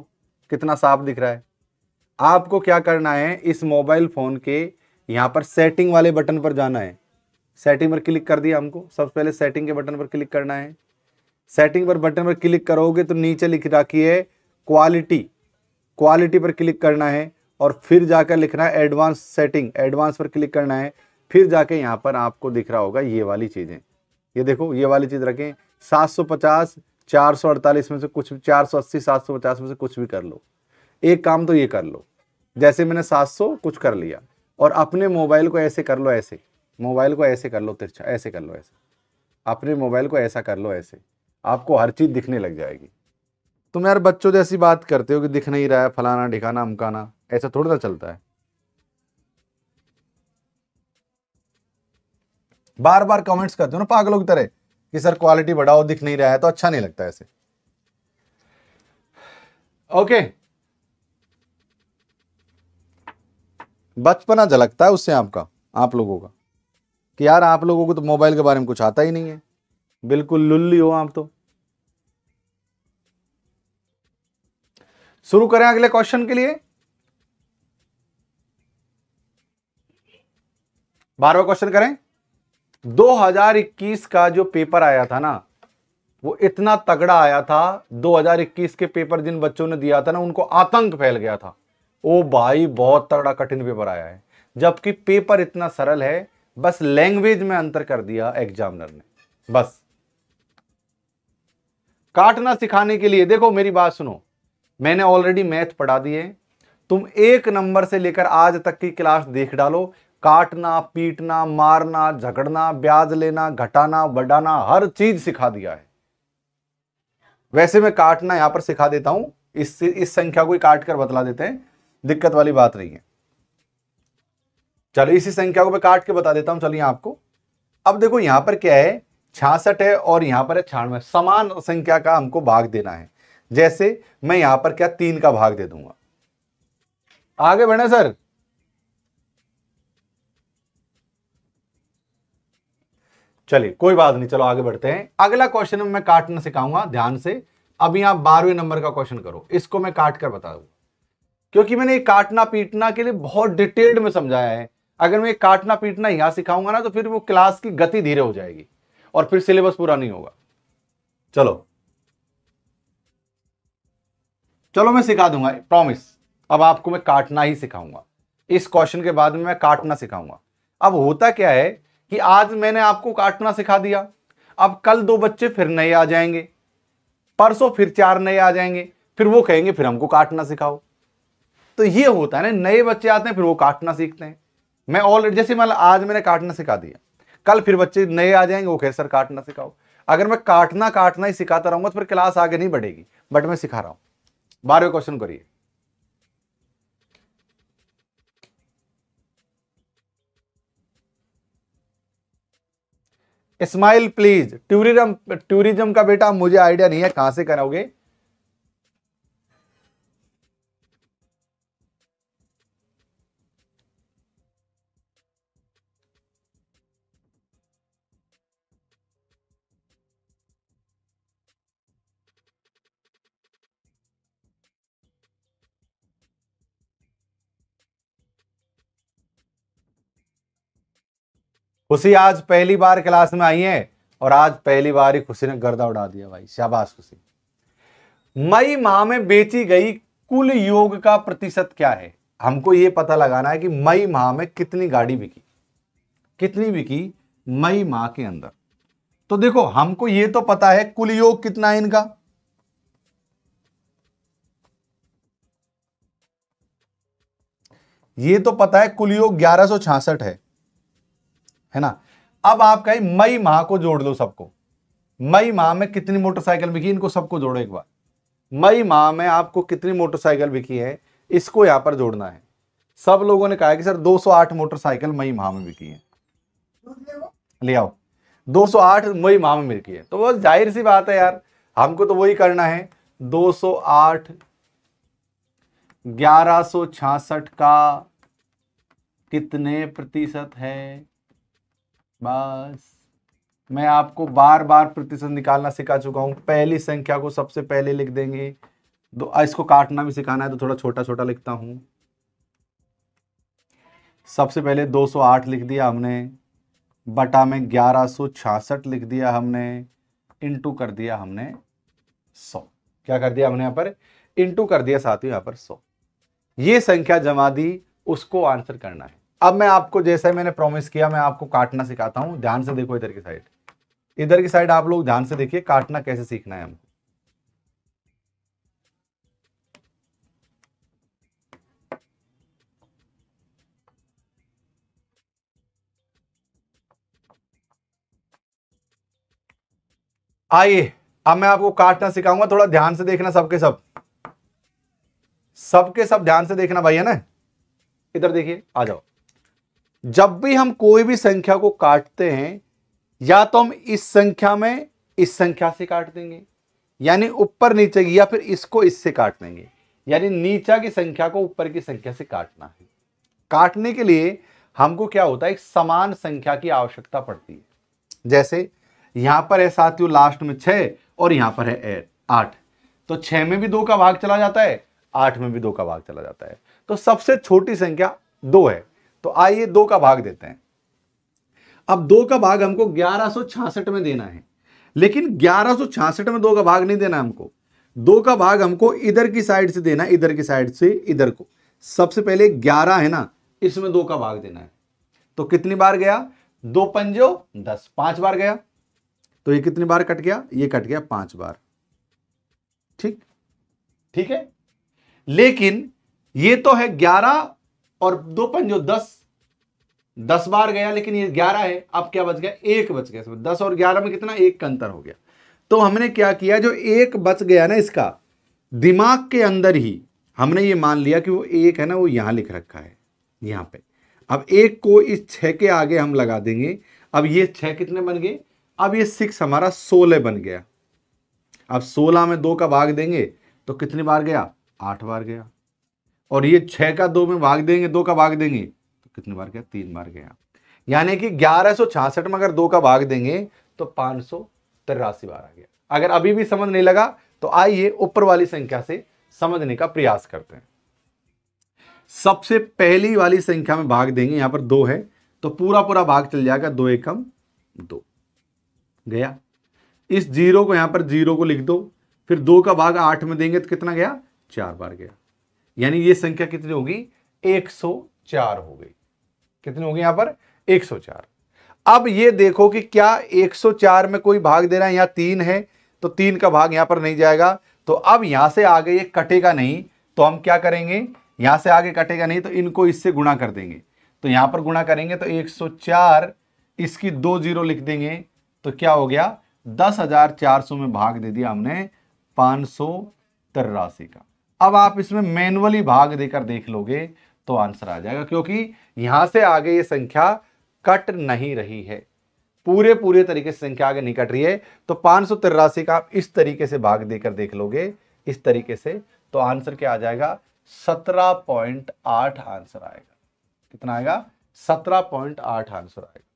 कितना साफ दिख रहा है आपको क्या करना है इस मोबाइल फोन के यहाँ पर सेटिंग वाले बटन पर जाना है सेटिंग पर क्लिक कर दिया हमको सबसे पहले सेटिंग के बटन पर क्लिक करना है सेटिंग पर बटन पर क्लिक करोगे तो नीचे लिख है क्वालिटी क्वालिटी पर क्लिक करना है और फिर जाकर लिखना है एडवांस सेटिंग एडवांस पर क्लिक करना है फिर जाके यहाँ पर आपको दिख रहा होगा ये वाली चीज़ें ये देखो ये वाली चीज़ रखें 750 448 में से कुछ 480 750 में से कुछ भी कर लो एक काम तो ये कर लो जैसे मैंने 700 कुछ कर लिया और अपने मोबाइल को ऐसे कर लो ऐसे मोबाइल को ऐसे कर लो तिरछा ऐसे कर लो ऐसे अपने मोबाइल को ऐसा कर लो ऐसे आपको हर चीज़ दिखने लग जाएगी तुम यार बच्चों जैसी बात करते हो कि दिख नहीं रहा है फलाना ढिकाना अमकाना ऐसा थोड़ा ना चलता है बार बार कमेंट्स करते हो ना पागलों की तरह कि सर क्वालिटी बढ़ाओ दिख नहीं रहा है तो अच्छा नहीं लगता ऐसे ओके बचपना झलकता है उससे आपका आप लोगों का कि यार आप लोगों को तो मोबाइल के बारे में कुछ आता ही नहीं है बिल्कुल लुल्ली हो आप तो शुरू करें अगले क्वेश्चन के लिए बारहवा क्वेश्चन करें 2021 का जो पेपर आया था ना वो इतना तगड़ा आया था 2021 के पेपर जिन बच्चों ने दिया था ना उनको आतंक फैल गया था ओ भाई बहुत तगड़ा कठिन पेपर आया है जबकि पेपर इतना सरल है बस लैंग्वेज में अंतर कर दिया एग्जामिनर ने बस काटना सिखाने के लिए देखो मेरी बात सुनो मैंने ऑलरेडी मैथ पढ़ा दिए तुम एक नंबर से लेकर आज तक की क्लास देख डालो काटना पीटना मारना झगड़ना ब्याज लेना घटाना बढ़ाना हर चीज सिखा दिया है वैसे मैं काटना यहां पर सिखा देता हूं इस इस संख्या को काट कर बतला देते हैं दिक्कत वाली बात नहीं है चलो इसी संख्या को मैं काट के बता देता हूं चलिए आपको अब देखो यहां पर क्या है छियासठ है और यहां पर है छियानवे समान संख्या का हमको भाग देना है जैसे मैं यहां पर क्या तीन का भाग दे दूंगा आगे बढ़े सर चलिए कोई बात नहीं चलो आगे बढ़ते हैं अगला क्वेश्चन मैं काटना सिखाऊंगा ध्यान से अभी आप बारहवें नंबर का क्वेश्चन करो इसको मैं काट कर बता दू क्योंकि मैंने ये काटना पीटना के लिए बहुत डिटेल्ड में समझाया है अगर मैं ये काटना पीटना यहां सिखाऊंगा ना तो फिर वो क्लास की गति धीरे हो जाएगी और फिर सिलेबस पूरा नहीं होगा चलो चलो मैं सिखा दूंगा प्रॉमिस अब आपको मैं काटना ही सिखाऊंगा इस क्वेश्चन के बाद में मैं काटना सिखाऊंगा अब होता क्या है कि आज मैंने आपको काटना सिखा दिया अब कल दो बच्चे फिर नए आ जाएंगे परसों फिर चार नए आ जाएंगे फिर वो कहेंगे फिर हमको काटना सिखाओ तो ये होता है ना नए बच्चे आते हैं फिर वो काटना सीखते हैं मैं ऑलरेडी जैसे मान आज मैंने काटना सिखा दिया कल फिर बच्चे नए आ जाएंगे वो कहे सर काटना सिखाओ अगर मैं काटना काटना ही सिखाता रहूंगा तो फिर क्लास आगे नहीं बढ़ेगी बट मैं सिखा रहा हूं बारहवें क्वेश्चन करिए स्माइल प्लीज टूरिज्म टूरिज्म का बेटा मुझे आइडिया नहीं है कहां से कराओगे खुशी आज पहली बार क्लास में आई है और आज पहली बार ही खुशी ने गर्दा उड़ा दिया भाई शाबाश खुशी मई माह में बेची गई कुल योग का प्रतिशत क्या है हमको यह पता लगाना है कि मई माह में कितनी गाड़ी बिकी कितनी बिकी मई माह के अंदर तो देखो हमको यह तो पता है कुल योग कितना है इनका यह तो पता है कुल योग ग्यारह है है ना अब आप कहीं मई माह को जोड़ लो सबको मई माह में कितनी मोटरसाइकिल बिकी इनको सबको जोड़ो एक बार मई माह में आपको कितनी मोटरसाइकिल बिकी है इसको यहां पर जोड़ना है सब लोगों ने कहा कि सर 208 मोटरसाइकिल मई माह में बिकी है ले आओ 208 मई माह में बिकी है तो बहुत जाहिर सी बात है यार हमको तो वही करना है 208 सौ का कितने प्रतिशत है बस मैं आपको बार बार प्रतिशत निकालना सिखा चुका हूं पहली संख्या को सबसे पहले लिख देंगे दो इसको काटना भी सिखाना है तो थोड़ा छोटा छोटा लिखता हूं सबसे पहले 208 लिख दिया हमने बटा में ग्यारह लिख दिया हमने इंटू कर दिया हमने 100 क्या कर दिया हमने यहाँ पर इंटू कर दिया साथ ही यहाँ पर 100 ये संख्या जमा दी उसको आंसर करना है अब मैं आपको जैसा मैंने प्रॉमिस किया मैं आपको काटना सिखाता हूँ ध्यान से देखो इधर की साइड इधर की साइड आप लोग ध्यान से देखिए काटना कैसे सीखना है हमको आइए अब मैं आपको काटना सिखाऊंगा थोड़ा ध्यान से देखना सबके सब सबके सब ध्यान सब से देखना भाई है ना इधर देखिए आ जाओ जब भी हम कोई भी संख्या को काटते हैं या तो हम इस संख्या में इस संख्या से काट देंगे यानी ऊपर नीचे की या फिर इसको इससे काट देंगे यानी नीचा की संख्या को ऊपर की संख्या से काटना है काटने के लिए हमको क्या होता है एक समान संख्या की आवश्यकता पड़ती है जैसे यहां पर है साथियों लास्ट में छह और यहां पर है आठ तो छह में भी दो का भाग चला जाता है आठ में भी दो का भाग चला जाता है तो सबसे छोटी संख्या दो है तो आइए दो का भाग देते हैं अब दो का भाग हमको ग्यारह में देना है लेकिन ग्यारह में दो का भाग नहीं देना हमको दो का भाग हमको इधर की साइड से देना इधर की साइड से इधर को सबसे पहले ग्यारह है ना इसमें दो का भाग देना है तो कितनी बार गया दो पंजो दस पांच बार गया तो ये कितनी बार कट गया ये कट गया पांच बार ठीक ठीक है लेकिन ये तो है ग्यारह और दो पंजो दस दस बार गया लेकिन ये ग्यारह है अब क्या बच गया एक बच गया दस और ग्यारह में कितना एक का अंतर हो गया तो हमने क्या किया जो एक बच गया ना इसका दिमाग के अंदर ही हमने ये मान लिया कि वो एक है ना वो यहाँ लिख रखा है यहाँ पे अब एक को इस छः के आगे हम लगा देंगे अब ये छः कितने बन गए अब ये सिक्स हमारा सोलह बन गया अब सोलह में दो का भाग देंगे तो कितनी बार गया आठ बार गया और ये छह का दो में भाग देंगे दो का भाग देंगे तो कितने बार गया तीन बार गया यानी कि ग्यारह सौ छियासठ में अगर दो का भाग देंगे तो पांच सौ तिरासी बार आ गया अगर अभी भी समझ नहीं लगा तो आइए ऊपर वाली संख्या से समझने का प्रयास करते हैं सबसे पहली वाली संख्या में भाग देंगे यहां पर दो है तो पूरा पूरा भाग चल जाएगा दो एकम दो गया इस जीरो को यहां पर जीरो को लिख दो फिर दो का भाग आठ में देंगे तो कितना गया चार बार गया यानी ये संख्या कितनी होगी 104 हो गई कितनी होगी यहां पर 104 अब ये देखो कि क्या 104 में कोई भाग दे रहा है यहां तीन है तो तीन का भाग यहां पर नहीं जाएगा तो अब यहां से आगे ये कटेगा नहीं तो हम क्या करेंगे यहां से आगे कटेगा नहीं तो इनको इससे गुणा कर देंगे तो यहां पर गुणा करेंगे तो 104 इसकी दो जीरो लिख देंगे तो क्या हो गया दस हजार चार सौ में भाग दे दिया हमने पांच सौ तिरासी का अब आप इसमें मैनुअली भाग देकर देख लोगे तो आंसर आ जाएगा क्योंकि यहां से आगे ये संख्या कट नहीं रही है पूरे पूरे तरीके से संख्या आगे नहीं कट रही है तो पांच का आप इस तरीके से भाग देकर देख लोगे इस तरीके से तो आंसर क्या आ जाएगा सत्रह पॉइंट आठ आंसर आएगा कितना आएगा सत्रह पॉइंट आठ आंसर आएगा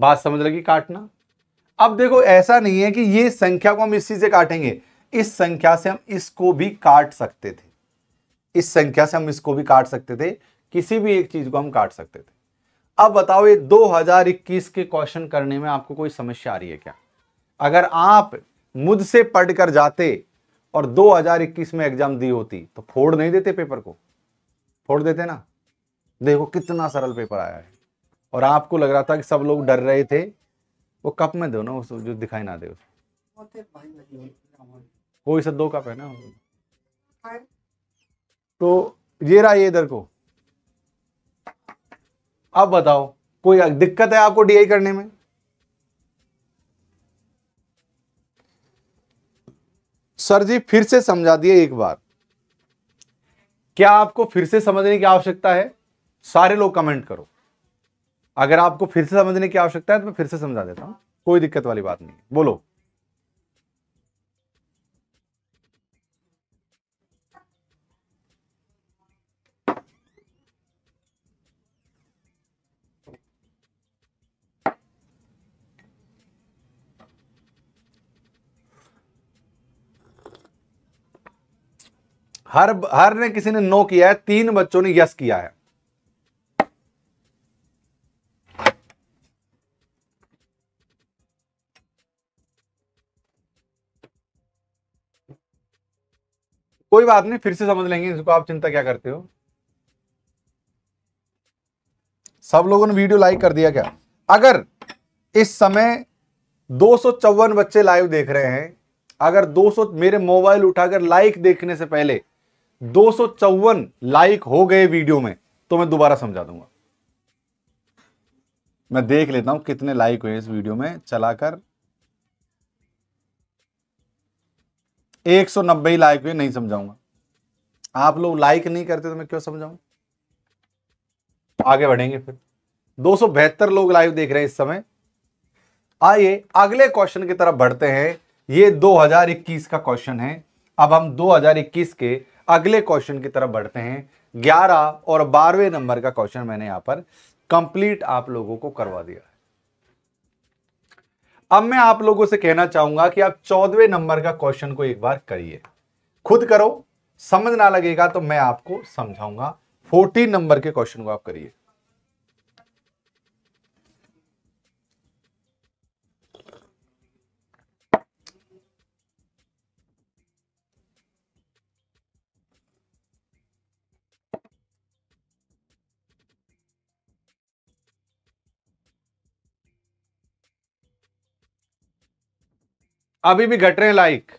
बात समझ लगी काटना अब देखो ऐसा नहीं है कि ये संख्या को हम इसी से काटेंगे इस संख्या से हम इसको भी काट सकते थे इस संख्या से हम इसको भी काट सकते थे किसी भी एक चीज को हम काट सकते थे अब बताओ ये 2021 के क्वेश्चन करने में आपको कोई समस्या आ रही है क्या अगर आप मुझसे पढ़कर जाते और 2021 में एग्जाम दी होती तो फोड़ नहीं देते पेपर को फोड़ देते ना देखो कितना सरल पेपर आया है और आपको लग रहा था कि सब लोग डर रहे थे वो कप में दो ना उस जो दिखाई ना दे कोई सा दो कप है ना हाँ। तो ये रहा ये इधर को अब बताओ कोई दिक्कत है आपको डीआई करने में सर जी फिर से समझा दिए एक बार क्या आपको फिर से समझने की आवश्यकता है सारे लोग कमेंट करो अगर आपको फिर से समझने की आवश्यकता है तो मैं फिर से समझा देता हूं कोई दिक्कत वाली बात नहीं बोलो हर हर ने किसी ने नो किया है तीन बच्चों ने यस किया है कोई बात नहीं फिर से समझ लेंगे इसको आप चिंता क्या करते हो सब लोगों ने वीडियो लाइक कर दिया क्या अगर इस समय दो बच्चे लाइव देख रहे हैं अगर 200 मेरे मोबाइल उठाकर लाइक देखने से पहले दो लाइक हो गए वीडियो में तो मैं दोबारा समझा दूंगा मैं देख लेता हूं कितने लाइक हुए इस वीडियो में चलाकर एक सौ नब्बे लाइक हुए नहीं समझाऊंगा आप लोग लाइक नहीं करते तो मैं क्यों समझाऊं आगे बढ़ेंगे फिर दो सौ बेहतर लोग लाइव देख रहे हैं इस समय आइए अगले क्वेश्चन की तरफ बढ़ते हैं ये 2021 का क्वेश्चन है अब हम 2021 के अगले क्वेश्चन की तरफ बढ़ते हैं 11 और 12वें नंबर का क्वेश्चन मैंने यहां पर कंप्लीट आप लोगों को करवा दिया अब मैं आप लोगों से कहना चाहूंगा कि आप चौदवे नंबर का क्वेश्चन को एक बार करिए खुद करो समझ ना लगेगा तो मैं आपको समझाऊंगा फोर्टीन नंबर के क्वेश्चन को आप करिए अभी भी घट रहे हैं लाइक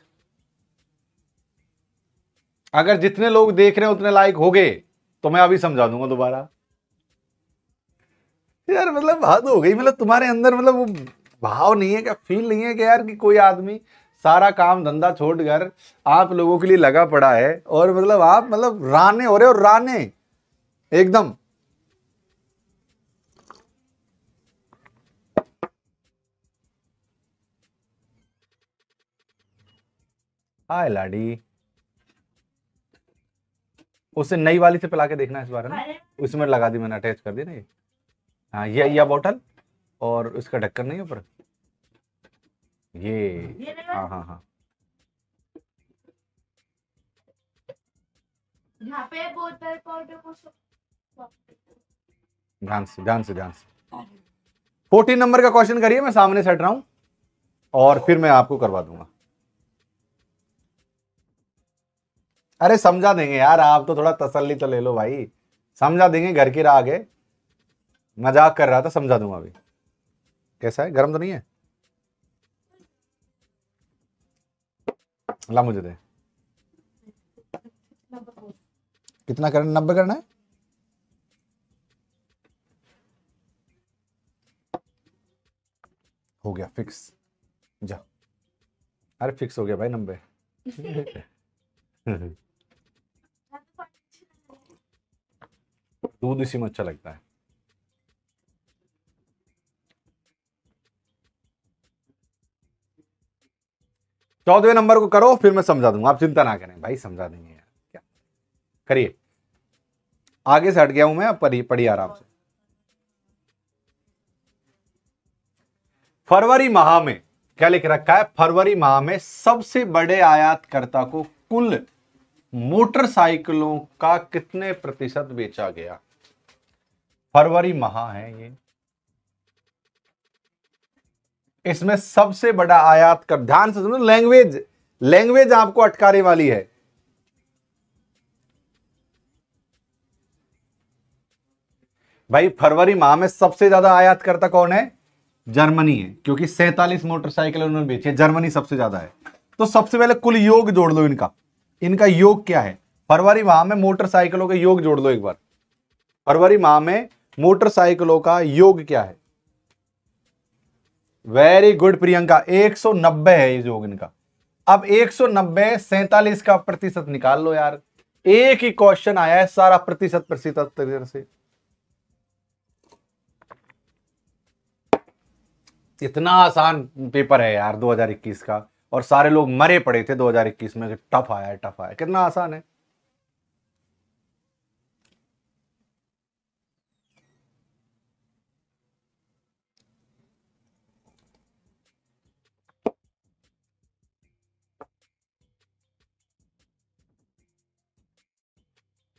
अगर जितने लोग देख रहे हैं उतने लाइक हो गए तो मैं अभी समझा दूंगा दोबारा यार मतलब बात हो गई मतलब तुम्हारे अंदर मतलब वो भाव नहीं है क्या फील नहीं है कि यार कि कोई आदमी सारा काम धंधा छोड़कर आप लोगों के लिए लगा पड़ा है और मतलब आप मतलब राने हो रहे हो राने एकदम हाय लाडी उसे नई वाली से पिला के देखना इस बारे में उसमें लगा दी मैंने अटैच कर दी ना ये हाँ ये या बॉटल और उसका ढक्कन नहीं ऊपर ये हाँ हाँ हाँ पे ध्यान से ध्यान से ध्यान से फोर्टीन नंबर का क्वेश्चन करिए मैं सामने सेट रहा हूं और फिर मैं आपको करवा दूंगा अरे समझा देंगे यार आप तो थोड़ा तसल्ली तो ले लो भाई समझा देंगे घर की राह आगे मजाक कर रहा था समझा दूंगा अभी कैसा है गर्म तो नहीं है ला मुझे दे कितना करना नब्बे करना है हो गया फिक्स जा अरे फिक्स हो गया भाई नब्बे दूध इसी में अच्छा लगता है चौदहवें नंबर को करो फिर मैं समझा दूंगा आप चिंता ना करें भाई समझा देंगे यार क्या करिए आगे से हट गया हूं मैं अब पढ़िए आराम से फरवरी माह में क्या लिख रखा है फरवरी माह में सबसे बड़े आयातकर्ता को कुल मोटरसाइकिलों का कितने प्रतिशत बेचा गया फरवरी माह है ये इसमें सबसे बड़ा आयात कर ध्यान से सुनो लैंग्वेज लैंग्वेज आपको अटकाने वाली है भाई फरवरी माह में सबसे ज्यादा आयात करता कौन है जर्मनी है क्योंकि सैतालीस मोटरसाइकिल उन्होंने बेची है जर्मनी सबसे ज्यादा है तो सबसे पहले कुल योग जोड़ लो इनका इनका योग क्या है फरवरी माह में मोटरसाइकिलों का योग जोड़ लो एक बार फरवरी माह में मोटरसाइकिलों का योग क्या है वेरी गुड प्रियंका 190 है ये योग इनका अब 190 सैतालीस का प्रतिशत निकाल लो यार एक ही क्वेश्चन आया है सारा प्रतिशत प्रतिशत से इतना आसान पेपर है यार 2021 का और सारे लोग मरे पड़े थे 2021 में टफ आया टफ आया कितना आसान है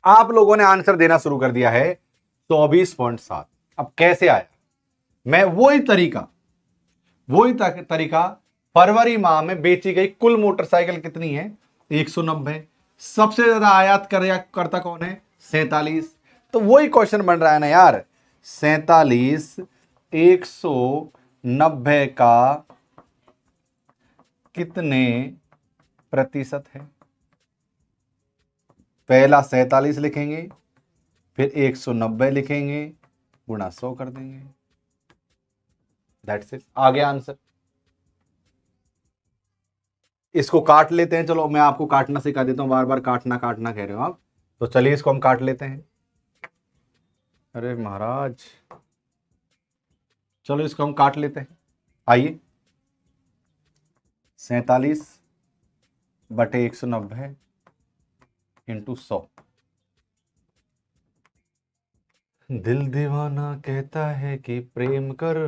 आप लोगों ने आंसर देना शुरू कर दिया है चौबीस पॉइंट सात अब कैसे आया मैं वही तरीका वही तरीका फरवरी माह में बेची गई कुल मोटरसाइकिल कितनी है एक सौ नब्बे सबसे ज्यादा आयात कर करता कौन है सैतालीस तो वही क्वेश्चन बन रहा है ना यार सैतालीस एक सौ नब्बे का कितने प्रतिशत है पहला सैतालीस लिखेंगे फिर एक सौ नब्बे लिखेंगे गुणा सौ कर देंगे दैट्स इट आ गया आंसर इसको काट लेते हैं चलो मैं आपको काटना सिखा देता हूं बार बार काटना काटना कह रहे हो आप तो चलिए इसको हम काट लेते हैं अरे महाराज चलो इसको हम काट लेते हैं आइए सैतालीस बटे एक सौ नब्बे इंटू सौ दिल दीवाना कहता है कि प्रेम कर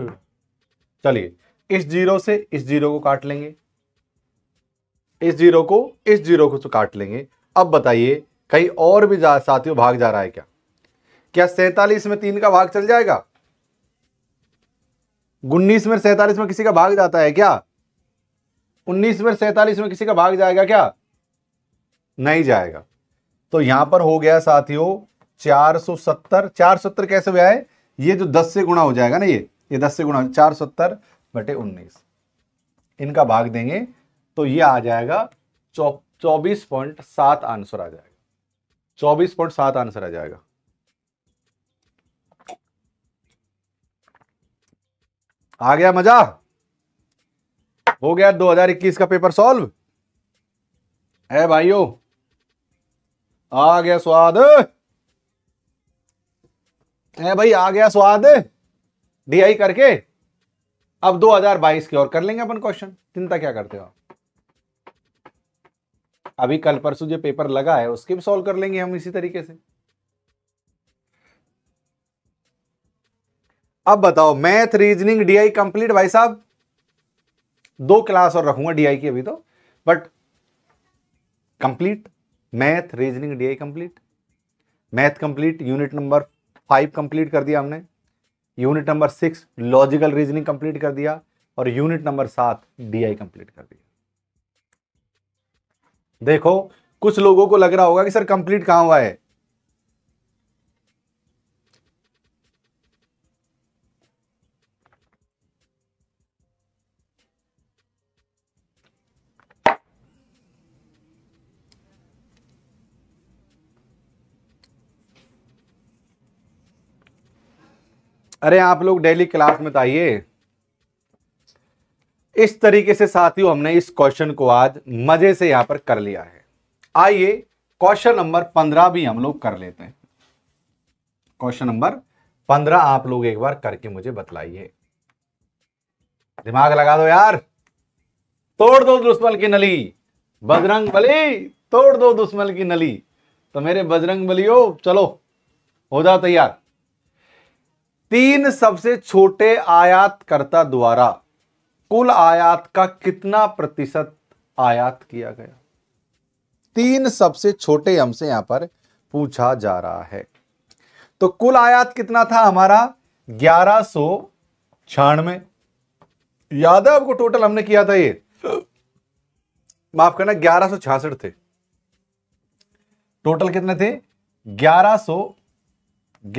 चलिए इस जीरो से इस जीरो को काट लेंगे इस जीरो को इस जीरो को तो काट लेंगे अब बताइए कहीं और भी साथियों भाग जा रहा है क्या क्या सैतालीस में तीन का भाग चल जाएगा उन्नीस में सैतालीस में किसी का भाग जाता है क्या उन्नीस में सैतालीस में किसी का भाग जाएगा क्या नहीं जाएगा तो यहां पर हो गया साथियों चार सौ सत्तर चार सत्तर कैसे हुआ है ये जो दस से गुणा हो जाएगा ना ये ये दस से गुणा चार सत्तर बटे उन्नीस इनका भाग देंगे तो ये आ जाएगा चौबीस पॉइंट सात आंसर आ जाएगा चौबीस पॉइंट सात आंसर आ जाएगा आ गया मजा हो गया 2021 का पेपर सॉल्व है भाइयों आ गया स्वाद है भाई आ गया स्वाद डीआई करके अब 2022 की और कर लेंगे अपन क्वेश्चन चिंता क्या करते हो आप अभी कल परसों जो पेपर लगा है उसके भी सॉल्व कर लेंगे हम इसी तरीके से अब बताओ मैथ रीजनिंग डीआई कंप्लीट भाई साहब दो क्लास और रखूंगा डीआई की अभी तो but complete math reasoning D complete math complete unit number five complete कर दिया हमने unit number six logical reasoning complete कर दिया और यूनिट नंबर सात डी कंप्लीट कर दिया देखो कुछ लोगों को लग रहा होगा कि सर कंप्लीट कहाँ हुआ है अरे आप लोग डेली क्लास में आइए इस तरीके से साथियों हमने इस क्वेश्चन को आज मजे से यहां पर कर लिया है आइए क्वेश्चन नंबर पंद्रह भी हम लोग कर लेते हैं क्वेश्चन नंबर पंद्रह आप लोग एक बार करके मुझे बतलाइए दिमाग लगा दो यार तोड़ दो दुश्मन की नली बजरंग बली तोड़ दो दुश्मन की नली तो मेरे बजरंग बलियो चलो हो जाओ तैयार तीन सबसे छोटे आयातकर्ता द्वारा कुल आयात का कितना प्रतिशत आयात किया गया तीन सबसे छोटे हमसे यहां पर पूछा जा रहा है तो कुल आयात कितना था हमारा ग्यारह सो छियानवे याद है आपको टोटल हमने किया था ये माफ करना ग्यारह सो छियासठ थे टोटल कितने थे ग्यारह सो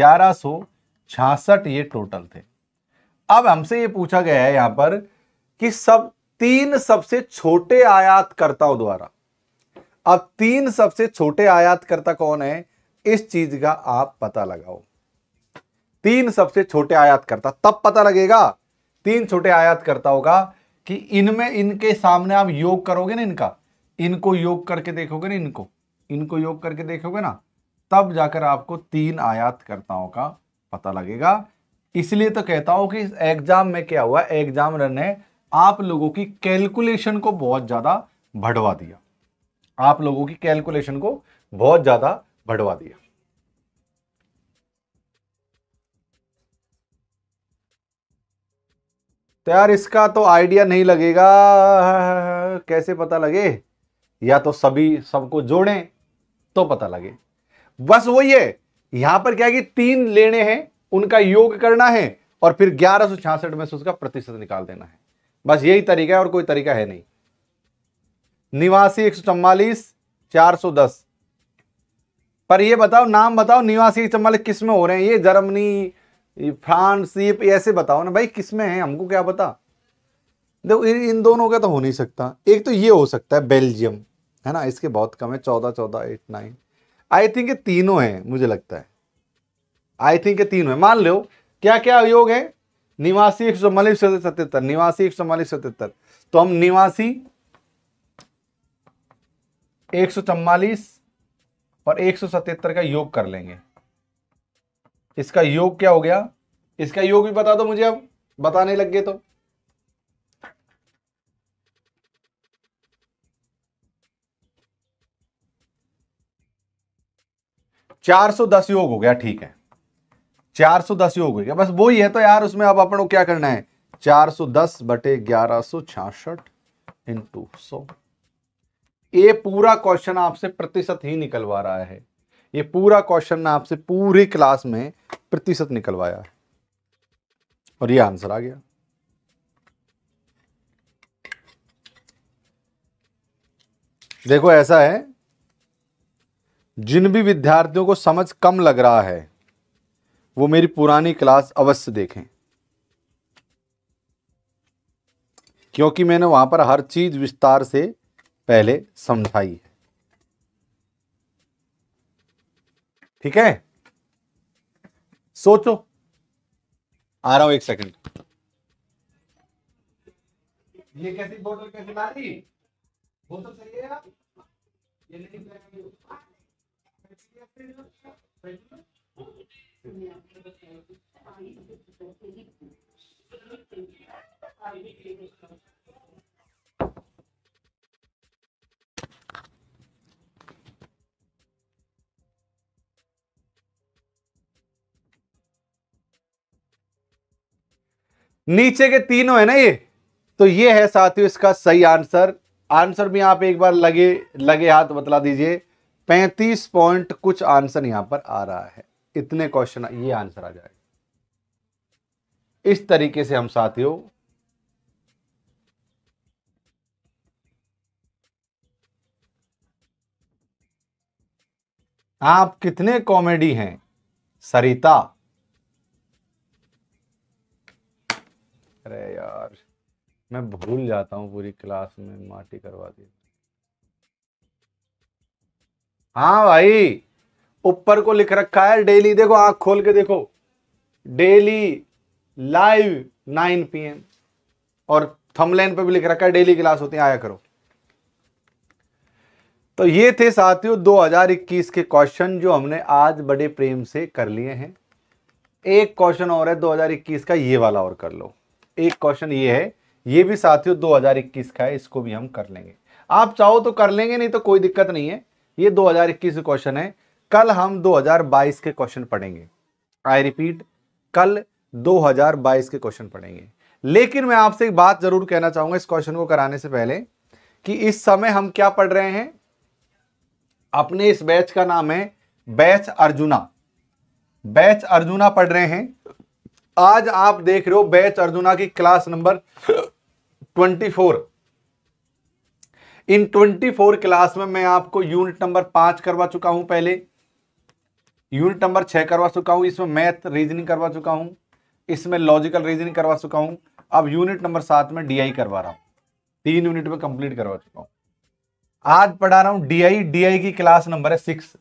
ग्यारह सो छियासठ ये टोटल थे अब हमसे ये पूछा गया है यहां पर कि सब तीन सबसे छोटे आयातकर्ताओं द्वारा अब तीन सबसे छोटे आयातकर्ता कौन है इस चीज का आप पता लगाओ तीन सबसे छोटे आयातकर्ता तब पता लगेगा तीन छोटे आयातकर्ताओं का कि इनमें इनके सामने आप योग करोगे ना इनका इनको योग करके देखोगे ना इनको इनको योग करके देखोगे ना तब जाकर आपको तीन आयातकर्ताओं का पता लगेगा इसलिए तो कहता हूं कि एग्जाम में क्या हुआ एग्जाम रन ने आप लोगों की कैलकुलेशन को बहुत ज़्यादा बढ़वा दिया आप लोगों की कैलकुलेशन को बहुत ज़्यादा बढ़वा दिया तो यार इसका तो आइडिया नहीं लगेगा कैसे पता लगे या तो सभी सबको जोड़ें तो पता लगे बस वही है यहां पर क्या है कि तीन लेने हैं उनका योग करना है और फिर ग्यारह में से उसका प्रतिशत निकाल देना है बस यही तरीका है और कोई तरीका है नहीं निवासी एक सौ चार सौ दस पर ये बताओ नाम बताओ निवासी एक चौवालीस किस में हो रहे हैं ये जर्मनी फ्रांस ये ऐसे बताओ ना भाई किस में है हमको क्या बता देखो इन इन दोनों का तो हो नहीं सकता एक तो ये हो सकता है बेल्जियम है ना इसके बहुत कम है चौदह चौदह एट नाइन आई थिंक ये तीनों हैं मुझे लगता है आई थिंक ये तीनों है मान लो क्या क्या योग है निवासी एक सौ मालिक सतहत्तर निवासी एक सौ मालिक सतहत्तर तो हम निवासी एक सौ और एक सौ सतहत्तर का योग कर लेंगे इसका योग क्या हो गया इसका योग भी बता दो मुझे अब बताने लग गए तो 410 योग हो गया ठीक है 410 योग हो गया बस वो ही है तो यार उसमें अब अपन को क्या करना है 410 बटे ग्यारह सो छियासठ इंटू सो ये पूरा क्वेश्चन आपसे प्रतिशत ही निकलवा रहा है ये पूरा क्वेश्चन आपसे पूरी क्लास में प्रतिशत निकलवाया है और ये आंसर आ गया देखो ऐसा है जिन भी विद्यार्थियों को समझ कम लग रहा है वो मेरी पुरानी क्लास अवश्य देखें क्योंकि मैंने वहां पर हर चीज़ विस्तार से पहले समझाई है ठीक है सोचो आ रहा हूं एक सेकंड ये कैसी बोतल कैसे मारी सही है ये नहीं नीचे के तीनों है ना ये तो ये है साथियों इसका सही आंसर आंसर भी आप एक बार लगे लगे हाथ बतला दीजिए पैंतीस पॉइंट कुछ आंसर यहां पर आ रहा है इतने क्वेश्चन ये आंसर आ जाएगा इस तरीके से हम साथियों आप कितने कॉमेडी हैं सरिता अरे यार मैं भूल जाता हूं पूरी क्लास में माटी करवा दी हाँ भाई ऊपर को लिख रखा है डेली देखो आंख खोल के देखो डेली लाइव 9 पीएम और थमलाइन पे भी लिख रखा है डेली क्लास होती है आया करो तो ये थे साथियों 2021 के क्वेश्चन जो हमने आज बड़े प्रेम से कर लिए हैं एक क्वेश्चन और है 2021 का ये वाला और कर लो एक क्वेश्चन ये है ये भी साथियों 2021 का है इसको भी हम कर लेंगे आप चाहो तो कर लेंगे नहीं तो कोई दिक्कत नहीं है ये 2021 के क्वेश्चन है कल हम 2022 के क्वेश्चन पढ़ेंगे आई रिपीट कल 2022 के क्वेश्चन पढ़ेंगे लेकिन मैं आपसे एक बात जरूर कहना चाहूंगा इस क्वेश्चन को कराने से पहले कि इस समय हम क्या पढ़ रहे हैं अपने इस बैच का नाम है बैच अर्जुना बैच अर्जुना पढ़ रहे हैं आज आप देख रहे हो बैच अर्जुना की class number twenty four in 24 class में मैं आपको यूनिट नंबर पांच करवा चुका हूं पहले यूनिट नंबर छह करवा चुका हूं इसमें मैथ रीजनिंग करवा चुका हूं इसमें लॉजिकल रीजनिंग करवा चुका हूं अब यूनिट नंबर सात में डीआई करवा रहा हूं तीन यूनिट में कंप्लीट करवा चुका हूं आज पढ़ा रहा हूं डीआई डीआई की क्लास नंबर है सिक्स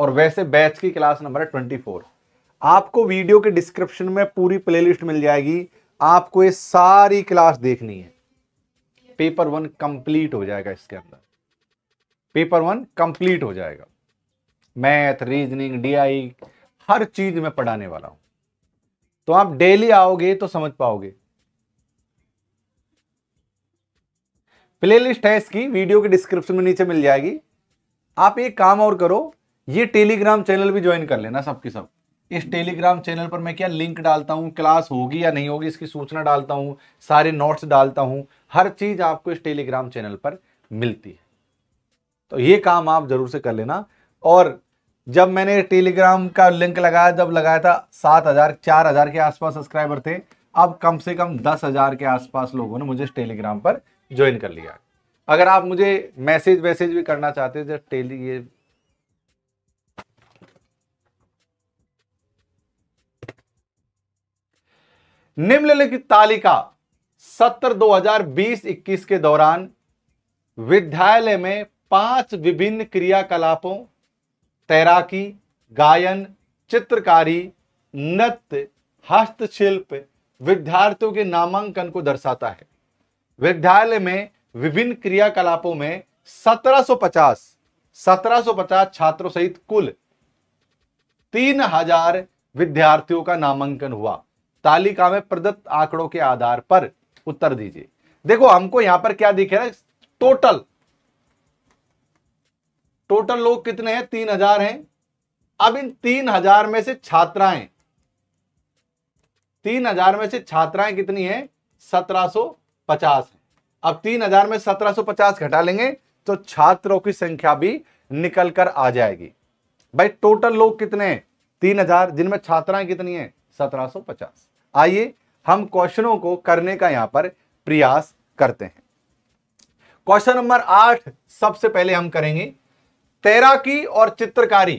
और वैसे बैच की क्लास नंबर है ट्वेंटी फोर आपको वीडियो के डिस्क्रिप्शन में पूरी प्लेलिस्ट मिल जाएगी आपको ये सारी क्लास देखनी है पेपर वन कंप्लीट हो जाएगा इसके अंदर पेपर वन कंप्लीट हो जाएगा मैथ रीजनिंग डीआई हर चीज में पढ़ाने वाला हूं तो आप डेली आओगे तो समझ पाओगे प्लेलिस्ट है इसकी वीडियो के डिस्क्रिप्शन में नीचे मिल जाएगी आप एक काम और करो ये टेलीग्राम चैनल भी ज्वाइन कर लेना सबके सब इस टेलीग्राम चैनल पर मैं क्या लिंक डालता हूँ क्लास होगी या नहीं होगी इसकी सूचना डालता हूँ सारे नोट्स डालता हूँ हर चीज आपको इस टेलीग्राम चैनल पर मिलती है तो ये काम आप जरूर से कर लेना और जब मैंने टेलीग्राम का लिंक लगाया जब लगाया था सात हजार चार हजार के आसपास सब्सक्राइबर थे अब कम से कम दस हजार के आसपास लोगों ने मुझे टेलीग्राम पर ज्वाइन कर लिया अगर आप मुझे मैसेज वैसेज भी करना चाहते हैं जब टेली ये निम्नलिखित तालिका सत्र 2020-21 के दौरान विद्यालय में पांच विभिन्न क्रियाकलापों तैराकी गायन चित्रकारी नृत्य हस्तशिल्प विद्यार्थियों के नामांकन को दर्शाता है विद्यालय में विभिन्न क्रियाकलापों में 1750 1750 छात्रों सहित कुल 3000 विद्यार्थियों का नामांकन हुआ तालिका में प्रदत्त आंकड़ों के आधार पर उत्तर दीजिए देखो हमको यहां पर क्या दिख रहा है टोटल टोटल लोग कितने हैं तीन हजार हैं अब इन तीन हजार में से छात्राएं तीन हजार में से छात्राएं कितनी हैं सत्रह सो पचास है अब तीन हजार में सत्रह सो पचास घटा लेंगे तो छात्रों की संख्या भी निकल कर आ जाएगी भाई टोटल लोग कितने हैं तीन हजार जिनमें छात्राएं कितनी हैं सत्रह सो पचास आइए हम क्वेश्चनों को करने का यहां पर प्रयास करते हैं क्वेश्चन नंबर आठ सबसे पहले हम करेंगे तैराकी और चित्रकारी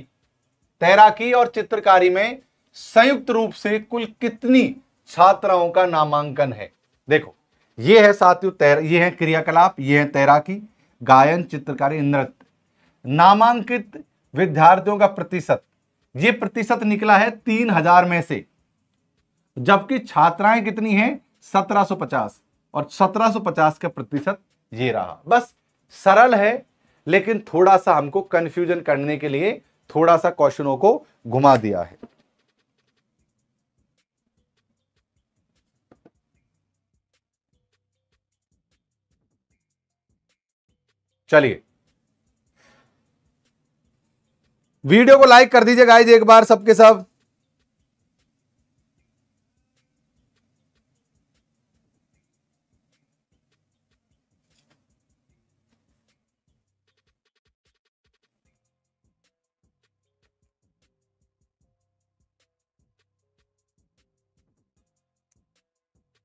तैराकी और चित्रकारी में संयुक्त रूप से कुल कितनी छात्राओं का नामांकन है देखो ये है साथियों तैर ये है क्रियाकलाप ये है तैराकी गायन चित्रकारी नृत्य नामांकित विद्यार्थियों का प्रतिशत ये प्रतिशत निकला है तीन हजार में से जबकि छात्राएं कितनी हैं 1750 और 1750 का प्रतिशत ये रहा बस सरल है लेकिन थोड़ा सा हमको कंफ्यूजन करने के लिए थोड़ा सा क्वेश्चनों को घुमा दिया है चलिए वीडियो को लाइक कर दीजिए गाइज एक बार सबके सब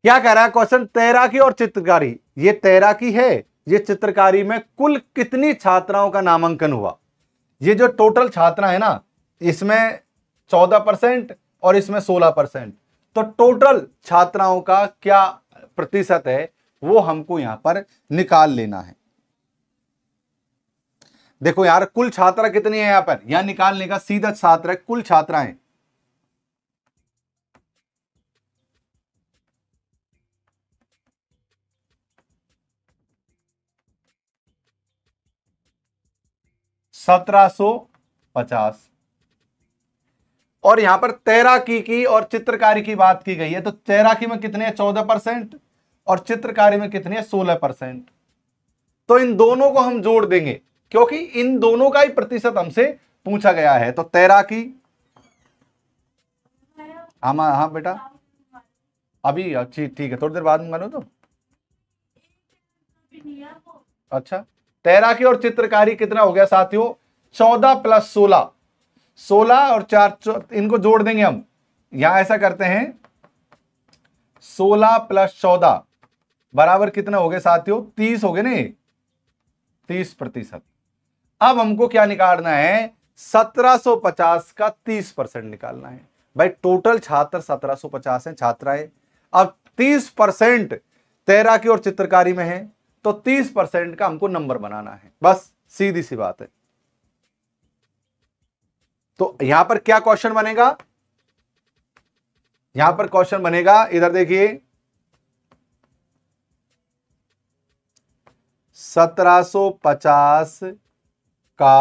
क्या कह रहा है क्वेश्चन तैराकी और चित्रकारी ये तैराकी है ये चित्रकारी में कुल कितनी छात्राओं का नामांकन हुआ ये जो टोटल छात्रा है ना इसमें चौदह परसेंट और इसमें सोलह परसेंट तो टोटल छात्राओं का क्या प्रतिशत है वो हमको यहां पर निकाल लेना है देखो यार कुल छात्रा कितनी है यहां पर यहां निकालने का सीधा छात्र है कुल छात्राएं 1750 और यहां पर तैराकी की और चित्रकारी की बात की गई है तो तैराकी में कितने चौदह परसेंट और चित्रकारी में कितने सोलह परसेंट तो इन दोनों को हम जोड़ देंगे क्योंकि इन दोनों का ही प्रतिशत हमसे पूछा गया है तो तैराकी हाँ हाँ बेटा अभी अच्छी ठीक है थोड़ी देर बाद मानो तो अच्छा तैराकी और चित्रकारी कितना हो गया साथियों चौदह प्लस सोलह सोलह और चार इनको जोड़ देंगे हम यहां ऐसा करते हैं सोलह प्लस चौदह बराबर कितना हो गया साथियों तीस हो गए ना तीस प्रतिशत अब हमको क्या निकालना है सत्रह सो पचास का तीस परसेंट निकालना है भाई टोटल छात्र सत्रह सो पचास है। अब तीस परसेंट तैराकी और चित्रकारी में है तो 30 परसेंट का हमको नंबर बनाना है बस सीधी सी बात है तो यहां पर क्या क्वेश्चन बनेगा यहां पर क्वेश्चन बनेगा इधर देखिए सत्रह पचास का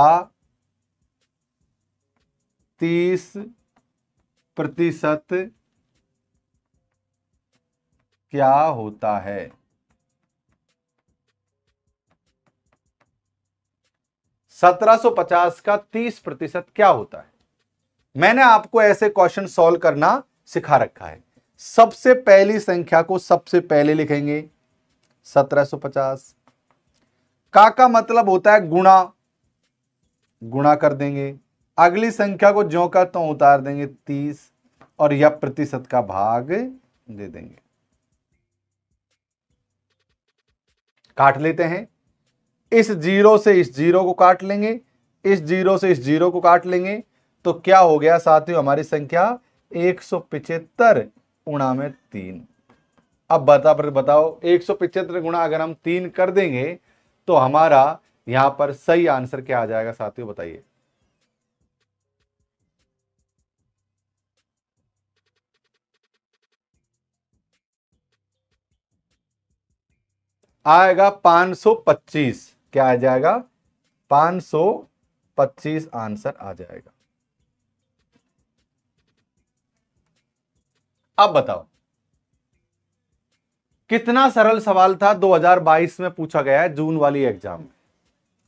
तीस प्रतिशत क्या होता है 1750 का 30 प्रतिशत क्या होता है मैंने आपको ऐसे क्वेश्चन सॉल्व करना सिखा रखा है सबसे पहली संख्या को सबसे पहले लिखेंगे 1750 का का मतलब होता है गुणा गुणा कर देंगे अगली संख्या को ज्यो का तो उतार देंगे तीस और यह प्रतिशत का भाग दे देंगे काट लेते हैं इस जीरो से इस जीरो को काट लेंगे इस जीरो से इस जीरो को काट लेंगे तो क्या हो गया साथियों हमारी संख्या एक सौ पिछहत्तर गुणा में तीन अब बता पर बताओ एक सौ पिछहत्तर गुणा अगर हम तीन कर देंगे तो हमारा यहां पर सही आंसर क्या आ जाएगा साथियों बताइए आएगा 525 क्या आ जाएगा 525 आंसर आ जाएगा अब बताओ कितना सरल सवाल था 2022 में पूछा गया है जून वाली एग्जाम में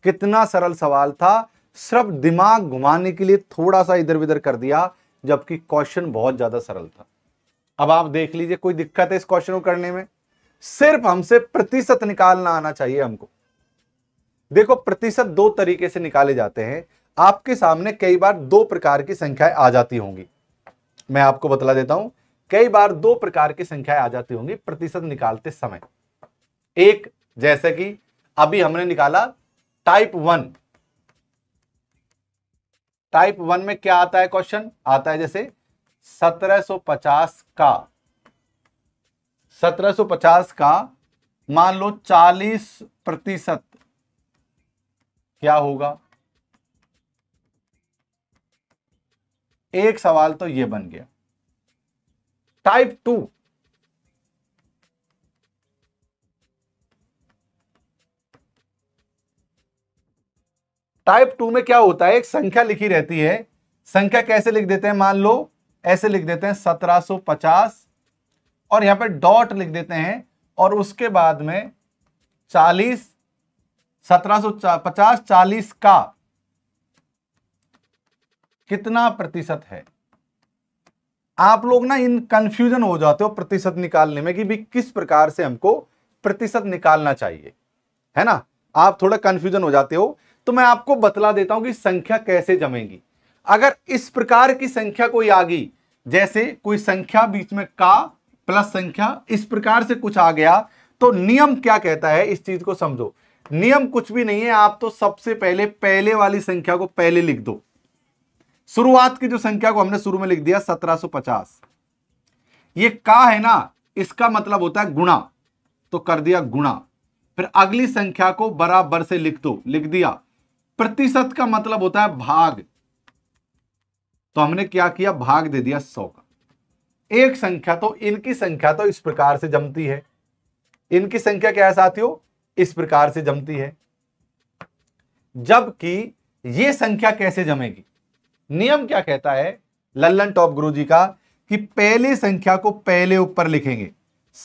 कितना सरल सवाल था सिर्फ दिमाग घुमाने के लिए थोड़ा सा इधर उधर कर दिया जबकि क्वेश्चन बहुत ज्यादा सरल था अब आप देख लीजिए कोई दिक्कत है इस क्वेश्चन को करने में सिर्फ हमसे प्रतिशत निकालना आना चाहिए हमको देखो प्रतिशत दो तरीके से निकाले जाते हैं आपके सामने कई बार दो प्रकार की संख्याएं आ जाती होंगी मैं आपको बतला देता हूं कई बार दो प्रकार की संख्याएं आ जाती होंगी प्रतिशत निकालते समय एक जैसे कि अभी हमने निकाला टाइप वन टाइप वन में क्या आता है क्वेश्चन आता है जैसे 1750 का 1750 का मान लो 40 प्रतिशत क्या होगा एक सवाल तो यह बन गया टाइप टू टाइप टू में क्या होता है एक संख्या लिखी रहती है संख्या कैसे लिख देते हैं मान लो ऐसे लिख देते हैं 1750 और यहां पे डॉट लिख देते हैं और उसके बाद में सत्रह चालीस का कितना प्रतिशत है आप लोग ना इन कंफ्यूजन हो जाते हो प्रतिशत निकालने में कि भी किस प्रकार से हमको प्रतिशत निकालना चाहिए है ना आप थोड़ा कंफ्यूजन हो जाते हो तो मैं आपको बतला देता हूं कि संख्या कैसे जमेगी अगर इस प्रकार की संख्या कोई आ गई जैसे कोई संख्या बीच में का प्लस संख्या इस प्रकार से कुछ आ गया तो नियम क्या कहता है इस चीज को समझो नियम कुछ भी नहीं है आप तो सबसे पहले पहले वाली संख्या को पहले लिख दो शुरुआत की जो संख्या को हमने शुरू में लिख दिया 1750 ये का है ना इसका मतलब होता है गुणा तो कर दिया गुणा फिर अगली संख्या को बराबर से लिख दो लिख दिया प्रतिशत का मतलब होता है भाग तो हमने क्या किया भाग दे दिया सौ का एक संख्या तो इनकी संख्या तो इस प्रकार से जमती है इनकी संख्या क्या है साथियों इस प्रकार से जमती है जबकि यह संख्या कैसे जमेगी नियम क्या कहता है लल्लन टॉप गुरु जी का कि पहली संख्या को पहले ऊपर लिखेंगे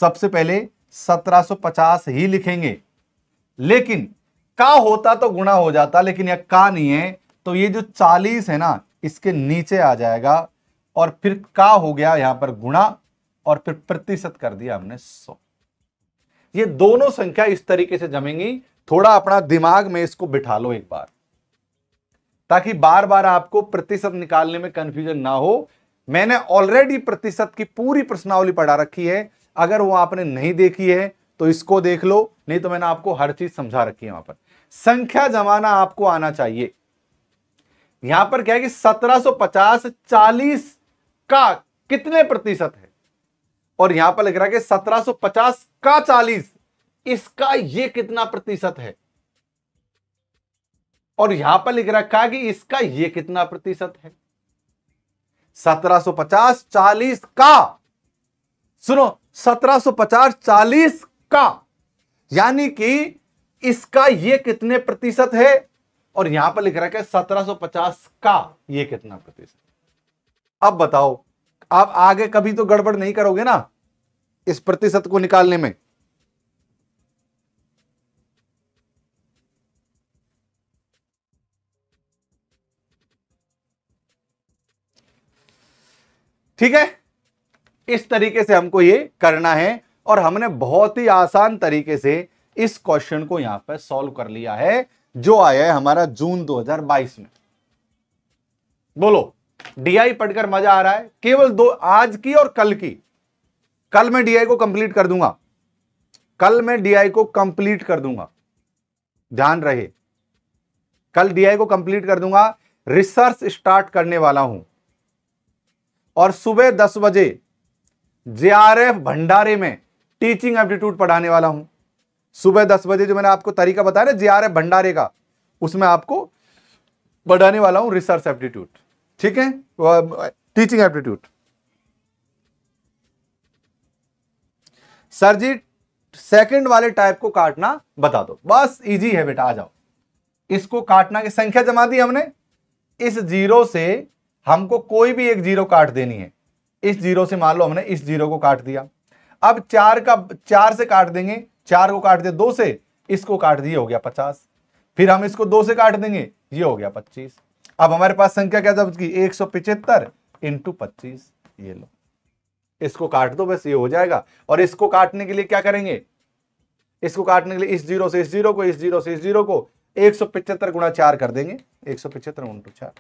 सबसे पहले 1750 ही लिखेंगे लेकिन का होता तो गुणा हो जाता लेकिन यह का नहीं है तो ये जो 40 है ना इसके नीचे आ जाएगा और फिर का हो गया यहां पर गुणा और फिर प्रतिशत कर दिया हमने सौ ये दोनों संख्या इस तरीके से जमेंगी थोड़ा अपना दिमाग में इसको बिठा लो एक बार ताकि बार बार आपको प्रतिशत निकालने में कंफ्यूजन ना हो मैंने ऑलरेडी प्रतिशत की पूरी प्रश्नावली पढ़ा रखी है अगर वो आपने नहीं देखी है तो इसको देख लो नहीं तो मैंने आपको हर चीज समझा रखी है वहां पर संख्या जमाना आपको आना चाहिए यहां पर क्या है कि 1750 40 का कितने प्रतिशत है और यहां पर लग रहा है कि 1750 का चालीस इसका ये कितना प्रतिशत है और यहां पर लिख रखा है कि इसका ये कितना प्रतिशत है 1750 40 का सुनो 1750 40 का यानी कि इसका ये कितने प्रतिशत है और यहां पर लिख रहा है 1750 का ये कितना प्रतिशत अब बताओ आप आगे कभी तो गड़बड़ नहीं करोगे ना इस प्रतिशत को निकालने में ठीक है इस तरीके से हमको ये करना है और हमने बहुत ही आसान तरीके से इस क्वेश्चन को यहां पर सॉल्व कर लिया है जो आया है हमारा जून 2022 में बोलो डीआई पढ़कर मजा आ रहा है केवल दो आज की और कल की कल मैं डीआई को कंप्लीट कर दूंगा कल मैं डीआई को कंप्लीट कर दूंगा ध्यान रहे कल डीआई को कंप्लीट कर दूंगा रिसर्च स्टार्ट करने वाला हूं और सुबह दस बजे जेआरएफ भंडारे में टीचिंग एप्टीट्यूड पढ़ाने वाला हूं सुबह दस बजे जो मैंने आपको तरीका बताया ना जेआरएफ भंडारे का उसमें आपको बढ़ाने वाला हूं रिसर्च एप्टीट्यूड ठीक है teaching aptitude sir ji second वाले टाइप को काटना बता दो बस इजी है बेटा आ जाओ इसको काटना की संख्या जमा दी हमने इस जीरो से हमको कोई भी एक जीरो काट देनी है इस जीरो से मान लो हमने इस जीरो को काट दिया अब चार का चार से काट देंगे चार को काट दिया दो से इसको काट दिए हो गया पचास फिर हम इसको दो से काट देंगे ये हो गया पच्चीस अब हमारे पास संख्या क्या जब की एक सौ पिछहत्तर इंटू पच्चीस ये लो इसको काट दो बस ये हो जाएगा और इसको काटने के लिए क्या करेंगे इसको काटने के लिए इस जीरो से इस जीरो को इस जीरो से इस जीरो को एक सौ पिछहत्तर गुणा चार कर देंगे एक सौ पिछहत्तर इंटू चार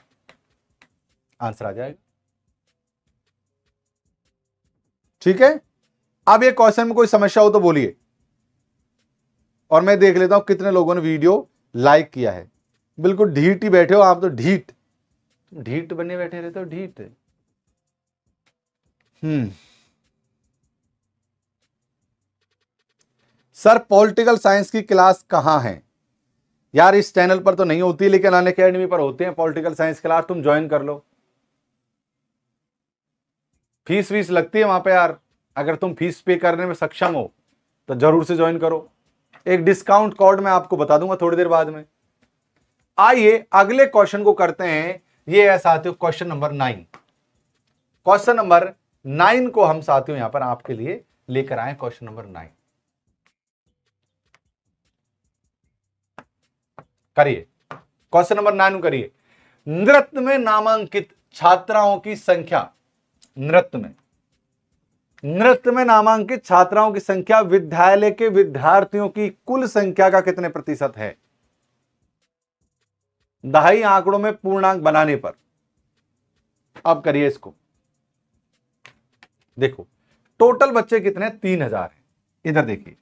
आंसर आ जाएगा ठीक है अब ये क्वेश्चन में कोई समस्या हो तो बोलिए और मैं देख लेता हूं कितने लोगों ने वीडियो लाइक किया है बिल्कुल ढीट ही बैठे हो आप तो ढीट ढीट बने बैठे रहते हो ढीट हम्म सर पॉलिटिकल साइंस की क्लास कहाँ है यार इस चैनल पर तो नहीं होती लेकिन अन अकेडमी पर होते हैं पॉलिटिकल साइंस क्लास तुम ज्वाइन कर लो फीस वीस लगती है वहां पे यार अगर तुम फीस पे करने में सक्षम हो तो जरूर से ज्वाइन करो एक डिस्काउंट कोड मैं आपको बता दूंगा थोड़ी देर बाद में आइए अगले क्वेश्चन को करते हैं ये ऐसा हो question number nine question number nine को हम साथियों यहां पर आपके लिए लेकर आए क्वेश्चन नंबर नाइन करिए क्वेश्चन नंबर नाइन करिए नृत्य में नामांकित छात्राओं की संख्या नृत्य में नृत्य में नामांकित छात्राओं की संख्या विद्यालय के विद्यार्थियों की कुल संख्या का कितने प्रतिशत है दहाई आंकड़ों में पूर्णांक बनाने पर अब करिए इसको देखो टोटल बच्चे कितने तीन हजार है इधर देखिए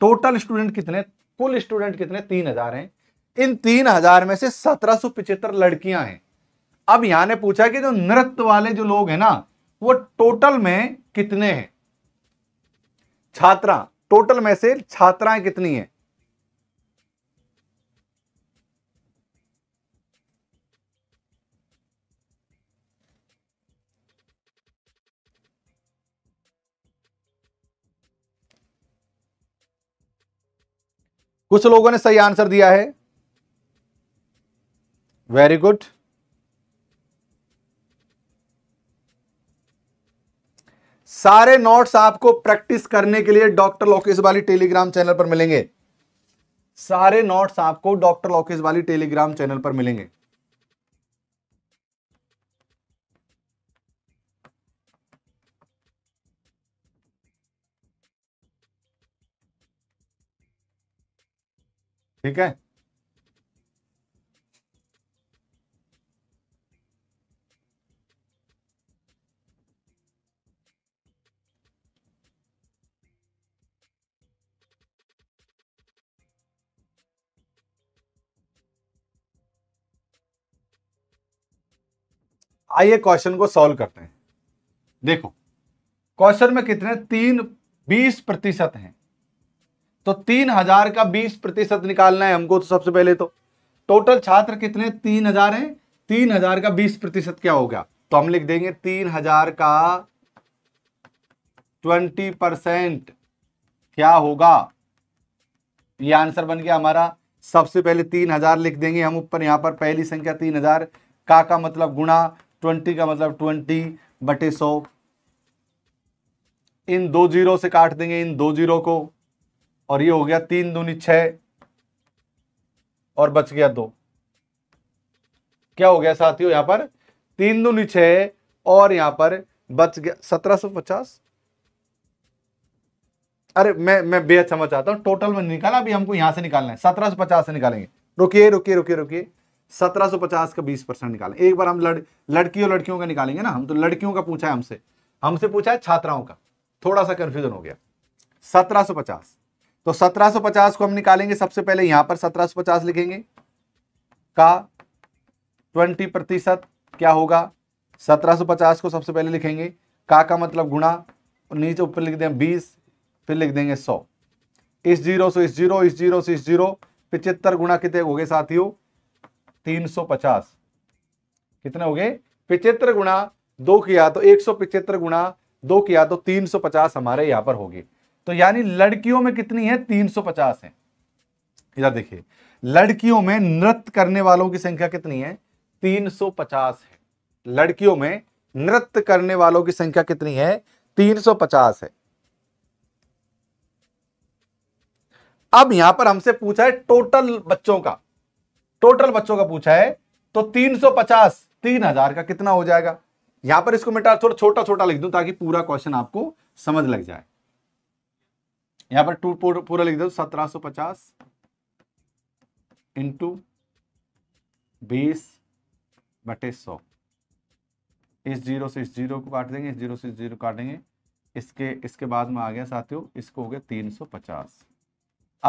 टोटल स्टूडेंट कितने कुल स्टूडेंट कितने तीन हजार हैं इन तीन हजार में से सत्रह सौ पिचहत्तर लड़कियां हैं अब यहां ने पूछा कि जो नृत्य वाले जो लोग हैं ना वो टोटल में कितने हैं छात्रा टोटल में से छात्राएं कितनी हैं कुछ लोगों ने सही आंसर दिया है वेरी गुड सारे नोट्स आपको प्रैक्टिस करने के लिए डॉक्टर लोकेश वाली टेलीग्राम चैनल पर मिलेंगे सारे नोट्स आपको डॉक्टर लोकेश वाली टेलीग्राम चैनल पर मिलेंगे ठीक है आइए क्वेश्चन को सॉल्व करते हैं देखो क्वेश्चन में कितने तीन बीस प्रतिशत हैं तो तीन हजार का बीस प्रतिशत निकालना है हमको तो सबसे पहले तो टोटल छात्र कितने तीन हजार है तीन हजार का बीस प्रतिशत क्या होगा तो हम लिख देंगे तीन हजार का ट्वेंटी परसेंट क्या होगा ये आंसर बन गया हमारा सबसे पहले तीन हजार लिख देंगे हम ऊपर यहां पर पहली संख्या तीन हजार का का मतलब गुणा ट्वेंटी का मतलब ट्वेंटी बटे सौ इन दो जीरो से काट देंगे इन दो जीरो को और ये हो गया तीन दूनी छ और बच गया दो क्या हो गया साथियों यहां पर तीन दूनी छ और यहां पर बच गया सत्रह सौ पचास अरे मैं मैं बेहद समझ चाहता हूं टोटल में निकाला अभी हमको यहां से निकालना है सत्रह सौ पचास से निकालेंगे रुकिए रुकिए रुकिए रुकिए सत्रह सौ पचास का बीस परसेंट निकालें एक बार हम लड़ लड़की और लड़कियों का निकालेंगे ना हम तो लड़कियों का पूछा है हमसे हमसे पूछा है छात्राओं का थोड़ा सा कंफ्यूजन हो गया सत्रह सौ पचास तो 1750 को हम निकालेंगे सबसे पहले यहां पर 1750 लिखेंगे का 20 प्रतिशत क्या होगा 1750 को सबसे पहले लिखेंगे का का मतलब गुणा नीचे ऊपर लिख दें 20 फिर लिख देंगे 100 इस जीरो से इस जीरो इस जीरो से इस जीरो पिचहत्तर गुणा कितने हो गए साथियों 350 कितने हो गए पिचहत्तर गुणा दो किया तो एक सौ पिचहत्तर गुणा दो किया तो 350 हमारे यहां पर हो गए तो यानी लड़कियों में कितनी है 350 है इधर देखिए लड़कियों में नृत्य करने वालों की संख्या कितनी है 350 है लड़कियों में नृत्य करने वालों की संख्या कितनी है 350 है अब यहां पर हमसे पूछा है टोटल बच्चों का टोटल बच्चों का पूछा है तो 350 3000 का कितना हो जाएगा यहां पर इसको मैं थोड़ा छोटा छोटा लिख दूं ताकि पूरा क्वेश्चन आपको समझ लग जाए यहाँ पर टू पूरा लिख दो सत्रह सो पचास इंटू बीस बटे सौ इस जीरो से इस जीरो को काट देंगे इस जीरो से इस जीरो देंगे इसके इसके बाद में आ गया साथियों इसको हो गया तीन सौ पचास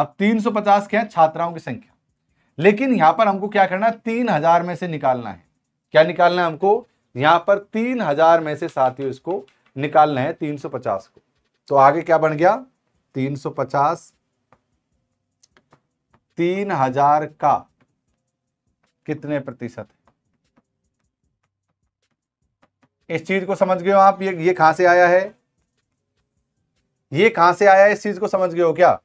अब तीन सौ पचास क्या है छात्राओं की संख्या लेकिन यहां पर हमको क्या करना है तीन हजार में से निकालना है क्या निकालना है हमको यहां पर तीन हजार में से साथियों इसको निकालना है तीन सौ पचास को तो आगे क्या बन गया तीन सौ पचास तीन हजार का कितने प्रतिशत है इस चीज को समझ गए हो आप ये ये कहां से आया है ये कहां से आया है इस चीज को समझ गए हो क्या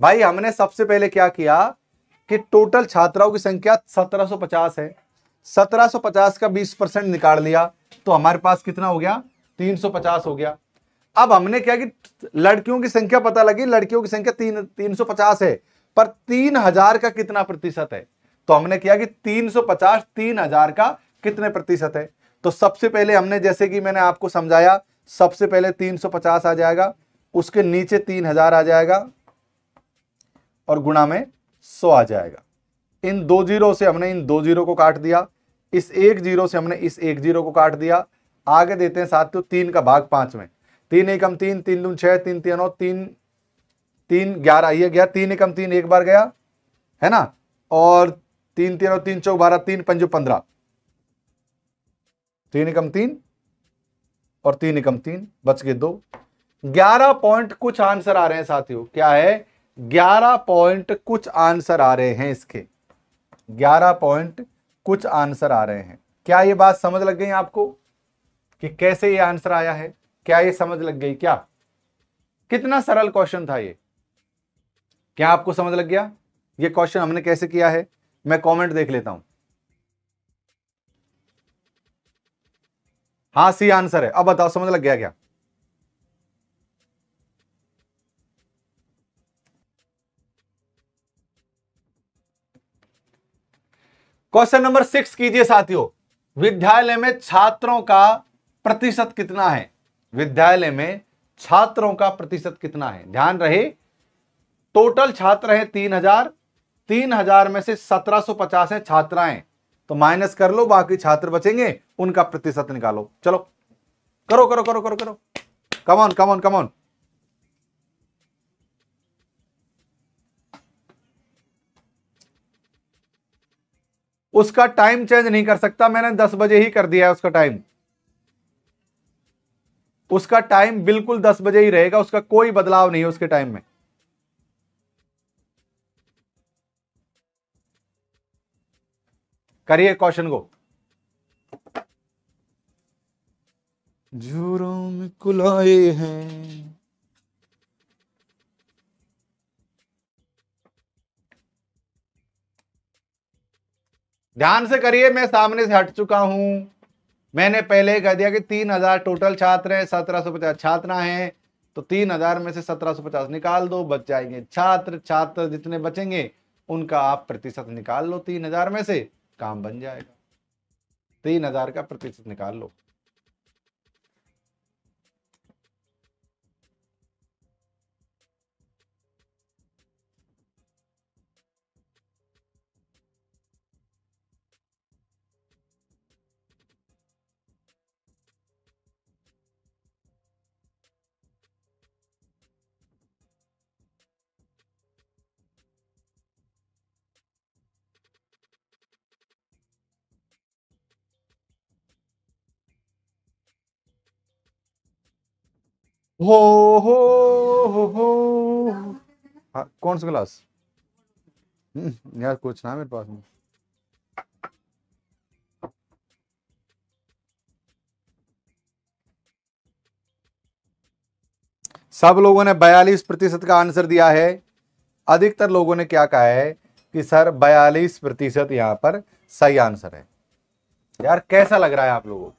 भाई हमने सबसे पहले क्या किया कि टोटल छात्राओं की संख्या 1750 है 1750 का 20 परसेंट निकाल लिया तो हमारे पास कितना हो गया 350 हो गया अब हमने क्या कि लड़कियों की संख्या पता लगी लड़कियों की संख्या तीन तीन सौ पचास है पर तीन हजार का कितना प्रतिशत है तो हमने किया कि तीन सौ पचास तीन हजार का कितने प्रतिशत है तो सबसे पहले हमने जैसे कि मैंने आपको समझाया सबसे पहले तीन सौ पचास आ जाएगा उसके नीचे तीन हजार आ जाएगा और गुणा में सौ आ जाएगा इन दो जीरो से हमने इन दो जीरो को काट दिया इस एक जीरो से हमने इस एक जीरो को काट दिया आगे देते हैं साथ तो तीन का भाग पांच में तीन एकम तीन तीन दून छह तीन तीन नौ तीन तीन ग्यारह ये गया तीन एकम तीन एक बार गया है ना और तीन तीन तीन चौक बारह तीन पंजो पंद्रह तीन एकम तीन और तीन एकम तीन बच गए दो ग्यारह पॉइंट कुछ आंसर आ रहे हैं साथियों क्या है ग्यारह पॉइंट कुछ आंसर आ रहे हैं इसके ग्यारह पॉइंट कुछ आंसर आ रहे हैं क्या ये बात समझ लग गई आपको कि कैसे ये आंसर आया है क्या ये समझ लग गई क्या कितना सरल क्वेश्चन था ये क्या आपको समझ लग गया ये क्वेश्चन हमने कैसे किया है मैं कमेंट देख लेता हूं हां सी आंसर है अब बताओ समझ लग गया क्या क्वेश्चन नंबर सिक्स कीजिए साथियों विद्यालय में छात्रों का प्रतिशत कितना है विद्यालय में छात्रों का प्रतिशत कितना है ध्यान रहे टोटल छात्र हैं तीन हजार तीन हजार में से सत्रह सौ पचास है छात्राएं तो माइनस कर लो बाकी छात्र बचेंगे उनका प्रतिशत निकालो चलो करो करो करो करो करो कमोन कमोन कमोन उसका टाइम चेंज नहीं कर सकता मैंने दस बजे ही कर दिया है उसका टाइम उसका टाइम बिल्कुल दस बजे ही रहेगा उसका कोई बदलाव नहीं है उसके टाइम में करिए क्वेश्चन को में कुलाए हैं ध्यान से करिए मैं सामने से हट चुका हूं मैंने पहले ही कह दिया कि तीन हजार टोटल छात्र हैं सत्रह सौ पचास छात्रा हैं तो तीन हजार में से सत्रह सौ पचास निकाल दो बच जाएंगे छात्र छात्र जितने बचेंगे उनका आप प्रतिशत निकाल लो तीन हजार में से काम बन जाएगा तीन हजार का प्रतिशत निकाल लो हो हो हो हो हाँ, कौन सा क्लास हम्म, यार कुछ ना मेरे पास में सब लोगों ने बयालीस प्रतिशत का आंसर दिया है अधिकतर लोगों ने क्या कहा है कि सर बयालीस प्रतिशत यहां पर सही आंसर है यार कैसा लग रहा है आप लोगों को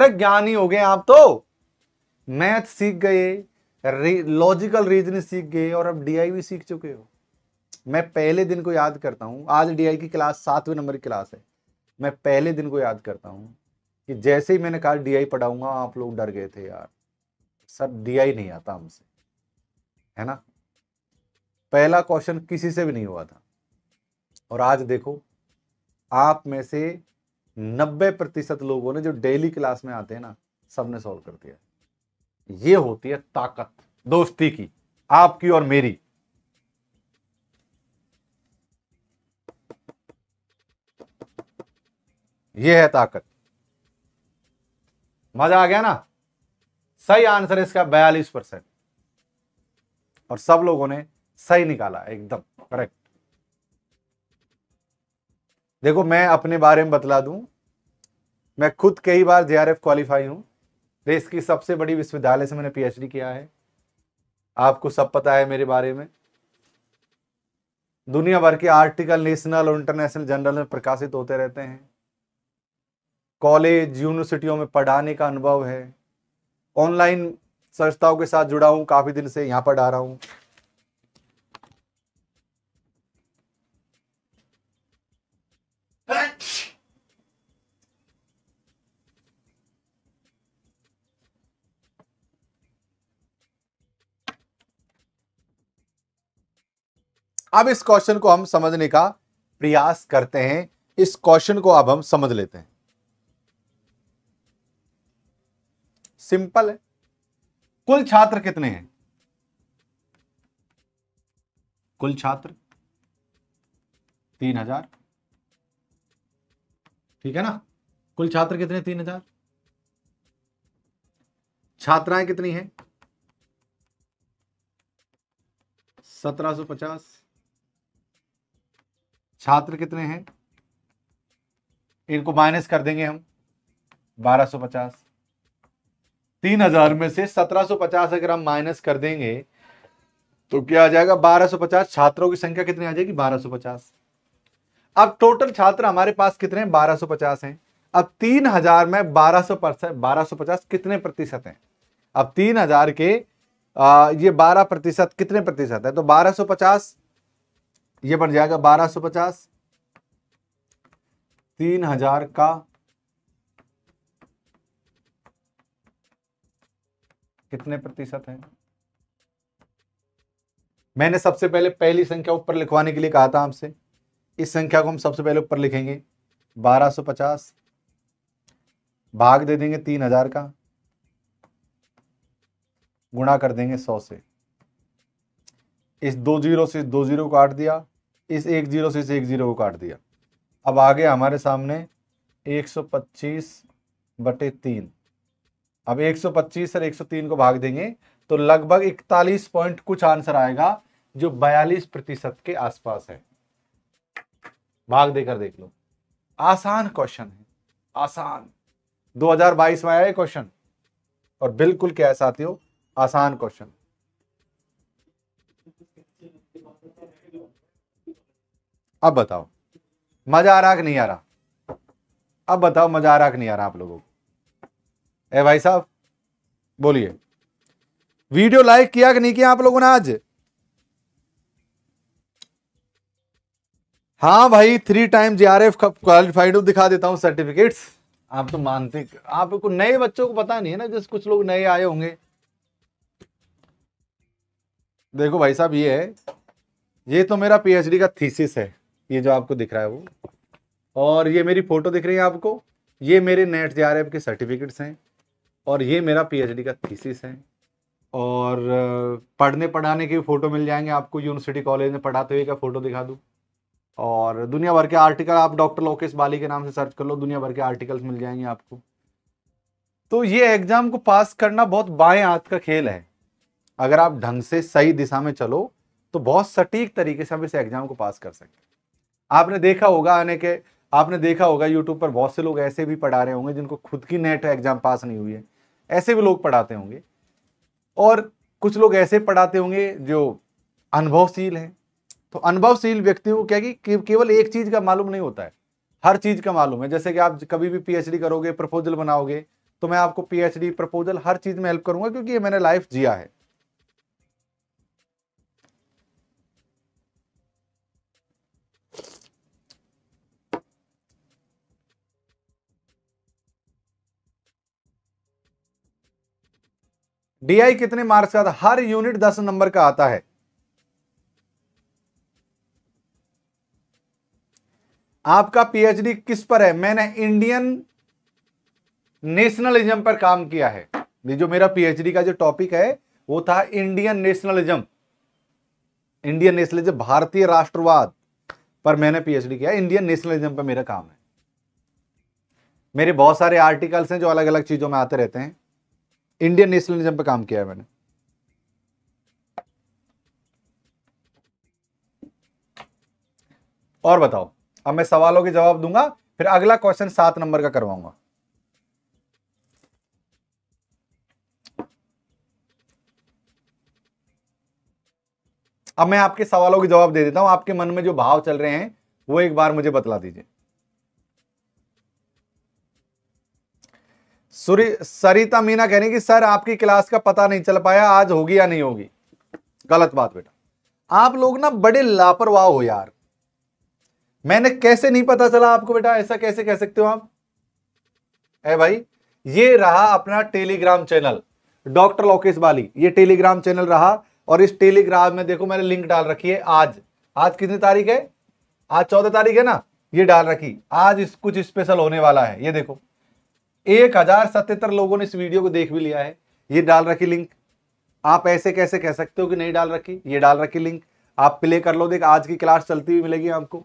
अरे ज्ञानी हो गए आप तो मैथ सीख गए लॉजिकल रीजनिंग सीख गए और अब डीआई भी सीख चुके हो मैं पहले दिन को याद करता हूँ आज डीआई की क्लास सातवें नंबर की क्लास है मैं पहले दिन को याद करता हूँ कि जैसे ही मैंने कहा डीआई पढ़ाऊंगा आप लोग डर गए थे यार सर डीआई नहीं आता हमसे है ना पहला क्वेश्चन किसी से भी नहीं हुआ था और आज देखो आप में से नब्बे प्रतिशत लोगों ने जो डेली क्लास में आते हैं ना सबने सॉल्व कर दिया ये होती है ताकत दोस्ती की आपकी और मेरी ये है ताकत मजा आ गया ना सही आंसर इसका बयालीस परसेंट और सब लोगों ने सही निकाला एकदम करेक्ट देखो मैं अपने बारे में बतला दूं मैं खुद कई बार जेआरएफ क्वालिफाई हूं देश की सबसे बड़ी विश्वविद्यालय से मैंने पीएचडी किया है आपको सब पता है मेरे बारे में दुनिया भर के आर्टिकल नेशनल और इंटरनेशनल जर्नल में प्रकाशित होते रहते हैं कॉलेज यूनिवर्सिटियों में पढ़ाने का अनुभव है ऑनलाइन संस्थाओं के साथ जुड़ा हूँ काफ़ी दिन से यहाँ पढ़ा रहा हूँ अब इस क्वेश्चन को हम समझने का प्रयास करते हैं इस क्वेश्चन को अब हम समझ लेते हैं सिंपल है कुल छात्र कितने हैं कुल छात्र तीन हजार ठीक है ना कुल छात्र कितने तीन हजार छात्राएं कितनी हैं सत्रह सौ पचास छात्र कितने हैं इनको माइनस कर देंगे हम 1250 3000 में से 1750 अगर हम माइनस कर देंगे तो क्या आ जाएगा 1250 छात्रों की संख्या कितनी आ जाएगी 1250 अब टोटल छात्र हमारे पास कितने 1250 हैं अब 3000 में 1200 परसेंट बारह कितने प्रतिशत हैं अब 3000 के आ, ये 12 प्रतिशत कितने प्रतिशत है तो 1250 ये बन जाएगा बारह सौ पचास तीन हजार का कितने प्रतिशत है मैंने सबसे पहले पहली संख्या ऊपर लिखवाने के लिए कहा था आपसे इस संख्या को हम सबसे पहले ऊपर लिखेंगे 1250 भाग दे देंगे 3000 का गुणा कर देंगे 100 से इस दो जीरो से इस दो जीरो को काट दिया इस एक ज़ीरो से इस एक ज़ीरो को काट दिया अब आ गया हमारे सामने एक सौ पच्चीस बटे तीन अब 125 और 103 को भाग देंगे तो लगभग 41 पॉइंट कुछ आंसर आएगा जो 42 प्रतिशत के आसपास है भाग देकर देख लो आसान क्वेश्चन है आसान 2022 में आया क्वेश्चन और बिल्कुल क्या साथियों आसान क्वेश्चन अब बताओ मजा आ रहा कि नहीं आ रहा अब बताओ मजा आ रहा कि नहीं आ रहा आप लोगों को ए भाई साहब बोलिए वीडियो लाइक किया कि नहीं किया आप लोगों ने आज हाँ भाई थ्री टाइम जीआरएफ क्वालिफाइड दिखा देता हूँ सर्टिफिकेट्स आप तो मानते आपको नए बच्चों को पता नहीं है ना जैसे कुछ लोग नए आए होंगे देखो भाई साहब ये है ये तो मेरा पीएचडी का थीसिस है ये जो आपको दिख रहा है वो और ये मेरी फ़ोटो दिख रही है आपको ये मेरे नेट जे आर के सर्टिफिकेट्स हैं और ये मेरा पीएचडी का थीसिस है और पढ़ने पढ़ाने के भी फ़ोटो मिल जाएंगे आपको यूनिवर्सिटी कॉलेज में पढ़ाते हुए का फ़ोटो दिखा दूँ और दुनिया भर के आर्टिकल आप डॉक्टर लोकेश बाली के नाम से सर्च कर लो दुनिया भर के आर्टिकल्स मिल जाएंगे आपको तो ये एग्ज़ाम को पास करना बहुत बाएं हाथ का खेल है अगर आप ढंग से सही दिशा में चलो तो बहुत सटीक तरीके से हम इस एग्ज़ाम को पास कर सकते हैं आपने देखा होगा आने के आपने देखा होगा यूट्यूब पर बहुत से लोग ऐसे भी पढ़ा रहे होंगे जिनको खुद की नेट एग्जाम पास नहीं हुई है ऐसे भी लोग पढ़ाते होंगे और कुछ लोग ऐसे पढ़ाते होंगे जो अनुभवशील हैं तो अनुभवशील व्यक्तियों को क्या कि केवल एक चीज़ का मालूम नहीं होता है हर चीज़ का मालूम है जैसे कि आप कभी भी पीएचडी करोगे प्रपोजल बनाओगे तो मैं आपको पीएचडी प्रपोजल हर चीज़ में हेल्प करूंगा क्योंकि ये मैंने लाइफ जिया है डीआई कितने मार्क्स का हर यूनिट दस नंबर का आता है आपका पीएचडी किस पर है मैंने इंडियन नेशनलिज्म पर काम किया है ये जो मेरा पीएचडी का जो टॉपिक है वो था इंडियन नेशनलिज्म इंडियन नेशनलिज्म भारतीय राष्ट्रवाद पर मैंने पीएचडी किया इंडियन नेशनलिज्म पर मेरा काम है मेरे बहुत सारे आर्टिकल्स हैं जो अलग अलग चीजों में आते रहते हैं इंडियन नेशनलिज्म पे काम किया है मैंने और बताओ अब मैं सवालों के जवाब दूंगा फिर अगला क्वेश्चन सात नंबर का करवाऊंगा अब मैं आपके सवालों के जवाब दे देता हूं आपके मन में जो भाव चल रहे हैं वो एक बार मुझे बतला दीजिए सरिता मीना कह रही कि सर आपकी क्लास का पता नहीं चल पाया आज होगी या नहीं होगी गलत बात बेटा आप लोग ना बड़े लापरवाह हो यार मैंने कैसे नहीं पता चला आपको बेटा ऐसा कैसे कह सकते हो आप ए भाई ये रहा अपना Telegram channel doctor Lokesh Bali ये टेलीग्राम चैनल रहा और इस टेलीग्राम में देखो मैंने लिंक डाल रखी है आज आज कितनी तारीख है आज चौदह तारीख है ना ये डाल रखी आज इस कुछ स्पेशल होने वाला है ये देखो एक हजार सतहत्तर लोगों ने इस वीडियो को देख भी लिया है ये डाल रखी लिंक आप ऐसे कैसे कह सकते हो कि नहीं डाल रखी ये डाल रखी लिंक आप प्ले कर लो देख आज की क्लास चलती हुई मिलेगी आपको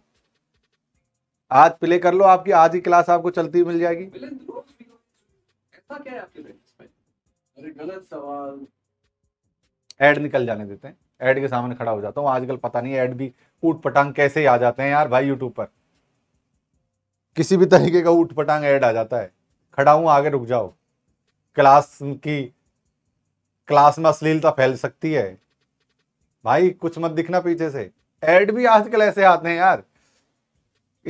आज प्ले कर लो आपकी आज की क्लास आपको चलती हुई मिल जाएगी तो एड निकल जाने देते हैं एड के सामने खड़ा हो जाता हूँ आजकल पता नहीं ऐड भी ऊट पटांग कैसे आ जाते हैं यार भाई यूट्यूब पर किसी भी तरीके का ऊट पटांग ऐड आ जाता है खड़ा हूं आगे रुक जाओ क्लास की क्लास में अश्लीलता फैल सकती है भाई कुछ मत दिखना पीछे से एड भी आजकल ऐसे आते हैं यार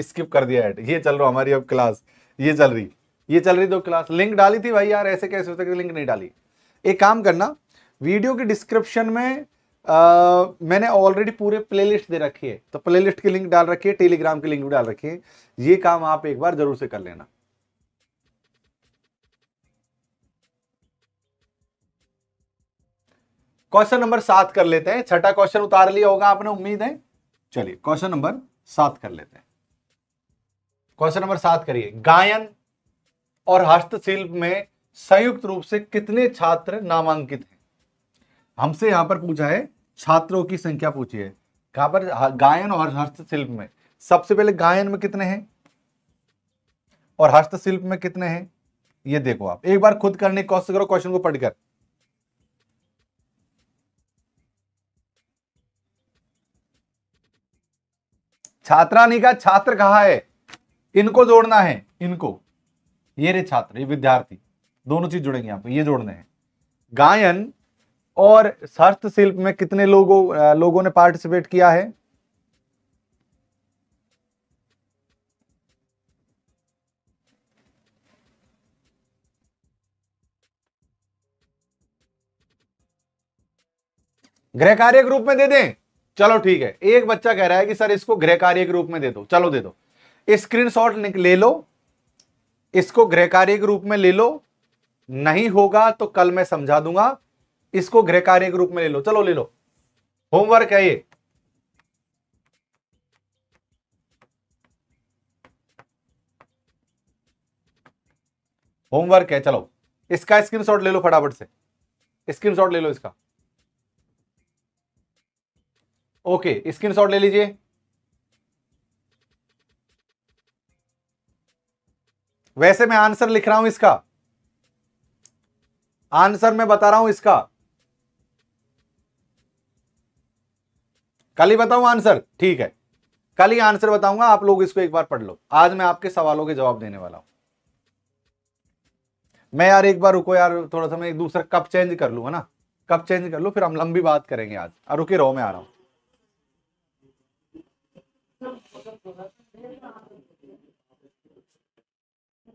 स्किप कर दिया एड ये चल रहा हमारी अब क्लास ये चल रही ये चल रही दो क्लास लिंक डाली थी भाई यार ऐसे कैसे हो सकते लिंक नहीं डाली एक काम करना वीडियो के डिस्क्रिप्शन में आ, मैंने ऑलरेडी पूरे प्लेलिस्ट दे रखी है तो प्लेलिस्ट की लिंक डाल रखी है टेलीग्राम की लिंक भी डाल रखी है ये काम आप एक बार जरूर से कर लेना क्वेश्चन नंबर सात कर लेते हैं छठा क्वेश्चन उतार लिया होगा आपने उम्मीद है चलिए क्वेश्चन नंबर सात कर लेते हैं क्वेश्चन नंबर सात करिए गायन और हस्तशिल्प में संयुक्त रूप से कितने छात्र नामांकित हैं हमसे यहां पर पूछा है छात्रों की संख्या पूछी है कहां पर गायन और हस्तशिल्प में सबसे पहले गायन में कितने हैं और हस्तशिल्प में कितने हैं ये देखो आप एक बार खुद करने की कोशिश करो क्वेश्चन को पढ़कर छात्रा नहीं कहा छात्र कहा है इनको जोड़ना है इनको ये रे छात्र ये विद्यार्थी दोनों चीज जुड़ेंगे यहाँ पे ये जोड़ने हैं गायन और हस्तशिल्प में कितने लोगों लोगों ने पार्टिसिपेट किया है गृह कार्य के रूप में दे दें चलो ठीक है एक बच्चा कह रहा है कि सर इसको गृह कार्य के रूप में दे दो चलो दे दो स्क्रीन शॉट ले लो इसको गृह कार्य के रूप में ले लो नहीं होगा तो कल मैं समझा दूंगा इसको गृह कार्य के रूप में ले लो चलो ले लो होमवर्क है ये होमवर्क है चलो इसका स्क्रीनशॉट ले लो फटाफट से स्क्रीनशॉट ले लो इसका ओके स्क्रीनशॉट ले लीजिए वैसे मैं आंसर लिख रहा हूं इसका आंसर मैं बता रहा हूं इसका कल ही बताऊं आंसर ठीक है कल ही आंसर बताऊंगा आप लोग इसको एक बार पढ़ लो आज मैं आपके सवालों के जवाब देने वाला हूं मैं यार एक बार रुको यार थोड़ा सा मैं एक दूसरा कप चेंज कर लू है ना कप चेंज कर लो फिर हम लंबी बात करेंगे आज रुके रहो मैं आ रहा हूं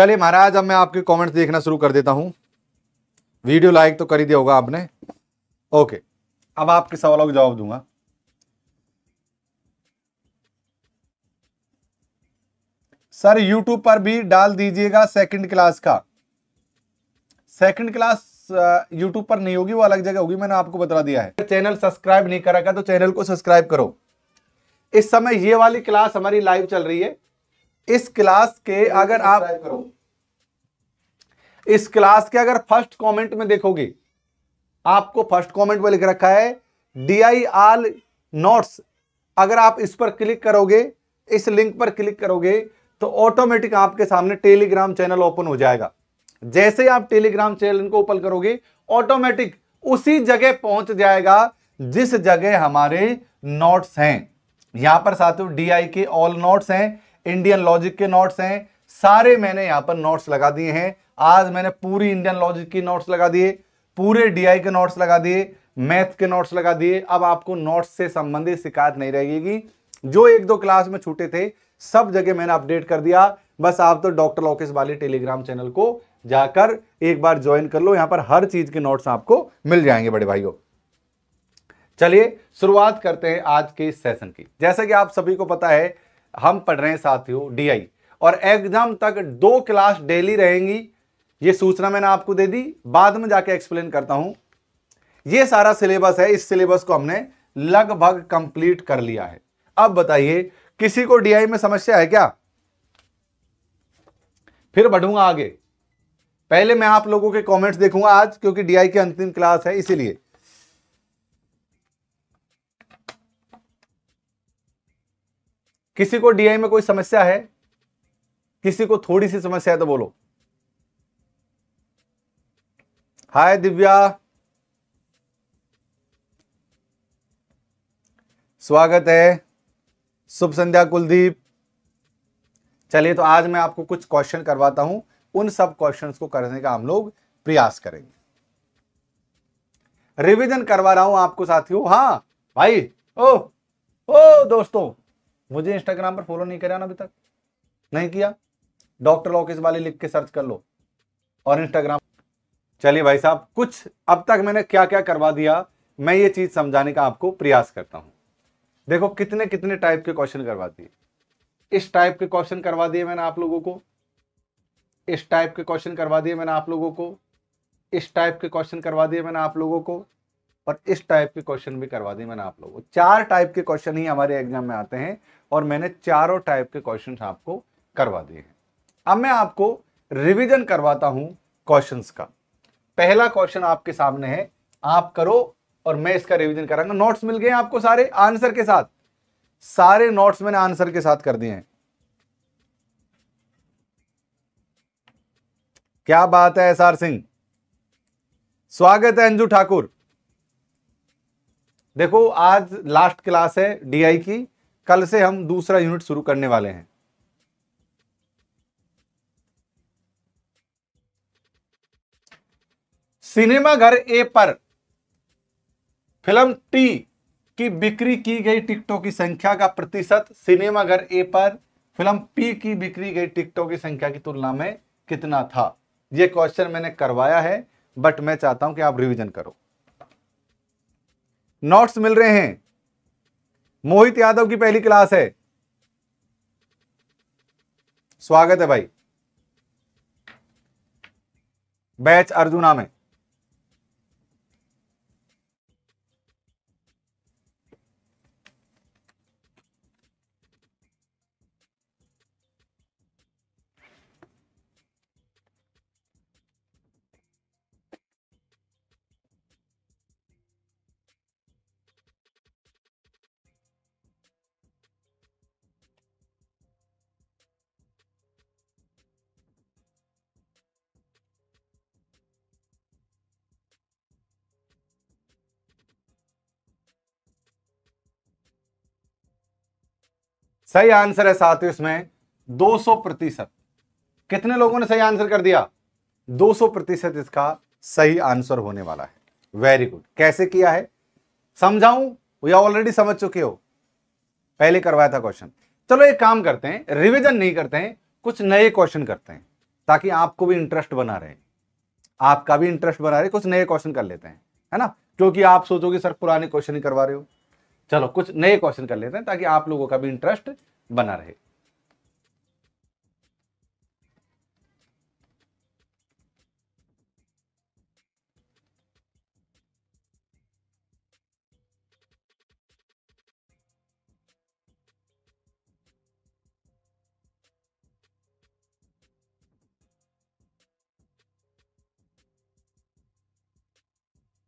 चलिए महाराज अब मैं आपके कमेंट्स देखना शुरू कर देता हूं वीडियो लाइक तो कर ही दिया होगा आपने ओके अब आपके सवालों का जवाब दूंगा सर यूट्यूब पर भी डाल दीजिएगा सेकंड क्लास का सेकंड क्लास यूट्यूब पर नहीं होगी वो अलग जगह होगी मैंने आपको बता दिया है चैनल सब्सक्राइब नहीं कर रखा तो चैनल को सब्सक्राइब करो इस समय ये वाली क्लास हमारी लाइव चल रही है इस क्लास के अगर आप इस क्लास के अगर फर्स्ट कमेंट में देखोगे आपको फर्स्ट कमेंट में लिख रखा है डी आई आल नोट्स अगर आप इस पर क्लिक करोगे इस लिंक पर क्लिक करोगे तो ऑटोमेटिक आपके सामने टेलीग्राम चैनल ओपन हो जाएगा जैसे ही आप टेलीग्राम चैनल को ओपन करोगे ऑटोमेटिक उसी जगह पहुंच जाएगा जिस जगह हमारे नोट्स हैं यहां पर साथियों डीआई के ऑल नोट्स हैं इंडियन लॉजिक के नोट्स हैं सारे मैंने यहाँ पर नोट्स लगा दिए हैं आज मैंने पूरी इंडियन लॉजिक की नोट्स लगा दिए पूरे डीआई के नोट्स लगा दिए मैथ के नोट्स लगा दिए अब आपको नोट्स से संबंधित शिकायत नहीं रहेगी जो एक दो क्लास में छूटे थे सब जगह मैंने अपडेट कर दिया बस आप तो डॉक्टर लोकेश वाले टेलीग्राम चैनल को जाकर एक बार ज्वाइन कर लो यहां पर हर चीज के नोट्स आपको मिल जाएंगे बड़े भाइयों चलिए शुरुआत करते हैं आज के सेशन की जैसा कि आप सभी को पता है हम पढ़ रहे हैं साथियों डीआई और एग्जाम तक दो क्लास डेली रहेंगी ये सूचना मैंने आपको दे दी बाद में जाके एक्सप्लेन करता हूं ये सारा सिलेबस है इस सिलेबस को हमने लगभग कंप्लीट कर लिया है अब बताइए किसी को डीआई में समस्या है क्या फिर बढ़ूंगा आगे पहले मैं आप लोगों के कमेंट्स देखूंगा आज क्योंकि डीआई की अंतिम क्लास है इसीलिए किसी को डीआई में कोई समस्या है किसी को थोड़ी सी समस्या है तो बोलो हाय दिव्या स्वागत है शुभ संध्या कुलदीप चलिए तो आज मैं आपको कुछ क्वेश्चन करवाता हूं उन सब क्वेश्चंस को करने का हम लोग प्रयास करेंगे रिवीजन करवा रहा हूं आपको साथियों हाँ भाई ओ ओ दोस्तों मुझे इंस्टाग्राम पर फॉलो नहीं करा ना अभी तक नहीं किया डॉक्टर लॉकेश वाले लिख के सर्च कर लो और इंस्टाग्राम चलिए भाई साहब कुछ अब तक मैंने क्या क्या करवा दिया मैं ये चीज समझाने का आपको प्रयास करता हूं देखो कितने कितने टाइप के क्वेश्चन करवा दिए इस टाइप के क्वेश्चन करवा दिए मैंने आप लोगों को इस टाइप के क्वेश्चन करवा दिए मैंने आप लोगों को इस टाइप के क्वेश्चन करवा दिए मैंने आप लोगों को और इस टाइप के क्वेश्चन भी करवा दिए मैंने आप लोगों को चार टाइप के क्वेश्चन ही हमारे एग्जाम में आते हैं और मैंने चारों टाइप के क्वेश्चन आपको करवा दिए हैं अब मैं आपको रिविजन करवाता हूं क्वेश्चन का पहला क्वेश्चन आपके सामने है आप करो और मैं इसका रिविजन कराऊंगा नोट्स मिल गए आपको सारे आंसर के साथ सारे नोट्स मैंने आंसर के साथ कर दिए हैं क्या बात है एस आर सिंह स्वागत है अंजू ठाकुर देखो आज लास्ट क्लास है डीआई की कल से हम दूसरा यूनिट शुरू करने वाले हैं सिनेमा घर ए पर फिल्म टी की बिक्री की गई टिकटों की संख्या का प्रतिशत सिनेमा घर ए पर फिल्म पी की बिक्री गई टिकटों की संख्या की तुलना में कितना था यह क्वेश्चन मैंने करवाया है बट मैं चाहता हूं कि आप रिवीजन करो नोट्स मिल रहे हैं मोहित यादव की पहली क्लास है स्वागत है भाई बैच अर्जुना में सही आंसर है साथियों इसमें 200 प्रतिशत कितने लोगों ने सही आंसर कर दिया 200 प्रतिशत इसका सही आंसर होने वाला है वेरी गुड कैसे किया है समझाऊं या ऑलरेडी समझ चुके हो पहले करवाया था क्वेश्चन चलो एक काम करते हैं रिवीजन नहीं करते हैं कुछ नए क्वेश्चन करते हैं ताकि आपको भी इंटरेस्ट बना रहे आपका भी इंटरेस्ट बना रहे कुछ नए क्वेश्चन कर लेते हैं है ना क्योंकि आप सोचोगे सर पुराने क्वेश्चन ही करवा रहे हो चलो कुछ नए क्वेश्चन कर लेते हैं ताकि आप लोगों का भी इंटरेस्ट बना रहे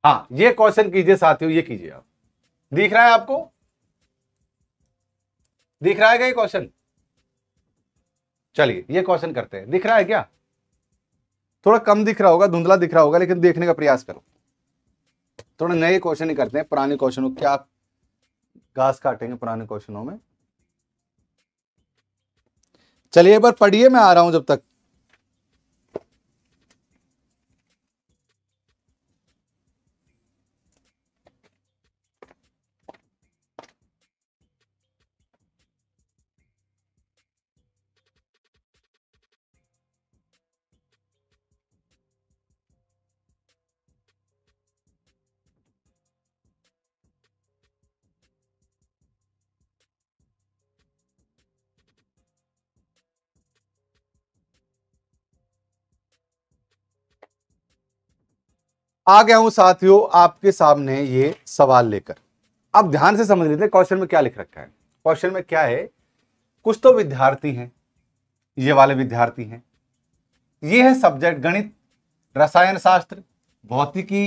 हाँ ये क्वेश्चन कीजिए साथियों ये कीजिए आप दिख रहा है आपको दिख रहा है क्या क्वेश्चन चलिए ये क्वेश्चन करते हैं दिख रहा है क्या थोड़ा कम दिख रहा होगा धुंधला दिख रहा होगा लेकिन देखने का प्रयास करो थोड़े नए क्वेश्चन ही करते हैं पुराने क्वेश्चनों क्या घास काटेंगे पुराने क्वेश्चनों में चलिए एक बार पढ़िए मैं आ रहा हूं जब तक आ गया हूं साथियों आपके सामने ये सवाल लेकर अब ध्यान से समझ लेते हैं क्वेश्चन में क्या लिख रखा है क्वेश्चन में क्या है कुछ तो विद्यार्थी हैं ये वाले विद्यार्थी हैं ये है सब्जेक्ट गणित रसायन शास्त्र भौतिकी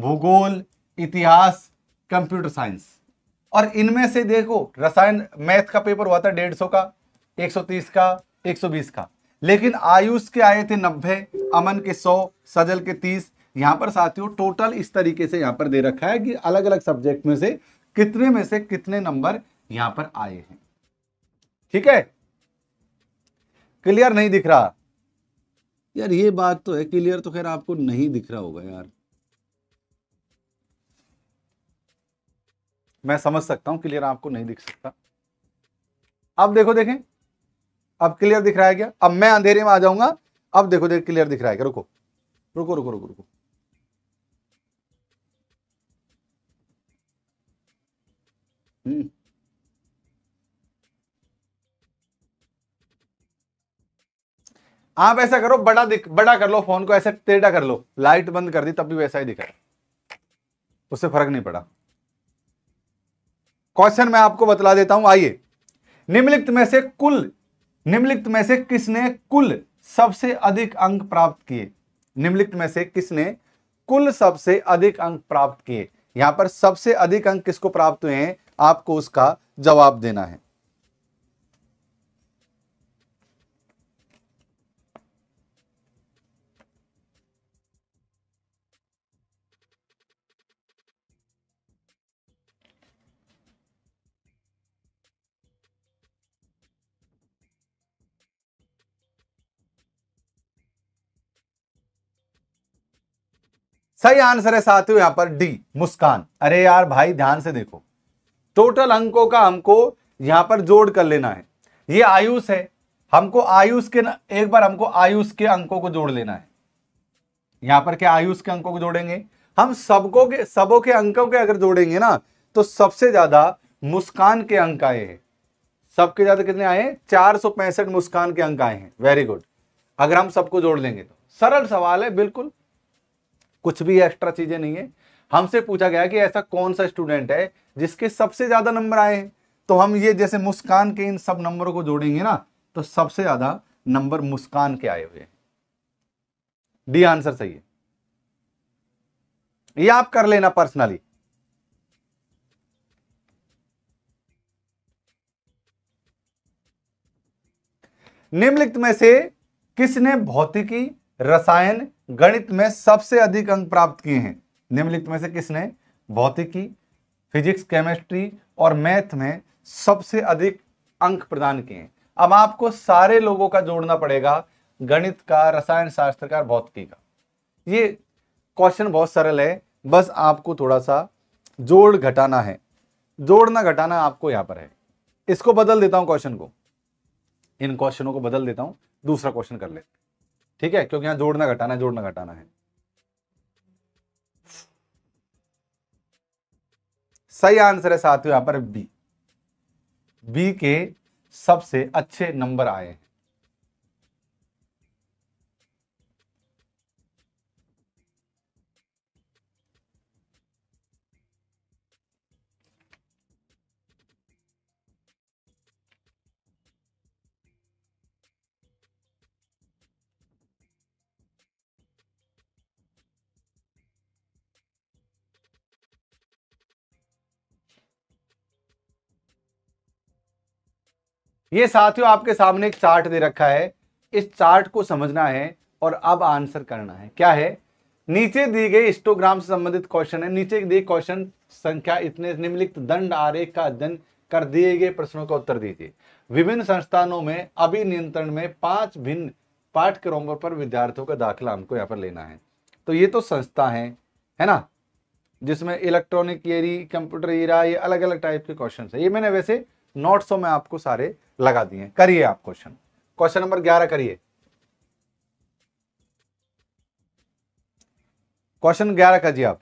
भूगोल इतिहास कंप्यूटर साइंस और इनमें से देखो रसायन मैथ का पेपर हुआ था डेढ़ सौ का एक सौ तीस का एक सौ बीस का लेकिन आयुष के आए थे नब्बे अमन के सौ सजल के तीस यहाँ पर साथियों टोटल इस तरीके से यहाँ पर दे रखा है कि अलग अलग सब्जेक्ट में से कितने में से कितने नंबर यहाँ पर आए हैं ठीक है क्लियर नहीं दिख रहा यार ये बात तो है क्लियर तो खैर आपको नहीं दिख रहा होगा यार मैं समझ सकता हूं क्लियर आपको नहीं दिख सकता अब देखो देखें अब क्लियर दिख रहा है क्या अब मैं अंधेरे में आ जाऊंगा अब देखो देख क्लियर दिख रहा है क्या रुको रुको रुको रुको रुको Hmm. आप ऐसा करो बड़ा दिख बड़ा कर लो फोन को ऐसे टेढ़ा कर लो लाइट बंद कर दी तब भी वैसा ही दिखा उससे फर्क नहीं पड़ा क्वेश्चन मैं आपको बतला देता हूं आइए निम्नलिखित में से कुल निम्नलिखित में से किसने कुल सबसे अधिक अंक प्राप्त किए निम्नलिखित में से किसने कुल सबसे अधिक अंक प्राप्त किए यहां पर सबसे अधिक अंक किसको प्राप्त हुए हैं आपको उसका जवाब देना है सही आंसर है साथियों यहां पर डी मुस्कान अरे यार भाई ध्यान से देखो टोटल अंकों का हमको यहां पर जोड़ कर लेना है ये आयुष है हमको आयुष के न, एक बार हमको आयुष के अंकों को जोड़ लेना है यहां पर क्या आयुष के अंकों को जोड़ेंगे हम सबको के सबों के अंकों के अगर जोड़ेंगे ना तो सबसे ज्यादा मुस्कान के अंक आए हैं सबके ज्यादा कितने आए हैं चार मुस्कान के अंक आए हैं वेरी गुड अगर हम सबको जोड़ लेंगे तो सरल सवाल है बिल्कुल कुछ भी एक्स्ट्रा चीजें नहीं है हमसे पूछा गया कि ऐसा कौन सा स्टूडेंट है जिसके सबसे ज्यादा नंबर आए हैं तो हम ये जैसे मुस्कान के इन सब नंबरों को जोड़ेंगे ना तो सबसे ज्यादा नंबर मुस्कान के आए हुए डी आंसर सही है ये आप कर लेना पर्सनली निम्नलिखित में से किसने भौतिकी रसायन गणित में सबसे अधिक अंक प्राप्त किए हैं निम्नलिखित में से किसने भौतिकी फिजिक्स केमिस्ट्री और मैथ में सबसे अधिक अंक प्रदान किए अब आपको सारे लोगों का जोड़ना पड़ेगा गणित का रसायन शास्त्र का भौतिकी का ये क्वेश्चन बहुत सरल है बस आपको थोड़ा सा जोड़ घटाना है जोड़ना घटाना आपको यहाँ पर है इसको बदल देता हूँ क्वेश्चन को इन क्वेश्चनों को बदल देता हूँ दूसरा क्वेश्चन कर लेते ठीक है क्योंकि यहाँ जोड़ना घटाना जोड़ना घटाना है सही आंसर है साथियों यहां पर बी बी के सबसे अच्छे नंबर आए हैं ये साथियों आपके सामने एक चार्ट दे रखा है इस चार्ट को समझना है और अब आंसर करना है क्या है नीचे दी गई स्टोग्राम से संबंधित क्वेश्चन है नीचे दिए क्वेश्चन संख्या इतने निम्नलिखित दंड आरेख का अध्ययन कर दिए गए प्रश्नों का उत्तर दीजिए विभिन्न संस्थानों में अभिनियंत्रण में पांच भिन्न पाठ्यक्रमों पर विद्यार्थियों का दाखिला हमको यहाँ पर लेना है तो ये तो संस्था है है ना जिसमें इलेक्ट्रॉनिक एरी कंप्यूटर एरा ये अलग अलग टाइप के क्वेश्चन है ये मैंने वैसे नोट्सों में आपको सारे लगा दिए करिए आप क्वेश्चन क्वेश्चन नंबर ग्यारह करिए क्वेश्चन ग्यारह करिए आप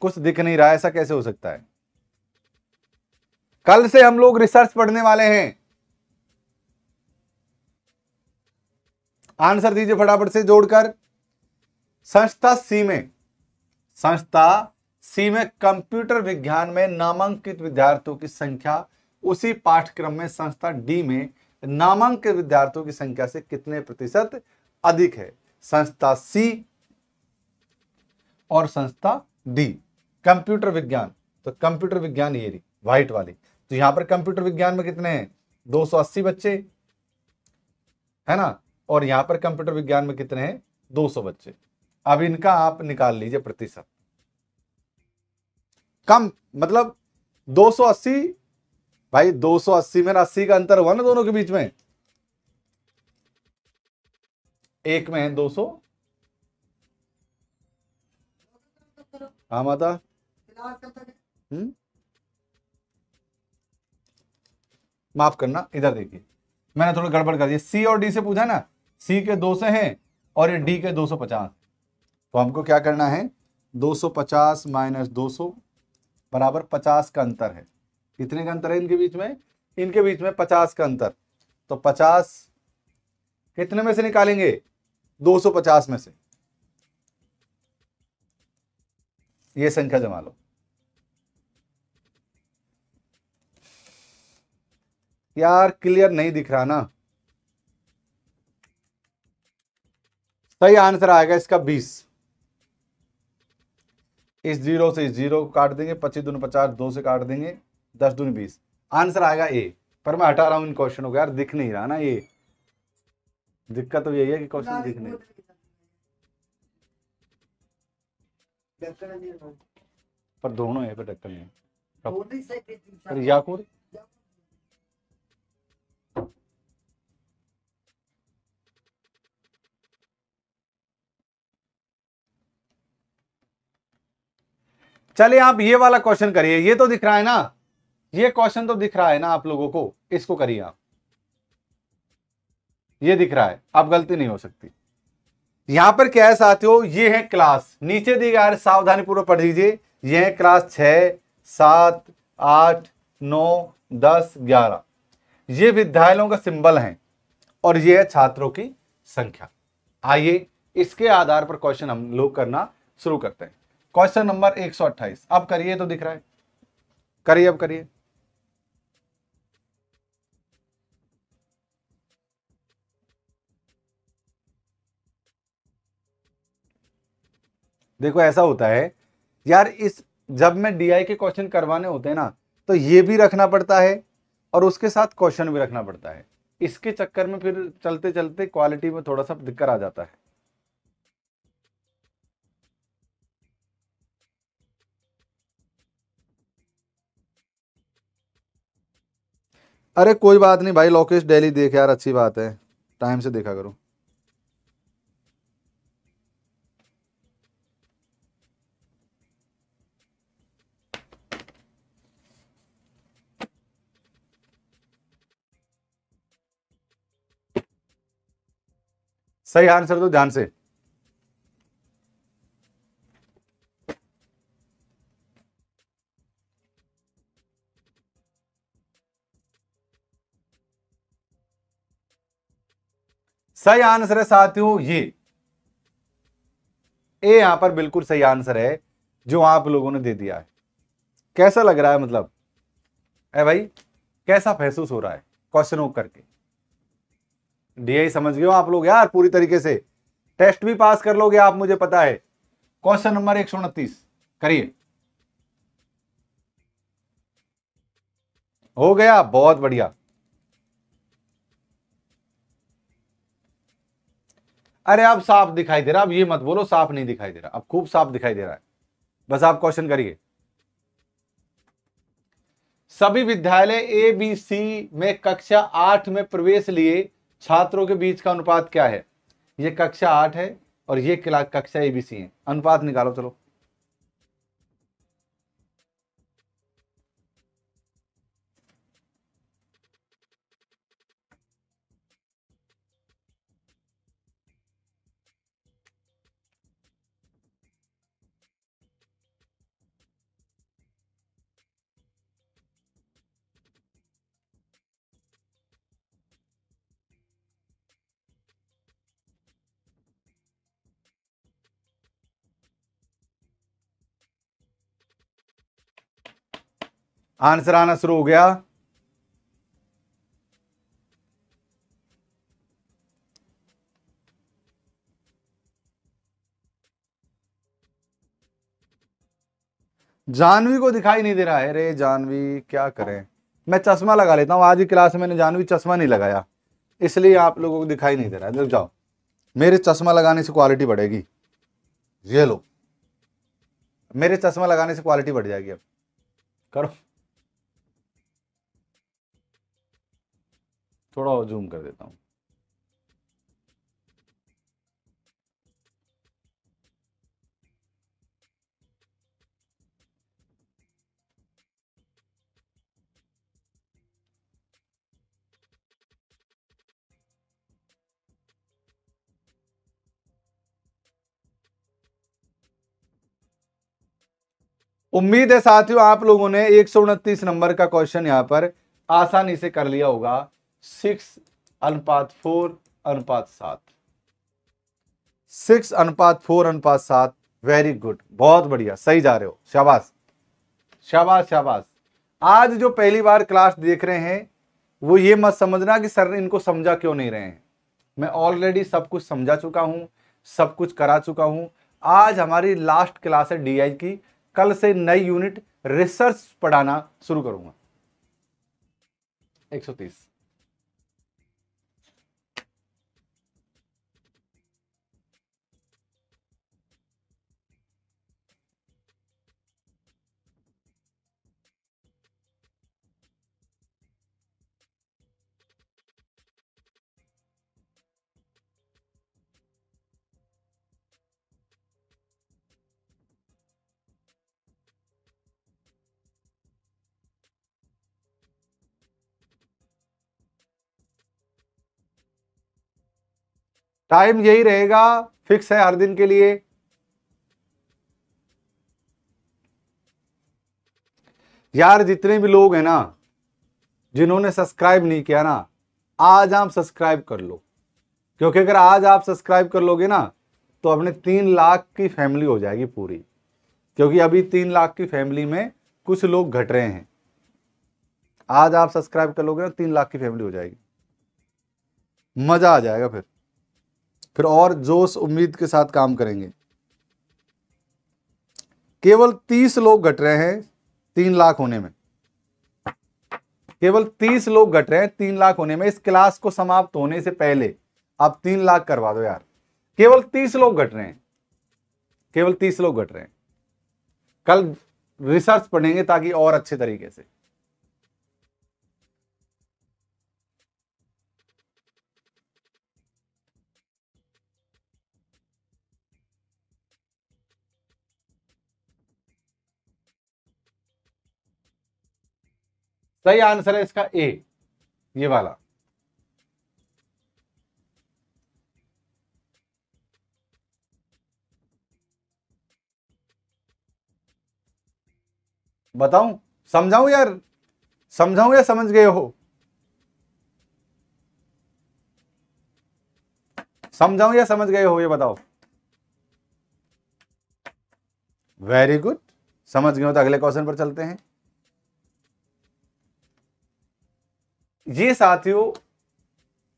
कुछ दिख नहीं रहा ऐसा कैसे हो सकता है कल से हम लोग रिसर्च पढ़ने वाले हैं आंसर दीजिए फटाफट से जोड़कर संस्था सी में संस्था सी में कंप्यूटर विज्ञान में नामांकित विद्यार्थियों की संख्या उसी पाठ्यक्रम में संस्था डी में नामांकित विद्यार्थियों की संख्या से कितने प्रतिशत अधिक है संस्था सी और संस्था डी कंप्यूटर विज्ञान तो कंप्यूटर विज्ञान ये रही व्हाइट वाली तो यहां पर कंप्यूटर विज्ञान में कितने हैं 280 बच्चे है ना और यहां पर कंप्यूटर विज्ञान में कितने हैं 200 बच्चे अब इनका आप निकाल लीजिए प्रतिशत कम मतलब 280 भाई 280 में अस्सी का अंतर हुआ ना दोनों के बीच में एक में है 200 हाँ माता हम्म माफ करना इधर देखिए मैंने थोड़ा गड़बड़ कर दिया सी और डी से पूछा ना सी के 200 हैं और ये डी के 250 तो हमको क्या करना है 250 सौ पचास माइनस दो बराबर पचास का अंतर है कितने का अंतर है इनके बीच में इनके बीच में पचास का अंतर तो पचास कितने में से निकालेंगे दो सौ पचास में से ये संख्या जमा लो यार क्लियर नहीं दिख रहा ना सही आंसर आएगा इसका बीस इस जीरो से इस जीरो काट देंगे पच्चीस दून पचास दो से काट देंगे दस दून बीस आंसर आएगा ए पर मैं हटा रहा हूं इन क्वेश्चनों को यार दिख नहीं रहा ना ये दिक्कत तो यही है कि क्वेश्चन दिख नहीं पर दोनों है पर टक्कर नहीं पर याकूर चले आप ये वाला क्वेश्चन करिए ये तो दिख रहा है ना ये क्वेश्चन तो दिख रहा है ना आप लोगों को इसको करिए आप ये दिख रहा है आप गलती नहीं हो सकती यहां पर क्या है साथियों ये है क्लास नीचे दी गए सावधानी पूर्वक पढ़ लीजिए यह है क्लास छ सात आठ नौ दस ग्यारह ये विद्यालयों का सिंबल है और ये है छात्रों की संख्या आइए इसके आधार पर क्वेश्चन हम लोग करना शुरू करते हैं क्वेश्चन नंबर 128 अब करिए तो दिख रहा है करिए अब करिए देखो ऐसा होता है यार इस जब मैं डीआई के क्वेश्चन करवाने होते हैं ना तो ये भी रखना पड़ता है और उसके साथ क्वेश्चन भी रखना पड़ता है इसके चक्कर में फिर चलते चलते क्वालिटी में थोड़ा सा दिक्कत आ जाता है अरे कोई बात नहीं भाई लोकेश डेली देख यार अच्छी बात है टाइम से देखा करो सही आंसर दो ध्यान से सही आंसर है साथियों ये ए यहां पर बिल्कुल सही आंसर है जो आप लोगों ने दे दिया है कैसा लग रहा है मतलब ए भाई कैसा महसूस हो रहा है क्वेश्चनों करके डीआई समझ गए हो आप लोग यार पूरी तरीके से टेस्ट भी पास कर लोगे आप मुझे पता है क्वेश्चन नंबर एक करिए हो गया बहुत बढ़िया अरे आप साफ दिखाई दे रहा अब ये मत बोलो साफ नहीं दिखाई दे रहा अब खूब साफ दिखाई दे रहा है बस आप क्वेश्चन करिए सभी विद्यालय ए बी सी में कक्षा आठ में प्रवेश लिए छात्रों के बीच का अनुपात क्या है ये कक्षा आठ है और ये कक्षा ए बी सी है अनुपात निकालो चलो आंसर आना शुरू हो गया जानवी को दिखाई नहीं दे रहा है अरे जानवी क्या करें मैं चश्मा लगा लेता हूं आज की क्लास में मैंने जानवी चश्मा नहीं लगाया इसलिए आप लोगों को दिखाई नहीं दे रहा है देख जाओ मेरे चश्मा लगाने से क्वालिटी बढ़ेगी ये लो मेरे चश्मा लगाने से क्वालिटी बढ़ जाएगी अब करो थोड़ा और जूम कर देता हूँ उम्मीद है साथियों आप लोगों ने एक नंबर का क्वेश्चन यहां पर आसानी से कर लिया होगा सिक्स अनुपात फोर अनुपात सात सिक्स अनुपात फोर अनुपात सात वेरी गुड बहुत बढ़िया सही जा रहे हो शाबाश शाबाश शाबाश आज जो पहली बार क्लास देख रहे हैं वो ये मत समझना कि सर इनको समझा क्यों नहीं रहे हैं मैं ऑलरेडी सब कुछ समझा चुका हूं सब कुछ करा चुका हूं आज हमारी लास्ट क्लास है डीआई की कल से नई यूनिट रिसर्च पढ़ाना शुरू करूंगा 130 टाइम यही रहेगा फिक्स है हर दिन के लिए यार जितने भी लोग हैं ना जिन्होंने सब्सक्राइब नहीं किया ना आज आप सब्सक्राइब कर लो क्योंकि अगर आज आप सब्सक्राइब कर लोगे ना तो अपने तीन लाख की फैमिली हो जाएगी पूरी क्योंकि अभी तीन लाख की फैमिली में कुछ लोग घट रहे हैं आज आप सब्सक्राइब कर लोगे ना तीन लाख की फैमिली हो जाएगी मजा आ जाएगा फिर फिर और जोश उम्मीद के साथ काम करेंगे केवल तीस लोग घट रहे हैं तीन लाख होने में केवल तीस लोग घट रहे हैं तीन लाख होने में इस क्लास को समाप्त होने से पहले आप तीन लाख करवा दो यार केवल तीस लोग घट रहे हैं केवल तीस लोग घट रहे हैं कल रिसर्च पढ़ेंगे ताकि और अच्छे तरीके से सही आंसर है इसका ए ये वाला बताऊं समझाऊं यार समझाऊं या समझ गए हो समझाऊं या समझ गए हो ये बताओ वेरी गुड समझ गए हो तो अगले क्वेश्चन पर चलते हैं ये साथियों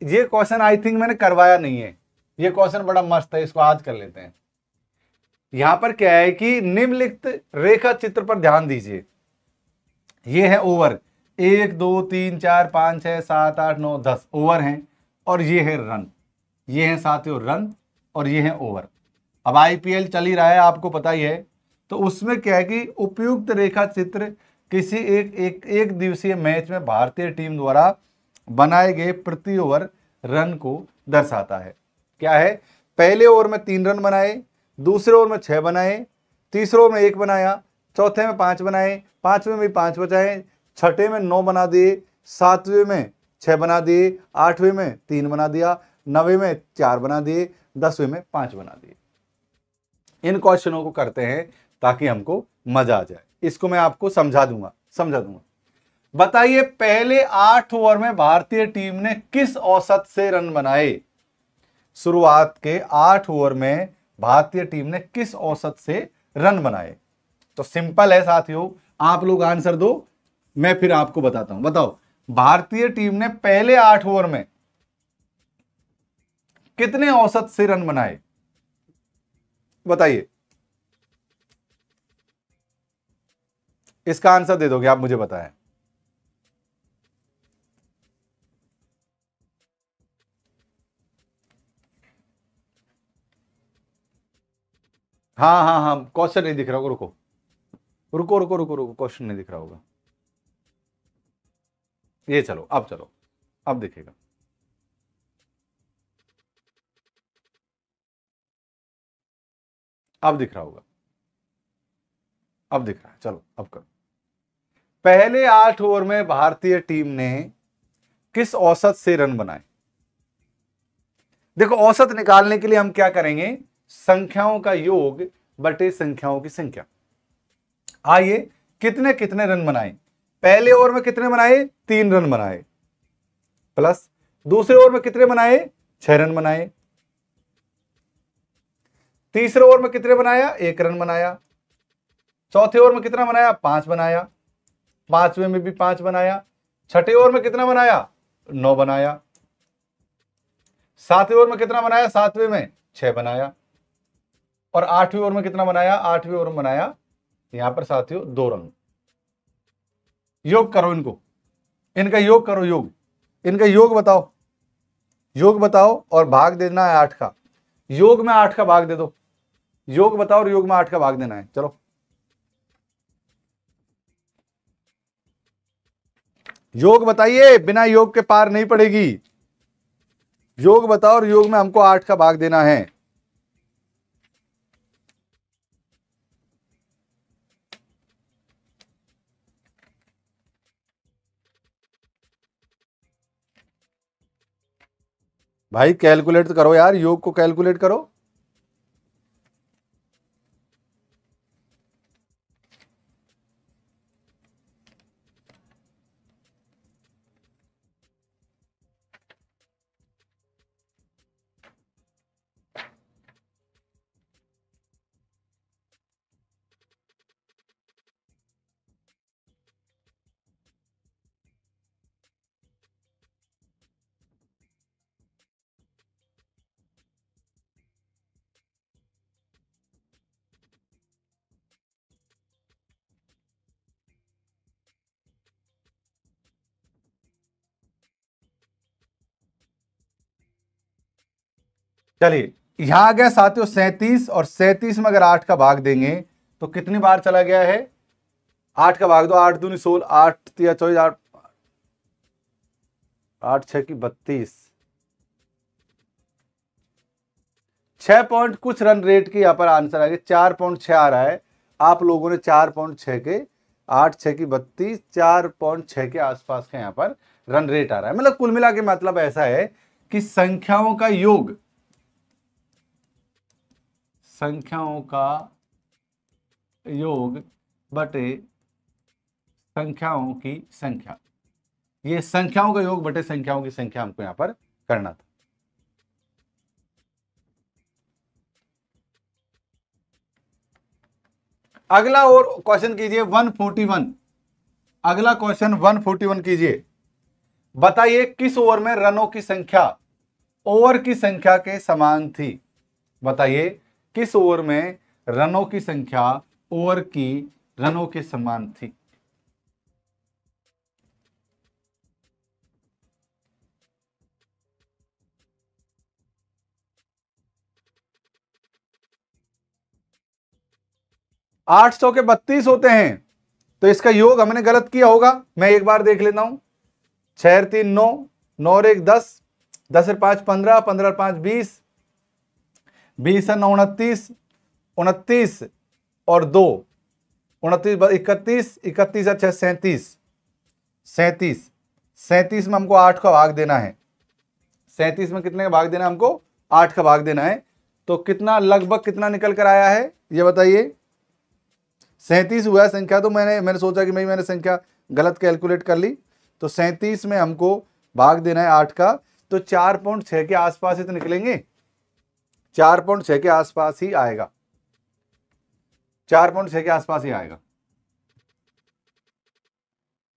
ये क्वेश्चन आई थिंक मैंने करवाया नहीं है ये क्वेश्चन बड़ा मस्त है इसको आज कर लेते हैं यहां पर क्या है कि निम्नलिखित रेखा चित्र पर ध्यान दीजिए ये है ओवर एक दो तीन चार पांच छह सात आठ नौ दस ओवर हैं और ये है रन ये है साथियों रन और ये है ओवर अब आईपीएल चल ही रहा है आपको पता ही है तो उसमें क्या है कि उपयुक्त रेखा चित्र किसी एक एक एक दिवसीय मैच में भारतीय टीम द्वारा बनाए गए प्रति ओवर रन को दर्शाता है क्या है पहले ओवर में तीन रन बनाए दूसरे ओवर में छः बनाए तीसरे ओवर में एक बनाया चौथे में पाँच बनाए पाँचवें में भी पाँच बचाए छठे में नौ बना दिए सातवें में छः बना दिए आठवें में तीन बना दिया नवे में चार बना दिए दसवें में पाँच बना दिए इन क्वेश्चनों को करते हैं ताकि हमको मजा आ जाए इसको मैं आपको समझा दूंगा समझा दूंगा बताइए पहले आठ ओवर में भारतीय टीम ने किस औसत से रन बनाए शुरुआत के आठ ओवर में भारतीय टीम ने किस औसत से रन बनाए तो सिंपल है साथियों आप लोग आंसर दो मैं फिर आपको बताता हूं बताओ भारतीय टीम ने पहले आठ ओवर में कितने औसत से रन बनाए बताइए इसका आंसर दे दोगे आप मुझे बताएं हाँ हाँ हाँ क्वेश्चन नहीं दिख रहा होगा रुको रुको रुको रुको रुको क्वेश्चन नहीं दिख रहा होगा ये चलो अब चलो अब दिखेगा अब दिख रहा होगा अब दिख रहा है चलो अब करो पहले आठ ओवर में भारतीय टीम ने किस औसत से रन बनाए देखो औसत निकालने के लिए हम क्या करेंगे संख्याओं का योग बटे संख्याओं की संख्या आइए कितने कितने रन बनाए पहले ओवर में कितने बनाए तीन रन बनाए प्लस दूसरे ओवर में कितने बनाए छह रन बनाए तीसरे ओवर में कितने बनाया एक रन बनाया चौथे ओवर में कितना बनाया पांच बनाया पांचवें में भी पांच बनाया छठे ओवर में कितना बनाया नौ बनाया सातवें ओवर में कितना बनाया सातवें में छह बनाया और आठवें ओवर में कितना बनाया आठवें ओवर में बनाया यहां पर साथियों दो रन योग करो इनको इनका योग करो योग इनका योग बताओ योग बताओ और भाग देना है आठ का योग में आठ का भाग दे दो योग बताओ और योग में आठ का भाग देना है चलो योग बताइए बिना योग के पार नहीं पड़ेगी योग बताओ और योग में हमको आठ का भाग देना है भाई कैलकुलेट तो करो यार योग को कैलकुलेट करो चलिए यहां आ गया साथियों सैतीस और सैंतीस में अगर आठ का भाग देंगे तो कितनी बार चला गया है आठ का भाग दो आठ दूनी सोलह आठ या चौबीस आठ आठ छह की बत्तीस छह पॉइंट कुछ रन रेट की यहां पर आंसर आ गया चार पॉइंट छह आ रहा है आप लोगों ने चार पॉइंट छह के आठ छह की बत्तीस चार पॉइंट छह के आसपास का यहां पर रन रेट आ रहा है मतलब कुल मिला के मतलब ऐसा है कि संख्याओं का योग संख्याओं का योग बटे संख्याओं की संख्या ये संख्याओं का योग बटे संख्याओं की संख्या हमको यहां पर करना था अगला और क्वेश्चन कीजिए 141 अगला क्वेश्चन 141 कीजिए बताइए किस ओवर में रनों की संख्या ओवर की संख्या के समान थी बताइए किस ओवर में रनों की संख्या ओवर की रनों के समान थी आठ सौ के बत्तीस होते हैं तो इसका योग हमने गलत किया होगा मैं एक बार देख लेता हूं छह तीन नौ नौ एक दस दस पांच पंद्रह पंद्रह पांच बीस बीस है नौ उनतीस उनतीस और दो उनतीस इकतीस इकतीस अच्छा सैंतीस सैंतीस सैंतीस में हमको आठ का भाग देना है सैंतीस में कितने का भाग देना है हमको आठ का भाग देना है तो कितना लगभग कितना निकल कर आया है ये बताइए सैंतीस हुआ है संख्या तो मैंने मैंने सोचा कि भाई मैंने संख्या गलत कैलकुलेट कर ली तो सैंतीस में हमको भाग देना है आठ का तो चार पॉइंट छः के आसपास ही तो निकलेंगे चार पॉइंट छह के आसपास ही आएगा चार पॉइंट छह के आसपास ही आएगा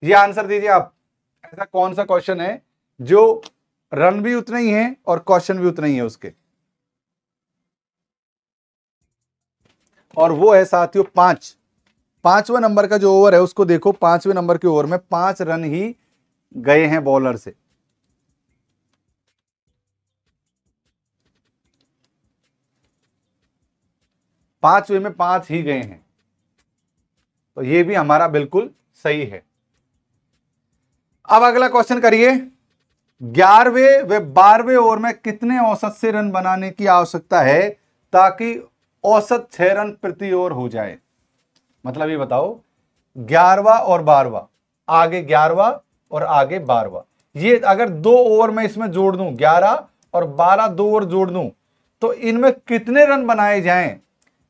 ये आंसर दीजिए आप ऐसा कौन सा क्वेश्चन है जो रन भी उतना ही है और क्वेश्चन भी उतना ही है उसके और वो है साथियों पांच पांचवा नंबर का जो ओवर है उसको देखो पांचवें नंबर के ओवर में पांच रन ही गए हैं बॉलर से पांचवे में पांच ही गए हैं तो ये भी हमारा बिल्कुल सही है अब अगला क्वेश्चन करिए ग्यारहवें व बारहवें ओवर में कितने औसत से रन बनाने की आवश्यकता है ताकि औसत छह रन प्रति ओवर हो जाए मतलब ये बताओ ग्यारहवा और बारहवा आगे ग्यारहवा और आगे बारहवा ये अगर दो ओवर में इसमें जोड़ दूं ग्यारह और बारह दो ओवर जोड़ दूं तो इनमें कितने रन बनाए जाएं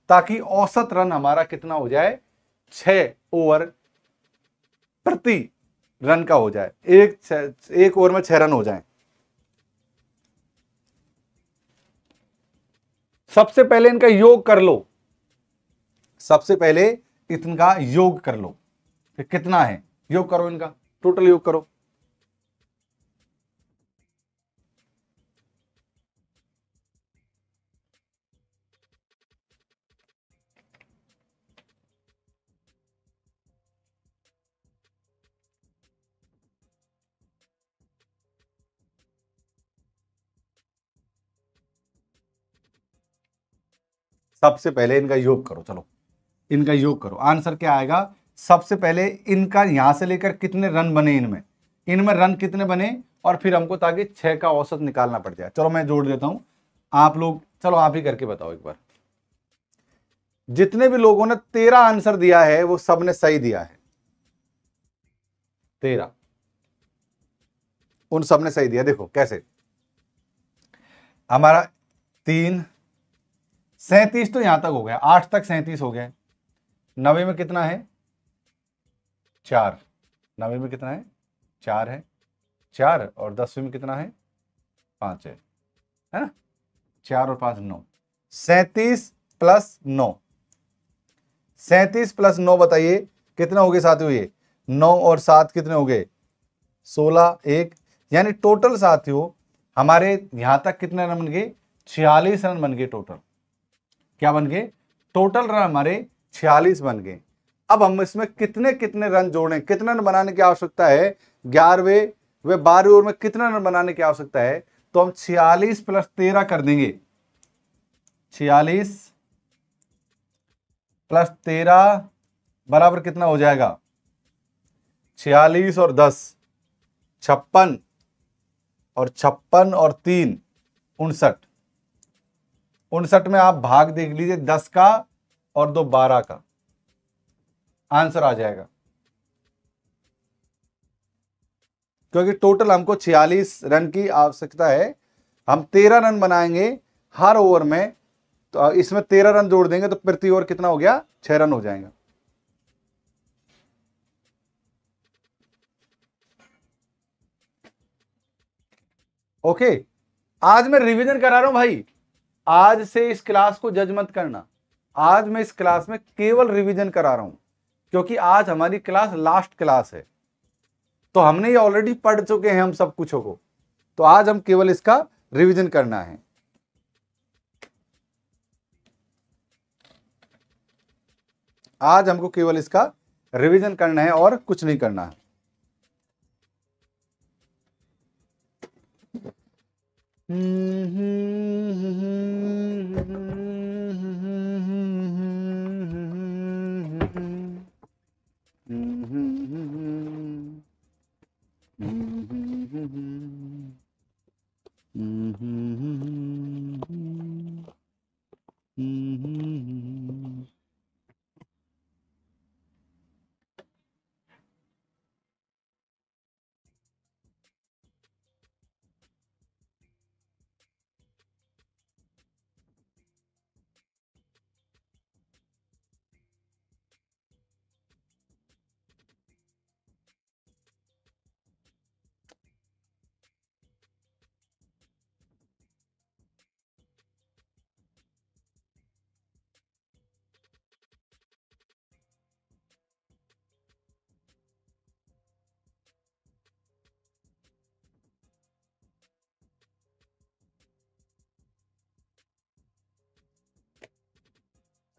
ताकि औसत रन हमारा कितना हो जाए छ ओवर प्रति रन का हो जाए एक एक ओवर में छह रन हो जाए सबसे पहले इनका योग कर लो सबसे पहले इनका योग कर लो कि कितना है योग करो इनका टोटल योग करो सबसे पहले इनका योग करो चलो इनका योग करो आंसर क्या आएगा सबसे पहले इनका यहां से लेकर कितने रन बने इनमें इनमें रन कितने बने और फिर हमको ताकि छह का औसत निकालना पड़ जाए चलो मैं जोड़ देता हूं आप लोग चलो आप ही करके बताओ एक बार जितने भी लोगों ने तेरह आंसर दिया है वो सबने सही दिया है तेरह उन सबने सही दिया देखो कैसे हमारा तीन सैंतीस तो यहां तक हो गया आठ तक सैंतीस हो गया नवे में कितना है चार नवे में कितना है चार है चार और दसवें में कितना है पांच है है ना चार और पांच नौ सैतीस प्लस नौ सैतीस प्लस नौ बताइए कितना हो गए साथियों ये नौ और सात कितने हो गए सोलह एक यानी टोटल साथियों हमारे यहां तक कितने रन बन गए छियालीस रन बन गए टोटल क्या बन गए टोटल रन हमारे छियालीस बन गए अब हम इसमें कितने कितने रन जोड़े कितने रन बनाने की आवश्यकता है ग्यारहवें वे बारहवें ओवर में कितने रन बनाने की आवश्यकता है तो हम छियालीस प्लस तेरह कर देंगे छियालीस प्लस तेरह बराबर कितना हो जाएगा छियालीस और दस छप्पन और छप्पन और तीन उनसठ उनसठ में आप भाग देख लीजिए दस का और दो बारह का आंसर आ जाएगा क्योंकि टोटल हमको छियालीस रन की आवश्यकता है हम तेरह रन बनाएंगे हर ओवर में तो इसमें तेरह रन जोड़ देंगे तो प्रति ओवर कितना हो गया छह रन हो जाएगा ओके आज मैं रिवीजन करा रहा हूं भाई आज से इस क्लास को जज मत करना आज मैं इस क्लास में केवल रिवीजन करा रहा हूं क्योंकि आज हमारी क्लास लास्ट क्लास है तो हमने ये ऑलरेडी पढ़ चुके हैं हम सब कुछ को तो आज हम केवल इसका रिवीजन करना है आज हमको केवल इसका रिवीजन करना है और कुछ नहीं करना है Mm-hmm. mm-hmm. mm-hmm. mm-hmm.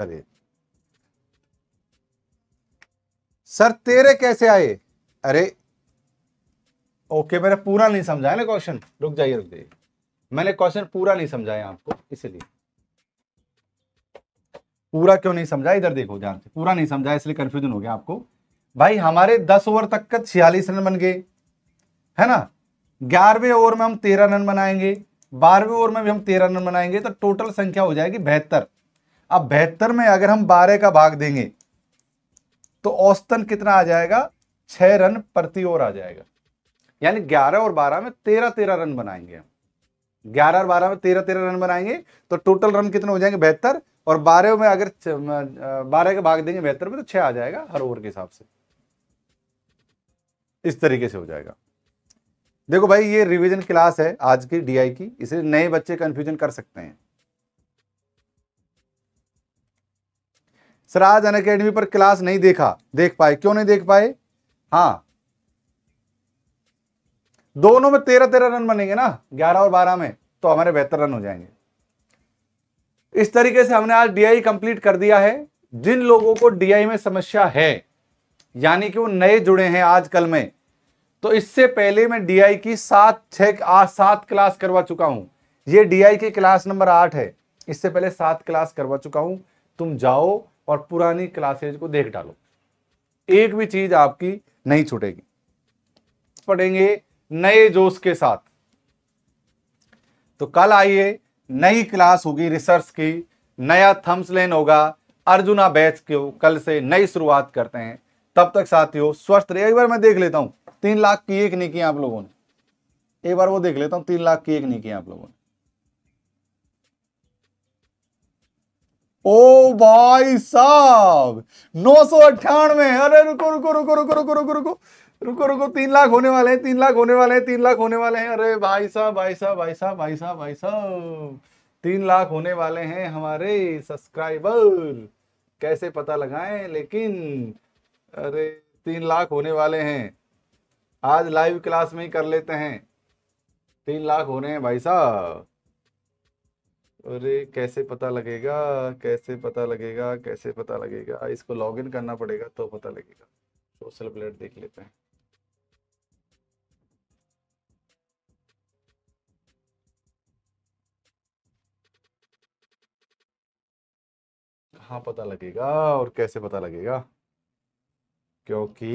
करे सर तेरे कैसे आए अरे ओके मैंने पूरा नहीं समझाया ना क्वेश्चन रुक जाइए रुक जाइए मैंने क्वेश्चन पूरा नहीं समझाया आपको इसलिए पूरा क्यों नहीं समझा इधर देखो ध्यान से पूरा नहीं समझा इसलिए कंफ्यूजन हो गया आपको भाई हमारे दस ओवर तक का छियालीस रन बन गए है ना ग्यारहवें ओवर में हम तेरह रन बनाएंगे बारहवें ओवर में भी हम तेरह रन बनाएंगे तो टोटल संख्या हो जाएगी बेहतर अब बेहतर में अगर हम बारह का भाग देंगे तो औसतन कितना आ जाएगा छह रन प्रति ओवर आ जाएगा यानी ग्यारह और बारह में तेरह तेरह रन बनाएंगे हम ग्यारह और बारह में तेरह तेरह रन बनाएंगे तो टोटल रन कितने हो जाएंगे बेहतर और बारह में अगर बारह का भाग देंगे बेहतर में तो छह आ जाएगा हर ओवर के हिसाब से इस तरीके से हो जाएगा देखो भाई ये रिवीजन क्लास है आज की डीआई की इसे नए बच्चे कंफ्यूजन कर सकते हैं सराज अन अकेडमी पर क्लास नहीं देखा देख पाए क्यों नहीं देख पाए हाँ दोनों में तेरह तेरह रन बनेंगे ना ग्यारह और बारह में तो हमारे बेहतर रन हो जाएंगे इस तरीके से हमने आज डीआई कंप्लीट e कर दिया है जिन लोगों को डीआई e में समस्या है यानी कि वो नए जुड़े हैं आजकल में तो इससे पहले मैं डीआई e की सात छः आज सात क्लास करवा चुका हूं ये डीआई की क्लास नंबर आठ है इससे पहले सात क्लास करवा चुका हूं तुम जाओ और पुरानी क्लासेज को देख डालो एक भी चीज आपकी नहीं छूटेगी पढ़ेंगे नए जोश के साथ तो कल आइए नई क्लास होगी रिसर्च की नया थम्स लेन होगा अर्जुना बैच को कल से नई शुरुआत करते हैं तब तक साथियों स्वस्थ रहे एक बार मैं देख लेता हूं तीन लाख की एक नहीं किया आप लोगों ने एक बार वो देख लेता हूं तीन लाख की एक नहीं किया आप लोगों ने ओ भाई साहब नौ सौ अट्ठानवे अरे रुको रुको रुको रुको रुको रुको रुको रुको रुको तीन लाख होने वाले हैं तीन लाख होने वाले हैं तीन लाख होने वाले हैं अरे भाई साहब भाई साहब भाई साहब भाई साहब भाई साहब तीन लाख होने वाले हैं हमारे सब्सक्राइबर कैसे पता लगाएं लेकिन अरे तीन लाख होने वाले हैं आज लाइव क्लास में ही कर लेते हैं तीन लाख होने हैं भाई साहब अरे कैसे पता लगेगा कैसे पता लगेगा कैसे पता लगेगा इसको लॉगिन करना पड़ेगा तो पता लगेगा सोशल प्लेट देख लेते हैं कहाँ पता लगेगा और कैसे पता लगेगा क्योंकि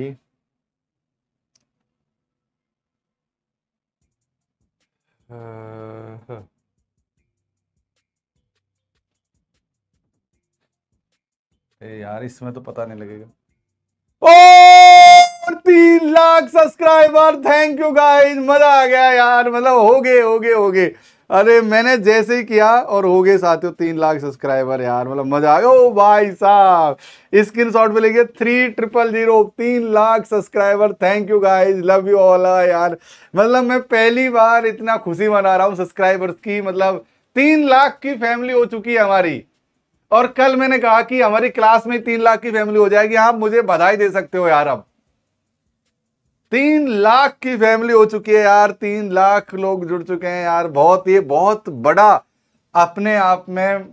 आ, हाँ. ए यार इसमें तो पता नहीं लगेगा ओ तीन lakh subscriber thank you guys मजा आ गया यार मतलब हो गए हो गए हो गए अरे मैंने जैसे ही किया और हो गए साथियों तीन लाख सब्सक्राइबर यार मतलब मजा आ गया ओ भाई साहब स्क्रीन शॉट पे लेके थ्री ट्रिपल जीरो तीन lakh subscriber thank you guys love you all यार मतलब मैं पहली बार इतना खुशी मना रहा हूँ सब्सक्राइबर्स की मतलब तीन लाख की फैमिली हो चुकी है हमारी और कल मैंने कहा कि हमारी क्लास में तीन लाख की फैमिली हो जाएगी आप मुझे बधाई दे सकते हो यार अब तीन लाख की फैमिली हो चुकी है यार तीन लाख लोग जुड़ चुके हैं यार बहुत ये बहुत बड़ा अपने आप में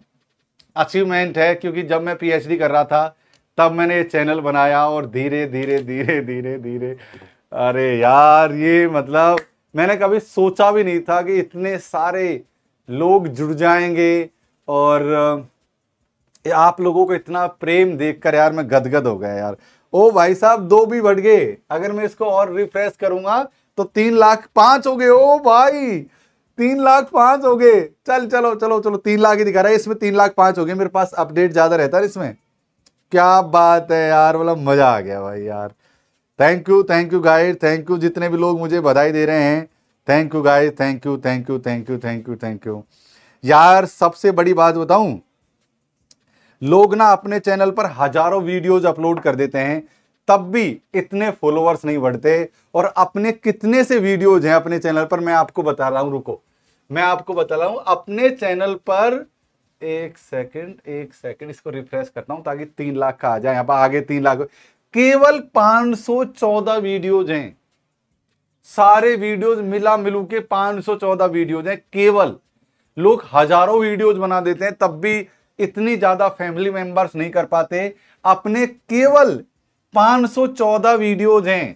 अचीवमेंट है क्योंकि जब मैं पीएचडी कर रहा था तब मैंने ये चैनल बनाया और धीरे धीरे धीरे धीरे धीरे अरे यार ये मतलब मैंने कभी सोचा भी नहीं था कि इतने सारे लोग जुड़ जाएंगे और आप लोगों को इतना प्रेम देखकर यार मैं गदगद हो गया यार ओ भाई साहब दो भी बढ़ गए अगर मैं इसको और रिफ्रेश करूंगा तो तीन लाख पांच हो गए ओ भाई तीन लाख पांच हो गए चल चलो चलो चलो तीन लाख ही दिखा रहा है इसमें तीन लाख पांच हो गए मेरे पास अपडेट ज्यादा रहता है इसमें क्या बात है यार बोला मतलब मजा आ गया भाई यार thank you thank you guide thank you जितने भी लोग मुझे बधाई दे रहे हैं thank you guide thank you thank you thank you thank you thank you यार सबसे बड़ी बात बताऊं लोग ना अपने चैनल पर हजारों वीडियोज अपलोड कर देते हैं तब भी इतने फॉलोअर्स नहीं बढ़ते और अपने कितने से वीडियोज हैं अपने चैनल पर मैं आपको बता रहा हूं रुको मैं आपको बता रहा हूं अपने चैनल पर एक सेकंड एक सेकंड इसको रिफ्रेश करता हूं ताकि तीन लाख का आ जाए यहां पर आगे तीन लाख केवल 514 वीडियोज हैं सारे वीडियोज मिला मिलू के चौदह वीडियोज हैं केवल लोग हजारों वीडियोज बना देते हैं तब भी इतनी ज़्यादा फैमिली मेंबर्स नहीं कर पाते अपने केवल 514 वीडियोज हैं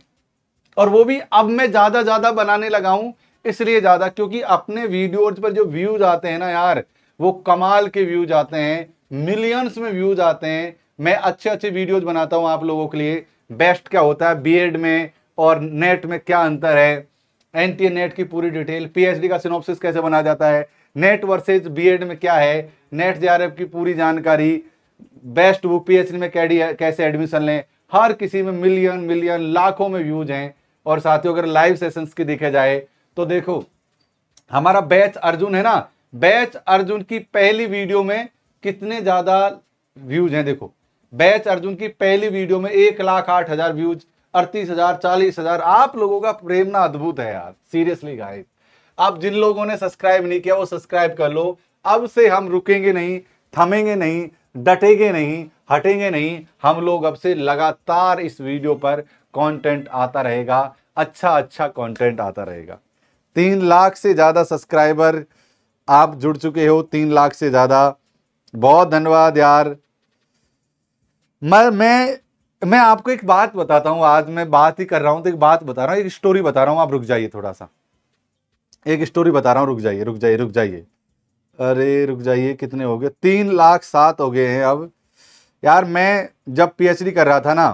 और वो भी अब मैं ज़्यादा ज़्यादा बनाने लगा हूं इसलिए ज़्यादा क्योंकि अपने वीडियोज पर जो व्यूज आते हैं ना यार वो कमाल के व्यूज आते हैं मिलियंस में व्यूज आते हैं मैं अच्छे अच्छे वीडियोज बनाता हूं आप लोगों के लिए बेस्ट क्या होता है बीएड में और नेट में क्या अंतर है एन नेट की पूरी डिटेल पीएचडी का सिनोप्सिस कैसे बनाया जाता है नेट वर्सेज बीएड में क्या है नेट जे की पूरी जानकारी बेस्ट बुक पीएचडी में कैसे एडमिशन लें हर किसी में मिलियन मिलियन लाखों में व्यूज हैं और साथियों अगर लाइव सेशंस की देखे जाए तो देखो हमारा बैच अर्जुन है ना बैच अर्जुन की पहली वीडियो में कितने ज़्यादा व्यूज हैं देखो बैच अर्जुन की पहली वीडियो में एक लाख आठ हज़ार व्यूज अड़तीस हज़ार चालीस हज़ार आप लोगों का प्रेम ना अद्भुत है यार सीरियसली गाइस अब जिन लोगों ने सब्सक्राइब नहीं किया वो सब्सक्राइब कर लो अब से हम रुकेंगे नहीं थमेंगे नहीं डटेंगे नहीं हटेंगे नहीं हम लोग अब से लगातार इस वीडियो पर कंटेंट आता रहेगा अच्छा अच्छा कंटेंट आता रहेगा तीन लाख से ज़्यादा सब्सक्राइबर आप जुड़ चुके हो तीन लाख से ज़्यादा बहुत धन्यवाद यार मैं मैं मैं आपको एक बात बताता हूँ आज मैं बात ही कर रहा हूँ तो एक बात बता रहा हूँ एक स्टोरी बता रहा हूँ आप रुक जाइए थोड़ा सा एक स्टोरी बता रहा हूँ रुक जाइए रुक जाइए रुक जाइए अरे रुक जाइए कितने हो गए तीन लाख सात हो गए हैं अब यार मैं जब पीएचडी कर रहा था ना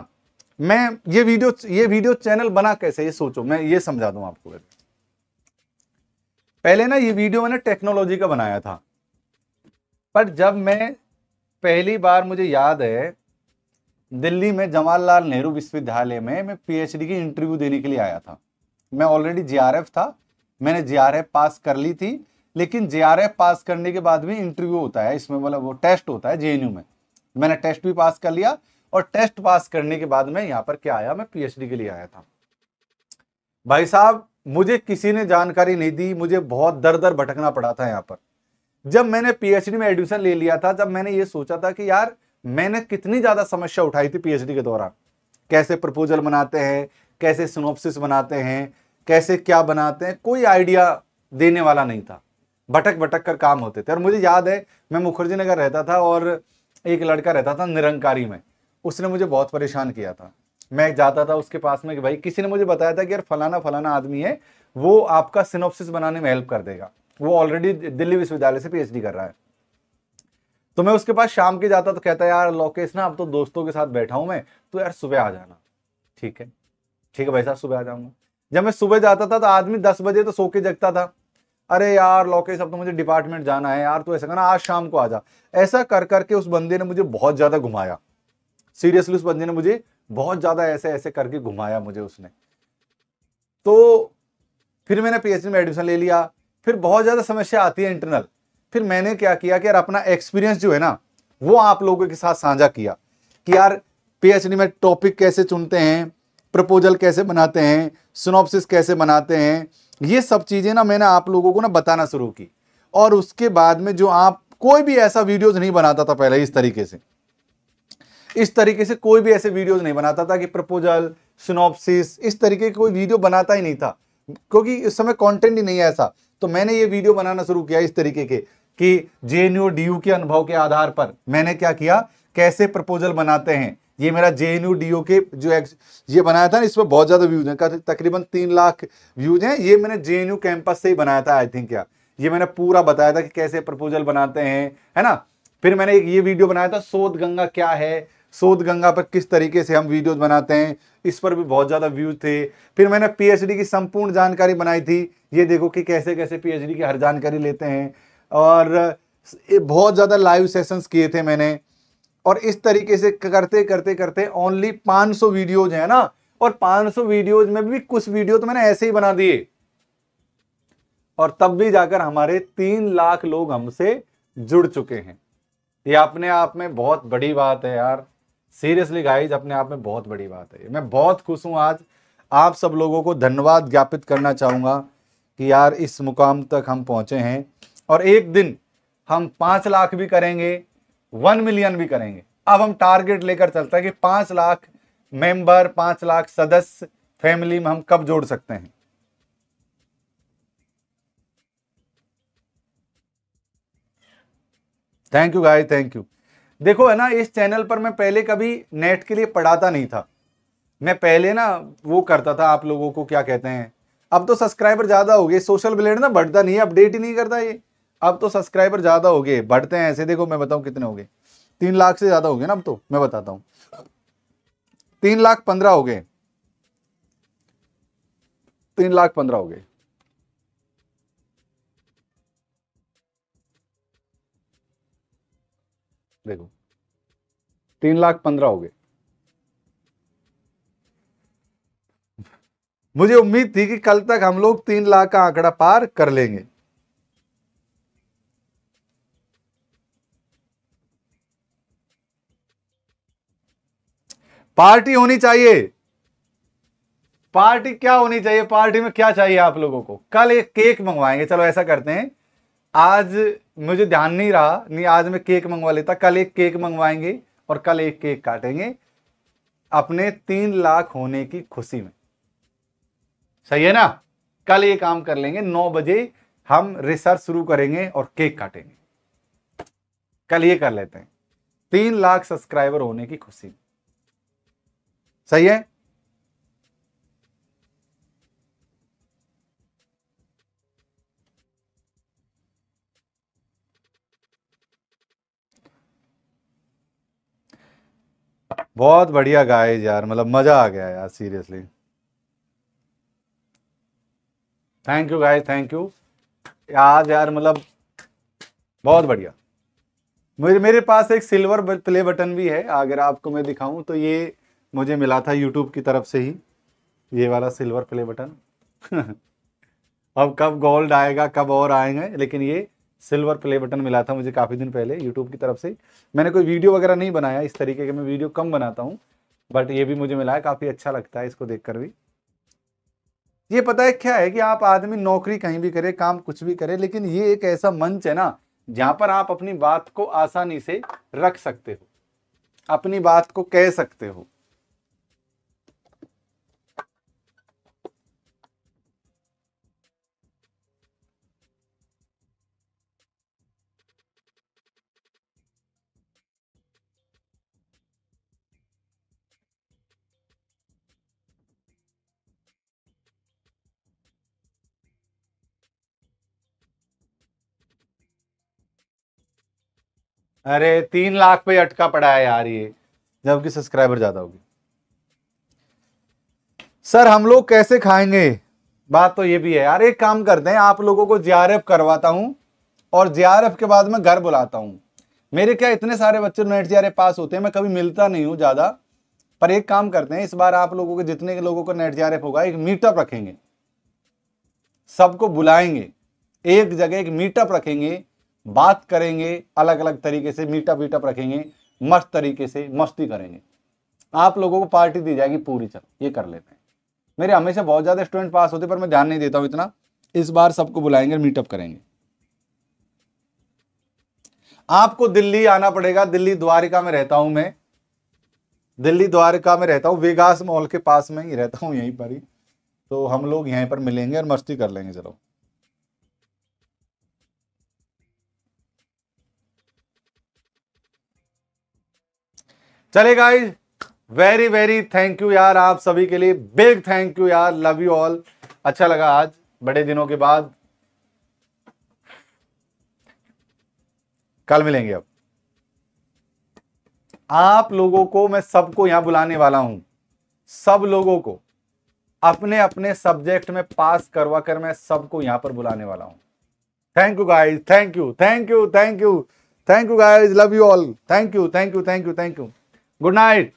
मैं ये वीडियो ये वीडियो चैनल बना कैसे ये सोचो मैं ये समझा दूँ आपको पहले ना ये वीडियो मैंने टेक्नोलॉजी का बनाया था पर जब मैं पहली बार मुझे याद है दिल्ली में जवाहरलाल नेहरू विश्वविद्यालय में मैं पीएचडी की इंटरव्यू देने के लिए आया था मैं ऑलरेडी जीआरएफ था मैंने जे पास कर ली थी लेकिन जे पास करने के बाद भी इंटरव्यू होता है इसमें बोला वो टेस्ट होता है जे में मैंने टेस्ट भी पास कर लिया और टेस्ट पास करने के बाद मैं यहाँ पर क्या आया मैं पीएचडी के लिए आया था भाई साहब मुझे किसी ने जानकारी नहीं दी मुझे बहुत दर दर भटकना पड़ा था यहाँ पर जब मैंने पीएचडी में एडमिशन ले लिया था जब मैंने ये सोचा था कि यार मैंने कितनी ज्यादा समस्या उठाई थी पीएचडी के दौरान कैसे प्रपोजल बनाते हैं कैसे सिनोपसिस बनाते हैं कैसे क्या बनाते हैं कोई आइडिया देने वाला नहीं था भटक भटक कर काम होते थे और मुझे याद है मैं मुखर्जी नगर रहता था और एक लड़का रहता था निरंकारी में उसने मुझे बहुत परेशान किया था मैं जाता था उसके पास में कि भाई किसी ने मुझे बताया था कि यार फलाना फलाना आदमी है वो आपका सिनोप्सिस बनाने में हेल्प कर देगा वो ऑलरेडी दिल्ली विश्वविद्यालय से पीएचडी कर रहा है तो मैं उसके पास शाम के जाता तो कहता यार लोकेश ना अब तो दोस्तों के साथ बैठा हूं मैं तो यार सुबह आ जाना ठीक है ठीक है भाई साहब सुबह आ जाऊंगा जब मैं सुबह जाता था तो आदमी दस बजे तो सो के जगता था अरे यार लौके अब तो मुझे डिपार्टमेंट जाना है यार तो ऐसा करना आज शाम को आ जा ऐसा कर करके उस बंदे ने मुझे बहुत ज़्यादा घुमाया सीरियसली उस बंदे ने मुझे बहुत ज़्यादा ऐसे ऐसे करके घुमाया मुझे उसने तो फिर मैंने पीएचडी में एडमिशन ले लिया फिर बहुत ज़्यादा समस्या आती है इंटरनल फिर मैंने क्या किया कि यार अपना एक्सपीरियंस जो है ना वो आप लोगों के साथ साझा किया कि यार पीएचडी में टॉपिक कैसे चुनते हैं प्रपोजल कैसे बनाते हैं सुनोपसिस कैसे बनाते हैं ये सब चीज़ें ना मैंने आप लोगों को ना बताना शुरू की और उसके बाद में जो आप कोई भी ऐसा वीडियोज़ नहीं बनाता था पहले इस तरीके से इस तरीके से कोई भी ऐसे वीडियोज़ नहीं बनाता था कि प्रपोजल सुनोपसिस इस तरीके की कोई वीडियो बनाता ही नहीं था क्योंकि इस समय कॉन्टेंट ही नहीं है ऐसा तो मैंने ये वीडियो बनाना शुरू किया इस तरीके के कि जे एन के अनुभव के आधार पर मैंने क्या किया कैसे प्रपोजल बनाते हैं ये मेरा जे एन के जो ये बनाया था ना इसमें बहुत ज़्यादा व्यूज हैं तकरीबन तीन लाख व्यूज हैं ये मैंने जे कैंपस से ही बनाया था आई थिंक या ये मैंने पूरा बताया था कि कैसे प्रपोजल बनाते हैं है ना फिर मैंने एक ये वीडियो बनाया था शोध गंगा क्या है शोध गंगा पर किस तरीके से हम वीडियोज बनाते हैं इस पर भी बहुत ज़्यादा व्यूज थे फिर मैंने पीएचडी की संपूर्ण जानकारी बनाई थी ये देखो कि कैसे कैसे पीएचडी की हर जानकारी लेते हैं और बहुत ज़्यादा लाइव सेशंस किए थे मैंने और इस तरीके से करते करते करते ओनली 500 वीडियोज है ना और 500 वीडियोज में भी कुछ वीडियो तो मैंने ऐसे ही बना दिए और तब भी जाकर हमारे तीन लाख लोग हमसे जुड़ चुके हैं ये अपने आप में बहुत बड़ी बात है यार सीरियसली गाइज अपने आप में बहुत बड़ी बात है मैं बहुत खुश हूं आज आप सब लोगों को धन्यवाद ज्ञापित करना चाहूंगा कि यार इस मुकाम तक हम पहुंचे हैं और एक दिन हम पांच लाख भी करेंगे वन मिलियन भी करेंगे अब हम टारगेट लेकर चलते हैं कि पांच लाख मेंबर पांच लाख सदस्य फैमिली में हम कब जोड़ सकते हैं thank you guy thank you देखो है ना इस चैनल पर मैं पहले कभी नेट के लिए पढ़ाता नहीं था मैं पहले ना वो करता था आप लोगों को क्या कहते हैं अब तो सब्सक्राइबर ज़्यादा हो गए सोशल ब्लेड ना बढ़ता नहीं है अपडेट ही नहीं करता ये अब तो सब्सक्राइबर ज़्यादा हो गए बढ़ते हैं ऐसे देखो मैं बताऊं कितने हो गए तीन लाख से ज़्यादा हो गए ना अब तो मैं बताता हूं तीन लाख पंद्रह हो गए तीन लाख पंद्रह हो गए देखो तीन लाख पंद्रह हो गए मुझे उम्मीद थी कि कल तक हम लोग तीन लाख का आंकड़ा पार कर लेंगे पार्टी होनी चाहिए पार्टी क्या होनी चाहिए पार्टी में क्या चाहिए आप लोगों को कल एक केक मंगवाएंगे चलो ऐसा करते हैं आज मुझे ध्यान नहीं रहा नहीं आज मैं केक मंगवा लेता कल एक केक मंगवाएंगे और कल एक केक काटेंगे अपने तीन लाख होने की खुशी में सही है ना कल ये काम कर लेंगे नौ बजे हम रिसर्च शुरू करेंगे और केक काटेंगे कल ये कर लेते हैं तीन लाख सब्सक्राइबर होने की खुशी में सही है बहुत बढ़िया गाइस यार मतलब मजा आ गया यार seriously thank you guys thank you आज यार मतलब बहुत बढ़िया मेरे मेरे पास एक सिल्वर प्ले बटन भी है अगर आपको मैं दिखाऊं तो ये मुझे मिला था यूट्यूब की तरफ से ही ये वाला सिल्वर प्ले बटन अब कब गोल्ड आएगा कब और आएंगे लेकिन ये सिल्वर प्ले बटन मिला था मुझे काफ़ी दिन पहले यूट्यूब की तरफ से मैंने कोई वीडियो वगैरह नहीं बनाया इस तरीके के मैं वीडियो कम बनाता हूँ बट ये भी मुझे मिला है काफ़ी अच्छा लगता है इसको देख भी ये पता है क्या है कि आप आदमी नौकरी कहीं भी करे काम कुछ भी करे लेकिन ये एक ऐसा मंच है ना जहाँ पर आप अपनी बात को आसानी से रख सकते हो अपनी बात को कह सकते हो अरे तीन लाख पे अटका पड़ा है यार ये जबकि सब्सक्राइबर ज्यादा होगी सर हम लोग कैसे खाएंगे बात तो ये भी है यार एक काम करते हैं आप लोगों को जे करवाता हूँ और जे के बाद मैं घर बुलाता हूँ मेरे क्या इतने सारे बच्चे नेट जे पास होते हैं मैं कभी मिलता नहीं हूँ ज़्यादा पर एक काम करते हैं इस बार आप लोगों के जितने लोगों को नेट जे होगा एक मीटअप रखेंगे सबको बुलाएंगे एक जगह एक मीटअप रखेंगे बात करेंगे अलग अलग तरीके से मीटअप वीटअप रखेंगे मस्त तरीके से मस्ती करेंगे आप लोगों को पार्टी दी जाएगी पूरी चल ये कर लेते हैं मेरे हमेशा बहुत ज़्यादा स्टूडेंट पास होते पर मैं ध्यान नहीं देता हूँ इतना इस बार सबको बुलाएंगे मीटअप करेंगे आपको दिल्ली आना पड़ेगा दिल्ली द्वारिका में रहता हूं मैं दिल्ली द्वारिका में रहता हूं वेगास मॉल के पास में ही रहता हूँ यहीं पर ही तो हम लोग यहीं पर मिलेंगे और मस्ती कर लेंगे चलो चले guys very very thank you यार आप सभी के लिए बिग थैंक यू यार लव यू ऑल अच्छा लगा आज बड़े दिनों के बाद कल मिलेंगे अब आप लोगों को मैं सबको यहां बुलाने वाला हूं सब लोगों को अपने अपने सब्जेक्ट में पास करवा कर मैं सबको यहां पर बुलाने वाला हूं thank you guys thank you thank you thank you thank you guys love you all thank you thank you thank you thank you good night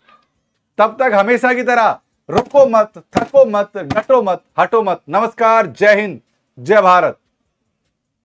तब तक हमेशा की तरह रुको मत थको मत डटो मत हटो मत नमस्कार जय हिंद जय भारत